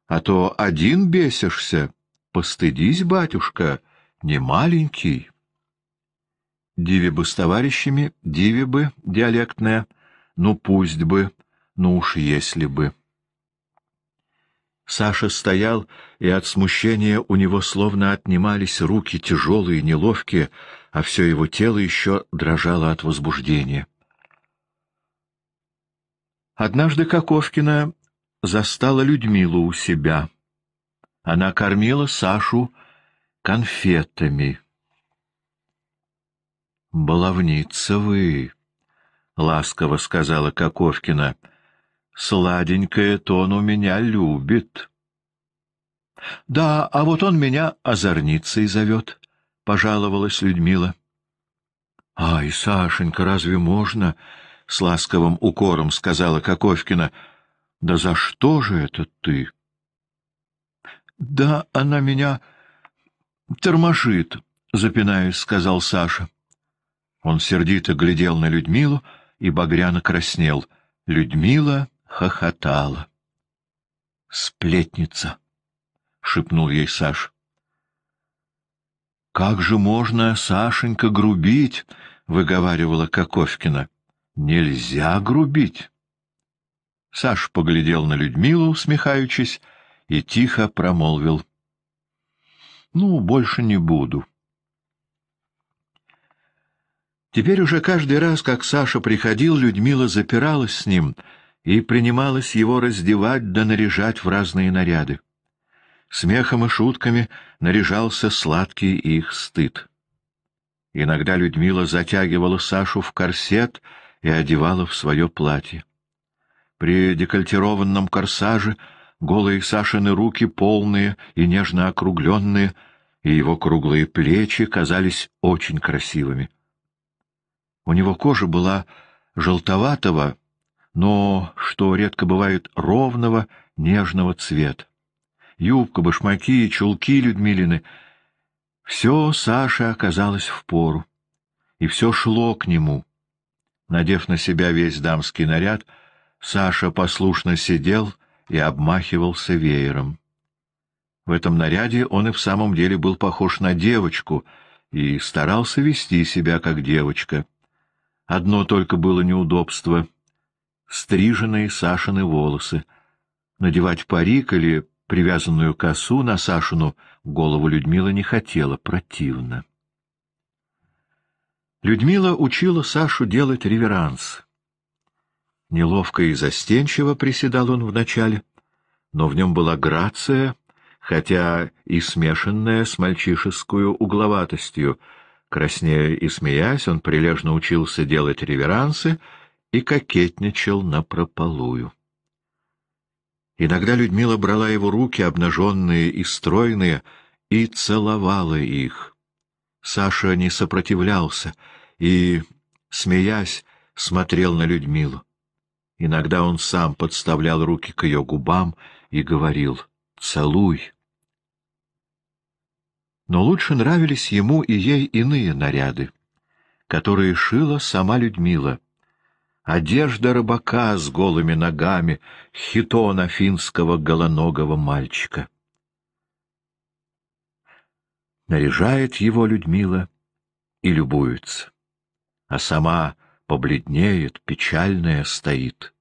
а то один бесишься. Постыдись, батюшка, не маленький. Диви бы с товарищами, диви бы, диалектная, ну пусть бы, ну уж если бы. Саша стоял, и от смущения у него словно отнимались руки, тяжелые, неловкие, а все его тело еще дрожало от возбуждения. Однажды Коковкина застала Людмилу у себя. Она кормила Сашу конфетами. «Баловница вы!» — ласково сказала Коковкина — Сладенькое-то он у меня любит. — Да, а вот он меня озорницей зовет, — пожаловалась Людмила. — Ай, Сашенька, разве можно? — с ласковым укором сказала Коковкина. — Да за что же это ты? — Да она меня тормошит, — запинаясь, сказал Саша. Он сердито глядел на Людмилу и багряно краснел. Людмила хохотала. — Сплетница! — шепнул ей Саш. — Как же можно, Сашенька, грубить? — выговаривала Коковкина. — Нельзя грубить! Саш поглядел на Людмилу, усмехаючись, и тихо промолвил. — Ну, больше не буду. — Теперь уже каждый раз, как Саша приходил, Людмила запиралась с ним — и принималось его раздевать да наряжать в разные наряды. Смехом и шутками наряжался сладкий их стыд. Иногда Людмила затягивала Сашу в корсет и одевала в свое платье. При декольтированном корсаже голые Сашины руки, полные и нежно округленные, и его круглые плечи казались очень красивыми. У него кожа была желтоватого, но, что редко бывает, ровного, нежного цвета. Юбка, башмаки, чулки Людмилины — все Саше оказалось впору, и все шло к нему. Надев на себя весь дамский наряд, Саша послушно сидел и обмахивался веером. В этом наряде он и в самом деле был похож на девочку и старался вести себя как девочка. Одно только было неудобство — стриженные Сашины волосы, надевать парик или привязанную косу на Сашину голову Людмила не хотела, противно. Людмила учила Сашу делать реверанс. Неловко и застенчиво приседал он вначале, но в нем была грация, хотя и смешанная с мальчишескую угловатостью. Краснея и смеясь, он прилежно учился делать реверансы — и кокетничал напропалую. Иногда Людмила брала его руки, обнаженные и стройные, и целовала их. Саша не сопротивлялся и, смеясь, смотрел на Людмилу. Иногда он сам подставлял руки к ее губам и говорил «целуй». Но лучше нравились ему и ей иные наряды, которые шила сама Людмила — одежда рыбака с голыми ногами, хитона финского голоногого мальчика. Наряжает его Людмила и любуется, а сама побледнеет, печальная стоит.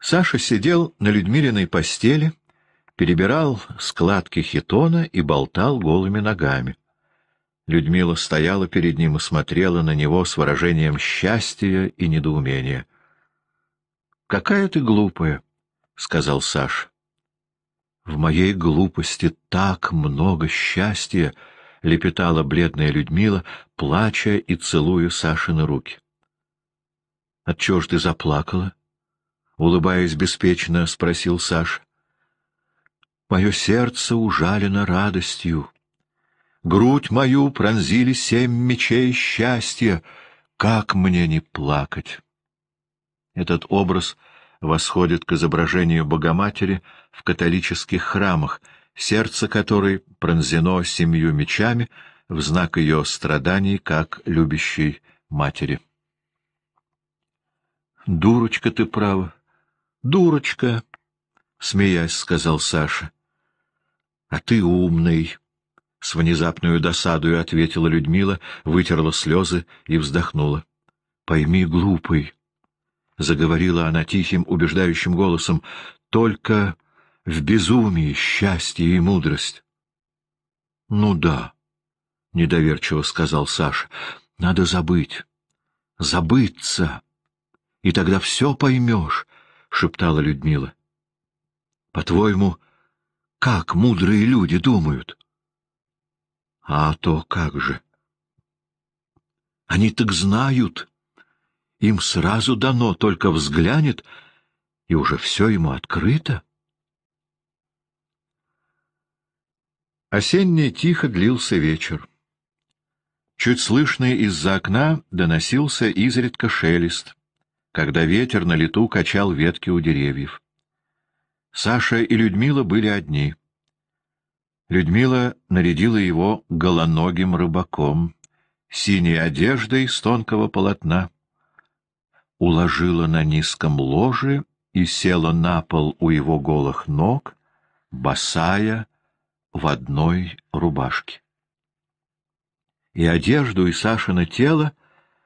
Саша сидел на Людмилиной постели, перебирал складки хитона и болтал голыми ногами. Людмила стояла перед ним и смотрела на него с выражением счастья и недоумения. — Какая ты глупая, — сказал Саш. — В моей глупости так много счастья, — лепетала бледная Людмила, плача и целуя Сашины руки. — Отчего ж ты заплакала? — улыбаясь беспечно, спросил Саш. Мое сердце ужалено радостью грудь мою пронзили семь мечей счастья. Как мне не плакать? Этот образ восходит к изображению Богоматери в католических храмах, сердце которой пронзено семью мечами в знак ее страданий как любящей матери. «Дурочка ты права! Дурочка!» — смеясь, сказал Саша. — А ты умный, — с внезапную досадою ответила Людмила, вытерла слезы и вздохнула. — Пойми, глупый, — заговорила она тихим, убеждающим голосом, — только в безумии счастье и мудрость. — Ну да, — недоверчиво сказал Саша, — надо забыть, забыться, и тогда все поймешь, — шептала Людмила. — По-твоему, как мудрые люди думают? А то как же? Они так знают. Им сразу дано, только взглянет, и уже все ему открыто. Осенний тихо длился вечер. Чуть слышный из-за окна доносился изредка шелест, когда ветер на лету качал ветки у деревьев. Саша и Людмила были одни — Людмила нарядила его голоногим рыбаком, синей одеждой из тонкого полотна, уложила на низком ложе и села на пол у его голых ног, босая, в одной рубашке. И одежду, и Сашина тело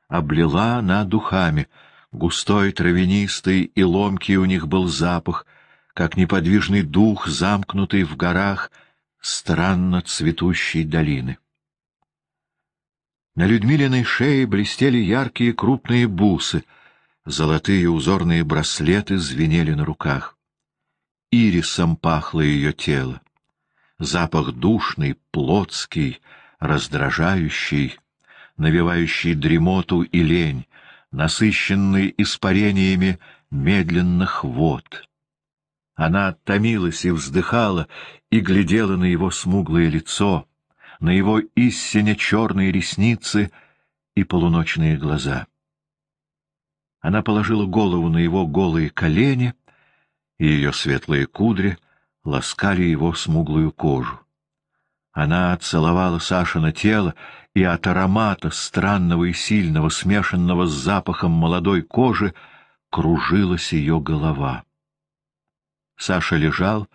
облила она духами. Густой, травянистый и ломкий у них был запах, как неподвижный дух, замкнутый в горах — странно цветущей долины. На Людмилиной шее блестели яркие крупные бусы, золотые узорные браслеты звенели на руках. Ирисом пахло ее тело. Запах душный, плотский, раздражающий, навевающий дремоту и лень, насыщенный испарениями медленных вод, она томилась и вздыхала, и глядела на его смуглое лицо, на его истинно черные ресницы и полуночные глаза. Она положила голову на его голые колени, и ее светлые кудри ласкали его смуглую кожу. Она целовала Сашина тело, и от аромата странного и сильного, смешанного с запахом молодой кожи, кружилась ее голова. Саша лежал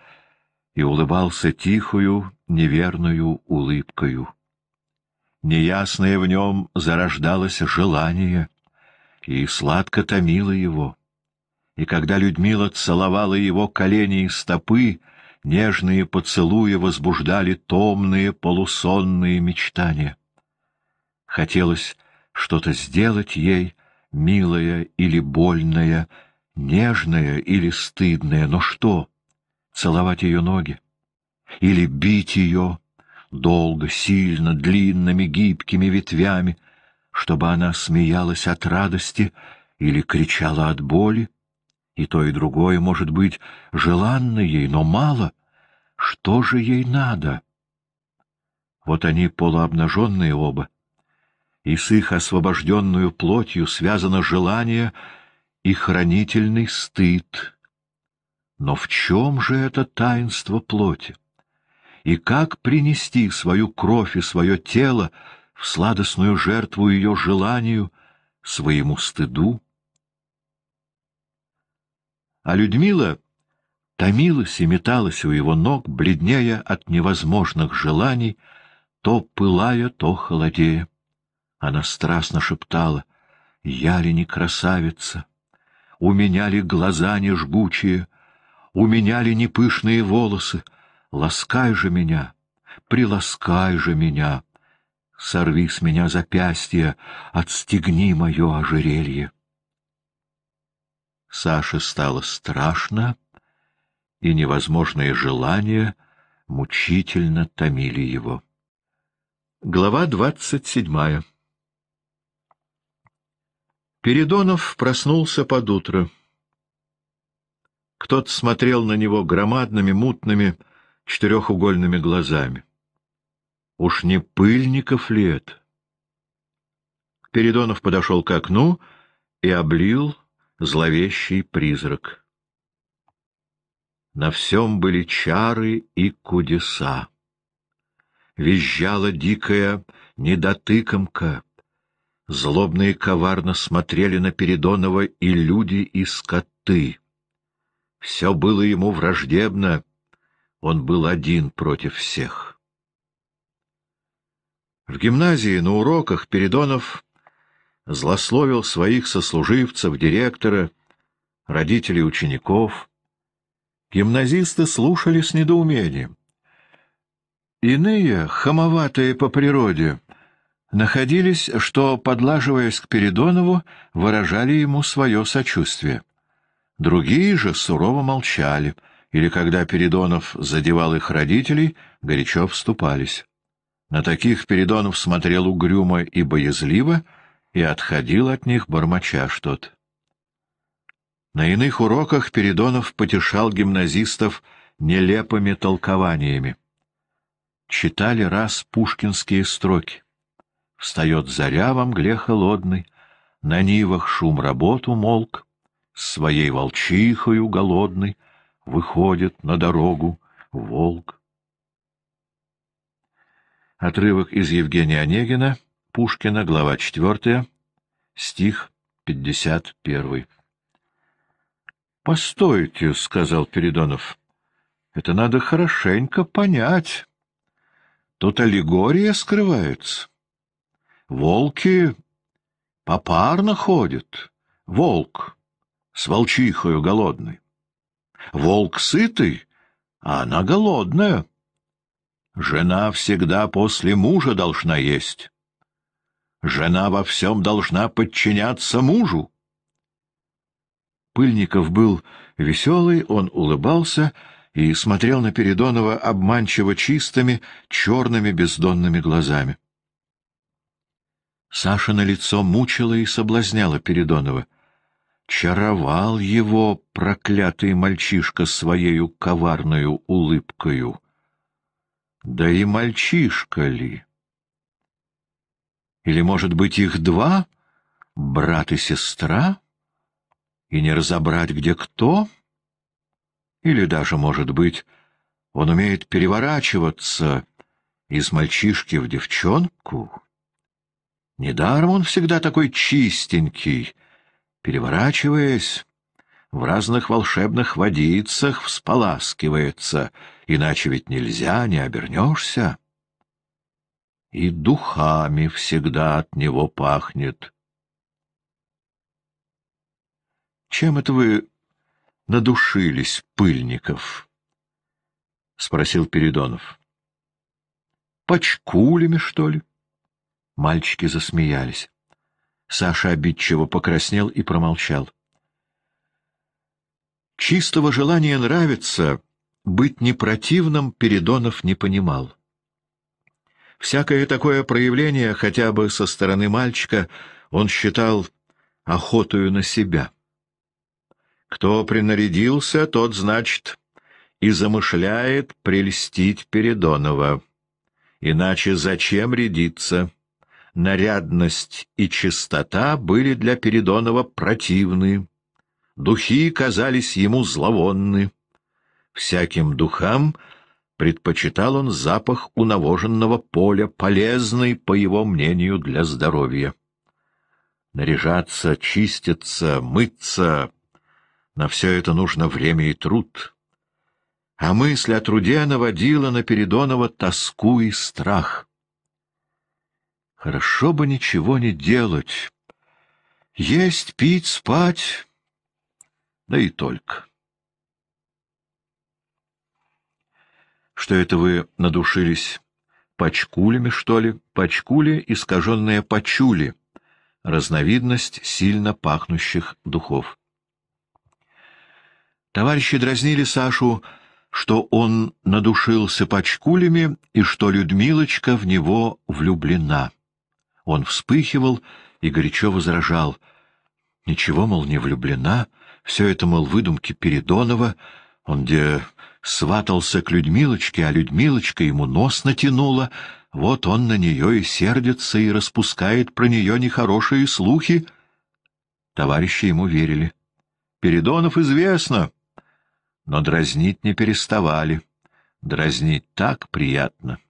и улыбался тихую, неверную улыбкою. Неясное в нем зарождалось желание, и сладко томило его. И когда Людмила целовала его колени и стопы, нежные поцелуи возбуждали томные полусонные мечтания. Хотелось что-то сделать ей, милое или больное, — Нежное или стыдное, но что? Целовать ее ноги? Или бить ее долго, сильно, длинными, гибкими ветвями, чтобы она смеялась от радости или кричала от боли? И то, и другое, может быть, желанно ей, но мало. Что же ей надо? Вот они полуобнаженные оба, и с их освобожденную плотью связано желание — и хранительный стыд. Но в чем же это таинство плоти? И как принести свою кровь и свое тело в сладостную жертву ее желанию, своему стыду? А Людмила томилась и металась у его ног, бледнея от невозможных желаний, то пылая, то холодея. Она страстно шептала, «Я ли не красавица?» У меня ли глаза не жгучие? У меня ли не пышные волосы? Ласкай же меня, приласкай же меня. Сорви с меня запястье, отстегни мое ожерелье. Саше стало страшно, и невозможные желания мучительно томили его. Глава двадцать седьмая Передонов проснулся под утро. Кто-то смотрел на него громадными, мутными, четырехугольными глазами. Уж не пыльников ли это? Передонов подошел к окну и облил зловещий призрак. На всем были чары и кудеса. Визжала дикая недотыкомка, злобно и коварно смотрели на Передонова и люди, и скоты. Все было ему враждебно, он был один против всех. В гимназии на уроках Передонов злословил своих сослуживцев, директора, родителей учеников. Гимназисты слушали с недоумением. Иные, хамоватые по природе, — находились, что, подлаживаясь к Передонову, выражали ему свое сочувствие. Другие же сурово молчали, или, когда Передонов задевал их родителей, горячо вступались. На таких Передонов смотрел угрюмо и боязливо и отходил от них, бормоча что-то. На иных уроках Передонов потешал гимназистов нелепыми толкованиями. Читали раз пушкинские строки. Встает заря во мгле холодной, На нивах шум работу молк, С своей волчихою голодной Выходит на дорогу волк. Отрывок из Евгения Онегина, Пушкина, глава 4, стих 51. «Постойте», — сказал Передонов, — «это надо хорошенько понять. Тут аллегория скрывается». Волки попарно ходят. Волк с волчихою голодный. Волк сытый, а она голодная. Жена всегда после мужа должна есть. Жена во всем должна подчиняться мужу. Пыльников был веселый, он улыбался и смотрел на Передонова обманчиво чистыми, черными бездонными глазами. Саша на лицо мучила и соблазняла Передонова. Чаровал его проклятый мальчишка своею коварную улыбкою. Да и мальчишка ли? Или, может быть, их два, брат и сестра, и не разобрать, где кто? Или даже, может быть, он умеет переворачиваться из мальчишки в девчонку? Недаром он всегда такой чистенький. Переворачиваясь, в разных волшебных водицах всполаскивается, иначе ведь нельзя, не обернешься. И духами всегда от него пахнет. Чем это вы надушились, пыльников? — спросил Передонов. — Почкулями, что ли? Мальчики засмеялись. Саша обидчиво покраснел и промолчал. Чистого желания нравиться, быть непротивным Передонов не понимал. Всякое такое проявление, хотя бы со стороны мальчика, он считал охотою на себя. Кто принарядился, тот, значит, и замышляет прельстить Передонова. Иначе зачем рядиться? нарядность и чистота были для Передонова противны, духи казались ему зловонны. Всяким духам предпочитал он запах унавоженного поля, полезный, по его мнению, для здоровья. Наряжаться, чиститься, мыться — на все это нужно время и труд. А мысль о труде наводила на Передонова тоску и страх — Хорошо бы ничего не делать. Есть, пить, спать, да и только. Что это вы надушились? почкулями что ли? Почкули искаженные почули, разновидность сильно пахнущих духов. Товарищи дразнили Сашу, что он надушился почкулями и что Людмилочка в него влюблена. Он вспыхивал и горячо возражал. Ничего, мол, не влюблена, все это, мол, выдумки Передонова, он где сватался к Людмилочке, а Людмилочка ему нос натянула, вот он на нее и сердится, и распускает про нее нехорошие слухи. Товарищи ему верили. Передонов известно, но дразнить не переставали. Дразнить так приятно. —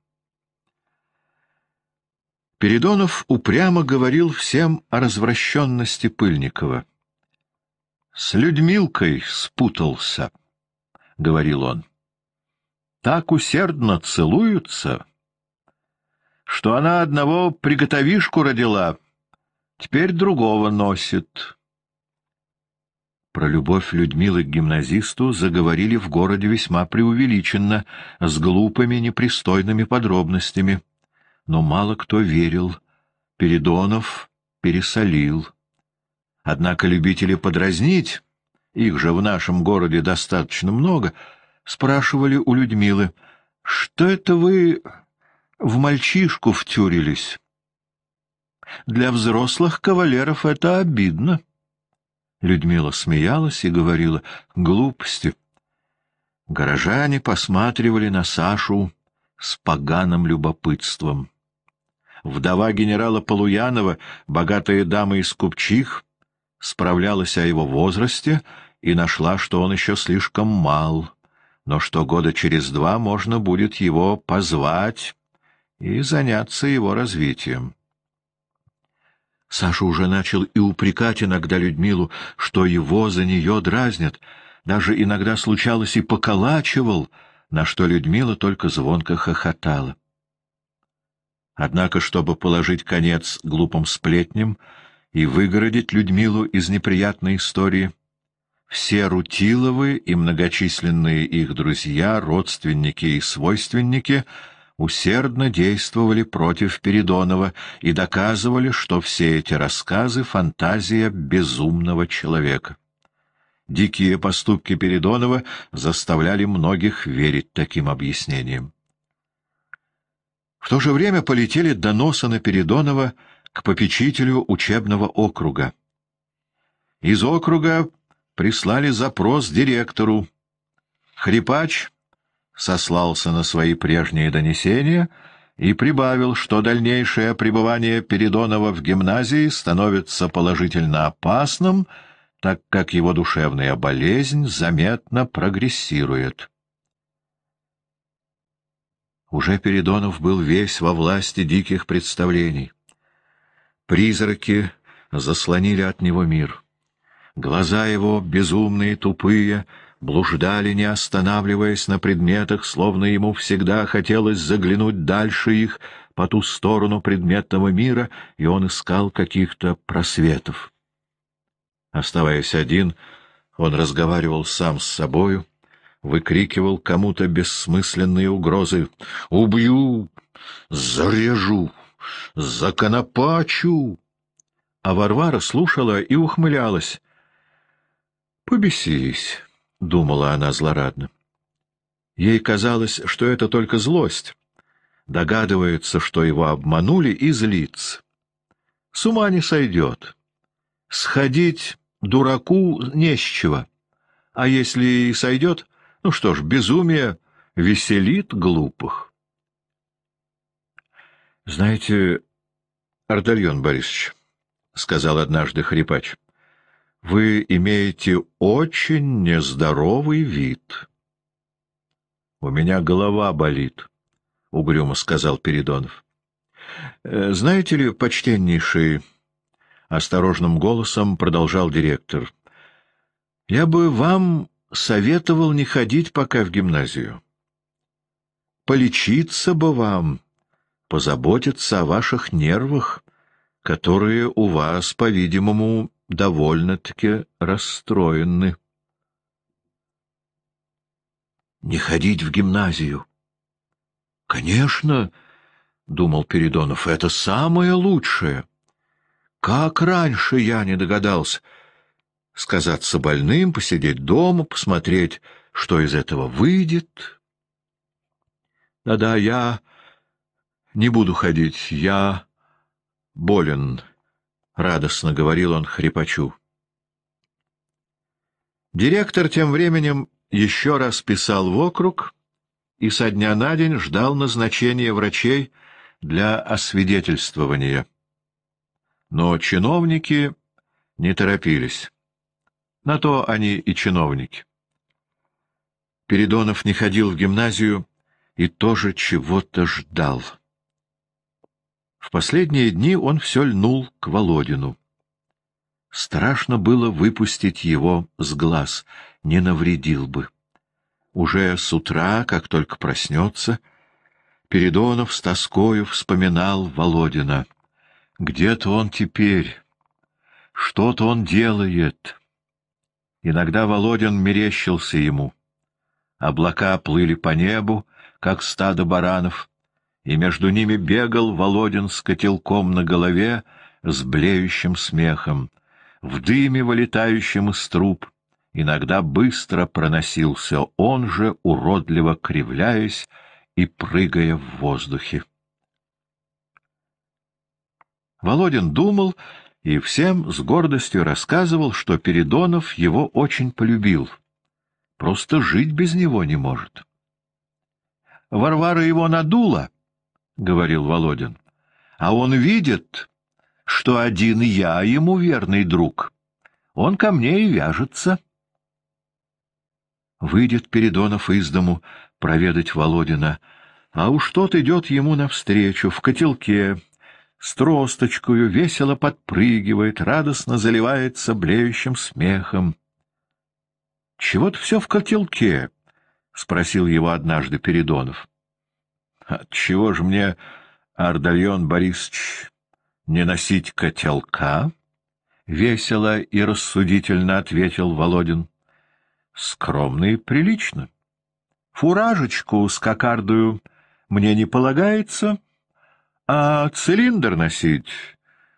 Передонов упрямо говорил всем о развращенности Пыльникова. «С Людмилкой спутался», — говорил он. «Так усердно целуются, что она одного приготовишку родила, теперь другого носит». Про любовь Людмилы к гимназисту заговорили в городе весьма преувеличенно, с глупыми непристойными подробностями — но мало кто верил. Передонов пересолил. Однако любители подразнить, их же в нашем городе достаточно много, спрашивали у Людмилы, что это вы в мальчишку втюрились? Для взрослых кавалеров это обидно. Людмила смеялась и говорила глупости. Горожане посматривали на Сашу с поганым любопытством. Вдова генерала Полуянова, богатая дама из Купчих, справлялась о его возрасте и нашла, что он еще слишком мал, но что года через два можно будет его позвать и заняться его развитием. Саша уже начал и упрекать иногда Людмилу, что его за нее дразнят, даже иногда случалось и поколачивал, на что Людмила только звонко хохотала. Однако, чтобы положить конец глупым сплетням и выгородить Людмилу из неприятной истории, все Рутиловы и многочисленные их друзья, родственники и свойственники усердно действовали против Передонова и доказывали, что все эти рассказы — фантазия безумного человека. Дикие поступки Передонова заставляли многих верить таким объяснениям. В то же время полетели доносы на Передонова к попечителю учебного округа. Из округа прислали запрос директору. Хрипач сослался на свои прежние донесения и прибавил, что дальнейшее пребывание Передонова в гимназии становится положительно опасным, так как его душевная болезнь заметно прогрессирует. Уже Передонов был весь во власти диких представлений. Призраки заслонили от него мир. Глаза его, безумные, тупые, блуждали, не останавливаясь на предметах, словно ему всегда хотелось заглянуть дальше их, по ту сторону предметного мира, и он искал каких-то просветов. Оставаясь один, он разговаривал сам с собою, выкрикивал кому-то бессмысленные угрозы. «Убью! Зарежу! Законопачу!» А Варвара слушала и ухмылялась. «Побесись», — думала она злорадно. Ей казалось, что это только злость. Догадывается, что его обманули, и злится. С ума не сойдет. Сходить дураку не с чего. А если и сойдет, ну что ж, безумие веселит глупых. Знаете, Ардальон Борисович, — сказал однажды хрипач, — вы имеете очень нездоровый вид. — У меня голова болит, — угрюмо сказал Передонов. Э, — Знаете ли, почтеннейший, — осторожным голосом продолжал директор, — я бы вам советовал не ходить пока в гимназию. Полечиться бы вам, позаботиться о ваших нервах, которые у вас, по-видимому, довольно-таки расстроены. Не ходить в гимназию. Конечно, — думал Передонов, — это самое лучшее. Как раньше я не догадался — сказаться больным, посидеть дома, посмотреть, что из этого выйдет. Да-да, я не буду ходить, я болен, — радостно говорил он хрипачу. Директор тем временем еще раз писал в округ и со дня на день ждал назначения врачей для освидетельствования. Но чиновники не торопились. На то они и чиновники. Передонов не ходил в гимназию и тоже чего-то ждал. В последние дни он все льнул к Володину. Страшно было выпустить его с глаз, не навредил бы. Уже с утра, как только проснется, Передонов с тоскою вспоминал Володина. Где-то он теперь, что-то он делает, Иногда Володин мерещился ему. Облака плыли по небу, как стадо баранов, и между ними бегал Володин с котелком на голове, с блеющим смехом. В дыме, вылетающем из труб, иногда быстро проносился он же, уродливо кривляясь и прыгая в воздухе. Володин думал, и всем с гордостью рассказывал, что Передонов его очень полюбил. Просто жить без него не может. «Варвара его надула», — говорил Володин, — «а он видит, что один я ему верный друг. Он ко мне и вяжется». Выйдет Передонов из дому проведать Володина, а уж тот идет ему навстречу в котелке, с тросточкою весело подпрыгивает, радостно заливается блеющим смехом. — Чего-то все в котелке, — спросил его однажды Передонов. — Отчего же мне, Ардальон Борисович, не носить котелка? — весело и рассудительно ответил Володин. — Скромно и прилично. Фуражечку с кокардою мне не полагается, — а цилиндр носить?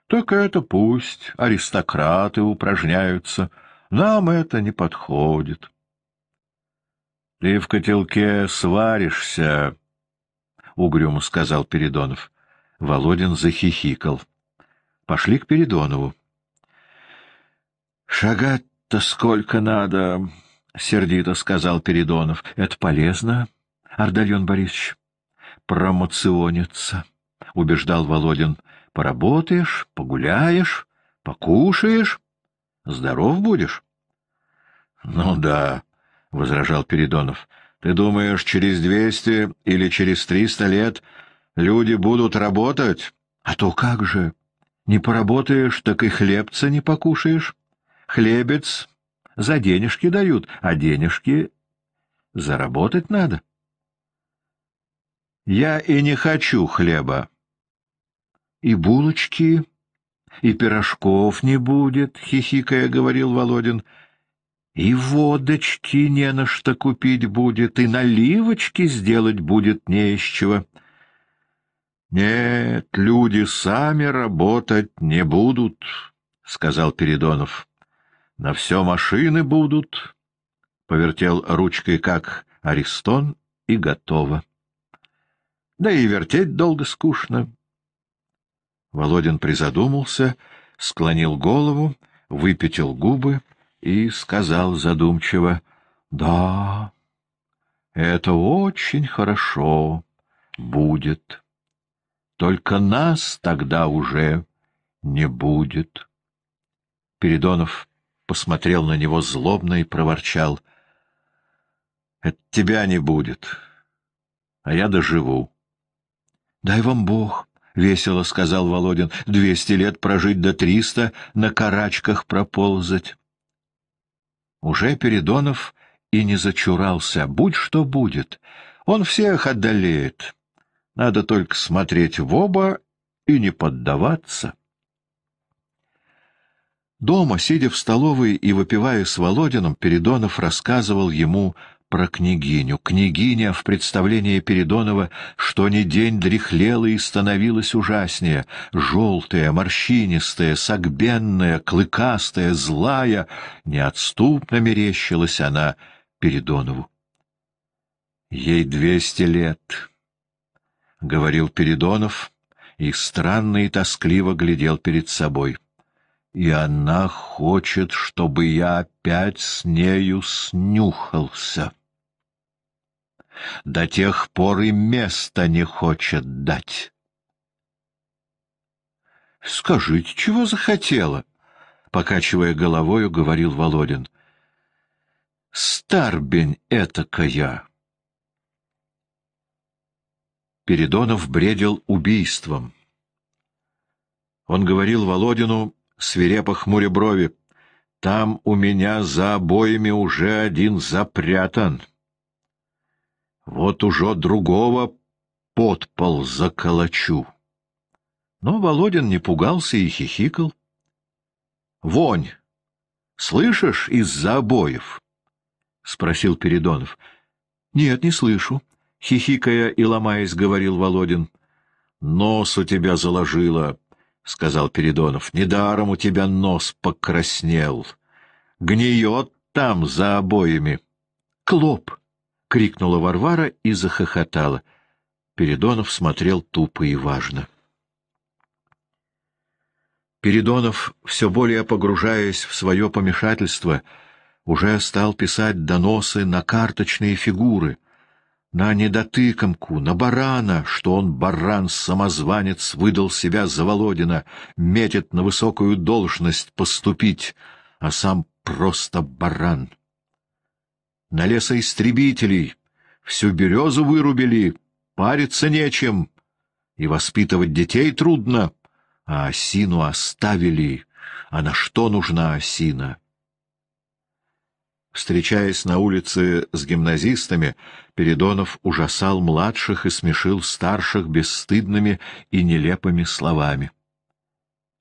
Только это пусть аристократы упражняются. Нам это не подходит. — Ты в котелке сваришься, — угрюмо сказал Передонов. Володин захихикал. Пошли к Передонову. — Шагать-то сколько надо, — сердито сказал Передонов. — Это полезно, Ардальон Борисович. Промоционится. — убеждал Володин. — Поработаешь, погуляешь, покушаешь, здоров будешь. — Ну да, — возражал Передонов. — Ты думаешь, через двести или через триста лет люди будут работать? А то как же! Не поработаешь, так и хлебца не покушаешь. Хлебец за денежки дают, а денежки заработать надо. — я и не хочу хлеба. И булочки, и пирожков не будет, — хихикая говорил Володин. И водочки не на что купить будет, и наливочки сделать будет не из чего. Нет, люди сами работать не будут, — сказал Передонов. На все машины будут, — повертел ручкой как Аристон, и готово да и вертеть долго скучно. Володин призадумался, склонил голову, выпятил губы и сказал задумчиво, — Да, это очень хорошо будет. Только нас тогда уже не будет. Передонов посмотрел на него злобно и проворчал. — Это тебя не будет, а я доживу. — Дай вам Бог, — весело сказал Володин, — двести лет прожить до триста, на карачках проползать. Уже Передонов и не зачурался. Будь что будет, он всех одолеет. Надо только смотреть в оба и не поддаваться. Дома, сидя в столовой и выпивая с Володином, Передонов рассказывал ему про княгиню. Княгиня в представлении Передонова что ни день дряхлела и становилась ужаснее. Желтая, морщинистая, согбенная, клыкастая, злая. Неотступно мерещилась она Передонову. «Ей двести лет», — говорил Передонов, и странно и тоскливо глядел перед собой. «И она хочет, чтобы я опять с нею снюхался» до тех пор и места не хочет дать. — Скажите, чего захотела? — покачивая головою, говорил Володин. — Старбень этакая! Передонов бредил убийством. Он говорил Володину, свирепо хмуря брови, — там у меня за обоями уже один запрятан. — вот уже другого подпол заколочу. Но Володин не пугался и хихикал. — Вонь! Слышишь из-за обоев? — спросил Передонов. — Нет, не слышу, — хихикая и ломаясь, говорил Володин. — Нос у тебя заложило, — сказал Передонов. — Недаром у тебя нос покраснел. Гниет там за обоями. — Клоп! — крикнула Варвара и захохотала. Передонов смотрел тупо и важно. Передонов, все более погружаясь в свое помешательство, уже стал писать доносы на карточные фигуры, на недотыкомку, на барана, что он, баран-самозванец, выдал себя за Володина, метит на высокую должность поступить, а сам просто баран. На лесоистребителей. Всю березу вырубили. Париться нечем. И воспитывать детей трудно. А осину оставили. А на что нужна осина? Встречаясь на улице с гимназистами, Передонов ужасал младших и смешил старших бесстыдными и нелепыми словами.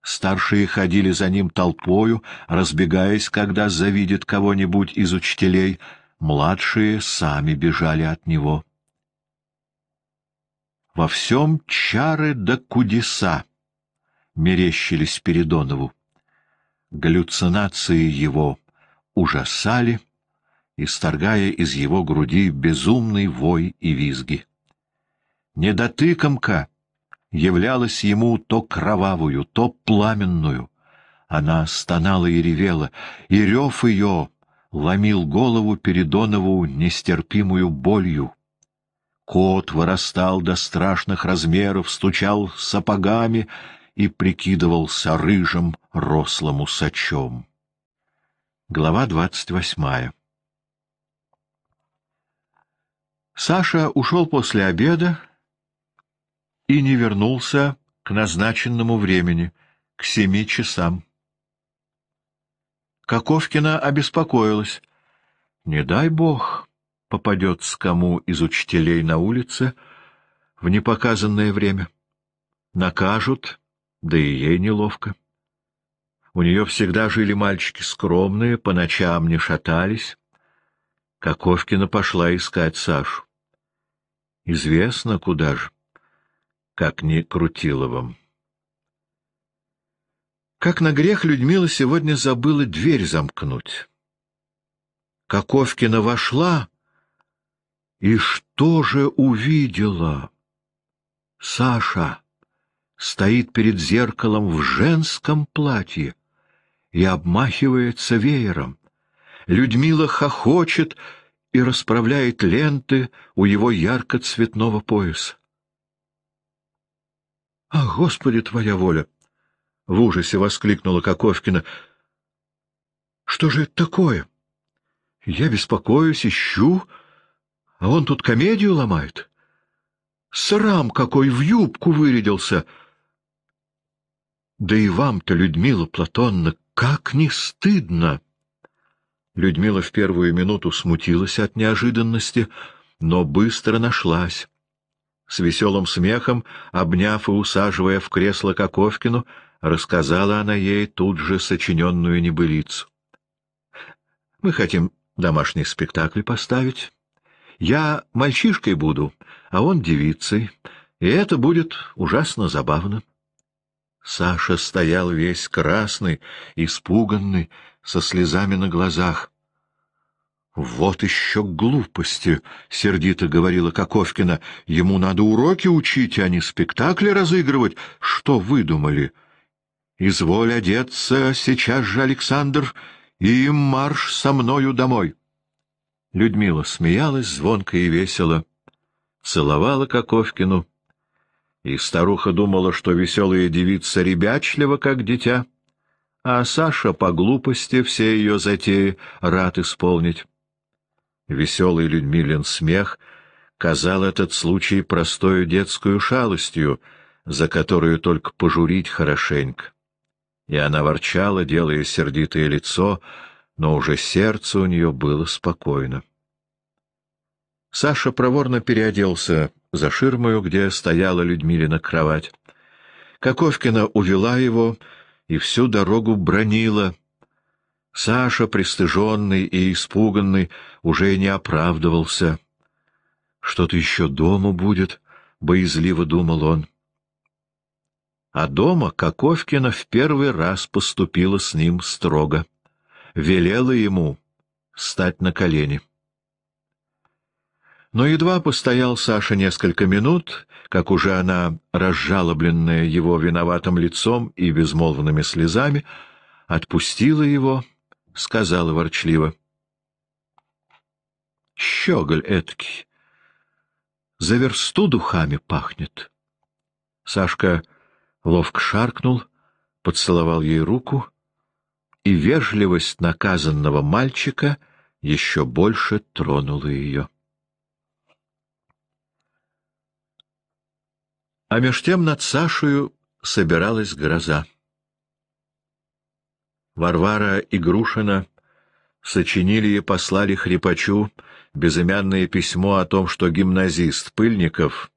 Старшие ходили за ним толпою, разбегаясь, когда завидят кого-нибудь из учителей — младшие сами бежали от него. Во всем чары до да кудеса мерещились Передонову. Галлюцинации его ужасали, исторгая из его груди безумный вой и визги. Недотыкомка являлась ему то кровавую, то пламенную. Она стонала и ревела, и рев ее ломил голову Передонову нестерпимую болью. Кот вырастал до страшных размеров, стучал сапогами и прикидывался рыжим рослым усачом. Глава двадцать восьмая Саша ушел после обеда и не вернулся к назначенному времени, к семи часам. Коковкина обеспокоилась. Не дай бог попадет попадется кому из учителей на улице в непоказанное время. Накажут, да и ей неловко. У нее всегда жили мальчики скромные, по ночам не шатались. Коковкина пошла искать Сашу. Известно, куда же, как не Крутиловым. Как на грех Людмила сегодня забыла дверь замкнуть. Коковкина вошла и что же увидела? Саша стоит перед зеркалом в женском платье и обмахивается веером. Людмила хохочет и расправляет ленты у его ярко-цветного пояса. — А, Господи, твоя воля! —— в ужасе воскликнула Коковкина. — Что же это такое? Я беспокоюсь, ищу, а он тут комедию ломает. Срам какой в юбку вырядился! Да и вам-то, Людмила Платонна, как не стыдно! Людмила в первую минуту смутилась от неожиданности, но быстро нашлась. С веселым смехом, обняв и усаживая в кресло Коковкину, — рассказала она ей тут же сочиненную небылицу. «Мы хотим домашний спектакль поставить. Я мальчишкой буду, а он девицей, и это будет ужасно забавно». Саша стоял весь красный, испуганный, со слезами на глазах. «Вот еще глупости!» — сердито говорила Коковкина. «Ему надо уроки учить, а не спектакли разыгрывать. Что выдумали?» Изволь одеться сейчас же, Александр, и марш со мною домой. Людмила смеялась звонко и весело, целовала Коковкину, и старуха думала, что веселая девица ребячлива, как дитя, а Саша по глупости все ее затеи рад исполнить. Веселый Людмилин смех казал этот случай простою детскую шалостью, за которую только пожурить хорошенько. И она ворчала, делая сердитое лицо, но уже сердце у нее было спокойно. Саша проворно переоделся за ширмою, где стояла Людмилина кровать. Коковкина увела его и всю дорогу бронила. Саша, пристыженный и испуганный, уже не оправдывался. «Что-то еще дома будет», — боязливо думал он. А дома Коковкина в первый раз поступила с ним строго. Велела ему встать на колени. Но едва постоял Саша несколько минут, как уже она, разжалобленная его виноватым лицом и безмолвными слезами, отпустила его, сказала ворчливо. — Щеголь эткий! За версту духами пахнет! Сашка ловко шаркнул, поцеловал ей руку, и вежливость наказанного мальчика еще больше тронула ее. А меж тем над Сашею собиралась гроза. Варвара и Грушина сочинили и послали Хрипачу безымянное письмо о том, что гимназист Пыльников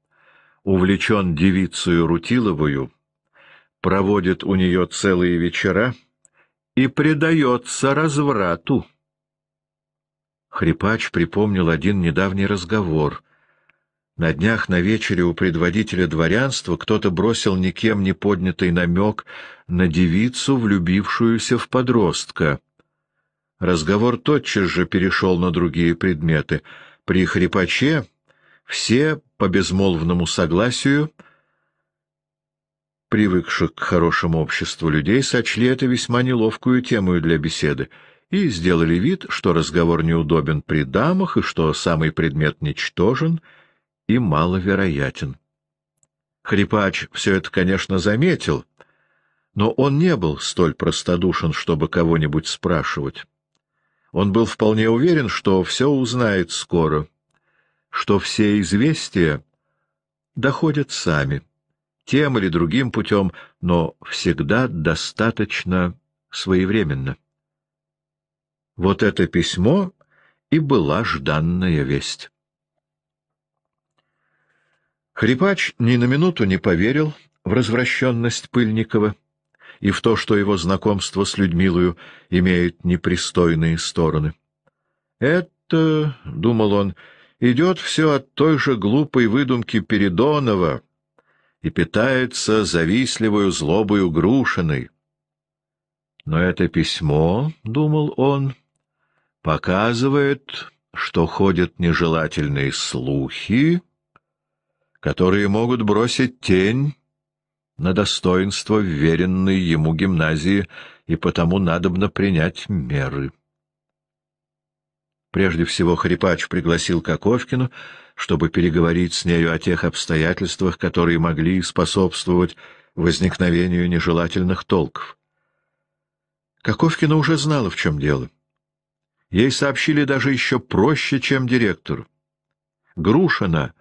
увлечен девицею Рутиловую — проводит у нее целые вечера и предается разврату. Хрипач припомнил один недавний разговор. На днях на вечере у предводителя дворянства кто-то бросил никем не поднятый намек на девицу, влюбившуюся в подростка. Разговор тотчас же перешел на другие предметы. При хрипаче все, по безмолвному согласию, — привыкших к хорошему обществу людей, сочли это весьма неловкую тему для беседы и сделали вид, что разговор неудобен при дамах и что самый предмет ничтожен и маловероятен. Хрипач все это, конечно, заметил, но он не был столь простодушен, чтобы кого-нибудь спрашивать. Он был вполне уверен, что все узнает скоро, что все известия доходят сами. — тем или другим путем, но всегда достаточно своевременно. Вот это письмо и была жданная весть. Хрипач ни на минуту не поверил в развращенность Пыльникова и в то, что его знакомство с Людмилою имеет непристойные стороны. «Это, — думал он, — идет все от той же глупой выдумки Передонова, и питается завистливую злобою Грушиной. Но это письмо, — думал он, — показывает, что ходят нежелательные слухи, которые могут бросить тень на достоинство веренной ему гимназии, и потому надобно принять меры. Прежде всего Хрипач пригласил Коковкину — чтобы переговорить с нею о тех обстоятельствах, которые могли способствовать возникновению нежелательных толков. Коковкина уже знала, в чем дело. Ей сообщили даже еще проще, чем директору. Грушина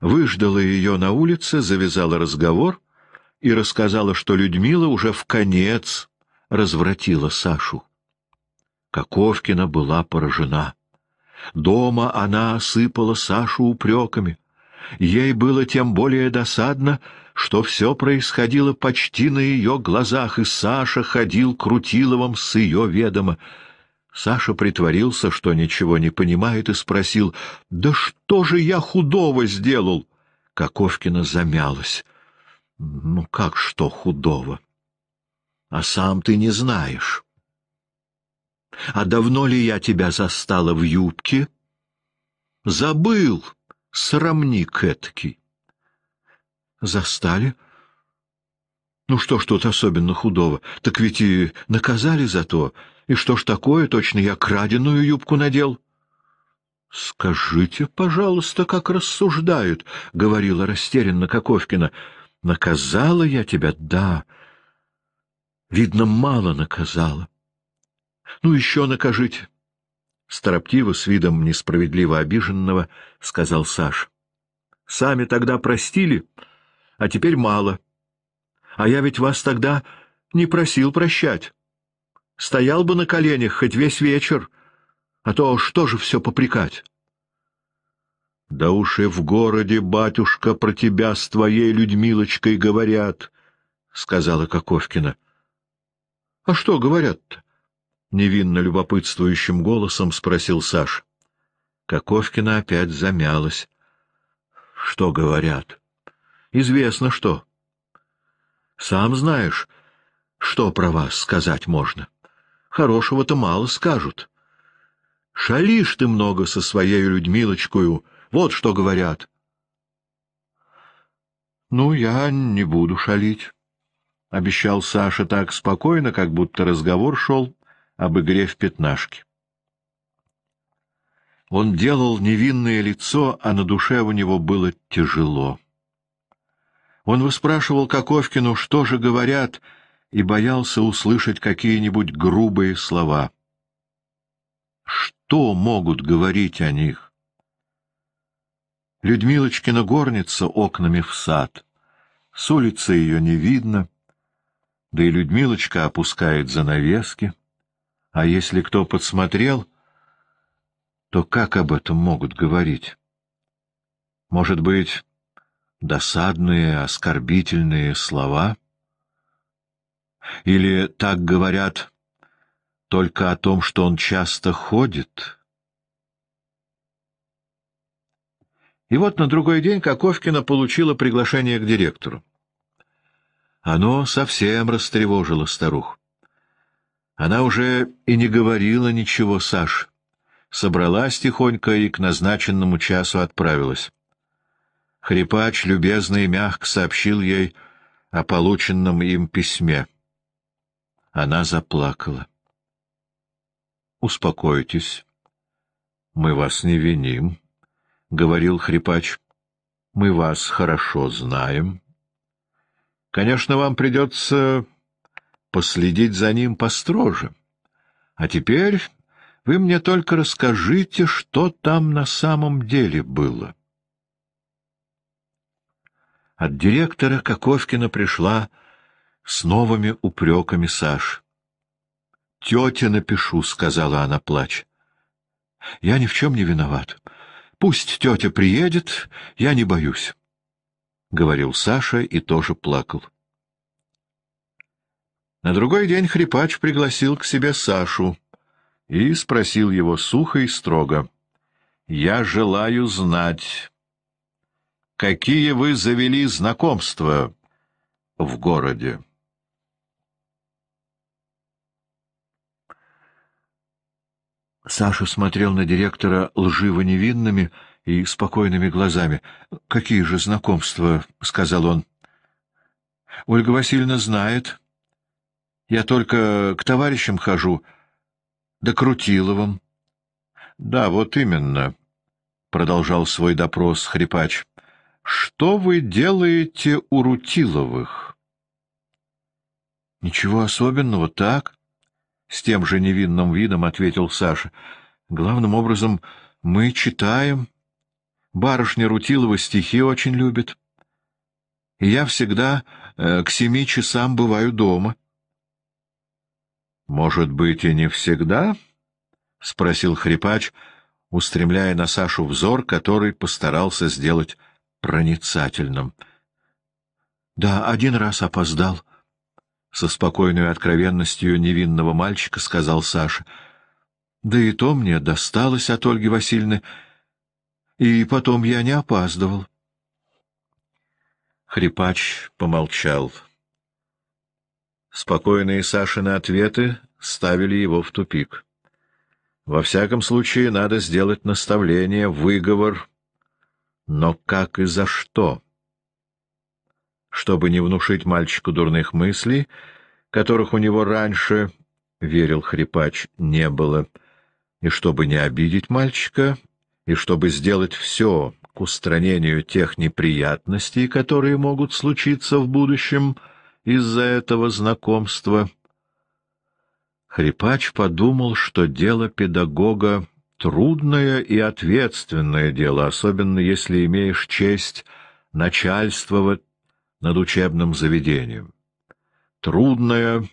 выждала ее на улице, завязала разговор и рассказала, что Людмила уже в конец развратила Сашу. Коковкина была поражена. Дома она осыпала Сашу упреками. Ей было тем более досадно, что все происходило почти на ее глазах, и Саша ходил Крутиловым с ее ведома. Саша притворился, что ничего не понимает, и спросил, «Да что же я худого сделал?» Коковкина замялась. «Ну как что худого?» «А сам ты не знаешь». А давно ли я тебя застала в юбке? Забыл, срамник эткий. Застали? Ну что ж тут особенно худого? Так ведь и наказали за то. И что ж такое, точно я краденую юбку надел? — Скажите, пожалуйста, как рассуждают, — говорила растерянно Коковкина. — Наказала я тебя, да. Видно, мало наказала. Ну, еще накажите. Староптиво, с видом несправедливо обиженного, сказал Саш. Сами тогда простили, а теперь мало. А я ведь вас тогда не просил прощать. Стоял бы на коленях хоть весь вечер, а то что же все попрекать? — Да уж и в городе, батюшка, про тебя с твоей Людмилочкой говорят, — сказала Коковкина. — А что говорят-то? невинно любопытствующим голосом спросил Саш. Коковкина опять замялась. — Что говорят? — Известно что. — Сам знаешь, что про вас сказать можно. Хорошего-то мало скажут. — Шалишь ты много со своей Людмилочкою, вот что говорят. — Ну, я не буду шалить. — обещал Саша так спокойно, как будто разговор шел об игре в пятнашки. Он делал невинное лицо, а на душе у него было тяжело. Он выспрашивал Коковкину, что же говорят, и боялся услышать какие-нибудь грубые слова. Что могут говорить о них? Людмилочкина горница окнами в сад. С улицы ее не видно, да и Людмилочка опускает занавески — а если кто подсмотрел, то как об этом могут говорить? Может быть, досадные, оскорбительные слова? Или так говорят только о том, что он часто ходит? И вот на другой день Коковкина получила приглашение к директору. Оно совсем растревожило старуху. Она уже и не говорила ничего, Саш. Собралась тихонько и к назначенному часу отправилась. Хрипач любезно и мягко сообщил ей о полученном им письме. Она заплакала. «Успокойтесь. Мы вас не виним», — говорил хрипач. «Мы вас хорошо знаем. Конечно, вам придется последить за ним построже. А теперь вы мне только расскажите, что там на самом деле было. От директора Коковкина пришла с новыми упреками Саш. — Тете напишу, — сказала она, плача. — Я ни в чем не виноват. Пусть тетя приедет, я не боюсь, — говорил Саша и тоже плакал. На другой день Хрипач пригласил к себе Сашу и спросил его сухо и строго. — Я желаю знать, какие вы завели знакомства в городе? Саша смотрел на директора лживо-невинными и спокойными глазами. — Какие же знакомства? — сказал он. — Ольга Васильевна знает. — я только к товарищам хожу, да к Да, вот именно, — продолжал свой допрос хрипач. — Что вы делаете у Рутиловых? — Ничего особенного, так? — с тем же невинным видом ответил Саша. — Главным образом мы читаем. Барышня Рутилова стихи очень любит. И я всегда э, к семи часам бываю дома. —— Может быть, и не всегда? — спросил хрипач, устремляя на Сашу взор, который постарался сделать проницательным. — Да, один раз опоздал. Со спокойной откровенностью невинного мальчика сказал Саша. — Да и то мне досталось от Ольги Васильевны, и потом я не опаздывал. Хрипач помолчал. — Спокойные Сашины ответы ставили его в тупик. Во всяком случае, надо сделать наставление, выговор. Но как и за что? Чтобы не внушить мальчику дурных мыслей, которых у него раньше, — верил хрипач, — не было, и чтобы не обидеть мальчика, и чтобы сделать все к устранению тех неприятностей, которые могут случиться в будущем, — из-за этого знакомства. Хрипач подумал, что дело педагога — трудное и ответственное дело, особенно если имеешь честь начальствовать над учебным заведением. Трудное,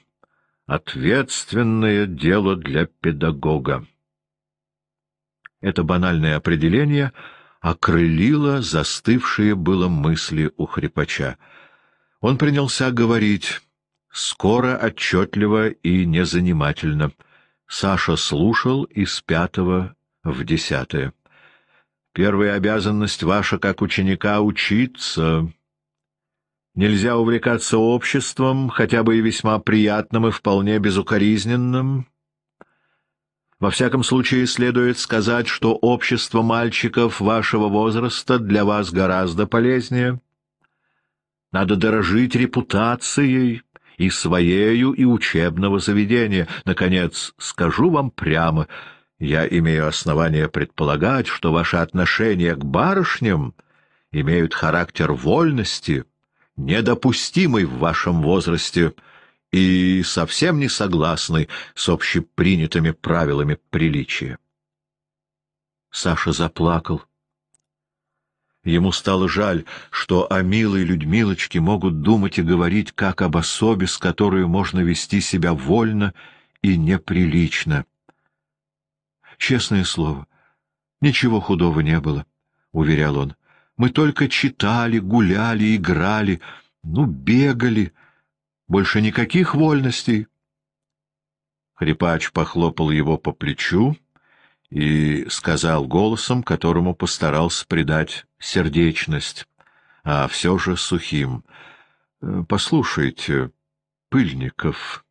ответственное дело для педагога. Это банальное определение окрылило застывшие было мысли у хрипача — он принялся говорить, скоро, отчетливо и незанимательно. Саша слушал из пятого в десятое. «Первая обязанность ваша, как ученика, — учиться. Нельзя увлекаться обществом, хотя бы и весьма приятным и вполне безукоризненным». Во всяком случае, следует сказать, что общество мальчиков вашего возраста для вас гораздо полезнее — надо дорожить репутацией и своею, и учебного заведения. Наконец, скажу вам прямо, я имею основание предполагать, что ваши отношения к барышням имеют характер вольности, недопустимый в вашем возрасте, и совсем не согласны с общепринятыми правилами приличия. Саша заплакал. Ему стало жаль, что о милой Людмилочке могут думать и говорить, как об особе, с которой можно вести себя вольно и неприлично. «Честное слово, ничего худого не было», — уверял он. «Мы только читали, гуляли, играли, ну, бегали. Больше никаких вольностей». Хрипач похлопал его по плечу и сказал голосом, которому постарался придать сердечность, а все же сухим. «Э, — Послушайте, Пыльников...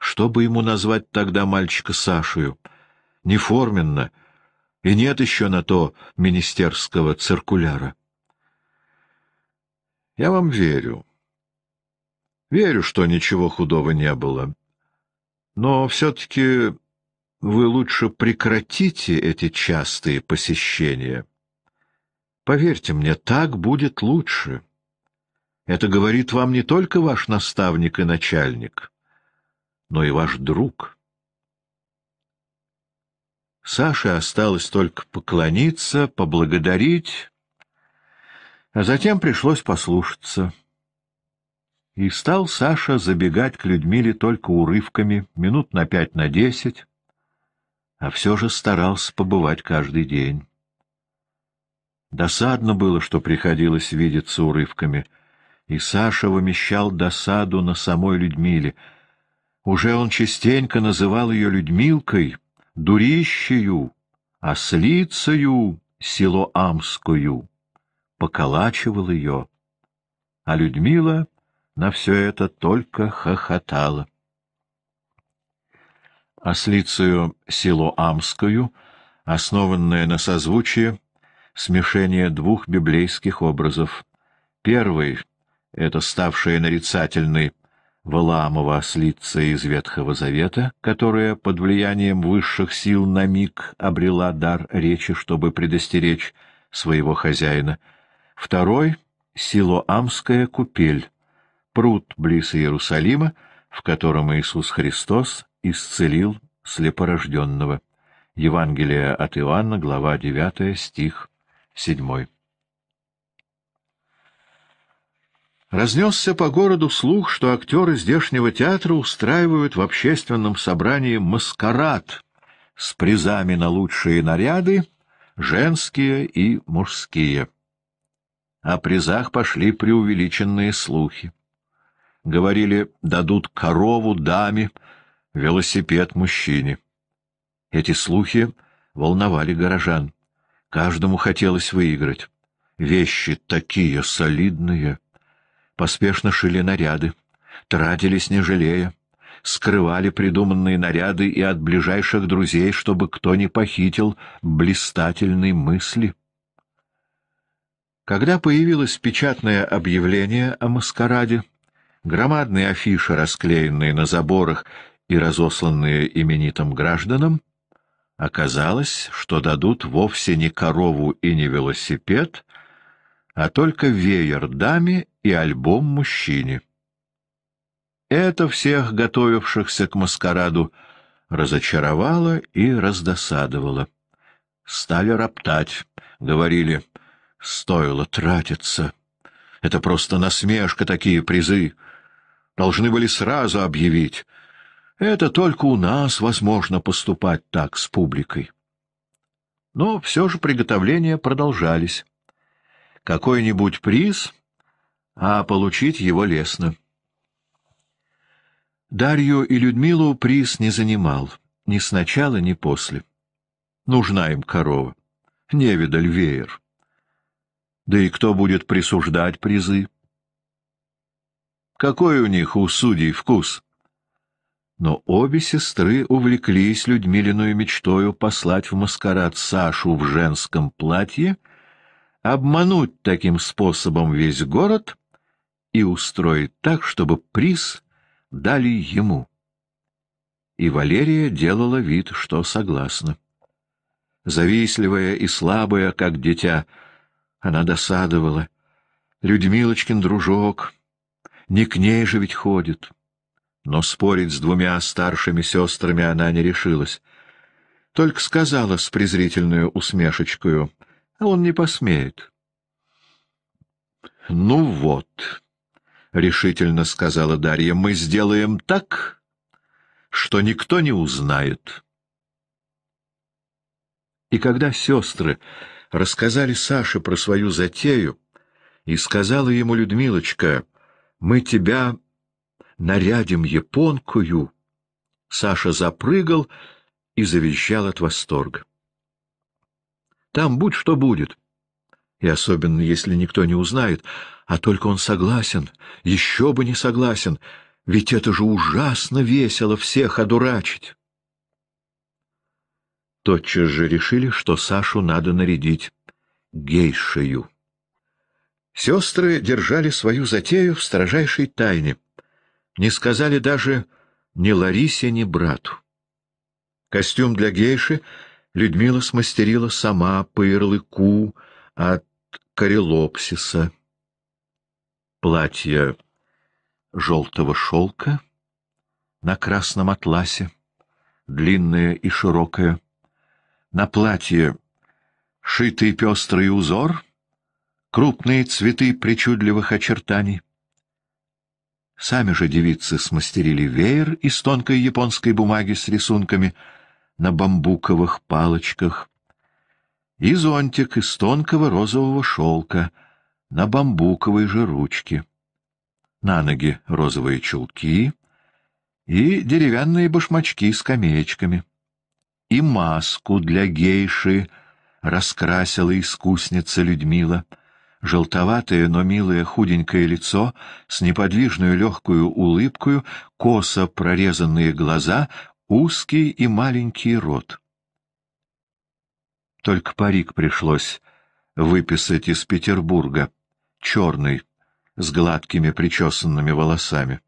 Что бы ему назвать тогда мальчика Сашею? Неформенно, и нет еще на то министерского циркуляра. Я вам верю. Верю, что ничего худого не было. Но все-таки вы лучше прекратите эти частые посещения. Поверьте мне, так будет лучше. Это говорит вам не только ваш наставник и начальник, но и ваш друг. Саше осталось только поклониться, поблагодарить, а затем пришлось послушаться. И стал Саша забегать к Людмиле только урывками, минут на пять, на десять, а все же старался побывать каждый день. Досадно было, что приходилось видеться урывками, и Саша вымещал досаду на самой Людмиле. Уже он частенько называл ее Людмилкой, дурищею, ослицею, силоамскую, поколачивал ее, а Людмила на все это только хохотала. Ослицию Силуамскую, основанное на созвучии смешение двух библейских образов. Первый — это ставшая нарицательной Валаамова ослица из Ветхого Завета, которая под влиянием высших сил на миг обрела дар речи, чтобы предостеречь своего хозяина. Второй — Силоамская купель, пруд близ Иерусалима, в котором Иисус Христос исцелил слепорожденного. Евангелие от Иоанна, глава 9, стих 7. Разнесся по городу слух, что актеры здешнего театра устраивают в общественном собрании маскарад с призами на лучшие наряды, женские и мужские. О призах пошли преувеличенные слухи. Говорили, дадут корову даме велосипед мужчине. Эти слухи волновали горожан. Каждому хотелось выиграть. Вещи такие солидные. Поспешно шили наряды, тратились не жалея, скрывали придуманные наряды и от ближайших друзей, чтобы кто не похитил блистательной мысли. Когда появилось печатное объявление о маскараде, громадные афиши, расклеенные на заборах и разосланные именитым гражданам, оказалось, что дадут вовсе не корову и не велосипед, а только веер даме и альбом мужчине. Это всех готовившихся к маскараду разочаровало и раздосадовало. Стали роптать, говорили, стоило тратиться. Это просто насмешка такие призы. Должны были сразу объявить — это только у нас возможно поступать так с публикой. Но все же приготовления продолжались. Какой-нибудь приз, а получить его лестно. Дарью и Людмилу приз не занимал, ни сначала, ни после. Нужна им корова, невидаль веер. Да и кто будет присуждать призы? Какой у них у судей вкус? — но обе сестры увлеклись Людмилиную мечтою послать в маскарад Сашу в женском платье, обмануть таким способом весь город и устроить так, чтобы приз дали ему. И Валерия делала вид, что согласна. Завистливая и слабая, как дитя, она досадовала. Людмилочкин дружок, не к ней же ведь ходит но спорить с двумя старшими сестрами она не решилась. Только сказала с презрительную усмешечкою, а он не посмеет. — Ну вот, — решительно сказала Дарья, — мы сделаем так, что никто не узнает. И когда сестры рассказали Саше про свою затею, и сказала ему Людмилочка, «Мы тебя нарядим японкую. Саша запрыгал и завизжал от восторга. Там будь что будет. И особенно, если никто не узнает, а только он согласен, еще бы не согласен, ведь это же ужасно весело всех одурачить. Тотчас же решили, что Сашу надо нарядить гейшею. Сестры держали свою затею в строжайшей тайне — не сказали даже ни Ларисе, ни брату. Костюм для гейши Людмила смастерила сама по ярлыку от Карелопсиса. Платье желтого шелка на красном атласе, длинное и широкое. На платье шитый пестрый узор, крупные цветы причудливых очертаний. Сами же девицы смастерили веер из тонкой японской бумаги с рисунками на бамбуковых палочках и зонтик из тонкого розового шелка на бамбуковой же ручке. На ноги розовые чулки и деревянные башмачки с камеечками. И маску для гейши — раскрасила искусница Людмила — желтоватое, но милое худенькое лицо с неподвижную легкую улыбкою, косо прорезанные глаза, узкий и маленький рот. Только парик пришлось выписать из Петербурга, черный, с гладкими причесанными волосами.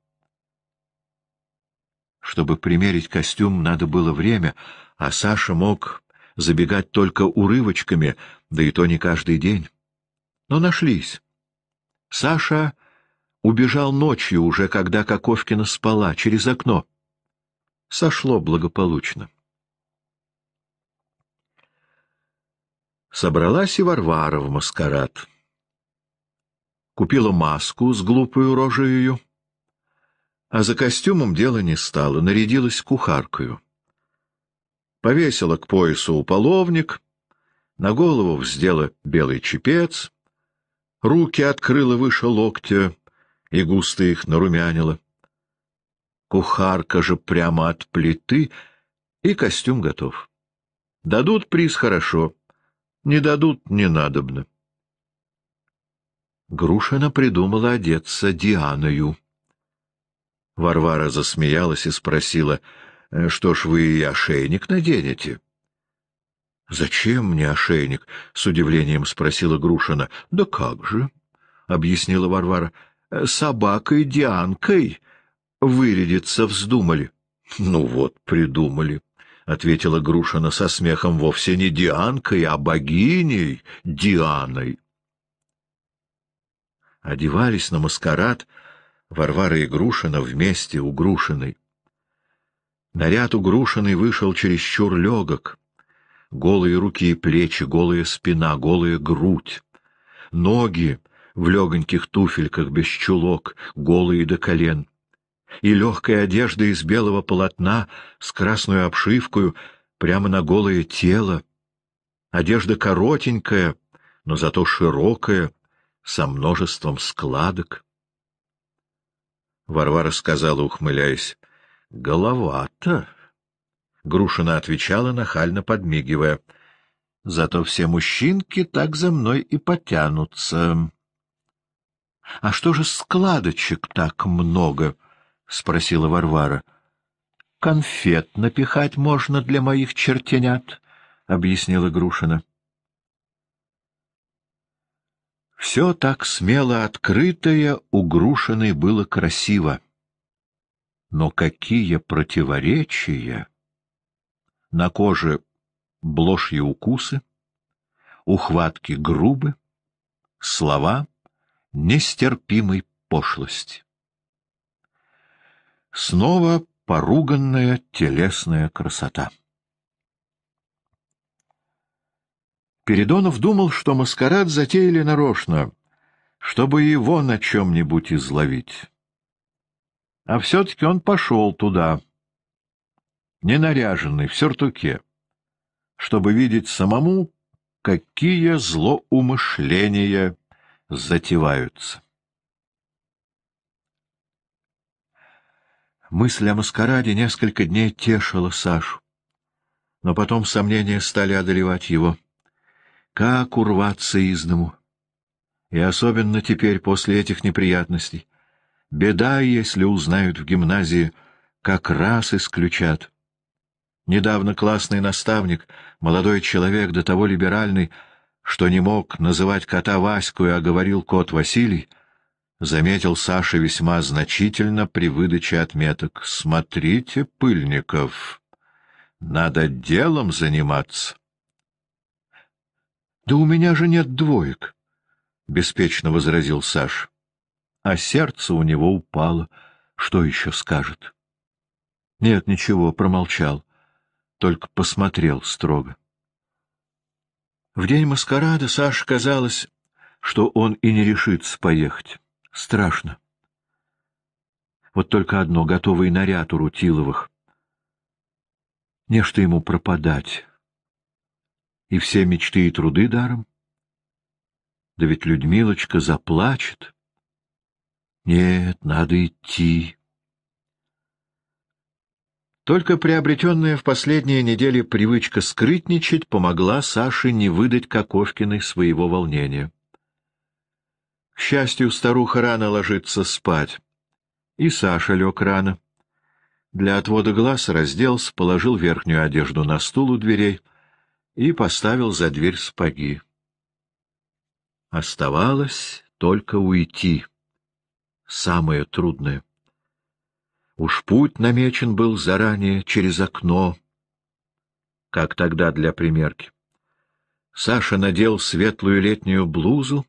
Чтобы примерить костюм, надо было время, а Саша мог забегать только урывочками, да и то не каждый день но нашлись. Саша убежал ночью уже, когда Коковкина спала, через окно. Сошло благополучно. Собралась и Варвара в маскарад. Купила маску с глупою рожею, а за костюмом дело не стало, нарядилась кухаркою. Повесила к поясу уполовник, на голову вздела белый чепец — руки открыла выше локтя, и густо их нарумянила. Кухарка же прямо от плиты, и костюм готов. Дадут приз — хорошо, не дадут — не надобно. Грушина придумала одеться Дианою. Варвара засмеялась и спросила, «Э, — Что ж вы и ошейник наденете? — «Зачем мне ошейник?» — с удивлением спросила Грушина. «Да как же?» — объяснила Варвара. «Э, «Собакой Дианкой вырядиться вздумали». «Ну вот, придумали», — ответила Грушина со смехом, — «вовсе не Дианкой, а богиней Дианой». Одевались на маскарад Варвара и Грушина вместе у Грушиной. Наряд у Грушиной вышел чересчур легок — голые руки и плечи, голая спина, голая грудь, ноги в легоньких туфельках без чулок, голые до колен, и легкая одежда из белого полотна с красную обшивкою прямо на голое тело, одежда коротенькая, но зато широкая, со множеством складок. Варвара сказала, ухмыляясь, — Голова-то Грушина отвечала, нахально подмигивая. — Зато все мужчинки так за мной и потянутся. — А что же складочек так много? — спросила Варвара. — Конфет напихать можно для моих чертенят, — объяснила Грушина. Все так смело открытое у Грушиной было красиво. Но какие противоречия! на коже блошьи укусы, ухватки грубы, слова нестерпимой пошлости. Снова поруганная телесная красота. Передонов думал, что маскарад затеяли нарочно, чтобы его на чем-нибудь изловить. А все-таки он пошел туда, — ненаряженный, в сюртуке, чтобы видеть самому, какие злоумышления затеваются. Мысль о маскараде несколько дней тешила Сашу, но потом сомнения стали одолевать его. Как урваться из дому? И особенно теперь, после этих неприятностей. Беда, если узнают в гимназии, как раз исключат. Недавно классный наставник, молодой человек, до того либеральный, что не мог называть кота Ваську, а говорил кот Василий, заметил Саша весьма значительно при выдаче отметок. «Смотрите, пыльников, надо делом заниматься». «Да у меня же нет двоек», — беспечно возразил Саш. А сердце у него упало. Что еще скажет? «Нет, ничего», — промолчал только посмотрел строго. В день маскарада Саше казалось, что он и не решится поехать. Страшно. Вот только одно — готовый наряд у Рутиловых. Нечто ему пропадать. И все мечты и труды даром. Да ведь Людмилочка заплачет. Нет, надо идти. Только приобретенная в последние недели привычка скрытничать помогла Саше не выдать Кокошкиной своего волнения. К счастью, старуха рано ложится спать. И Саша лег рано. Для отвода глаз разделся, положил верхнюю одежду на стул у дверей и поставил за дверь спаги. Оставалось только уйти. Самое трудное. Уж путь намечен был заранее через окно, как тогда для примерки. Саша надел светлую летнюю блузу,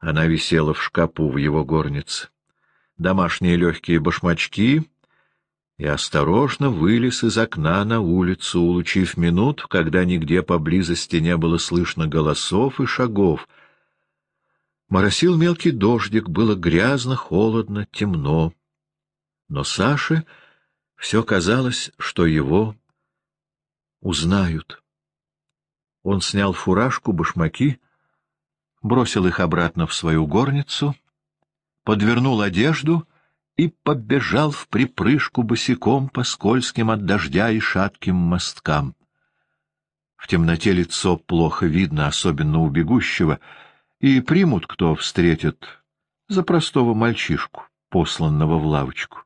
она висела в шкапу в его горнице, домашние легкие башмачки и осторожно вылез из окна на улицу, улучив минут, когда нигде поблизости не было слышно голосов и шагов. Моросил мелкий дождик, было грязно, холодно, темно. Но Саше все казалось, что его узнают. Он снял фуражку, башмаки, бросил их обратно в свою горницу, подвернул одежду и побежал в припрыжку босиком по скользким от дождя и шатким мосткам. В темноте лицо плохо видно, особенно у бегущего, и примут, кто встретит, за простого мальчишку, посланного в лавочку.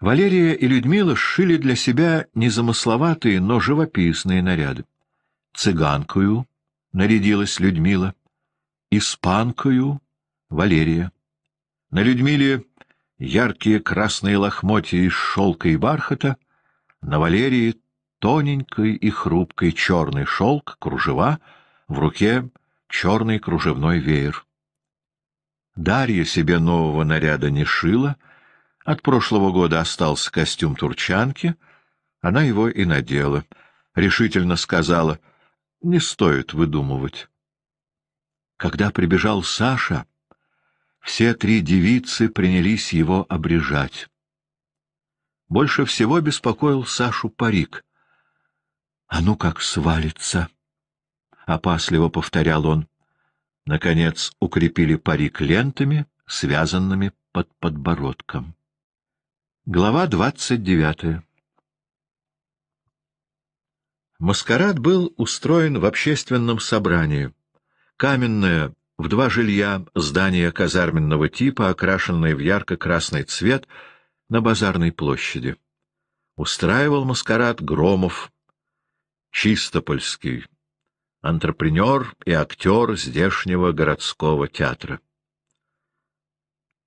Валерия и Людмила сшили для себя незамысловатые, но живописные наряды. Цыганкою нарядилась Людмила, испанкою — Валерия. На Людмиле яркие красные лохмотья из шелка и бархата, на Валерии тоненькой и хрупкой черный шелк, кружева, в руке черный кружевной веер. Дарья себе нового наряда не шила — от прошлого года остался костюм турчанки, она его и надела. Решительно сказала, не стоит выдумывать. Когда прибежал Саша, все три девицы принялись его обрежать. Больше всего беспокоил Сашу парик. — А ну как свалится! — опасливо повторял он. Наконец укрепили парик лентами, связанными под подбородком. Глава 29. Маскарад был устроен в общественном собрании. Каменное в два жилья здание казарменного типа, окрашенное в ярко-красный цвет, на базарной площади. Устраивал маскарад Громов, Чистопольский, антрепренер и актер здешнего городского театра.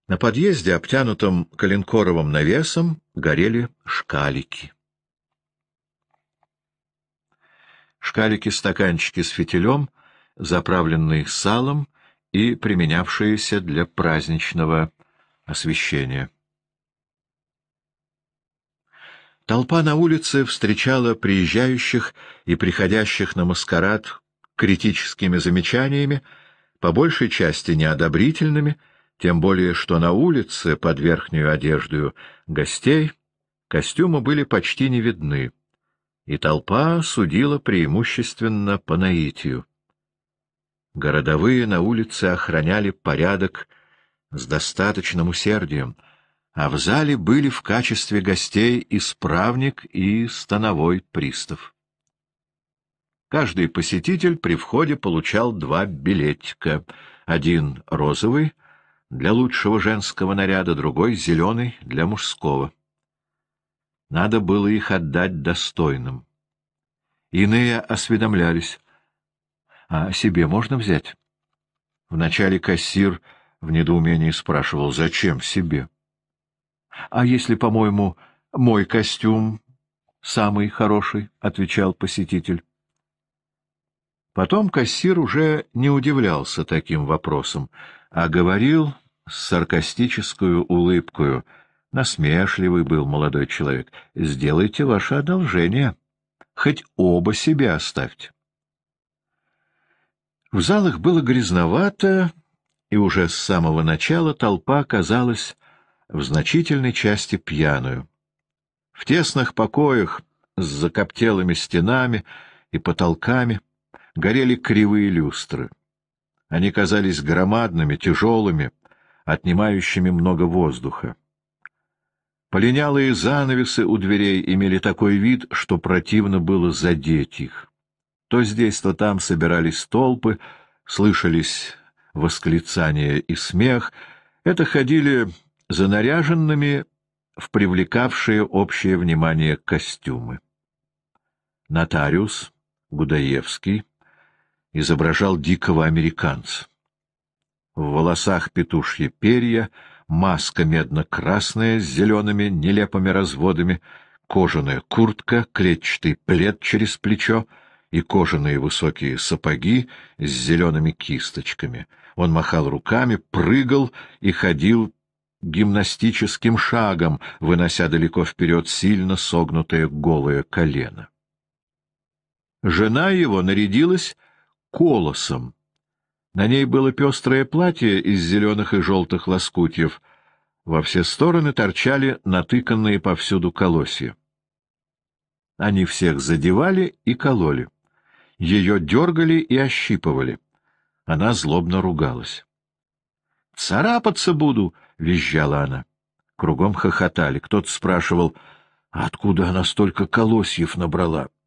На подъезде, обтянутом коленкоровым навесом, горели шкалики. Шкалики — стаканчики с фитилем, заправленные салом и применявшиеся для праздничного освещения. Толпа на улице встречала приезжающих и приходящих на маскарад критическими замечаниями, по большей части неодобрительными — тем более что на улице под верхнюю одежду гостей костюмы были почти не видны, и толпа судила преимущественно по наитию. Городовые на улице охраняли порядок с достаточным усердием, а в зале были в качестве гостей исправник и становой пристав. Каждый посетитель при входе получал два билетика, один розовый — для лучшего женского наряда, другой — зеленый для мужского. Надо было их отдать достойным. Иные осведомлялись. «А себе можно взять?» Вначале кассир в недоумении спрашивал, «Зачем себе?» «А если, по-моему, мой костюм самый хороший?» — отвечал посетитель. Потом кассир уже не удивлялся таким вопросом, а говорил с саркастическую улыбкою. Насмешливый был молодой человек. «Сделайте ваше одолжение. Хоть оба себя оставьте». В залах было грязновато, и уже с самого начала толпа казалась в значительной части пьяную. В тесных покоях с закоптелыми стенами и потолками горели кривые люстры. Они казались громадными, тяжелыми, отнимающими много воздуха. Полинялые занавесы у дверей имели такой вид, что противно было задеть их. То здесь, то там собирались толпы, слышались восклицания и смех. Это ходили за наряженными в привлекавшие общее внимание костюмы. Нотариус Гудаевский изображал дикого американца в волосах петушьи перья, маска медно-красная с зелеными нелепыми разводами, кожаная куртка, клетчатый плед через плечо и кожаные высокие сапоги с зелеными кисточками. Он махал руками, прыгал и ходил гимнастическим шагом, вынося далеко вперед сильно согнутое голое колено. Жена его нарядилась колосом на ней было пестрое платье из зеленых и желтых лоскутьев. Во все стороны торчали натыканные повсюду колосья. Они всех задевали и кололи. Ее дергали и ощипывали. Она злобно ругалась. — Царапаться буду! — визжала она. Кругом хохотали. Кто-то спрашивал, «А откуда она столько колосьев набрала. —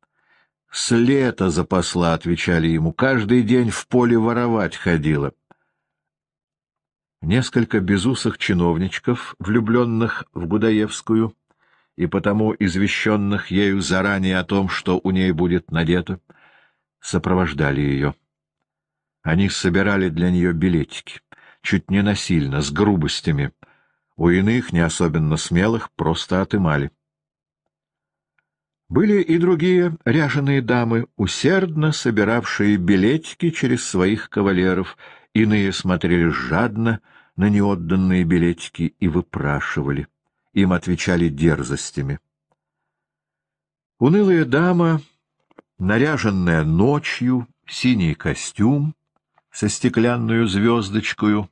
с лета запасла, — отвечали ему, — каждый день в поле воровать ходила. Несколько безусых чиновничков, влюбленных в Гудаевскую, и потому извещенных ею заранее о том, что у ней будет надето, сопровождали ее. Они собирали для нее билетики, чуть не насильно, с грубостями. У иных, не особенно смелых, просто отымали. Были и другие ряженые дамы, усердно собиравшие билетики через своих кавалеров, иные смотрели жадно на неотданные билетики и выпрашивали. Им отвечали дерзостями. Унылая дама, наряженная ночью, синий костюм со стеклянную звездочкою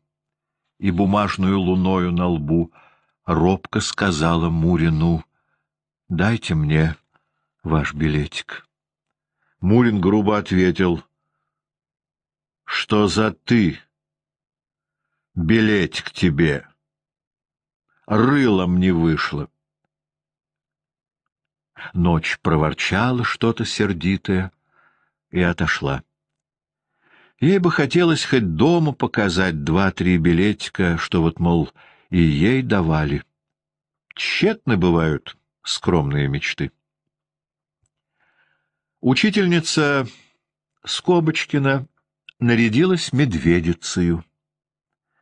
и бумажную луною на лбу, робко сказала Мурину «Дайте мне» ваш билетик. Мурин грубо ответил. — Что за ты? — Билетик тебе. Рылом не вышло. Ночь проворчала что-то сердитое и отошла. Ей бы хотелось хоть дома показать два-три билетика, что вот, мол, и ей давали. Тщетны бывают скромные мечты. Учительница Скобочкина нарядилась медведицею,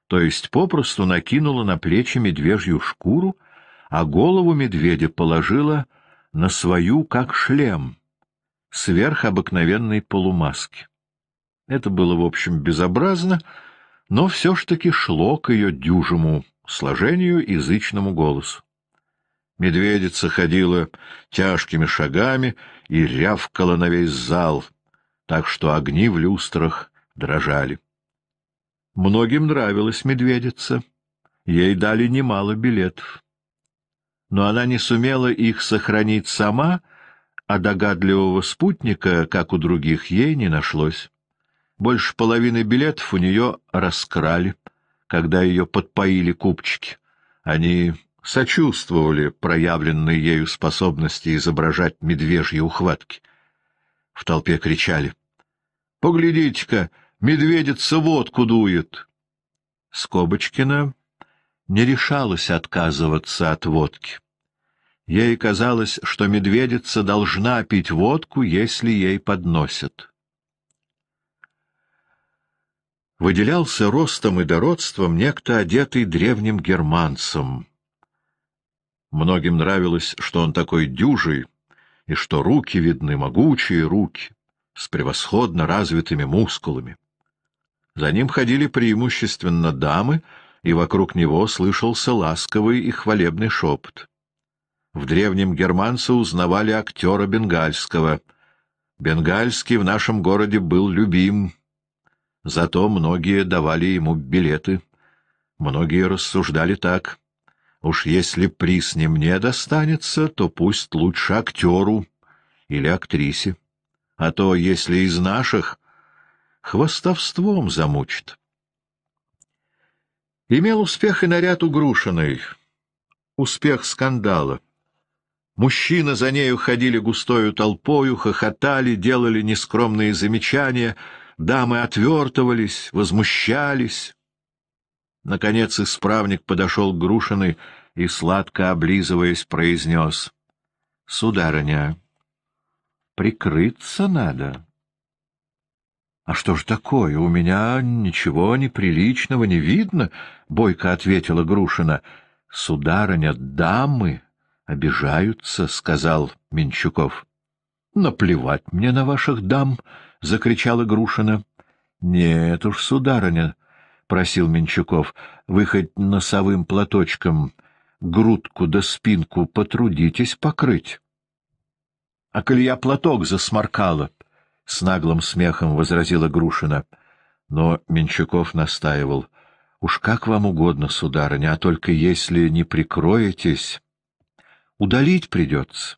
то есть попросту накинула на плечи медвежью шкуру, а голову медведя положила на свою, как шлем, сверх обыкновенной полумаски. Это было, в общем, безобразно, но все ж таки шло к ее дюжему сложению и голосу. Медведица ходила тяжкими шагами и рявкала на весь зал, так что огни в люстрах дрожали. Многим нравилась медведица. Ей дали немало билетов. Но она не сумела их сохранить сама, а догадливого спутника, как у других, ей не нашлось. Больше половины билетов у нее раскрали, когда ее подпоили купчики. Они сочувствовали проявленной ею способности изображать медвежьи ухватки. В толпе кричали. — Поглядите-ка, медведица водку дует! Скобочкина не решалась отказываться от водки. Ей казалось, что медведица должна пить водку, если ей подносят. Выделялся ростом и дородством некто, одетый древним германцем — Многим нравилось, что он такой дюжий, и что руки видны, могучие руки, с превосходно развитыми мускулами. За ним ходили преимущественно дамы, и вокруг него слышался ласковый и хвалебный шепот. В древнем германце узнавали актера бенгальского. Бенгальский в нашем городе был любим, зато многие давали ему билеты. Многие рассуждали так. Уж если приз не мне достанется, то пусть лучше актеру или актрисе. А то, если из наших, хвостовством замучит. Имел успех и наряд угрушенный, Успех скандала. Мужчины за нею ходили густою толпою, хохотали, делали нескромные замечания, дамы отвертывались, возмущались. Наконец исправник подошел к Грушиной и, сладко облизываясь, произнес. — Сударыня, прикрыться надо. — А что ж такое? У меня ничего неприличного не видно, — бойко ответила Грушина. — Сударыня, дамы обижаются, — сказал Менчуков. — Наплевать мне на ваших дам, — закричала Грушина. — Нет уж, сударыня, просил Менчуков. — Вы хоть носовым платочком грудку да спинку потрудитесь покрыть. — А коль я платок засморкала, — с наглым смехом возразила Грушина. Но Менчуков настаивал. — Уж как вам угодно, сударыня, а только если не прикроетесь, удалить придется.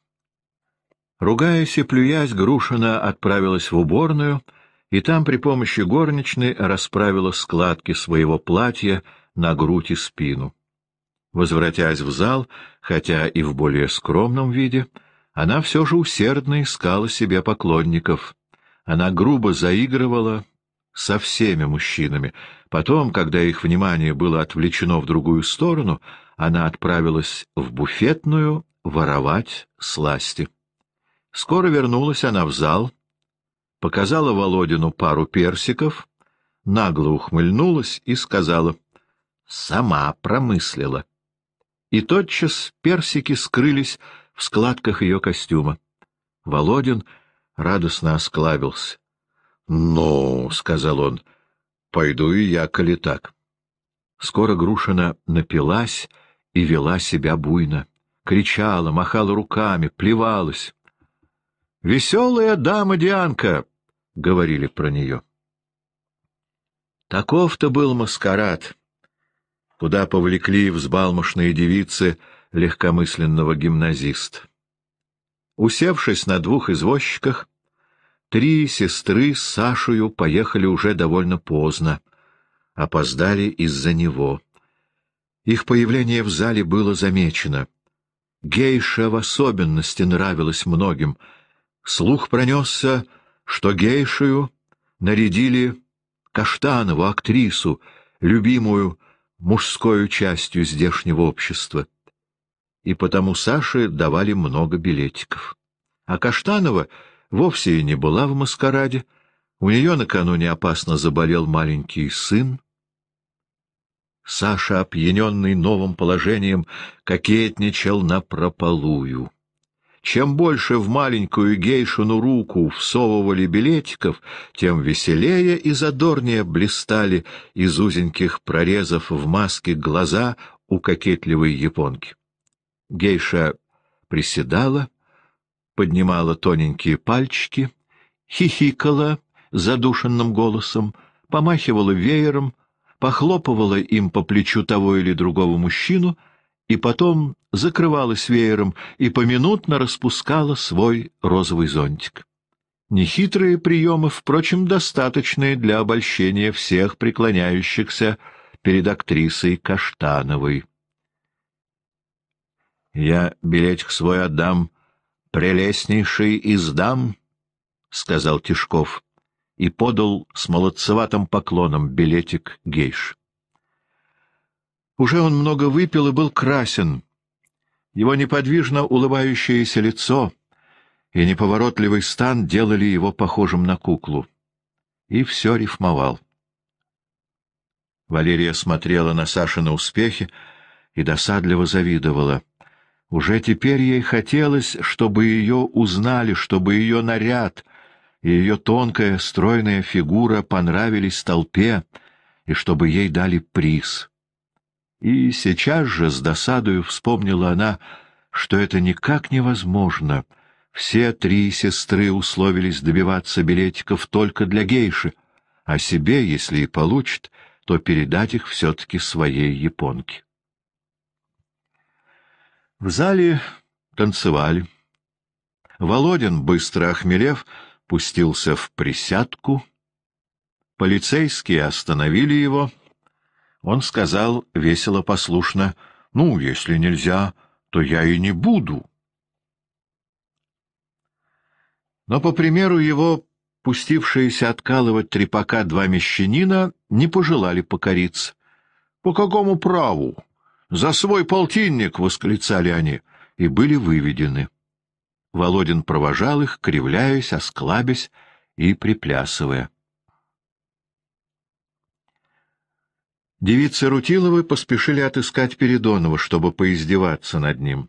Ругаясь и плюясь, Грушина отправилась в уборную — и там при помощи горничной расправила складки своего платья на грудь и спину. Возвратясь в зал, хотя и в более скромном виде, она все же усердно искала себе поклонников. Она грубо заигрывала со всеми мужчинами. Потом, когда их внимание было отвлечено в другую сторону, она отправилась в буфетную воровать сласти. Скоро вернулась она в зал — показала Володину пару персиков, нагло ухмыльнулась и сказала «Сама промыслила». И тотчас персики скрылись в складках ее костюма. Володин радостно осклабился. «Ну, — сказал он, — пойду и я, коли так». Скоро Грушина напилась и вела себя буйно. Кричала, махала руками, плевалась. «Веселая дама Дианка!» говорили про нее. Таков-то был маскарад, куда повлекли взбалмошные девицы легкомысленного гимназиста. Усевшись на двух извозчиках, три сестры с Сашею поехали уже довольно поздно, опоздали из-за него. Их появление в зале было замечено. Гейша в особенности нравилась многим. Слух пронесся что гейшую нарядили Каштанову, актрису, любимую мужскую частью здешнего общества. И потому Саше давали много билетиков. А Каштанова вовсе и не была в маскараде. У нее накануне опасно заболел маленький сын. Саша, опьяненный новым положением, кокетничал напропалую. Чем больше в маленькую гейшину руку всовывали билетиков, тем веселее и задорнее блистали из узеньких прорезов в маске глаза у кокетливой японки. Гейша приседала, поднимала тоненькие пальчики, хихикала задушенным голосом, помахивала веером, похлопывала им по плечу того или другого мужчину — и потом закрывалась веером и поминутно распускала свой розовый зонтик. Нехитрые приемы, впрочем, достаточные для обольщения всех преклоняющихся перед актрисой Каштановой. «Я билетик свой отдам, прелестнейший из дам», — сказал Тишков и подал с молодцеватым поклоном билетик гейш. Уже он много выпил и был красен. Его неподвижно улыбающееся лицо и неповоротливый стан делали его похожим на куклу. И все рифмовал. Валерия смотрела на Сашины успехи и досадливо завидовала. Уже теперь ей хотелось, чтобы ее узнали, чтобы ее наряд и ее тонкая стройная фигура понравились толпе, и чтобы ей дали приз. И сейчас же с досадою вспомнила она, что это никак невозможно. Все три сестры условились добиваться билетиков только для гейши, а себе, если и получит, то передать их все-таки своей японке. В зале танцевали. Володин, быстро охмелев, пустился в присядку. Полицейские остановили его — он сказал весело послушно, «Ну, если нельзя, то я и не буду». Но, по примеру его, пустившиеся откалывать трепака два мещанина, не пожелали покориться. «По какому праву? За свой полтинник!» — восклицали они, и были выведены. Володин провожал их, кривляясь, осклабясь и приплясывая. Девицы Рутиловы поспешили отыскать Передонова, чтобы поиздеваться над ним.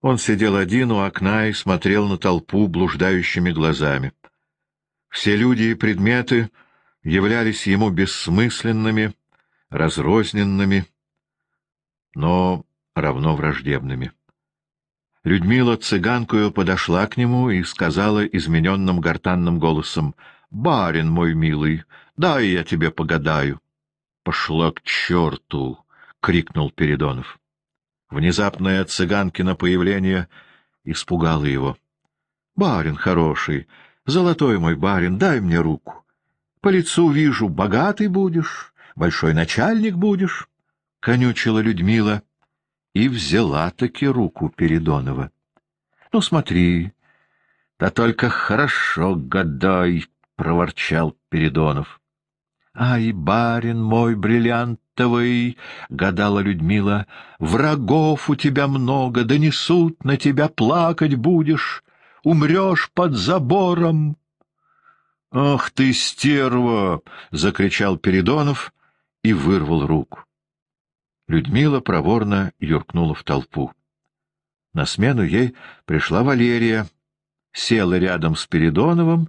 Он сидел один у окна и смотрел на толпу блуждающими глазами. Все люди и предметы являлись ему бессмысленными, разрозненными, но равно враждебными. Людмила цыганкою подошла к нему и сказала измененным гортанным голосом, «Барин мой милый, дай я тебе погадаю». — Пошла к черту! — крикнул Передонов. Внезапное цыганкино появление испугало его. — Барин хороший, золотой мой барин, дай мне руку. По лицу вижу, богатый будешь, большой начальник будешь, — конючила Людмила и взяла-таки руку Передонова. — Ну, смотри, да только хорошо годай, — проворчал Передонов. «Ай, барин мой бриллиантовый!» — гадала Людмила. «Врагов у тебя много, донесут на тебя, плакать будешь, умрешь под забором!» «Ах ты, стерва!» — закричал Передонов и вырвал руку. Людмила проворно юркнула в толпу. На смену ей пришла Валерия, села рядом с Передоновым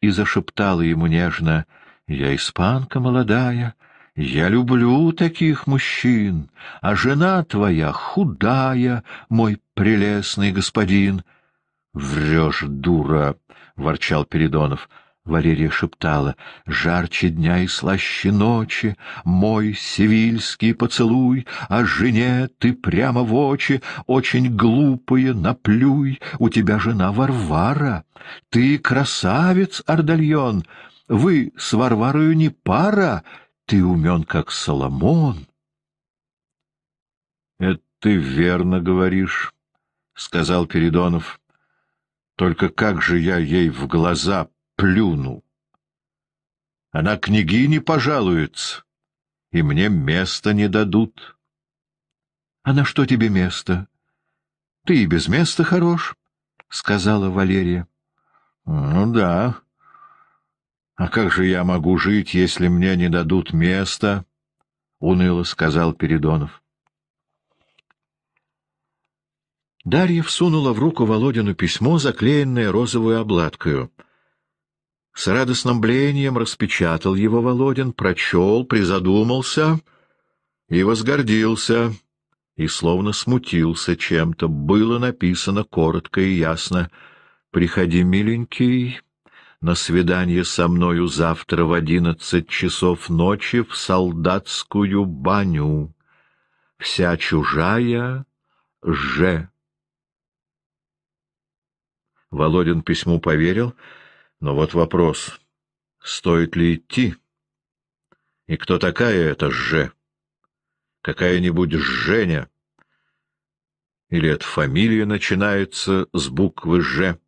и зашептала ему нежно — я испанка молодая, я люблю таких мужчин, а жена твоя худая, мой прелестный господин. — Врешь, дура! — ворчал Передонов. Валерия шептала, — «Жарче дня и слаще ночи, мой севильский поцелуй, а жене ты прямо в очи, очень глупые, наплюй, у тебя жена Варвара, ты красавец, Ордальон, вы с Варварою не пара, ты умен, как Соломон. — Это ты верно говоришь, — сказал Передонов. — Только как же я ей в глаза плюну? Она княгине пожалуется, и мне места не дадут. — А на что тебе место? Ты и без места хорош, — сказала Валерия. — Ну да, а как же я могу жить, если мне не дадут места? — уныло сказал Передонов. Дарья всунула в руку Володину письмо, заклеенное розовую обладкою. С радостным блеянием распечатал его Володин, прочел, призадумался и возгордился, и словно смутился чем-то. Было написано коротко и ясно. «Приходи, миленький, на свидание со мною завтра в одиннадцать часов ночи в солдатскую баню. Вся чужая же. Володин письму поверил, но вот вопрос, стоит ли идти? И кто такая эта же? Какая-нибудь Женя? Или эта фамилия начинается с буквы «Ж»?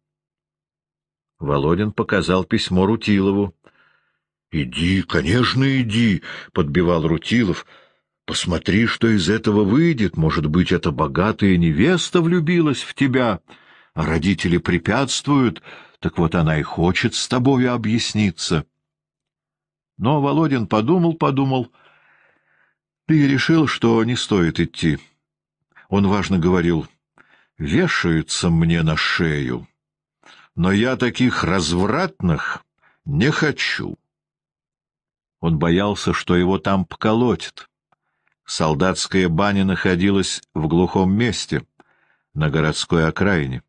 Володин показал письмо Рутилову. — Иди, конечно, иди, — подбивал Рутилов. — Посмотри, что из этого выйдет. Может быть, эта богатая невеста влюбилась в тебя, а родители препятствуют, так вот она и хочет с тобою объясниться. Но Володин подумал-подумал, да и решил, что не стоит идти. Он важно говорил, — вешаются мне на шею но я таких развратных не хочу. Он боялся, что его там поколотят. Солдатская баня находилась в глухом месте, на городской окраине.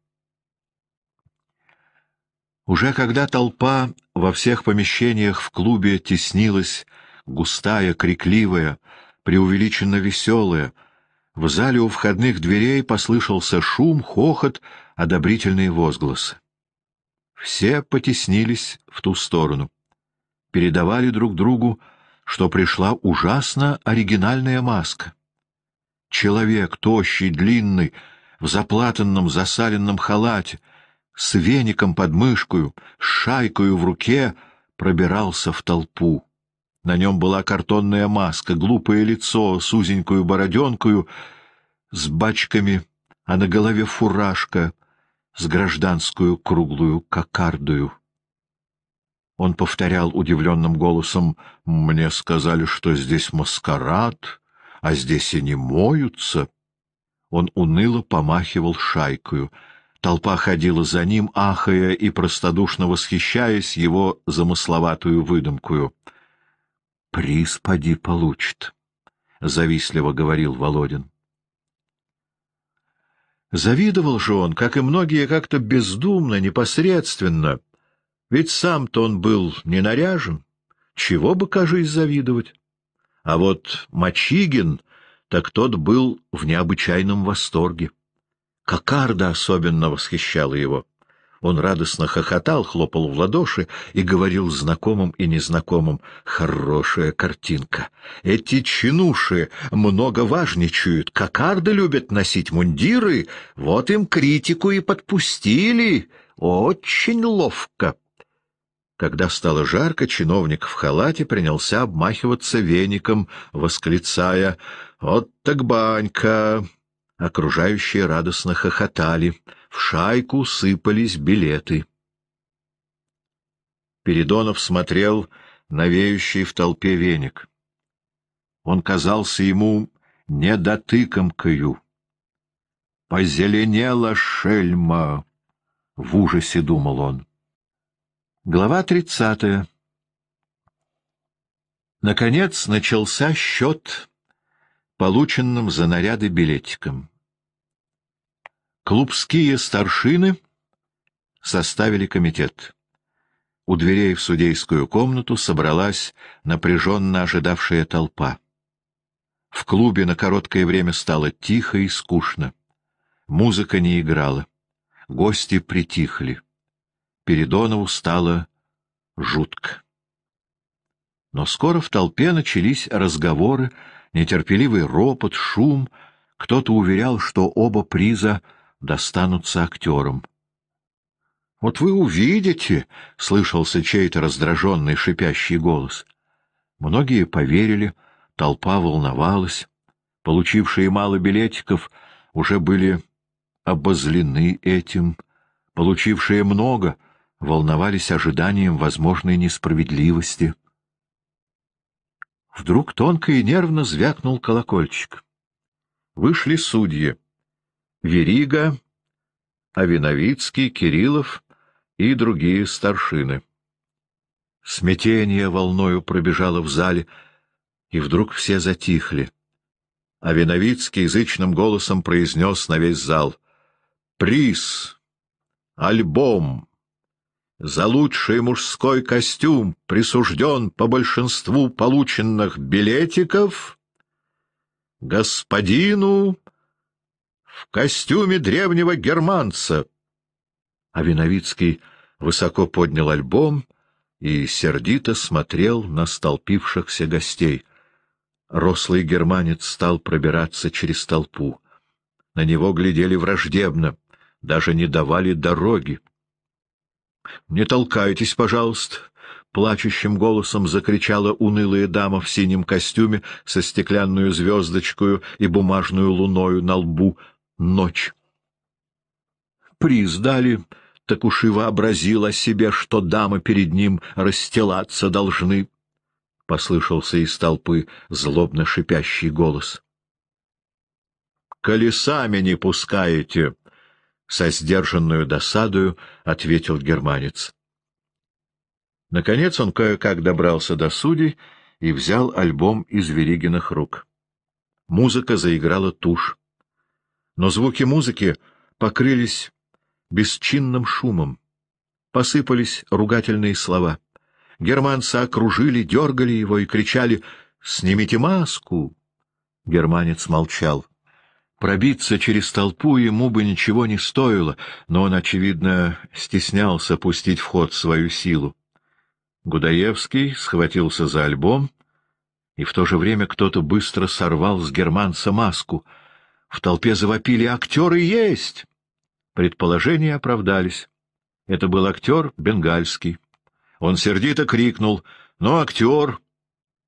Уже когда толпа во всех помещениях в клубе теснилась, густая, крикливая, преувеличенно веселая, в зале у входных дверей послышался шум, хохот, одобрительные возгласы. Все потеснились в ту сторону. Передавали друг другу, что пришла ужасно оригинальная маска. Человек, тощий, длинный, в заплатанном засаленном халате, с веником под мышкою, с шайкою в руке, пробирался в толпу. На нем была картонная маска, глупое лицо с узенькую бороденкою, с бачками, а на голове фуражка — с гражданскую круглую кокардую. Он повторял удивленным голосом, «Мне сказали, что здесь маскарад, а здесь и не моются». Он уныло помахивал шайкою. Толпа ходила за ним, ахая и простодушно восхищаясь его замысловатую выдумкую. — Приз поди получит, — завистливо говорил Володин. Завидовал же он, как и многие, как-то бездумно, непосредственно. Ведь сам-то он был не наряжен. Чего бы, кажись, завидовать? А вот Мачигин, так тот был в необычайном восторге. Кокарда особенно восхищала его. Он радостно хохотал, хлопал в ладоши и говорил знакомым и незнакомым «Хорошая картинка! Эти чинуши много важничают, кокарды любят носить мундиры, вот им критику и подпустили, очень ловко!» Когда стало жарко, чиновник в халате принялся обмахиваться веником, восклицая «Вот так банька!» Окружающие радостно хохотали — в шайку сыпались билеты. Передонов смотрел на веющий в толпе веник. Он казался ему недотыкомкою. «Позеленела шельма!» — в ужасе думал он. Глава тридцатая Наконец начался счет полученным за наряды билетиком. Клубские старшины составили комитет. У дверей в судейскую комнату собралась напряженно ожидавшая толпа. В клубе на короткое время стало тихо и скучно. Музыка не играла. Гости притихли. Передонову стало жутко. Но скоро в толпе начались разговоры, нетерпеливый ропот, шум. Кто-то уверял, что оба приза — достанутся актерам. — Вот вы увидите, — слышался чей-то раздраженный шипящий голос. Многие поверили, толпа волновалась. Получившие мало билетиков уже были обозлены этим. Получившие много волновались ожиданием возможной несправедливости. Вдруг тонко и нервно звякнул колокольчик. Вышли судьи. Верига, Авиновицкий, Кириллов и другие старшины. Смятение волною пробежало в зале, и вдруг все затихли. Авиновицкий язычным голосом произнес на весь зал «Приз! Альбом! За лучший мужской костюм присужден по большинству полученных билетиков господину в костюме древнего германца. А Виновицкий высоко поднял альбом и сердито смотрел на столпившихся гостей. Рослый германец стал пробираться через толпу. На него глядели враждебно, даже не давали дороги. — Не толкайтесь, пожалуйста! — плачущим голосом закричала унылая дама в синем костюме со стеклянную звездочкою и бумажную луною на лбу — Ночь. Приздали, так уж и вообразил о себе, что дамы перед ним расстилаться должны. Послышался из толпы злобно шипящий голос. — Колесами не пускаете! — со сдержанную досадою ответил германец. Наконец он кое-как добрался до судей и взял альбом из Веригиных рук. Музыка заиграла тушь но звуки музыки покрылись бесчинным шумом. Посыпались ругательные слова. Германца окружили, дергали его и кричали «Снимите маску!» Германец молчал. Пробиться через толпу ему бы ничего не стоило, но он, очевидно, стеснялся пустить в ход свою силу. Гудаевский схватился за альбом, и в то же время кто-то быстро сорвал с германца маску — в толпе завопили «Актеры есть!» Предположения оправдались. Это был актер бенгальский. Он сердито крикнул «Ну, актер!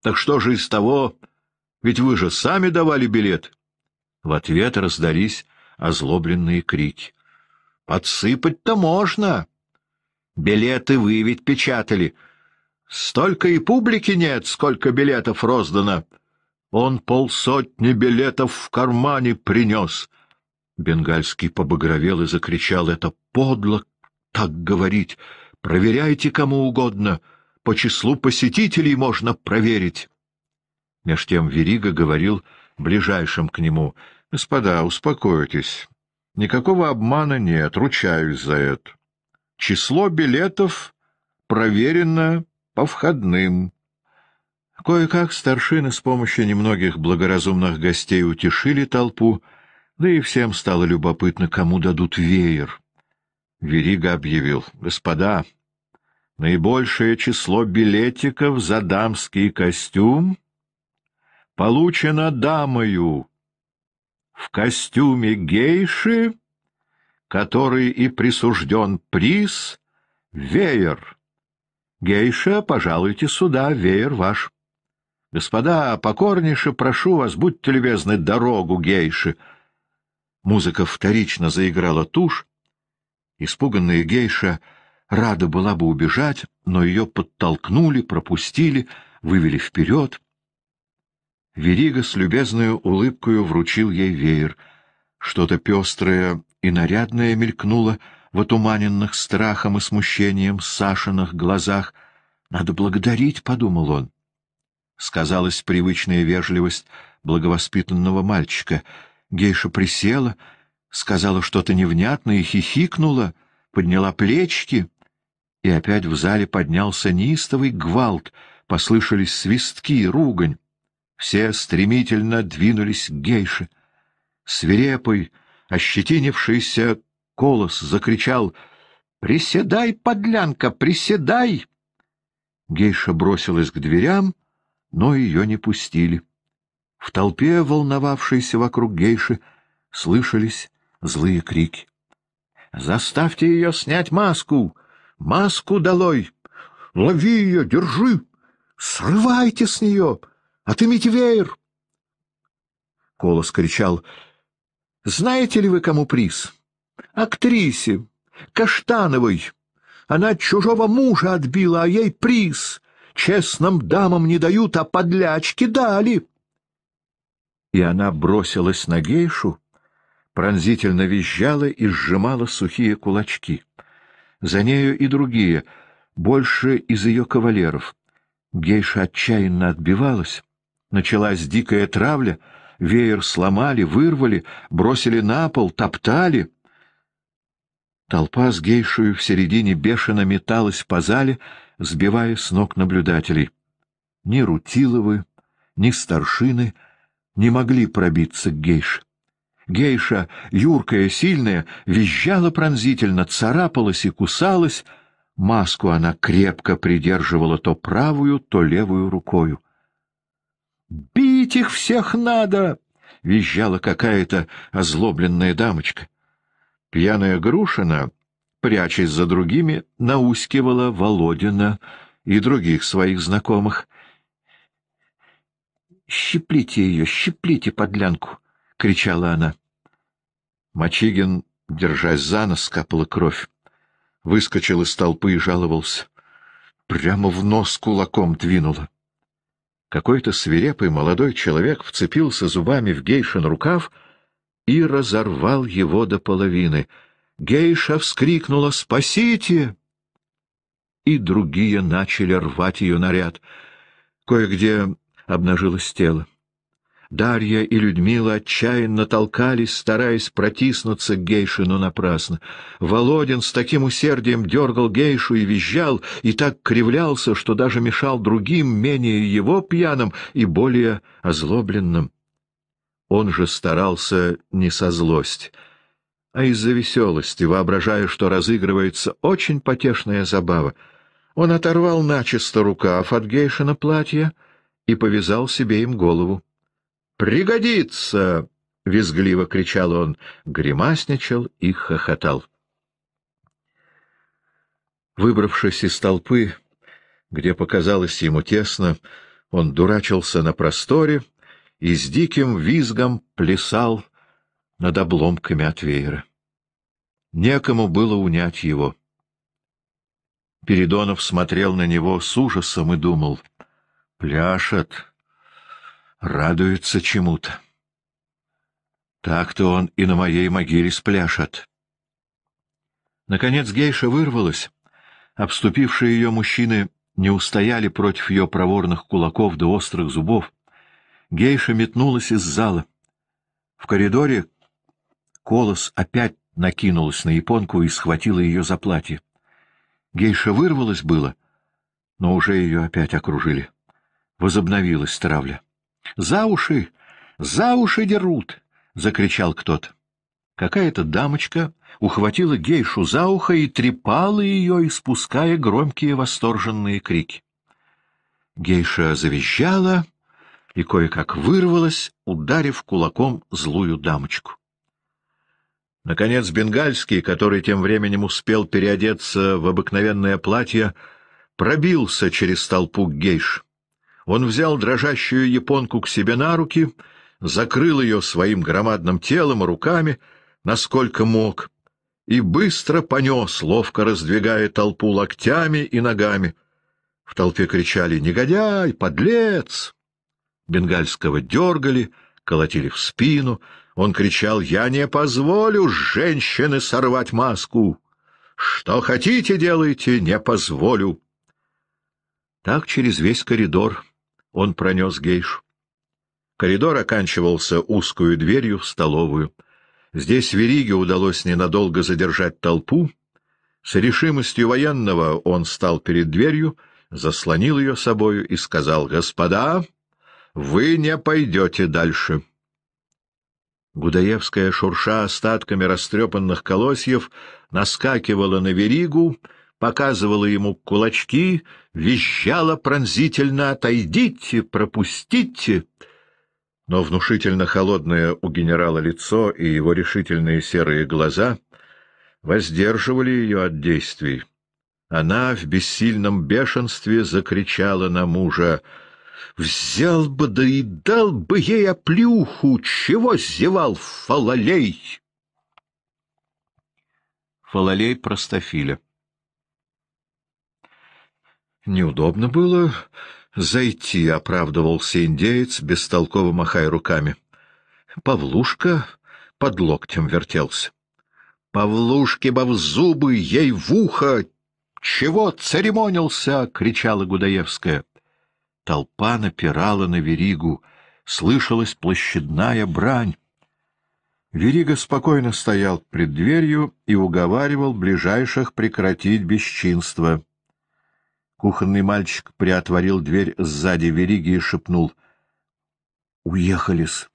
Так что же из того? Ведь вы же сами давали билет!» В ответ раздались озлобленные крики. «Подсыпать-то можно! Билеты вы ведь печатали! Столько и публики нет, сколько билетов роздано!» Он полсотни билетов в кармане принес. Бенгальский побагровел и закричал. — Это подло так говорить. Проверяйте кому угодно. По числу посетителей можно проверить. Меж тем Верига говорил ближайшим к нему. — Господа, успокойтесь. Никакого обмана нет, ручаюсь за это. Число билетов проверено по входным. Кое-как старшины с помощью немногих благоразумных гостей утешили толпу, да и всем стало любопытно, кому дадут веер. Верига объявил. — Господа, наибольшее число билетиков за дамский костюм получено дамою в костюме гейши, который и присужден приз — веер. Гейша, пожалуйте сюда, веер ваш. Господа, покорнейше прошу вас, будьте любезны, дорогу гейши. Музыка вторично заиграла тушь. Испуганная гейша рада была бы убежать, но ее подтолкнули, пропустили, вывели вперед. Верига с любезной улыбкою вручил ей веер. Что-то пестрое и нарядное мелькнуло в отуманенных страхом и смущением Сашиных глазах. «Надо благодарить», — подумал он сказалась привычная вежливость благовоспитанного мальчика. Гейша присела, сказала что-то невнятное, хихикнула, подняла плечки, и опять в зале поднялся неистовый гвалт, послышались свистки, ругань. Все стремительно двинулись к гейше. Свирепый, ощетинившийся колос закричал «Приседай, подлянка, приседай!» Гейша бросилась к дверям, но ее не пустили. В толпе, волновавшейся вокруг гейши, слышались злые крики. «Заставьте ее снять маску! Маску долой! Лови ее, держи! Срывайте с нее! Отымите веер!» Колос кричал. «Знаете ли вы, кому приз? Актрисе! Каштановой! Она чужого мужа отбила, а ей приз! Честным дамам не дают, а подлячки дали. И она бросилась на гейшу, пронзительно визжала и сжимала сухие кулачки. За нею и другие, больше из ее кавалеров. Гейша отчаянно отбивалась. Началась дикая травля, веер сломали, вырвали, бросили на пол, топтали. Толпа с гейшую в середине бешено металась по зале, сбивая с ног наблюдателей. Ни Рутиловы, ни старшины не могли пробиться к гейше. Гейша, юркая, сильная, визжала пронзительно, царапалась и кусалась. Маску она крепко придерживала то правую, то левую рукою. «Бить их всех надо!» — визжала какая-то озлобленная дамочка. Пьяная Грушина прячась за другими, наускивала Володина и других своих знакомых. «Щеплите ее, щеплите подлянку!» — кричала она. Мачигин, держась за нос, капала кровь. Выскочил из толпы и жаловался. Прямо в нос кулаком двинула. Какой-то свирепый молодой человек вцепился зубами в гейшин рукав и разорвал его до половины — Гейша вскрикнула «Спасите!» И другие начали рвать ее наряд. Кое-где обнажилось тело. Дарья и Людмила отчаянно толкались, стараясь протиснуться к гейше, но напрасно. Володин с таким усердием дергал гейшу и визжал, и так кривлялся, что даже мешал другим, менее его пьяным и более озлобленным. Он же старался не со злость, а из-за веселости, воображая, что разыгрывается очень потешная забава. Он оторвал начисто рукав от гейшина платья и повязал себе им голову. «Пригодится!» — визгливо кричал он, гримасничал и хохотал. Выбравшись из толпы, где показалось ему тесно, он дурачился на просторе и с диким визгом плясал над обломками от веера. Некому было унять его. Передонов смотрел на него с ужасом и думал. Пляшет, радуется чему-то. Так-то он и на моей могиле спляшет. Наконец гейша вырвалась. Обступившие ее мужчины не устояли против ее проворных кулаков до да острых зубов. Гейша метнулась из зала. В коридоре Колос опять накинулась на японку и схватила ее за платье. Гейша вырвалась было, но уже ее опять окружили. Возобновилась травля. — За уши! За уши дерут! — закричал кто-то. Какая-то дамочка ухватила гейшу за ухо и трепала ее, испуская громкие восторженные крики. Гейша завизжала и кое-как вырвалась, ударив кулаком злую дамочку. Наконец Бенгальский, который тем временем успел переодеться в обыкновенное платье, пробился через толпу гейш. Он взял дрожащую японку к себе на руки, закрыл ее своим громадным телом и руками, насколько мог, и быстро понес, ловко раздвигая толпу локтями и ногами. В толпе кричали «Негодяй! Подлец!» Бенгальского дергали, колотили в спину, он кричал, «Я не позволю женщины сорвать маску! Что хотите, делайте, не позволю!» Так через весь коридор он пронес гейшу. Коридор оканчивался узкую дверью в столовую. Здесь Вериге удалось ненадолго задержать толпу. С решимостью военного он стал перед дверью, заслонил ее собою и сказал, «Господа, вы не пойдете дальше». Гудаевская, шурша остатками растрепанных колосьев, наскакивала на веригу, показывала ему кулачки, визжала пронзительно «Отойдите! Пропустите!» Но внушительно холодное у генерала лицо и его решительные серые глаза воздерживали ее от действий. Она в бессильном бешенстве закричала на мужа — Взял бы да и дал бы ей оплюху, чего зевал фалалей. Фалалей простофиля. Неудобно было зайти, оправдывался индеец, бестолково махая руками. Павлушка под локтем вертелся. Павлушке бы в зубы, ей в ухо! Чего церемонился? — кричала Гудаевская. Толпа напирала на веригу, слышалась площадная брань. Верига спокойно стоял пред дверью и уговаривал ближайших прекратить бесчинство. Кухонный мальчик приотворил дверь сзади Вериги и шепнул. — Уехали-с,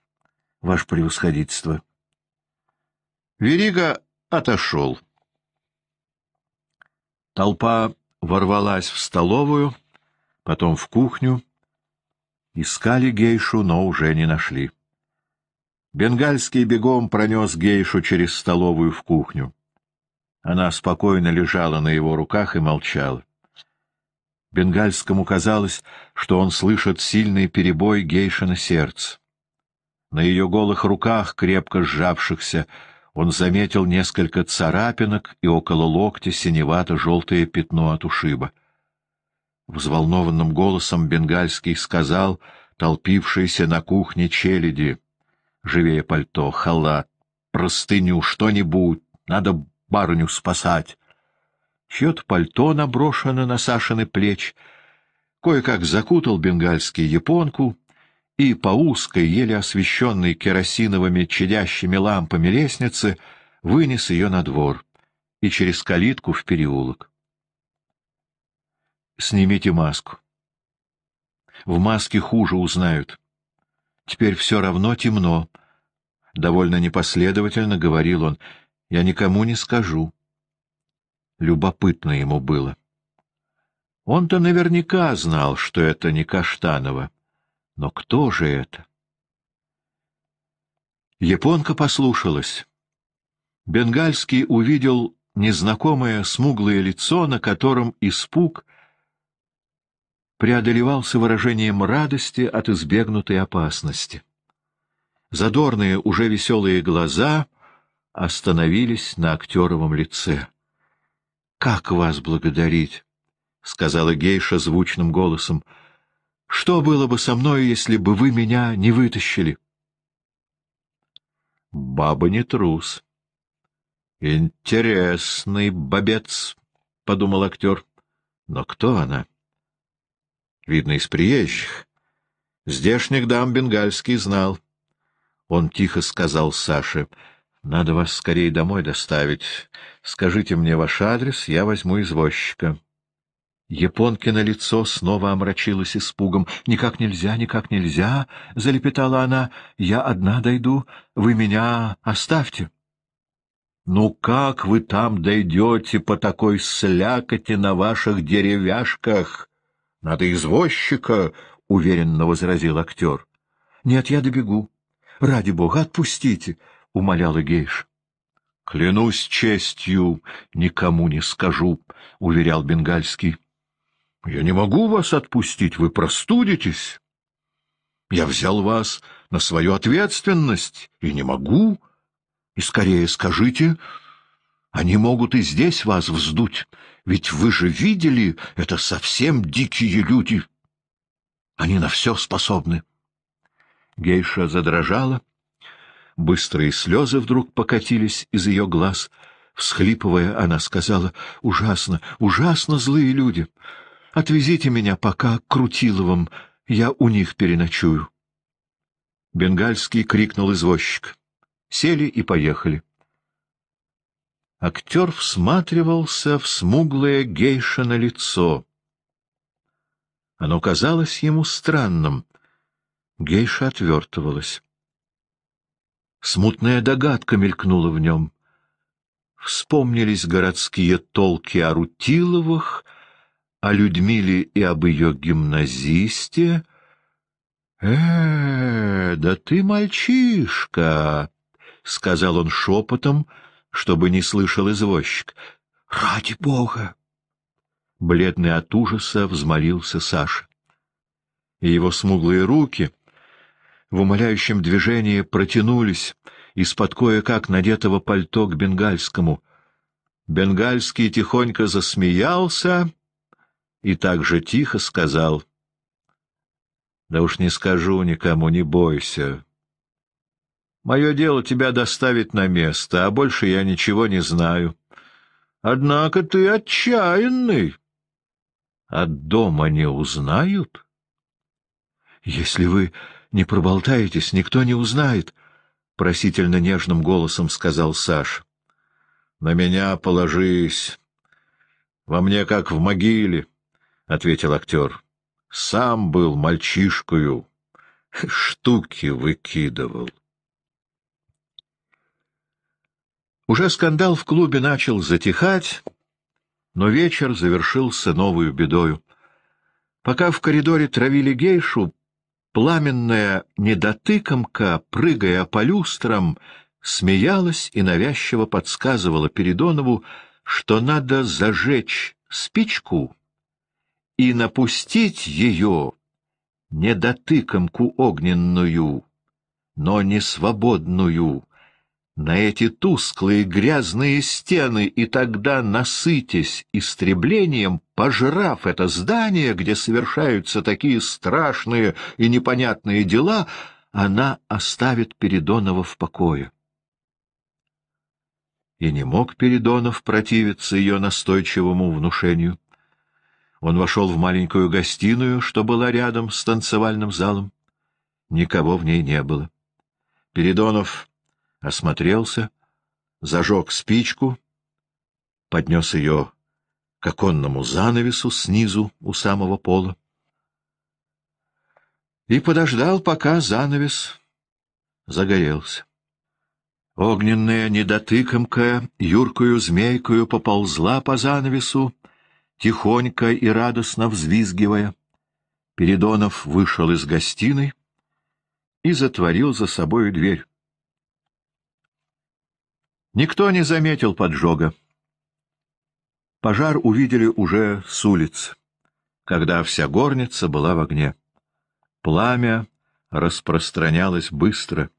ваше превосходительство. Верига отошел. Толпа ворвалась в столовую — потом в кухню. Искали гейшу, но уже не нашли. Бенгальский бегом пронес гейшу через столовую в кухню. Она спокойно лежала на его руках и молчала. Бенгальскому казалось, что он слышит сильный перебой гейши на сердце. На ее голых руках, крепко сжавшихся, он заметил несколько царапинок и около локтя синевато-желтое пятно от ушиба. Взволнованным голосом бенгальский сказал толпившейся на кухне челяди. Живее пальто, халат, простыню, что-нибудь, надо барыню спасать. Чье-то пальто наброшено на Сашины плеч, кое-как закутал бенгальский японку и по узкой, еле освещенной керосиновыми чадящими лампами лестнице вынес ее на двор и через калитку в переулок. Снимите маску. В маске хуже узнают. Теперь все равно темно. Довольно непоследовательно говорил он. Я никому не скажу. Любопытно ему было. Он-то наверняка знал, что это не Каштанова. Но кто же это? Японка послушалась. Бенгальский увидел незнакомое смуглое лицо, на котором испуг — преодолевался выражением радости от избегнутой опасности. Задорные, уже веселые глаза остановились на актеровом лице. — Как вас благодарить? — сказала гейша звучным голосом. — Что было бы со мной, если бы вы меня не вытащили? — Баба не трус. — Интересный бобец, — подумал актер. — Но кто она? — видно, из приезжих. Здешних дам бенгальский знал. Он тихо сказал Саше, — Надо вас скорее домой доставить. Скажите мне ваш адрес, я возьму извозчика. на лицо снова омрачилось испугом. — Никак нельзя, никак нельзя! — залепетала она. — Я одна дойду. Вы меня оставьте. — Ну как вы там дойдете по такой слякоти на ваших деревяшках? — Надо извозчика, — уверенно возразил актер. — Нет, я добегу. Ради бога, отпустите, — умоляла гейш. — Клянусь честью, никому не скажу, — уверял бенгальский. — Я не могу вас отпустить, вы простудитесь. Я взял вас на свою ответственность и не могу. И скорее скажите, они могут и здесь вас вздуть. Ведь вы же видели, это совсем дикие люди. Они на все способны. Гейша задрожала. Быстрые слезы вдруг покатились из ее глаз. Всхлипывая, она сказала, — Ужасно, ужасно злые люди. Отвезите меня пока к Крутиловым, я у них переночую. Бенгальский крикнул извозчик. Сели и поехали. Актер всматривался в смуглое гейша на лицо. Оно казалось ему странным. Гейша отвертывалась. Смутная догадка мелькнула в нем. Вспомнились городские толки о Рутиловых, о Людмиле и об ее гимназисте. «Э, да ты мальчишка!» — сказал он шепотом — чтобы не слышал извозчик. — Ради бога! Бледный от ужаса взмолился Саша. И его смуглые руки в умоляющем движении протянулись из-под кое-как надетого пальто к бенгальскому. Бенгальский тихонько засмеялся и также тихо сказал. — Да уж не скажу никому, не бойся. Мое дело тебя доставить на место, а больше я ничего не знаю. Однако ты отчаянный. От дома не узнают? Если вы не проболтаетесь, никто не узнает, — просительно нежным голосом сказал Саш. — На меня положись. Во мне как в могиле, — ответил актер. — Сам был мальчишкою, штуки выкидывал. Уже скандал в клубе начал затихать, но вечер завершился новую бедою. Пока в коридоре травили гейшу, пламенная недотыкомка, прыгая по люстрам, смеялась и навязчиво подсказывала Передонову, что надо зажечь спичку и напустить ее, недотыкомку огненную, но не свободную, на эти тусклые грязные стены, и тогда насытясь истреблением, пожрав это здание, где совершаются такие страшные и непонятные дела, она оставит Передонова в покое. И не мог Передонов противиться ее настойчивому внушению. Он вошел в маленькую гостиную, что была рядом с танцевальным залом. Никого в ней не было. Передонов осмотрелся, зажег спичку, поднес ее к оконному занавесу снизу у самого пола и подождал, пока занавес загорелся. Огненная недотыкомка юркую змейкою поползла по занавесу, тихонько и радостно взвизгивая. Передонов вышел из гостиной и затворил за собою дверь. Никто не заметил поджога. Пожар увидели уже с улиц, когда вся горница была в огне. Пламя распространялось быстро.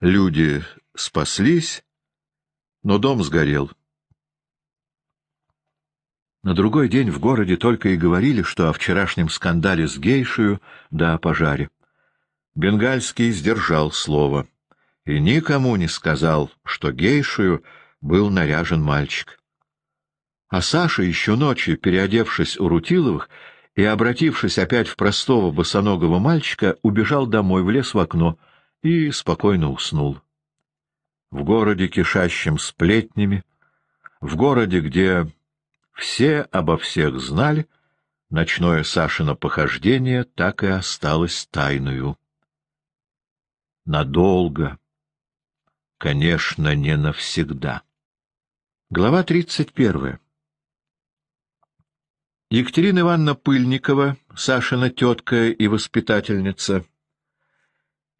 Люди спаслись, но дом сгорел. На другой день в городе только и говорили, что о вчерашнем скандале с гейшею да о пожаре. Бенгальский сдержал слово и никому не сказал, что гейшую был наряжен мальчик. А Саша, еще ночью переодевшись у Рутиловых и обратившись опять в простого босоногого мальчика, убежал домой, в лес в окно и спокойно уснул. В городе, кишащем сплетнями, в городе, где все обо всех знали, ночное Сашино похождение так и осталось тайною. Надолго. Конечно, не навсегда. Глава 31. Екатерина Ивановна Пыльникова, Сашина тетка и воспитательница,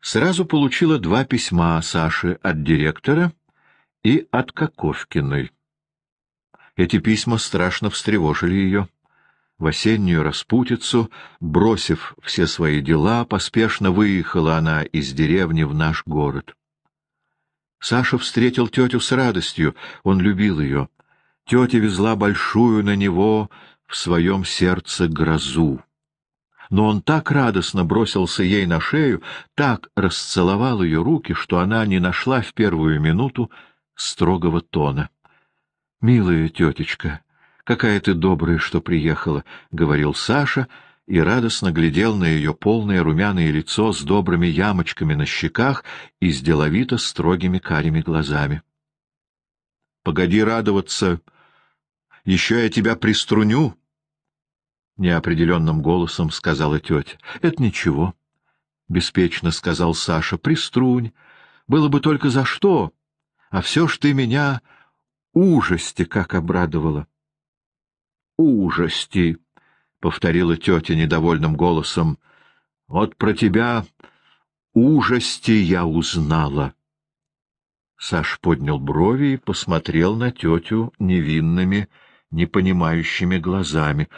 сразу получила два письма Саши от директора и от Коковкиной. Эти письма страшно встревожили ее. В осеннюю распутицу, бросив все свои дела, поспешно выехала она из деревни в наш город. Саша встретил тетю с радостью, он любил ее. Тетя везла большую на него в своем сердце грозу. Но он так радостно бросился ей на шею, так расцеловал ее руки, что она не нашла в первую минуту строгого тона. — Милая тетечка, какая ты добрая, что приехала, — говорил Саша, — и радостно глядел на ее полное румяное лицо с добрыми ямочками на щеках и с деловито строгими карими глазами. — Погоди радоваться! Еще я тебя приструню! — неопределенным голосом сказала тетя. — Это ничего, — беспечно сказал Саша. — Приструнь! Было бы только за что! А все ж ты меня ужасти как обрадовала! — Ужасти! — повторила тетя недовольным голосом, — вот про тебя ужасти я узнала. Саш поднял брови и посмотрел на тетю невинными, непонимающими глазами.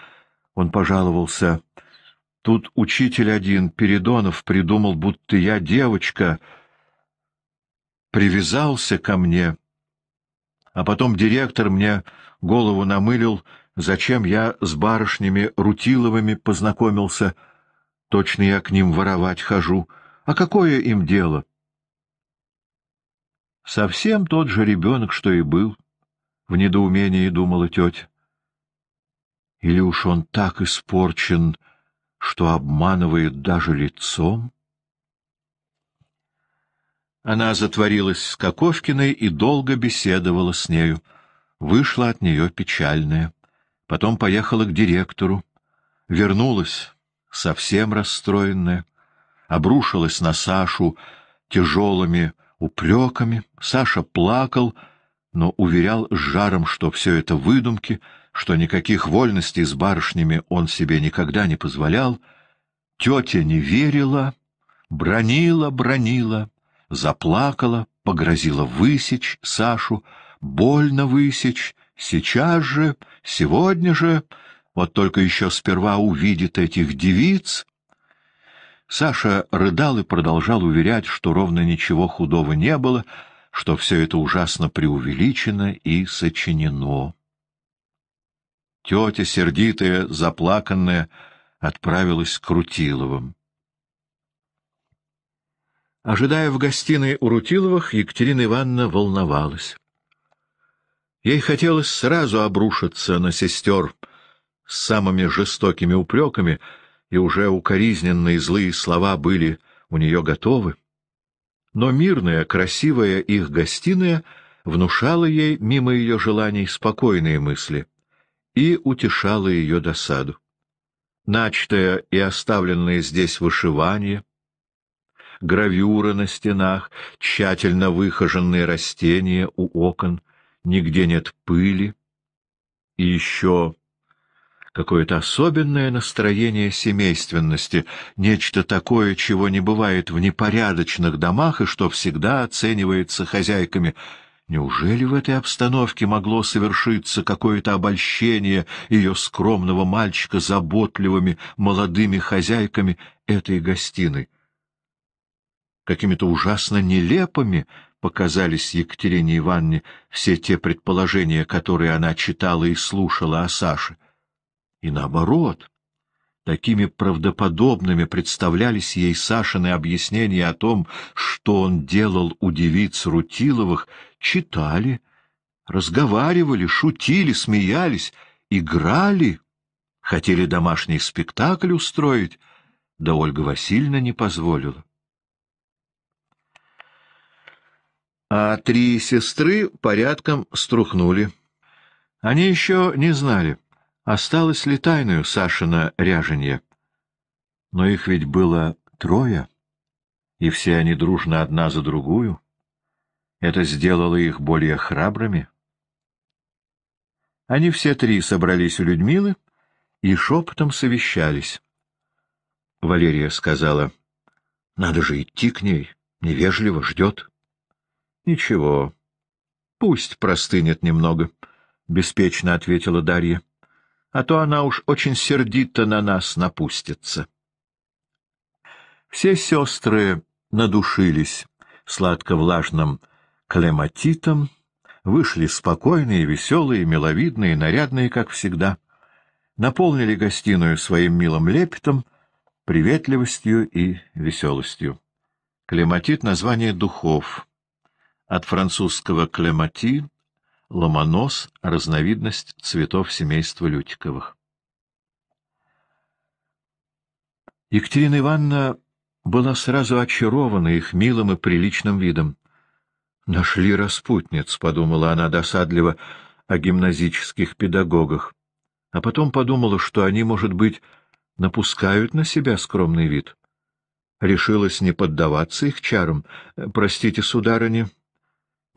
Он пожаловался. — Тут учитель один, Передонов, придумал, будто я девочка, привязался ко мне. А потом директор мне голову намылил — зачем я с барышнями Рутиловыми познакомился, точно я к ним воровать хожу, а какое им дело? Совсем тот же ребенок, что и был, — в недоумении думала тетя. Или уж он так испорчен, что обманывает даже лицом? Она затворилась с Коковкиной и долго беседовала с нею. Вышла от нее печальная. Потом поехала к директору. Вернулась, совсем расстроенная. Обрушилась на Сашу тяжелыми упреками. Саша плакал, но уверял с жаром, что все это выдумки, что никаких вольностей с барышнями он себе никогда не позволял. Тетя не верила, бронила, бронила, заплакала, погрозила высечь Сашу, больно высечь, Сейчас же, сегодня же, вот только еще сперва увидит этих девиц. Саша рыдал и продолжал уверять, что ровно ничего худого не было, что все это ужасно преувеличено и сочинено. Тетя, сердитая, заплаканная, отправилась к Рутиловым. Ожидая в гостиной у Рутиловых, Екатерина Ивановна волновалась. Ей хотелось сразу обрушиться на сестер с самыми жестокими упреками, и уже укоризненные злые слова были у нее готовы. Но мирная, красивая их гостиная внушала ей, мимо ее желаний, спокойные мысли и утешала ее досаду. Начатое и оставленное здесь вышивание — гравюры на стенах, тщательно выхоженные растения у окон, нигде нет пыли, и еще какое-то особенное настроение семейственности, нечто такое, чего не бывает в непорядочных домах и что всегда оценивается хозяйками. Неужели в этой обстановке могло совершиться какое-то обольщение ее скромного мальчика заботливыми молодыми хозяйками этой гостиной? Какими-то ужасно нелепыми, показались Екатерине Ивановне все те предположения, которые она читала и слушала о Саше. И наоборот, такими правдоподобными представлялись ей Сашины объяснения о том, что он делал у девиц Рутиловых, читали, разговаривали, шутили, смеялись, играли, хотели домашний спектакль устроить, да Ольга Васильевна не позволила. а три сестры порядком струхнули. Они еще не знали, осталось ли тайною Сашина ряженье. Но их ведь было трое, и все они дружно одна за другую. Это сделало их более храбрыми. Они все три собрались у Людмилы и шепотом совещались. Валерия сказала, — Надо же идти к ней, невежливо ждет. — Ничего. Пусть простынет немного, — беспечно ответила Дарья. — А то она уж очень сердито на нас напустится. Все сестры надушились сладко-влажным клематитом, вышли спокойные, веселые, миловидные, нарядные, как всегда, наполнили гостиную своим милым лепетом, приветливостью и веселостью. Клематит — название духов — от французского клемати, ломонос — разновидность цветов семейства Лютиковых. Екатерина Ивановна была сразу очарована их милым и приличным видом. «Нашли распутниц», — подумала она досадливо о гимназических педагогах, а потом подумала, что они, может быть, напускают на себя скромный вид. Решилась не поддаваться их чарам. «Простите, сударыня»,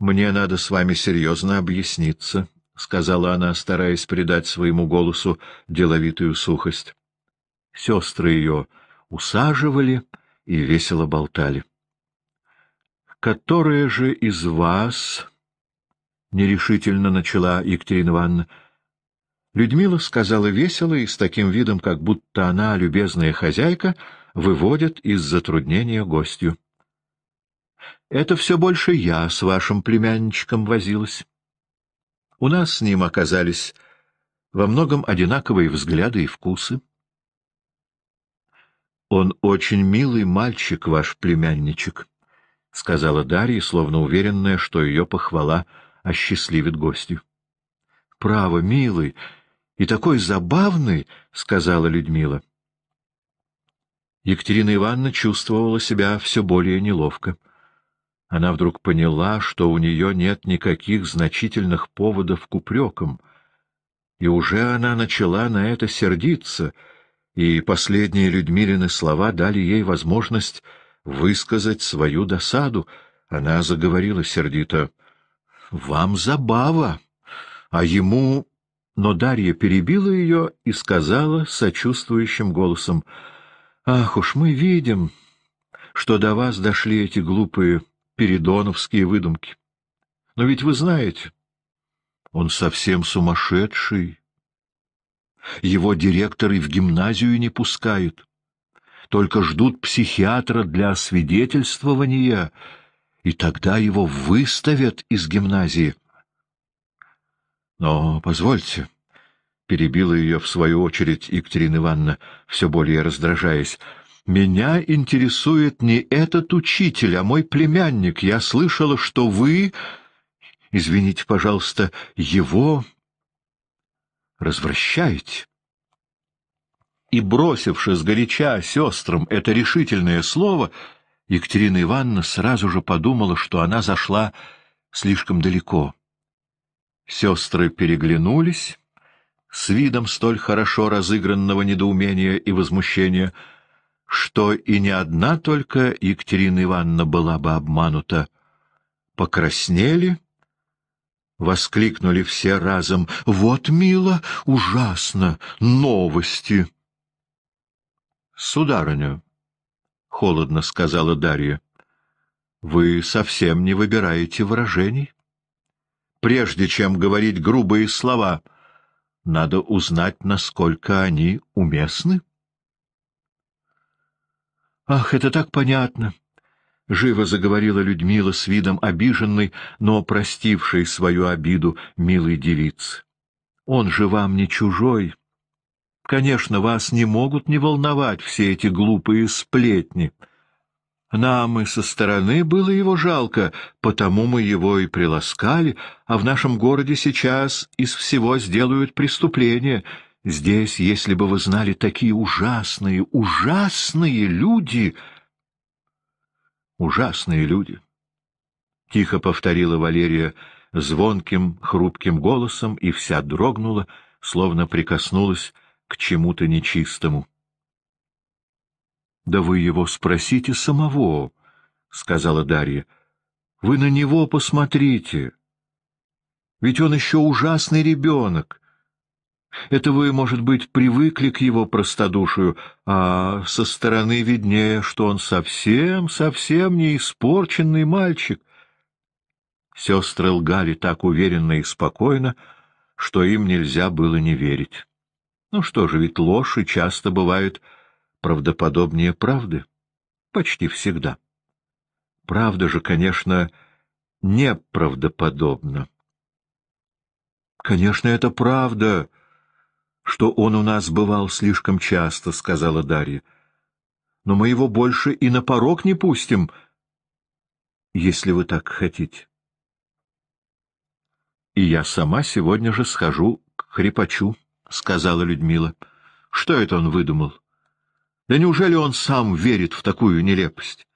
мне надо с вами серьезно объясниться, — сказала она, стараясь придать своему голосу деловитую сухость. Сестры ее усаживали и весело болтали. — Которая же из вас... — нерешительно начала Екатерина Ивановна. Людмила сказала весело и с таким видом, как будто она, любезная хозяйка, выводит из затруднения гостью. — это все больше я с вашим племянничком возилась. У нас с ним оказались во многом одинаковые взгляды и вкусы. Он очень милый мальчик, ваш племянничек, — сказала Дарья, словно уверенная, что ее похвала осчастливит гостю. — Право, милый и такой забавный, — сказала Людмила. Екатерина Ивановна чувствовала себя все более неловко. Она вдруг поняла, что у нее нет никаких значительных поводов к упрекам, и уже она начала на это сердиться, и последние Людмилины слова дали ей возможность высказать свою досаду. Она заговорила сердито. — Вам забава, а ему... Но Дарья перебила ее и сказала сочувствующим голосом. — Ах уж мы видим, что до вас дошли эти глупые передоновские выдумки. Но ведь вы знаете, он совсем сумасшедший. Его директоры в гимназию не пускают. Только ждут психиатра для освидетельствования, и тогда его выставят из гимназии. Но позвольте, — перебила ее в свою очередь Екатерина Ивановна, все более раздражаясь, — «Меня интересует не этот учитель, а мой племянник. Я слышала, что вы...» «Извините, пожалуйста, его...» «Развращаете». И, бросивши горяча сестрам это решительное слово, Екатерина Ивановна сразу же подумала, что она зашла слишком далеко. Сестры переглянулись с видом столь хорошо разыгранного недоумения и возмущения — что и не одна только Екатерина Ивановна была бы обманута. Покраснели, воскликнули все разом. «Вот, мило, ужасно! Новости!» «Сударыня», — холодно сказала Дарья, — «вы совсем не выбираете выражений. Прежде чем говорить грубые слова, надо узнать, насколько они уместны». — Ах, это так понятно! — живо заговорила Людмила с видом обиженной, но простившей свою обиду милой девицы. — Он же вам не чужой. Конечно, вас не могут не волновать все эти глупые сплетни. Нам и со стороны было его жалко, потому мы его и приласкали, а в нашем городе сейчас из всего сделают преступление — Здесь, если бы вы знали, такие ужасные, ужасные люди! Ужасные люди! Тихо повторила Валерия звонким, хрупким голосом и вся дрогнула, словно прикоснулась к чему-то нечистому. — Да вы его спросите самого, — сказала Дарья. — Вы на него посмотрите. Ведь он еще ужасный ребенок. — это вы, может быть, привыкли к его простодушию, а со стороны виднее, что он совсем-совсем не испорченный мальчик. Сестры лгали так уверенно и спокойно, что им нельзя было не верить. Ну что же, ведь ложь и часто бывает правдоподобнее правды. Почти всегда. Правда же, конечно, неправдоподобна. — Конечно, это правда! — что он у нас бывал слишком часто, — сказала Дарья. — Но мы его больше и на порог не пустим, если вы так хотите. — И я сама сегодня же схожу к хрипачу, — сказала Людмила. — Что это он выдумал? Да неужели он сам верит в такую нелепость?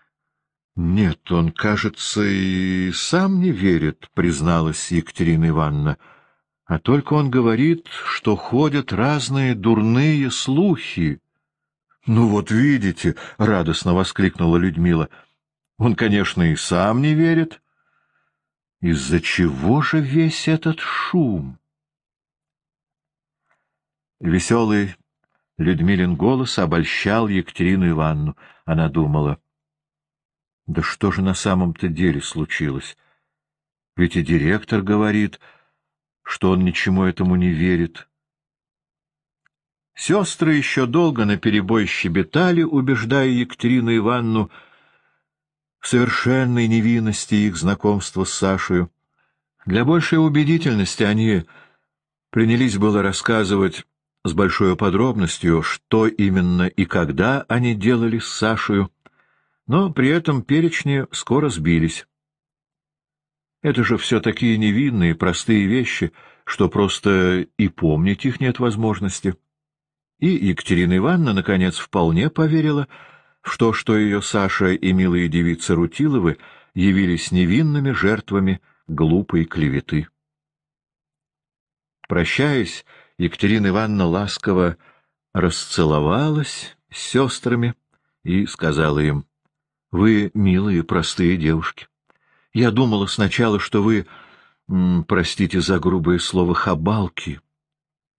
— Нет, он, кажется, и сам не верит, — призналась Екатерина Ивановна. — а только он говорит, что ходят разные дурные слухи. — Ну вот видите, — радостно воскликнула Людмила. — Он, конечно, и сам не верит. — Из-за чего же весь этот шум? Веселый Людмилин голос обольщал Екатерину Ивановну. Она думала, да что же на самом-то деле случилось? Ведь и директор говорит, что он ничему этому не верит. Сестры еще долго наперебой щебетали, убеждая Екатерину Ивановну в совершенной невинности их знакомства с Сашей. Для большей убедительности они принялись было рассказывать с большой подробностью, что именно и когда они делали с Сашей, но при этом перечни скоро сбились. Это же все такие невинные, простые вещи, что просто и помнить их нет возможности. И Екатерина Ивановна, наконец, вполне поверила в то, что ее Саша и милые девицы Рутиловы явились невинными жертвами глупой клеветы. Прощаясь, Екатерина Ивановна ласково расцеловалась с сестрами и сказала им, «Вы милые, простые девушки. Я думала сначала, что вы, простите за грубое слово, хабалки.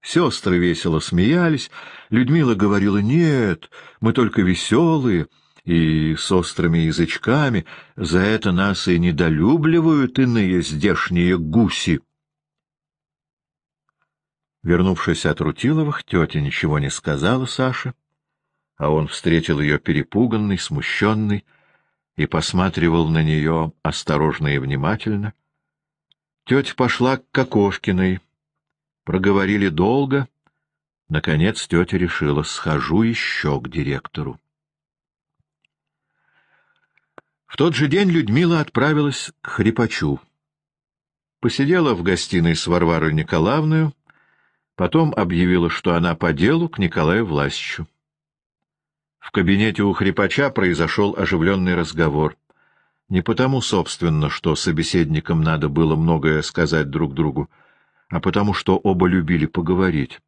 Сестры весело смеялись, Людмила говорила, нет, мы только веселые и с острыми язычками, за это нас и недолюбливают иные здешние гуси. Вернувшись от Рутиловых, тетя ничего не сказала Саше, а он встретил ее перепуганный, смущенный, и посматривал на нее осторожно и внимательно. Тетя пошла к Кокошкиной. Проговорили долго. Наконец тетя решила, схожу еще к директору. В тот же день Людмила отправилась к Хрипачу. Посидела в гостиной с Варварой Николаевной, потом объявила, что она по делу к Николаю Власичу. В кабинете у хрипача произошел оживленный разговор. Не потому, собственно, что собеседникам надо было многое сказать друг другу, а потому что оба любили поговорить.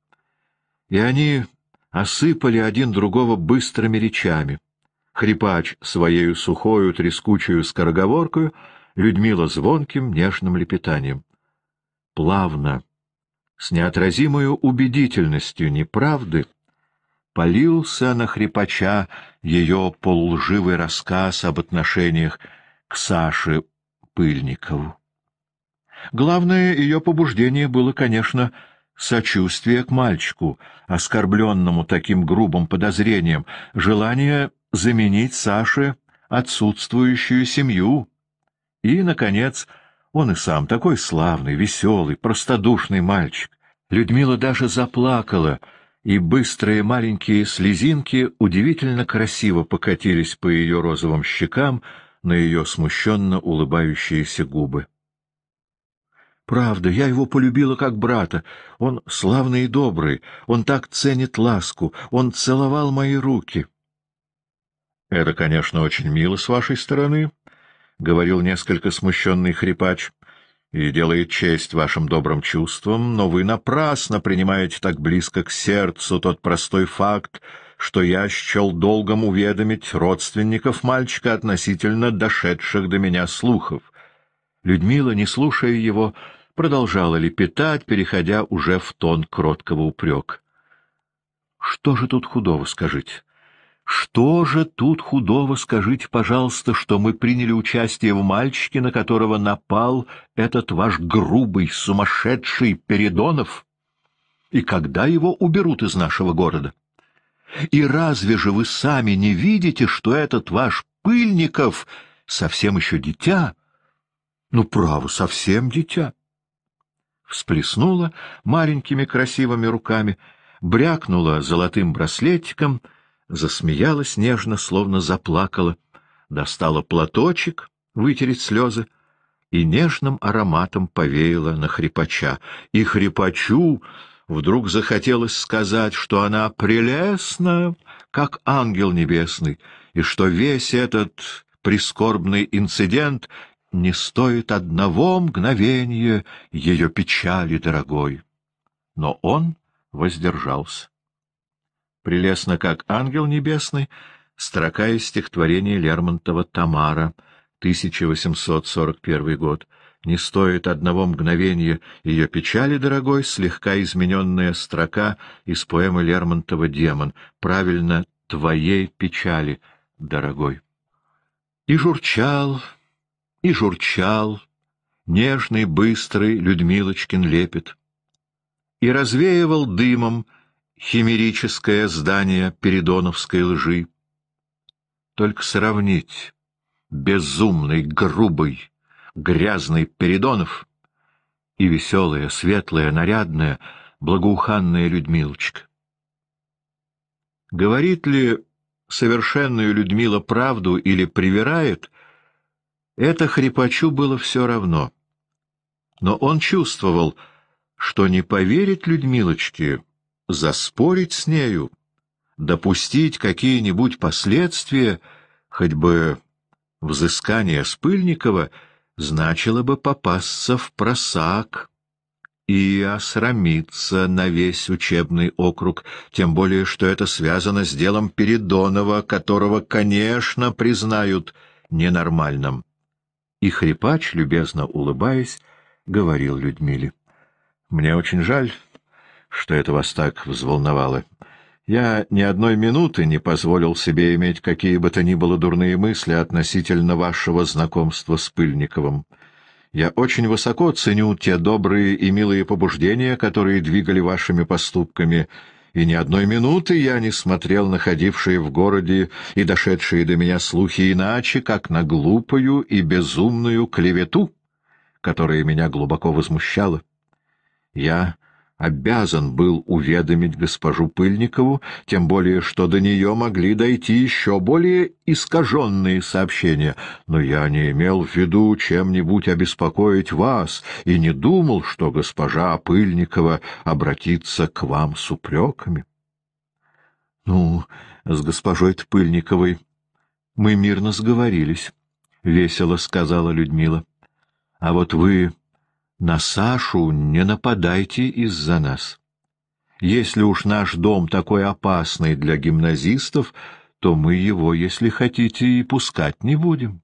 И они осыпали один другого быстрыми речами. Хрипач своею сухою, трескучую скороговоркою, Людмила звонким, нежным лепетанием. Плавно, с неотразимою убедительностью неправды — полился на хрипача ее полулживый рассказ об отношениях к Саше Пыльникову. Главное ее побуждение было, конечно, сочувствие к мальчику, оскорбленному таким грубым подозрением, желание заменить Саше отсутствующую семью. И, наконец, он и сам такой славный, веселый, простодушный мальчик. Людмила даже заплакала — и быстрые маленькие слезинки удивительно красиво покатились по ее розовым щекам на ее смущенно улыбающиеся губы. «Правда, я его полюбила как брата. Он славный и добрый, он так ценит ласку, он целовал мои руки». «Это, конечно, очень мило с вашей стороны», — говорил несколько смущенный хрипач и делает честь вашим добрым чувствам, но вы напрасно принимаете так близко к сердцу тот простой факт, что я счел долгом уведомить родственников мальчика относительно дошедших до меня слухов. Людмила, не слушая его, продолжала лепетать, переходя уже в тон кроткого упрек. Что же тут худого, скажите? Что же тут худого, скажите, пожалуйста, что мы приняли участие в мальчике, на которого напал этот ваш грубый, сумасшедший Передонов? И когда его уберут из нашего города? И разве же вы сами не видите, что этот ваш Пыльников совсем еще дитя? Ну, право, совсем дитя. Всплеснула маленькими красивыми руками, брякнула золотым браслетиком — засмеялась нежно, словно заплакала, достала платочек вытереть слезы и нежным ароматом повеяла на хрипача. И хрипачу вдруг захотелось сказать, что она прелестна, как ангел небесный, и что весь этот прискорбный инцидент не стоит одного мгновения ее печали, дорогой. Но он воздержался прелестно как ангел небесный, строка из стихотворения Лермонтова «Тамара», 1841 год. Не стоит одного мгновения ее печали, дорогой, слегка измененная строка из поэмы Лермонтова «Демон», правильно «Твоей печали, дорогой». И журчал, и журчал, нежный, быстрый Людмилочкин лепит, и развеивал дымом, химерическое здание Передоновской лжи. Только сравнить безумный, грубый, грязный Передонов и веселая, светлая, нарядная, благоуханная Людмилочка. Говорит ли совершенную Людмила правду или привирает, это хрипачу было все равно. Но он чувствовал, что не поверить Людмилочке заспорить с нею, допустить какие-нибудь последствия, хоть бы взыскание Спыльникова значило бы попасться в просак и осрамиться на весь учебный округ, тем более что это связано с делом Передонова, которого, конечно, признают ненормальным. И хрипач, любезно улыбаясь, говорил Людмиле. — Мне очень жаль, что это вас так взволновало. Я ни одной минуты не позволил себе иметь какие бы то ни было дурные мысли относительно вашего знакомства с Пыльниковым. Я очень высоко ценю те добрые и милые побуждения, которые двигали вашими поступками, и ни одной минуты я не смотрел находившие в городе и дошедшие до меня слухи иначе, как на глупую и безумную клевету, которая меня глубоко возмущала. Я обязан был уведомить госпожу Пыльникову, тем более, что до нее могли дойти еще более искаженные сообщения. Но я не имел в виду чем-нибудь обеспокоить вас и не думал, что госпожа Пыльникова обратится к вам с упреками. — Ну, с госпожой Пыльниковой мы мирно сговорились, — весело сказала Людмила. — А вот вы на Сашу не нападайте из-за нас. Если уж наш дом такой опасный для гимназистов, то мы его, если хотите, и пускать не будем.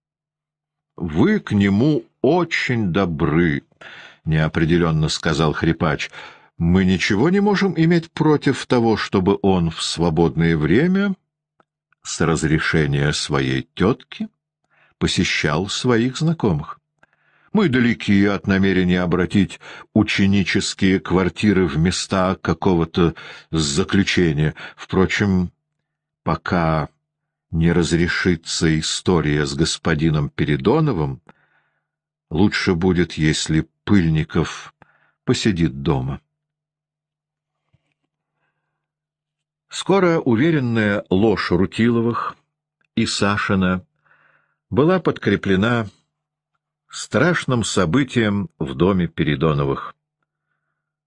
— Вы к нему очень добры, — неопределенно сказал хрипач. — Мы ничего не можем иметь против того, чтобы он в свободное время, с разрешения своей тетки, посещал своих знакомых. Мы далеки от намерения обратить ученические квартиры в места какого-то заключения. Впрочем, пока не разрешится история с господином Передоновым, лучше будет, если Пыльников посидит дома. Скоро уверенная ложь Рутиловых и Сашина была подкреплена страшным событием в доме Передоновых.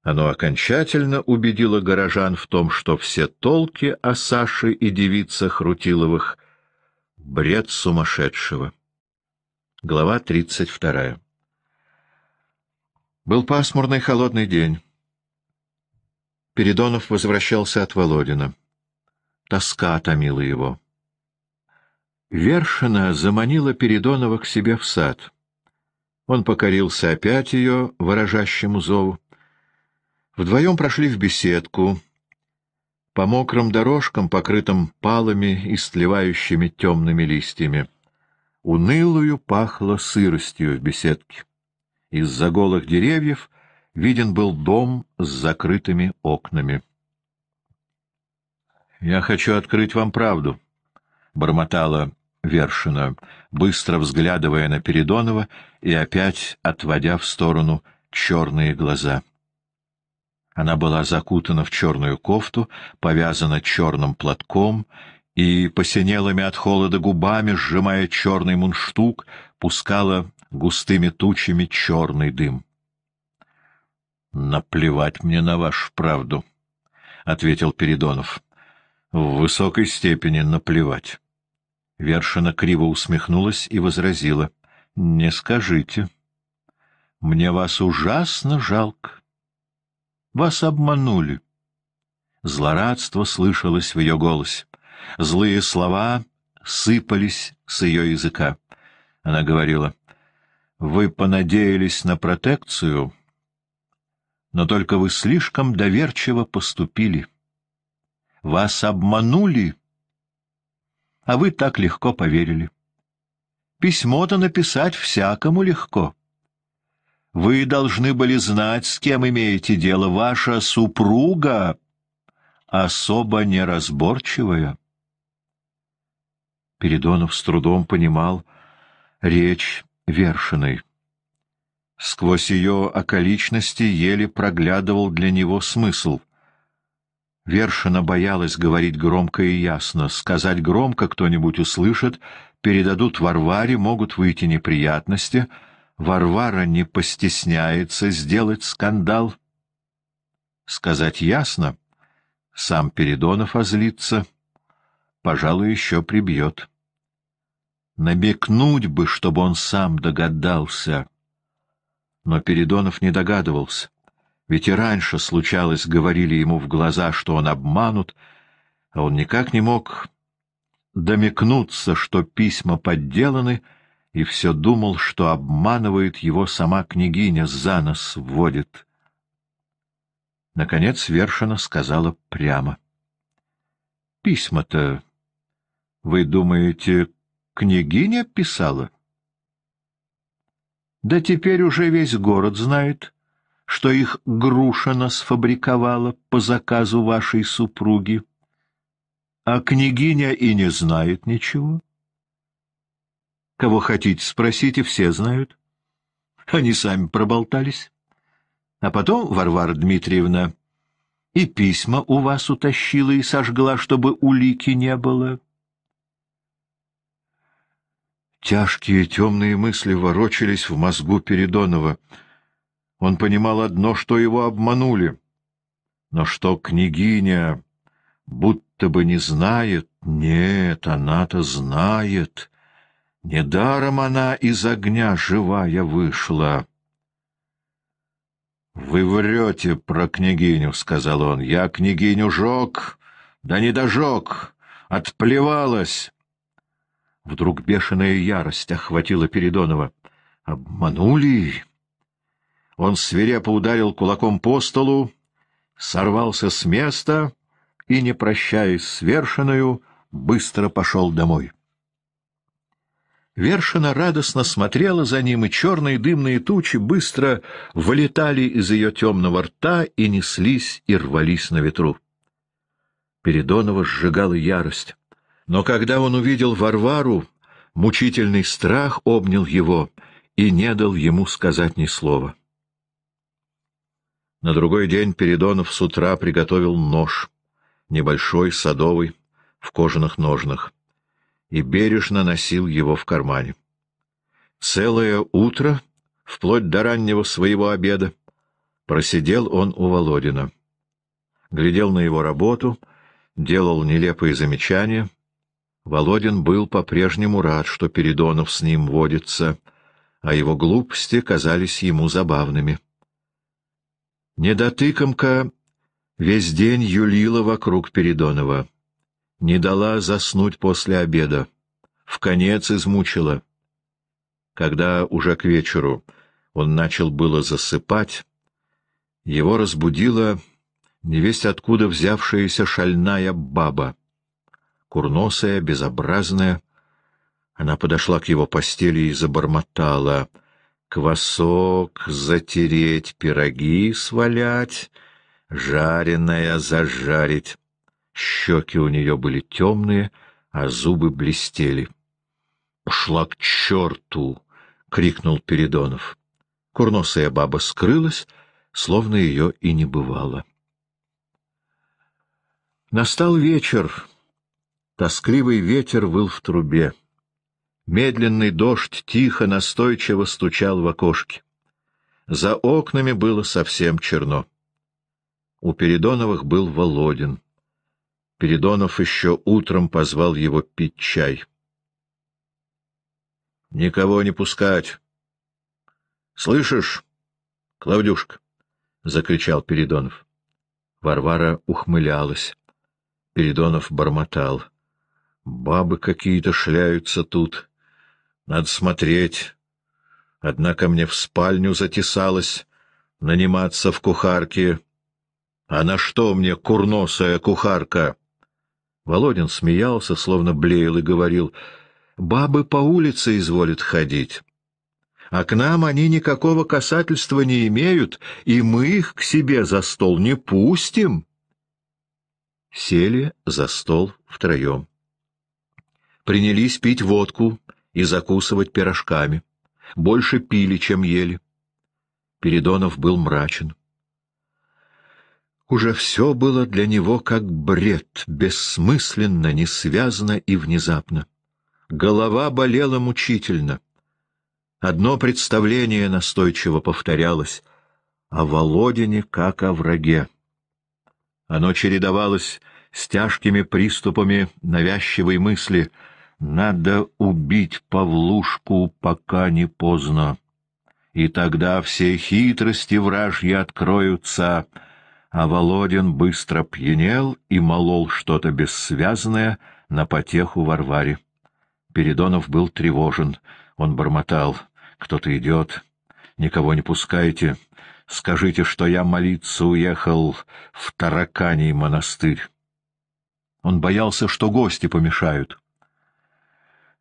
Оно окончательно убедило горожан в том, что все толки о Саше и девицах Рутиловых — бред сумасшедшего. Глава 32. Был пасмурный холодный день. Передонов возвращался от Володина. Тоска томила его. Вершина заманила Передонова к себе в сад — он покорился опять ее ворожащему зову. Вдвоем прошли в беседку. По мокрым дорожкам, покрытым палами и сливающими темными листьями. Унылую пахло сыростью в беседке. Из-за голых деревьев виден был дом с закрытыми окнами. — Я хочу открыть вам правду, — бормотала Вершина, быстро взглядывая на Передонова — и опять отводя в сторону черные глаза. Она была закутана в черную кофту, повязана черным платком и посинелыми от холода губами, сжимая черный мунштук, пускала густыми тучами черный дым. — Наплевать мне на вашу правду, — ответил Передонов. — В высокой степени наплевать. Вершина криво усмехнулась и возразила —— Не скажите. Мне вас ужасно жалко. Вас обманули. Злорадство слышалось в ее голосе. Злые слова сыпались с ее языка. Она говорила, — Вы понадеялись на протекцию, но только вы слишком доверчиво поступили. Вас обманули, а вы так легко поверили. Письмо-то написать всякому легко. Вы должны были знать, с кем имеете дело. Ваша супруга особо неразборчивая. Передонов с трудом понимал речь Вершиной. Сквозь ее околичности еле проглядывал для него смысл. Вершина боялась говорить громко и ясно. Сказать громко кто-нибудь услышит, передадут Варваре, могут выйти неприятности. Варвара не постесняется сделать скандал. Сказать ясно, сам Передонов озлится, пожалуй, еще прибьет. Набекнуть бы, чтобы он сам догадался. Но Передонов не догадывался. Ведь и раньше случалось, говорили ему в глаза, что он обманут, а он никак не мог домикнуться, что письма подделаны, и все думал, что обманывает его сама княгиня, за нос вводит. Наконец Вершина сказала прямо. — Письма-то, вы думаете, княгиня писала? — Да теперь уже весь город знает, что их Грушина сфабриковала по заказу вашей супруги. — а княгиня и не знает ничего. Кого хотите, спросите, все знают. Они сами проболтались. А потом, Варвара Дмитриевна, и письма у вас утащила и сожгла, чтобы улики не было. Тяжкие темные мысли ворочались в мозгу Передонова. Он понимал одно, что его обманули. Но что княгиня будто бы не знает. Нет, она-то знает. Недаром она из огня живая вышла. — Вы врете про княгиню, — сказал он. — Я княгиню жег, да не дожег, отплевалась. Вдруг бешеная ярость охватила Передонова. Обманули! Он свирепо ударил кулаком по столу, сорвался с места и, не прощаясь с Вершиною, быстро пошел домой. Вершина радостно смотрела за ним, и черные дымные тучи быстро вылетали из ее темного рта и неслись и рвались на ветру. Передонова сжигала ярость. Но когда он увидел Варвару, мучительный страх обнял его и не дал ему сказать ни слова. На другой день Передонов с утра приготовил нож небольшой, садовый, в кожаных ножнах, и бережно носил его в кармане. Целое утро, вплоть до раннего своего обеда, просидел он у Володина. Глядел на его работу, делал нелепые замечания. Володин был по-прежнему рад, что Передонов с ним водится, а его глупости казались ему забавными. Недотыкомка Весь день юлила вокруг Передонова. Не дала заснуть после обеда. в конец измучила. Когда уже к вечеру он начал было засыпать, его разбудила невесть откуда взявшаяся шальная баба. Курносая, безобразная. Она подошла к его постели и забормотала. «Квасок затереть, пироги свалять...» Жареная зажарить. Щеки у нее были темные, а зубы блестели. — Пошла к черту! — крикнул Передонов. Курносая баба скрылась, словно ее и не бывало. Настал вечер. Тоскливый ветер выл в трубе. Медленный дождь тихо, настойчиво стучал в окошки. За окнами было совсем черно у Передоновых был Володин. Передонов еще утром позвал его пить чай. — Никого не пускать. — Слышишь, Клавдюшка? — закричал Передонов. Варвара ухмылялась. Передонов бормотал. — Бабы какие-то шляются тут. Надо смотреть. Однако мне в спальню затесалось, наниматься в кухарке. А на что мне курносая кухарка? Володин смеялся, словно блеял и говорил, «Бабы по улице изволят ходить, а к нам они никакого касательства не имеют, и мы их к себе за стол не пустим». Сели за стол втроем. Принялись пить водку и закусывать пирожками. Больше пили, чем ели. Передонов был мрачен. Уже все было для него как бред, бессмысленно, несвязно и внезапно. Голова болела мучительно. Одно представление настойчиво повторялось — о Володине как о враге. Оно чередовалось с тяжкими приступами навязчивой мысли «надо убить Павлушку, пока не поздно». И тогда все хитрости вражьи откроются — а Володин быстро пьянел и молол что-то бессвязное на потеху Варваре. Передонов был тревожен. Он бормотал. «Кто-то идет. Никого не пускайте. Скажите, что я молиться уехал в Тараканий монастырь». Он боялся, что гости помешают.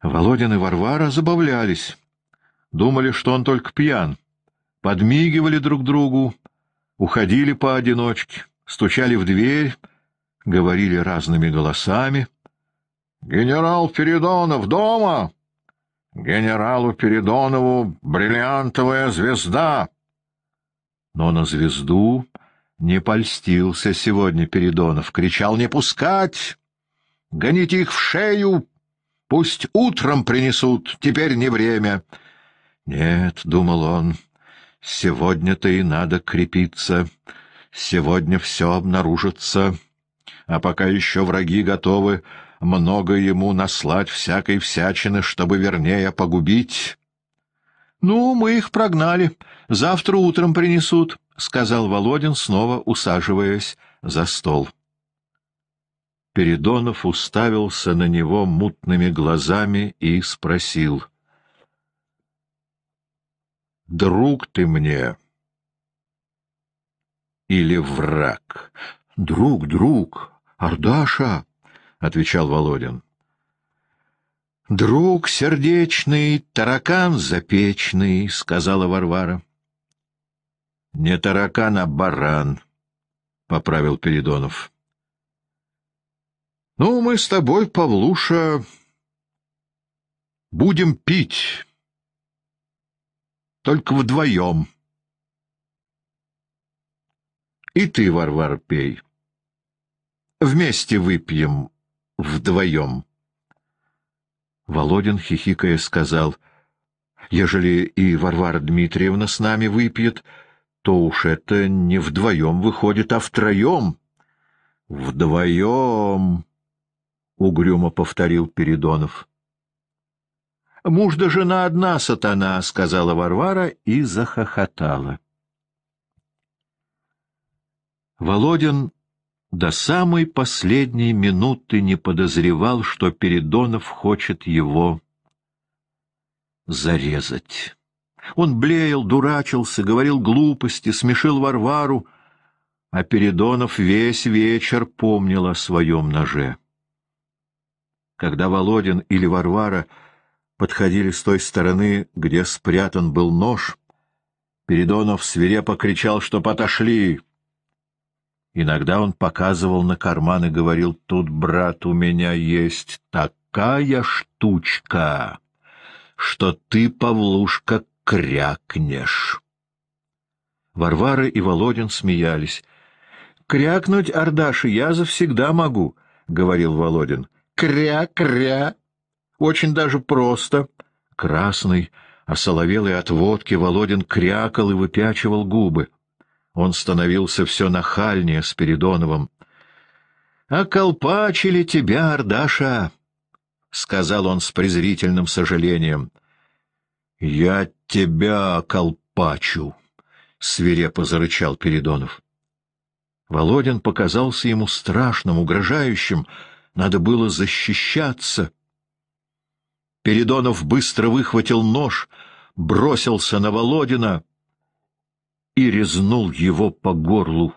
Володин и Варвара забавлялись. Думали, что он только пьян. Подмигивали друг другу уходили поодиночке, стучали в дверь, говорили разными голосами. — Генерал Передонов дома! Генералу Передонову бриллиантовая звезда! Но на звезду не польстился сегодня Передонов, кричал «Не пускать! Гоните их в шею! Пусть утром принесут, теперь не время!» «Нет», — думал он, — Сегодня-то и надо крепиться, сегодня все обнаружится, а пока еще враги готовы много ему наслать всякой всячины, чтобы вернее погубить. — Ну, мы их прогнали, завтра утром принесут, — сказал Володин, снова усаживаясь за стол. Передонов уставился на него мутными глазами и спросил — друг ты мне или враг? — Друг, друг, Ардаша, — отвечал Володин. — Друг сердечный, таракан запечный, — сказала Варвара. — Не таракан, а баран, — поправил Передонов. — Ну, мы с тобой, Павлуша, будем пить только вдвоем. И ты, Варвар, пей. Вместе выпьем вдвоем. Володин, хихикая, сказал, «Ежели и Варвара Дмитриевна с нами выпьет, то уж это не вдвоем выходит, а втроем». «Вдвоем!» — угрюмо повторил Передонов. Муж да жена одна сатана, — сказала Варвара и захохотала. Володин до самой последней минуты не подозревал, что Передонов хочет его зарезать. Он блеял, дурачился, говорил глупости, смешил Варвару, а Передонов весь вечер помнил о своем ноже. Когда Володин или Варвара — подходили с той стороны, где спрятан был нож. Передонов свирепо кричал, чтоб отошли. Иногда он показывал на карман и говорил, «Тут, брат, у меня есть такая штучка, что ты, Павлушка, крякнешь». Варвара и Володин смеялись. «Крякнуть, Ардаши, я завсегда могу», — говорил Володин. «Кря-кря!» Очень даже просто. Красный, осоловелый от водки, Володин крякал и выпячивал губы. Он становился все нахальнее с Передоновым. «А — Околпачили тебя, Ардаша! — сказал он с презрительным сожалением. — Я тебя околпачу! — свирепо зарычал Передонов. Володин показался ему страшным, угрожающим. Надо было защищаться. — Передонов быстро выхватил нож, бросился на Володина и резнул его по горлу.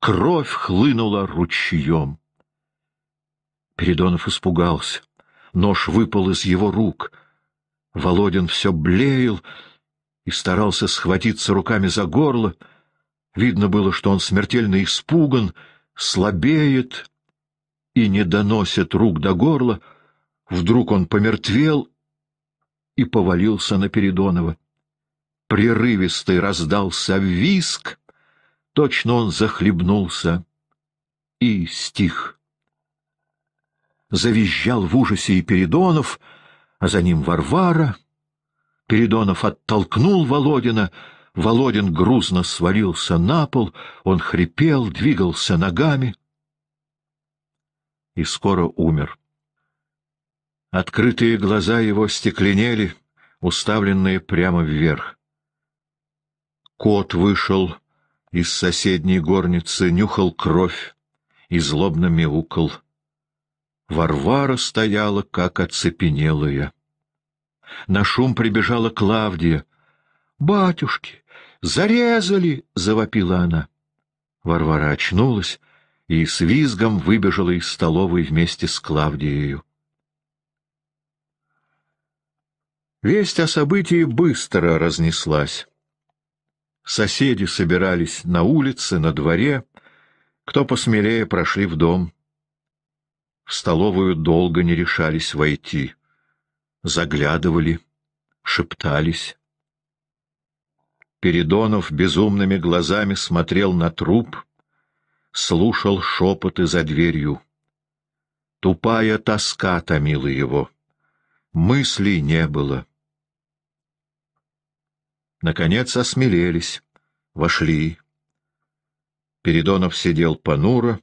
Кровь хлынула ручьем. Передонов испугался. Нож выпал из его рук. Володин все блеял и старался схватиться руками за горло. Видно было, что он смертельно испуган, слабеет и не доносит рук до горла, Вдруг он помертвел и повалился на Передонова. Прерывистый раздался виск, точно он захлебнулся и стих. Завизжал в ужасе и Передонов, а за ним Варвара. Передонов оттолкнул Володина, Володин грузно свалился на пол, он хрипел, двигался ногами и скоро умер. Открытые глаза его стекленели, уставленные прямо вверх. Кот вышел из соседней горницы, нюхал кровь и злобно мяукал. Варвара стояла, как оцепенелая. На шум прибежала Клавдия. — Батюшки, зарезали! — завопила она. Варвара очнулась и с визгом выбежала из столовой вместе с Клавдией. Весть о событии быстро разнеслась. Соседи собирались на улице, на дворе. Кто посмелее, прошли в дом. В столовую долго не решались войти. Заглядывали, шептались. Передонов безумными глазами смотрел на труп, слушал шепоты за дверью. Тупая тоска томила его мыслей не было. Наконец осмелелись, вошли. Передонов сидел понуро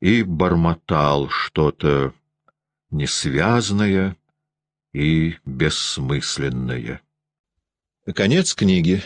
и бормотал что-то несвязное и бессмысленное. Конец книги.